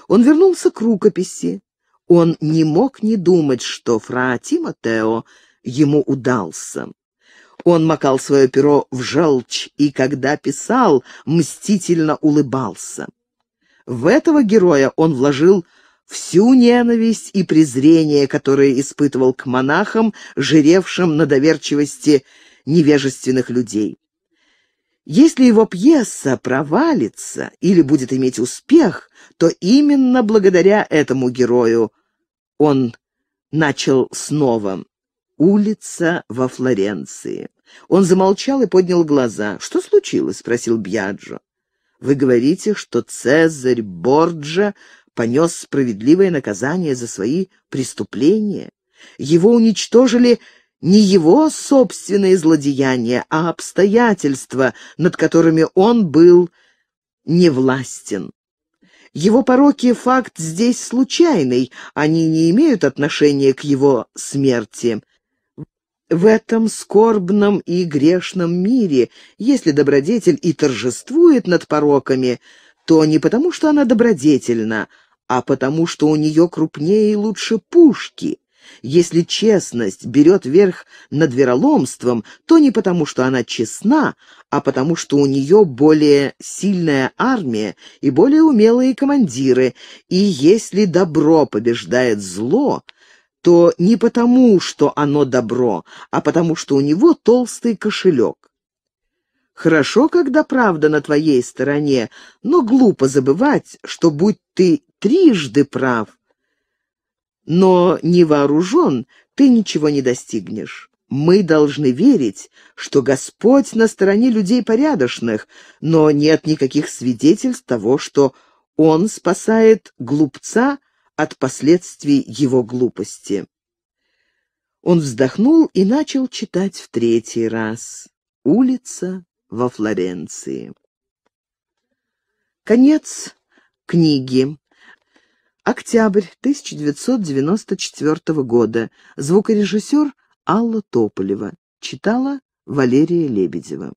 Он вернулся к рукописи. Он не мог не думать, что фра Тимотео ему удался. Он макал свое перо в желчь и, когда писал, мстительно улыбался. В этого героя он вложил всю ненависть и презрение, которое испытывал к монахам, жиревшим на доверчивости невежественных людей. Если его пьеса провалится или будет иметь успех, то именно благодаря этому герою он начал снова «Улица во Флоренции». Он замолчал и поднял глаза. «Что случилось?» — спросил Бьяджо. «Вы говорите, что Цезарь Борджа понес справедливое наказание за свои преступления. Его уничтожили не его собственные злодеяния, а обстоятельства, над которыми он был невластен. Его пороки — факт здесь случайный, они не имеют отношения к его смерти. В этом скорбном и грешном мире, если добродетель и торжествует над пороками, то не потому, что она добродетельна, а потому что у нее крупнее и лучше пушки. Если честность берет верх над вероломством, то не потому, что она честна, а потому, что у нее более сильная армия и более умелые командиры, и если добро побеждает зло, то не потому, что оно добро, а потому, что у него толстый кошелек. Хорошо, когда правда на твоей стороне, но глупо забывать, что будь ты трижды прав, но не вооружен, ты ничего не достигнешь. Мы должны верить, что Господь на стороне людей порядочных, но нет никаких свидетельств того, что Он спасает глупца от последствий его глупости. Он вздохнул и начал читать в третий раз. Улица во Флоренции. Конец книги. Октябрь 1994 года. Звукорежиссер Алла Тополева. Читала Валерия Лебедева.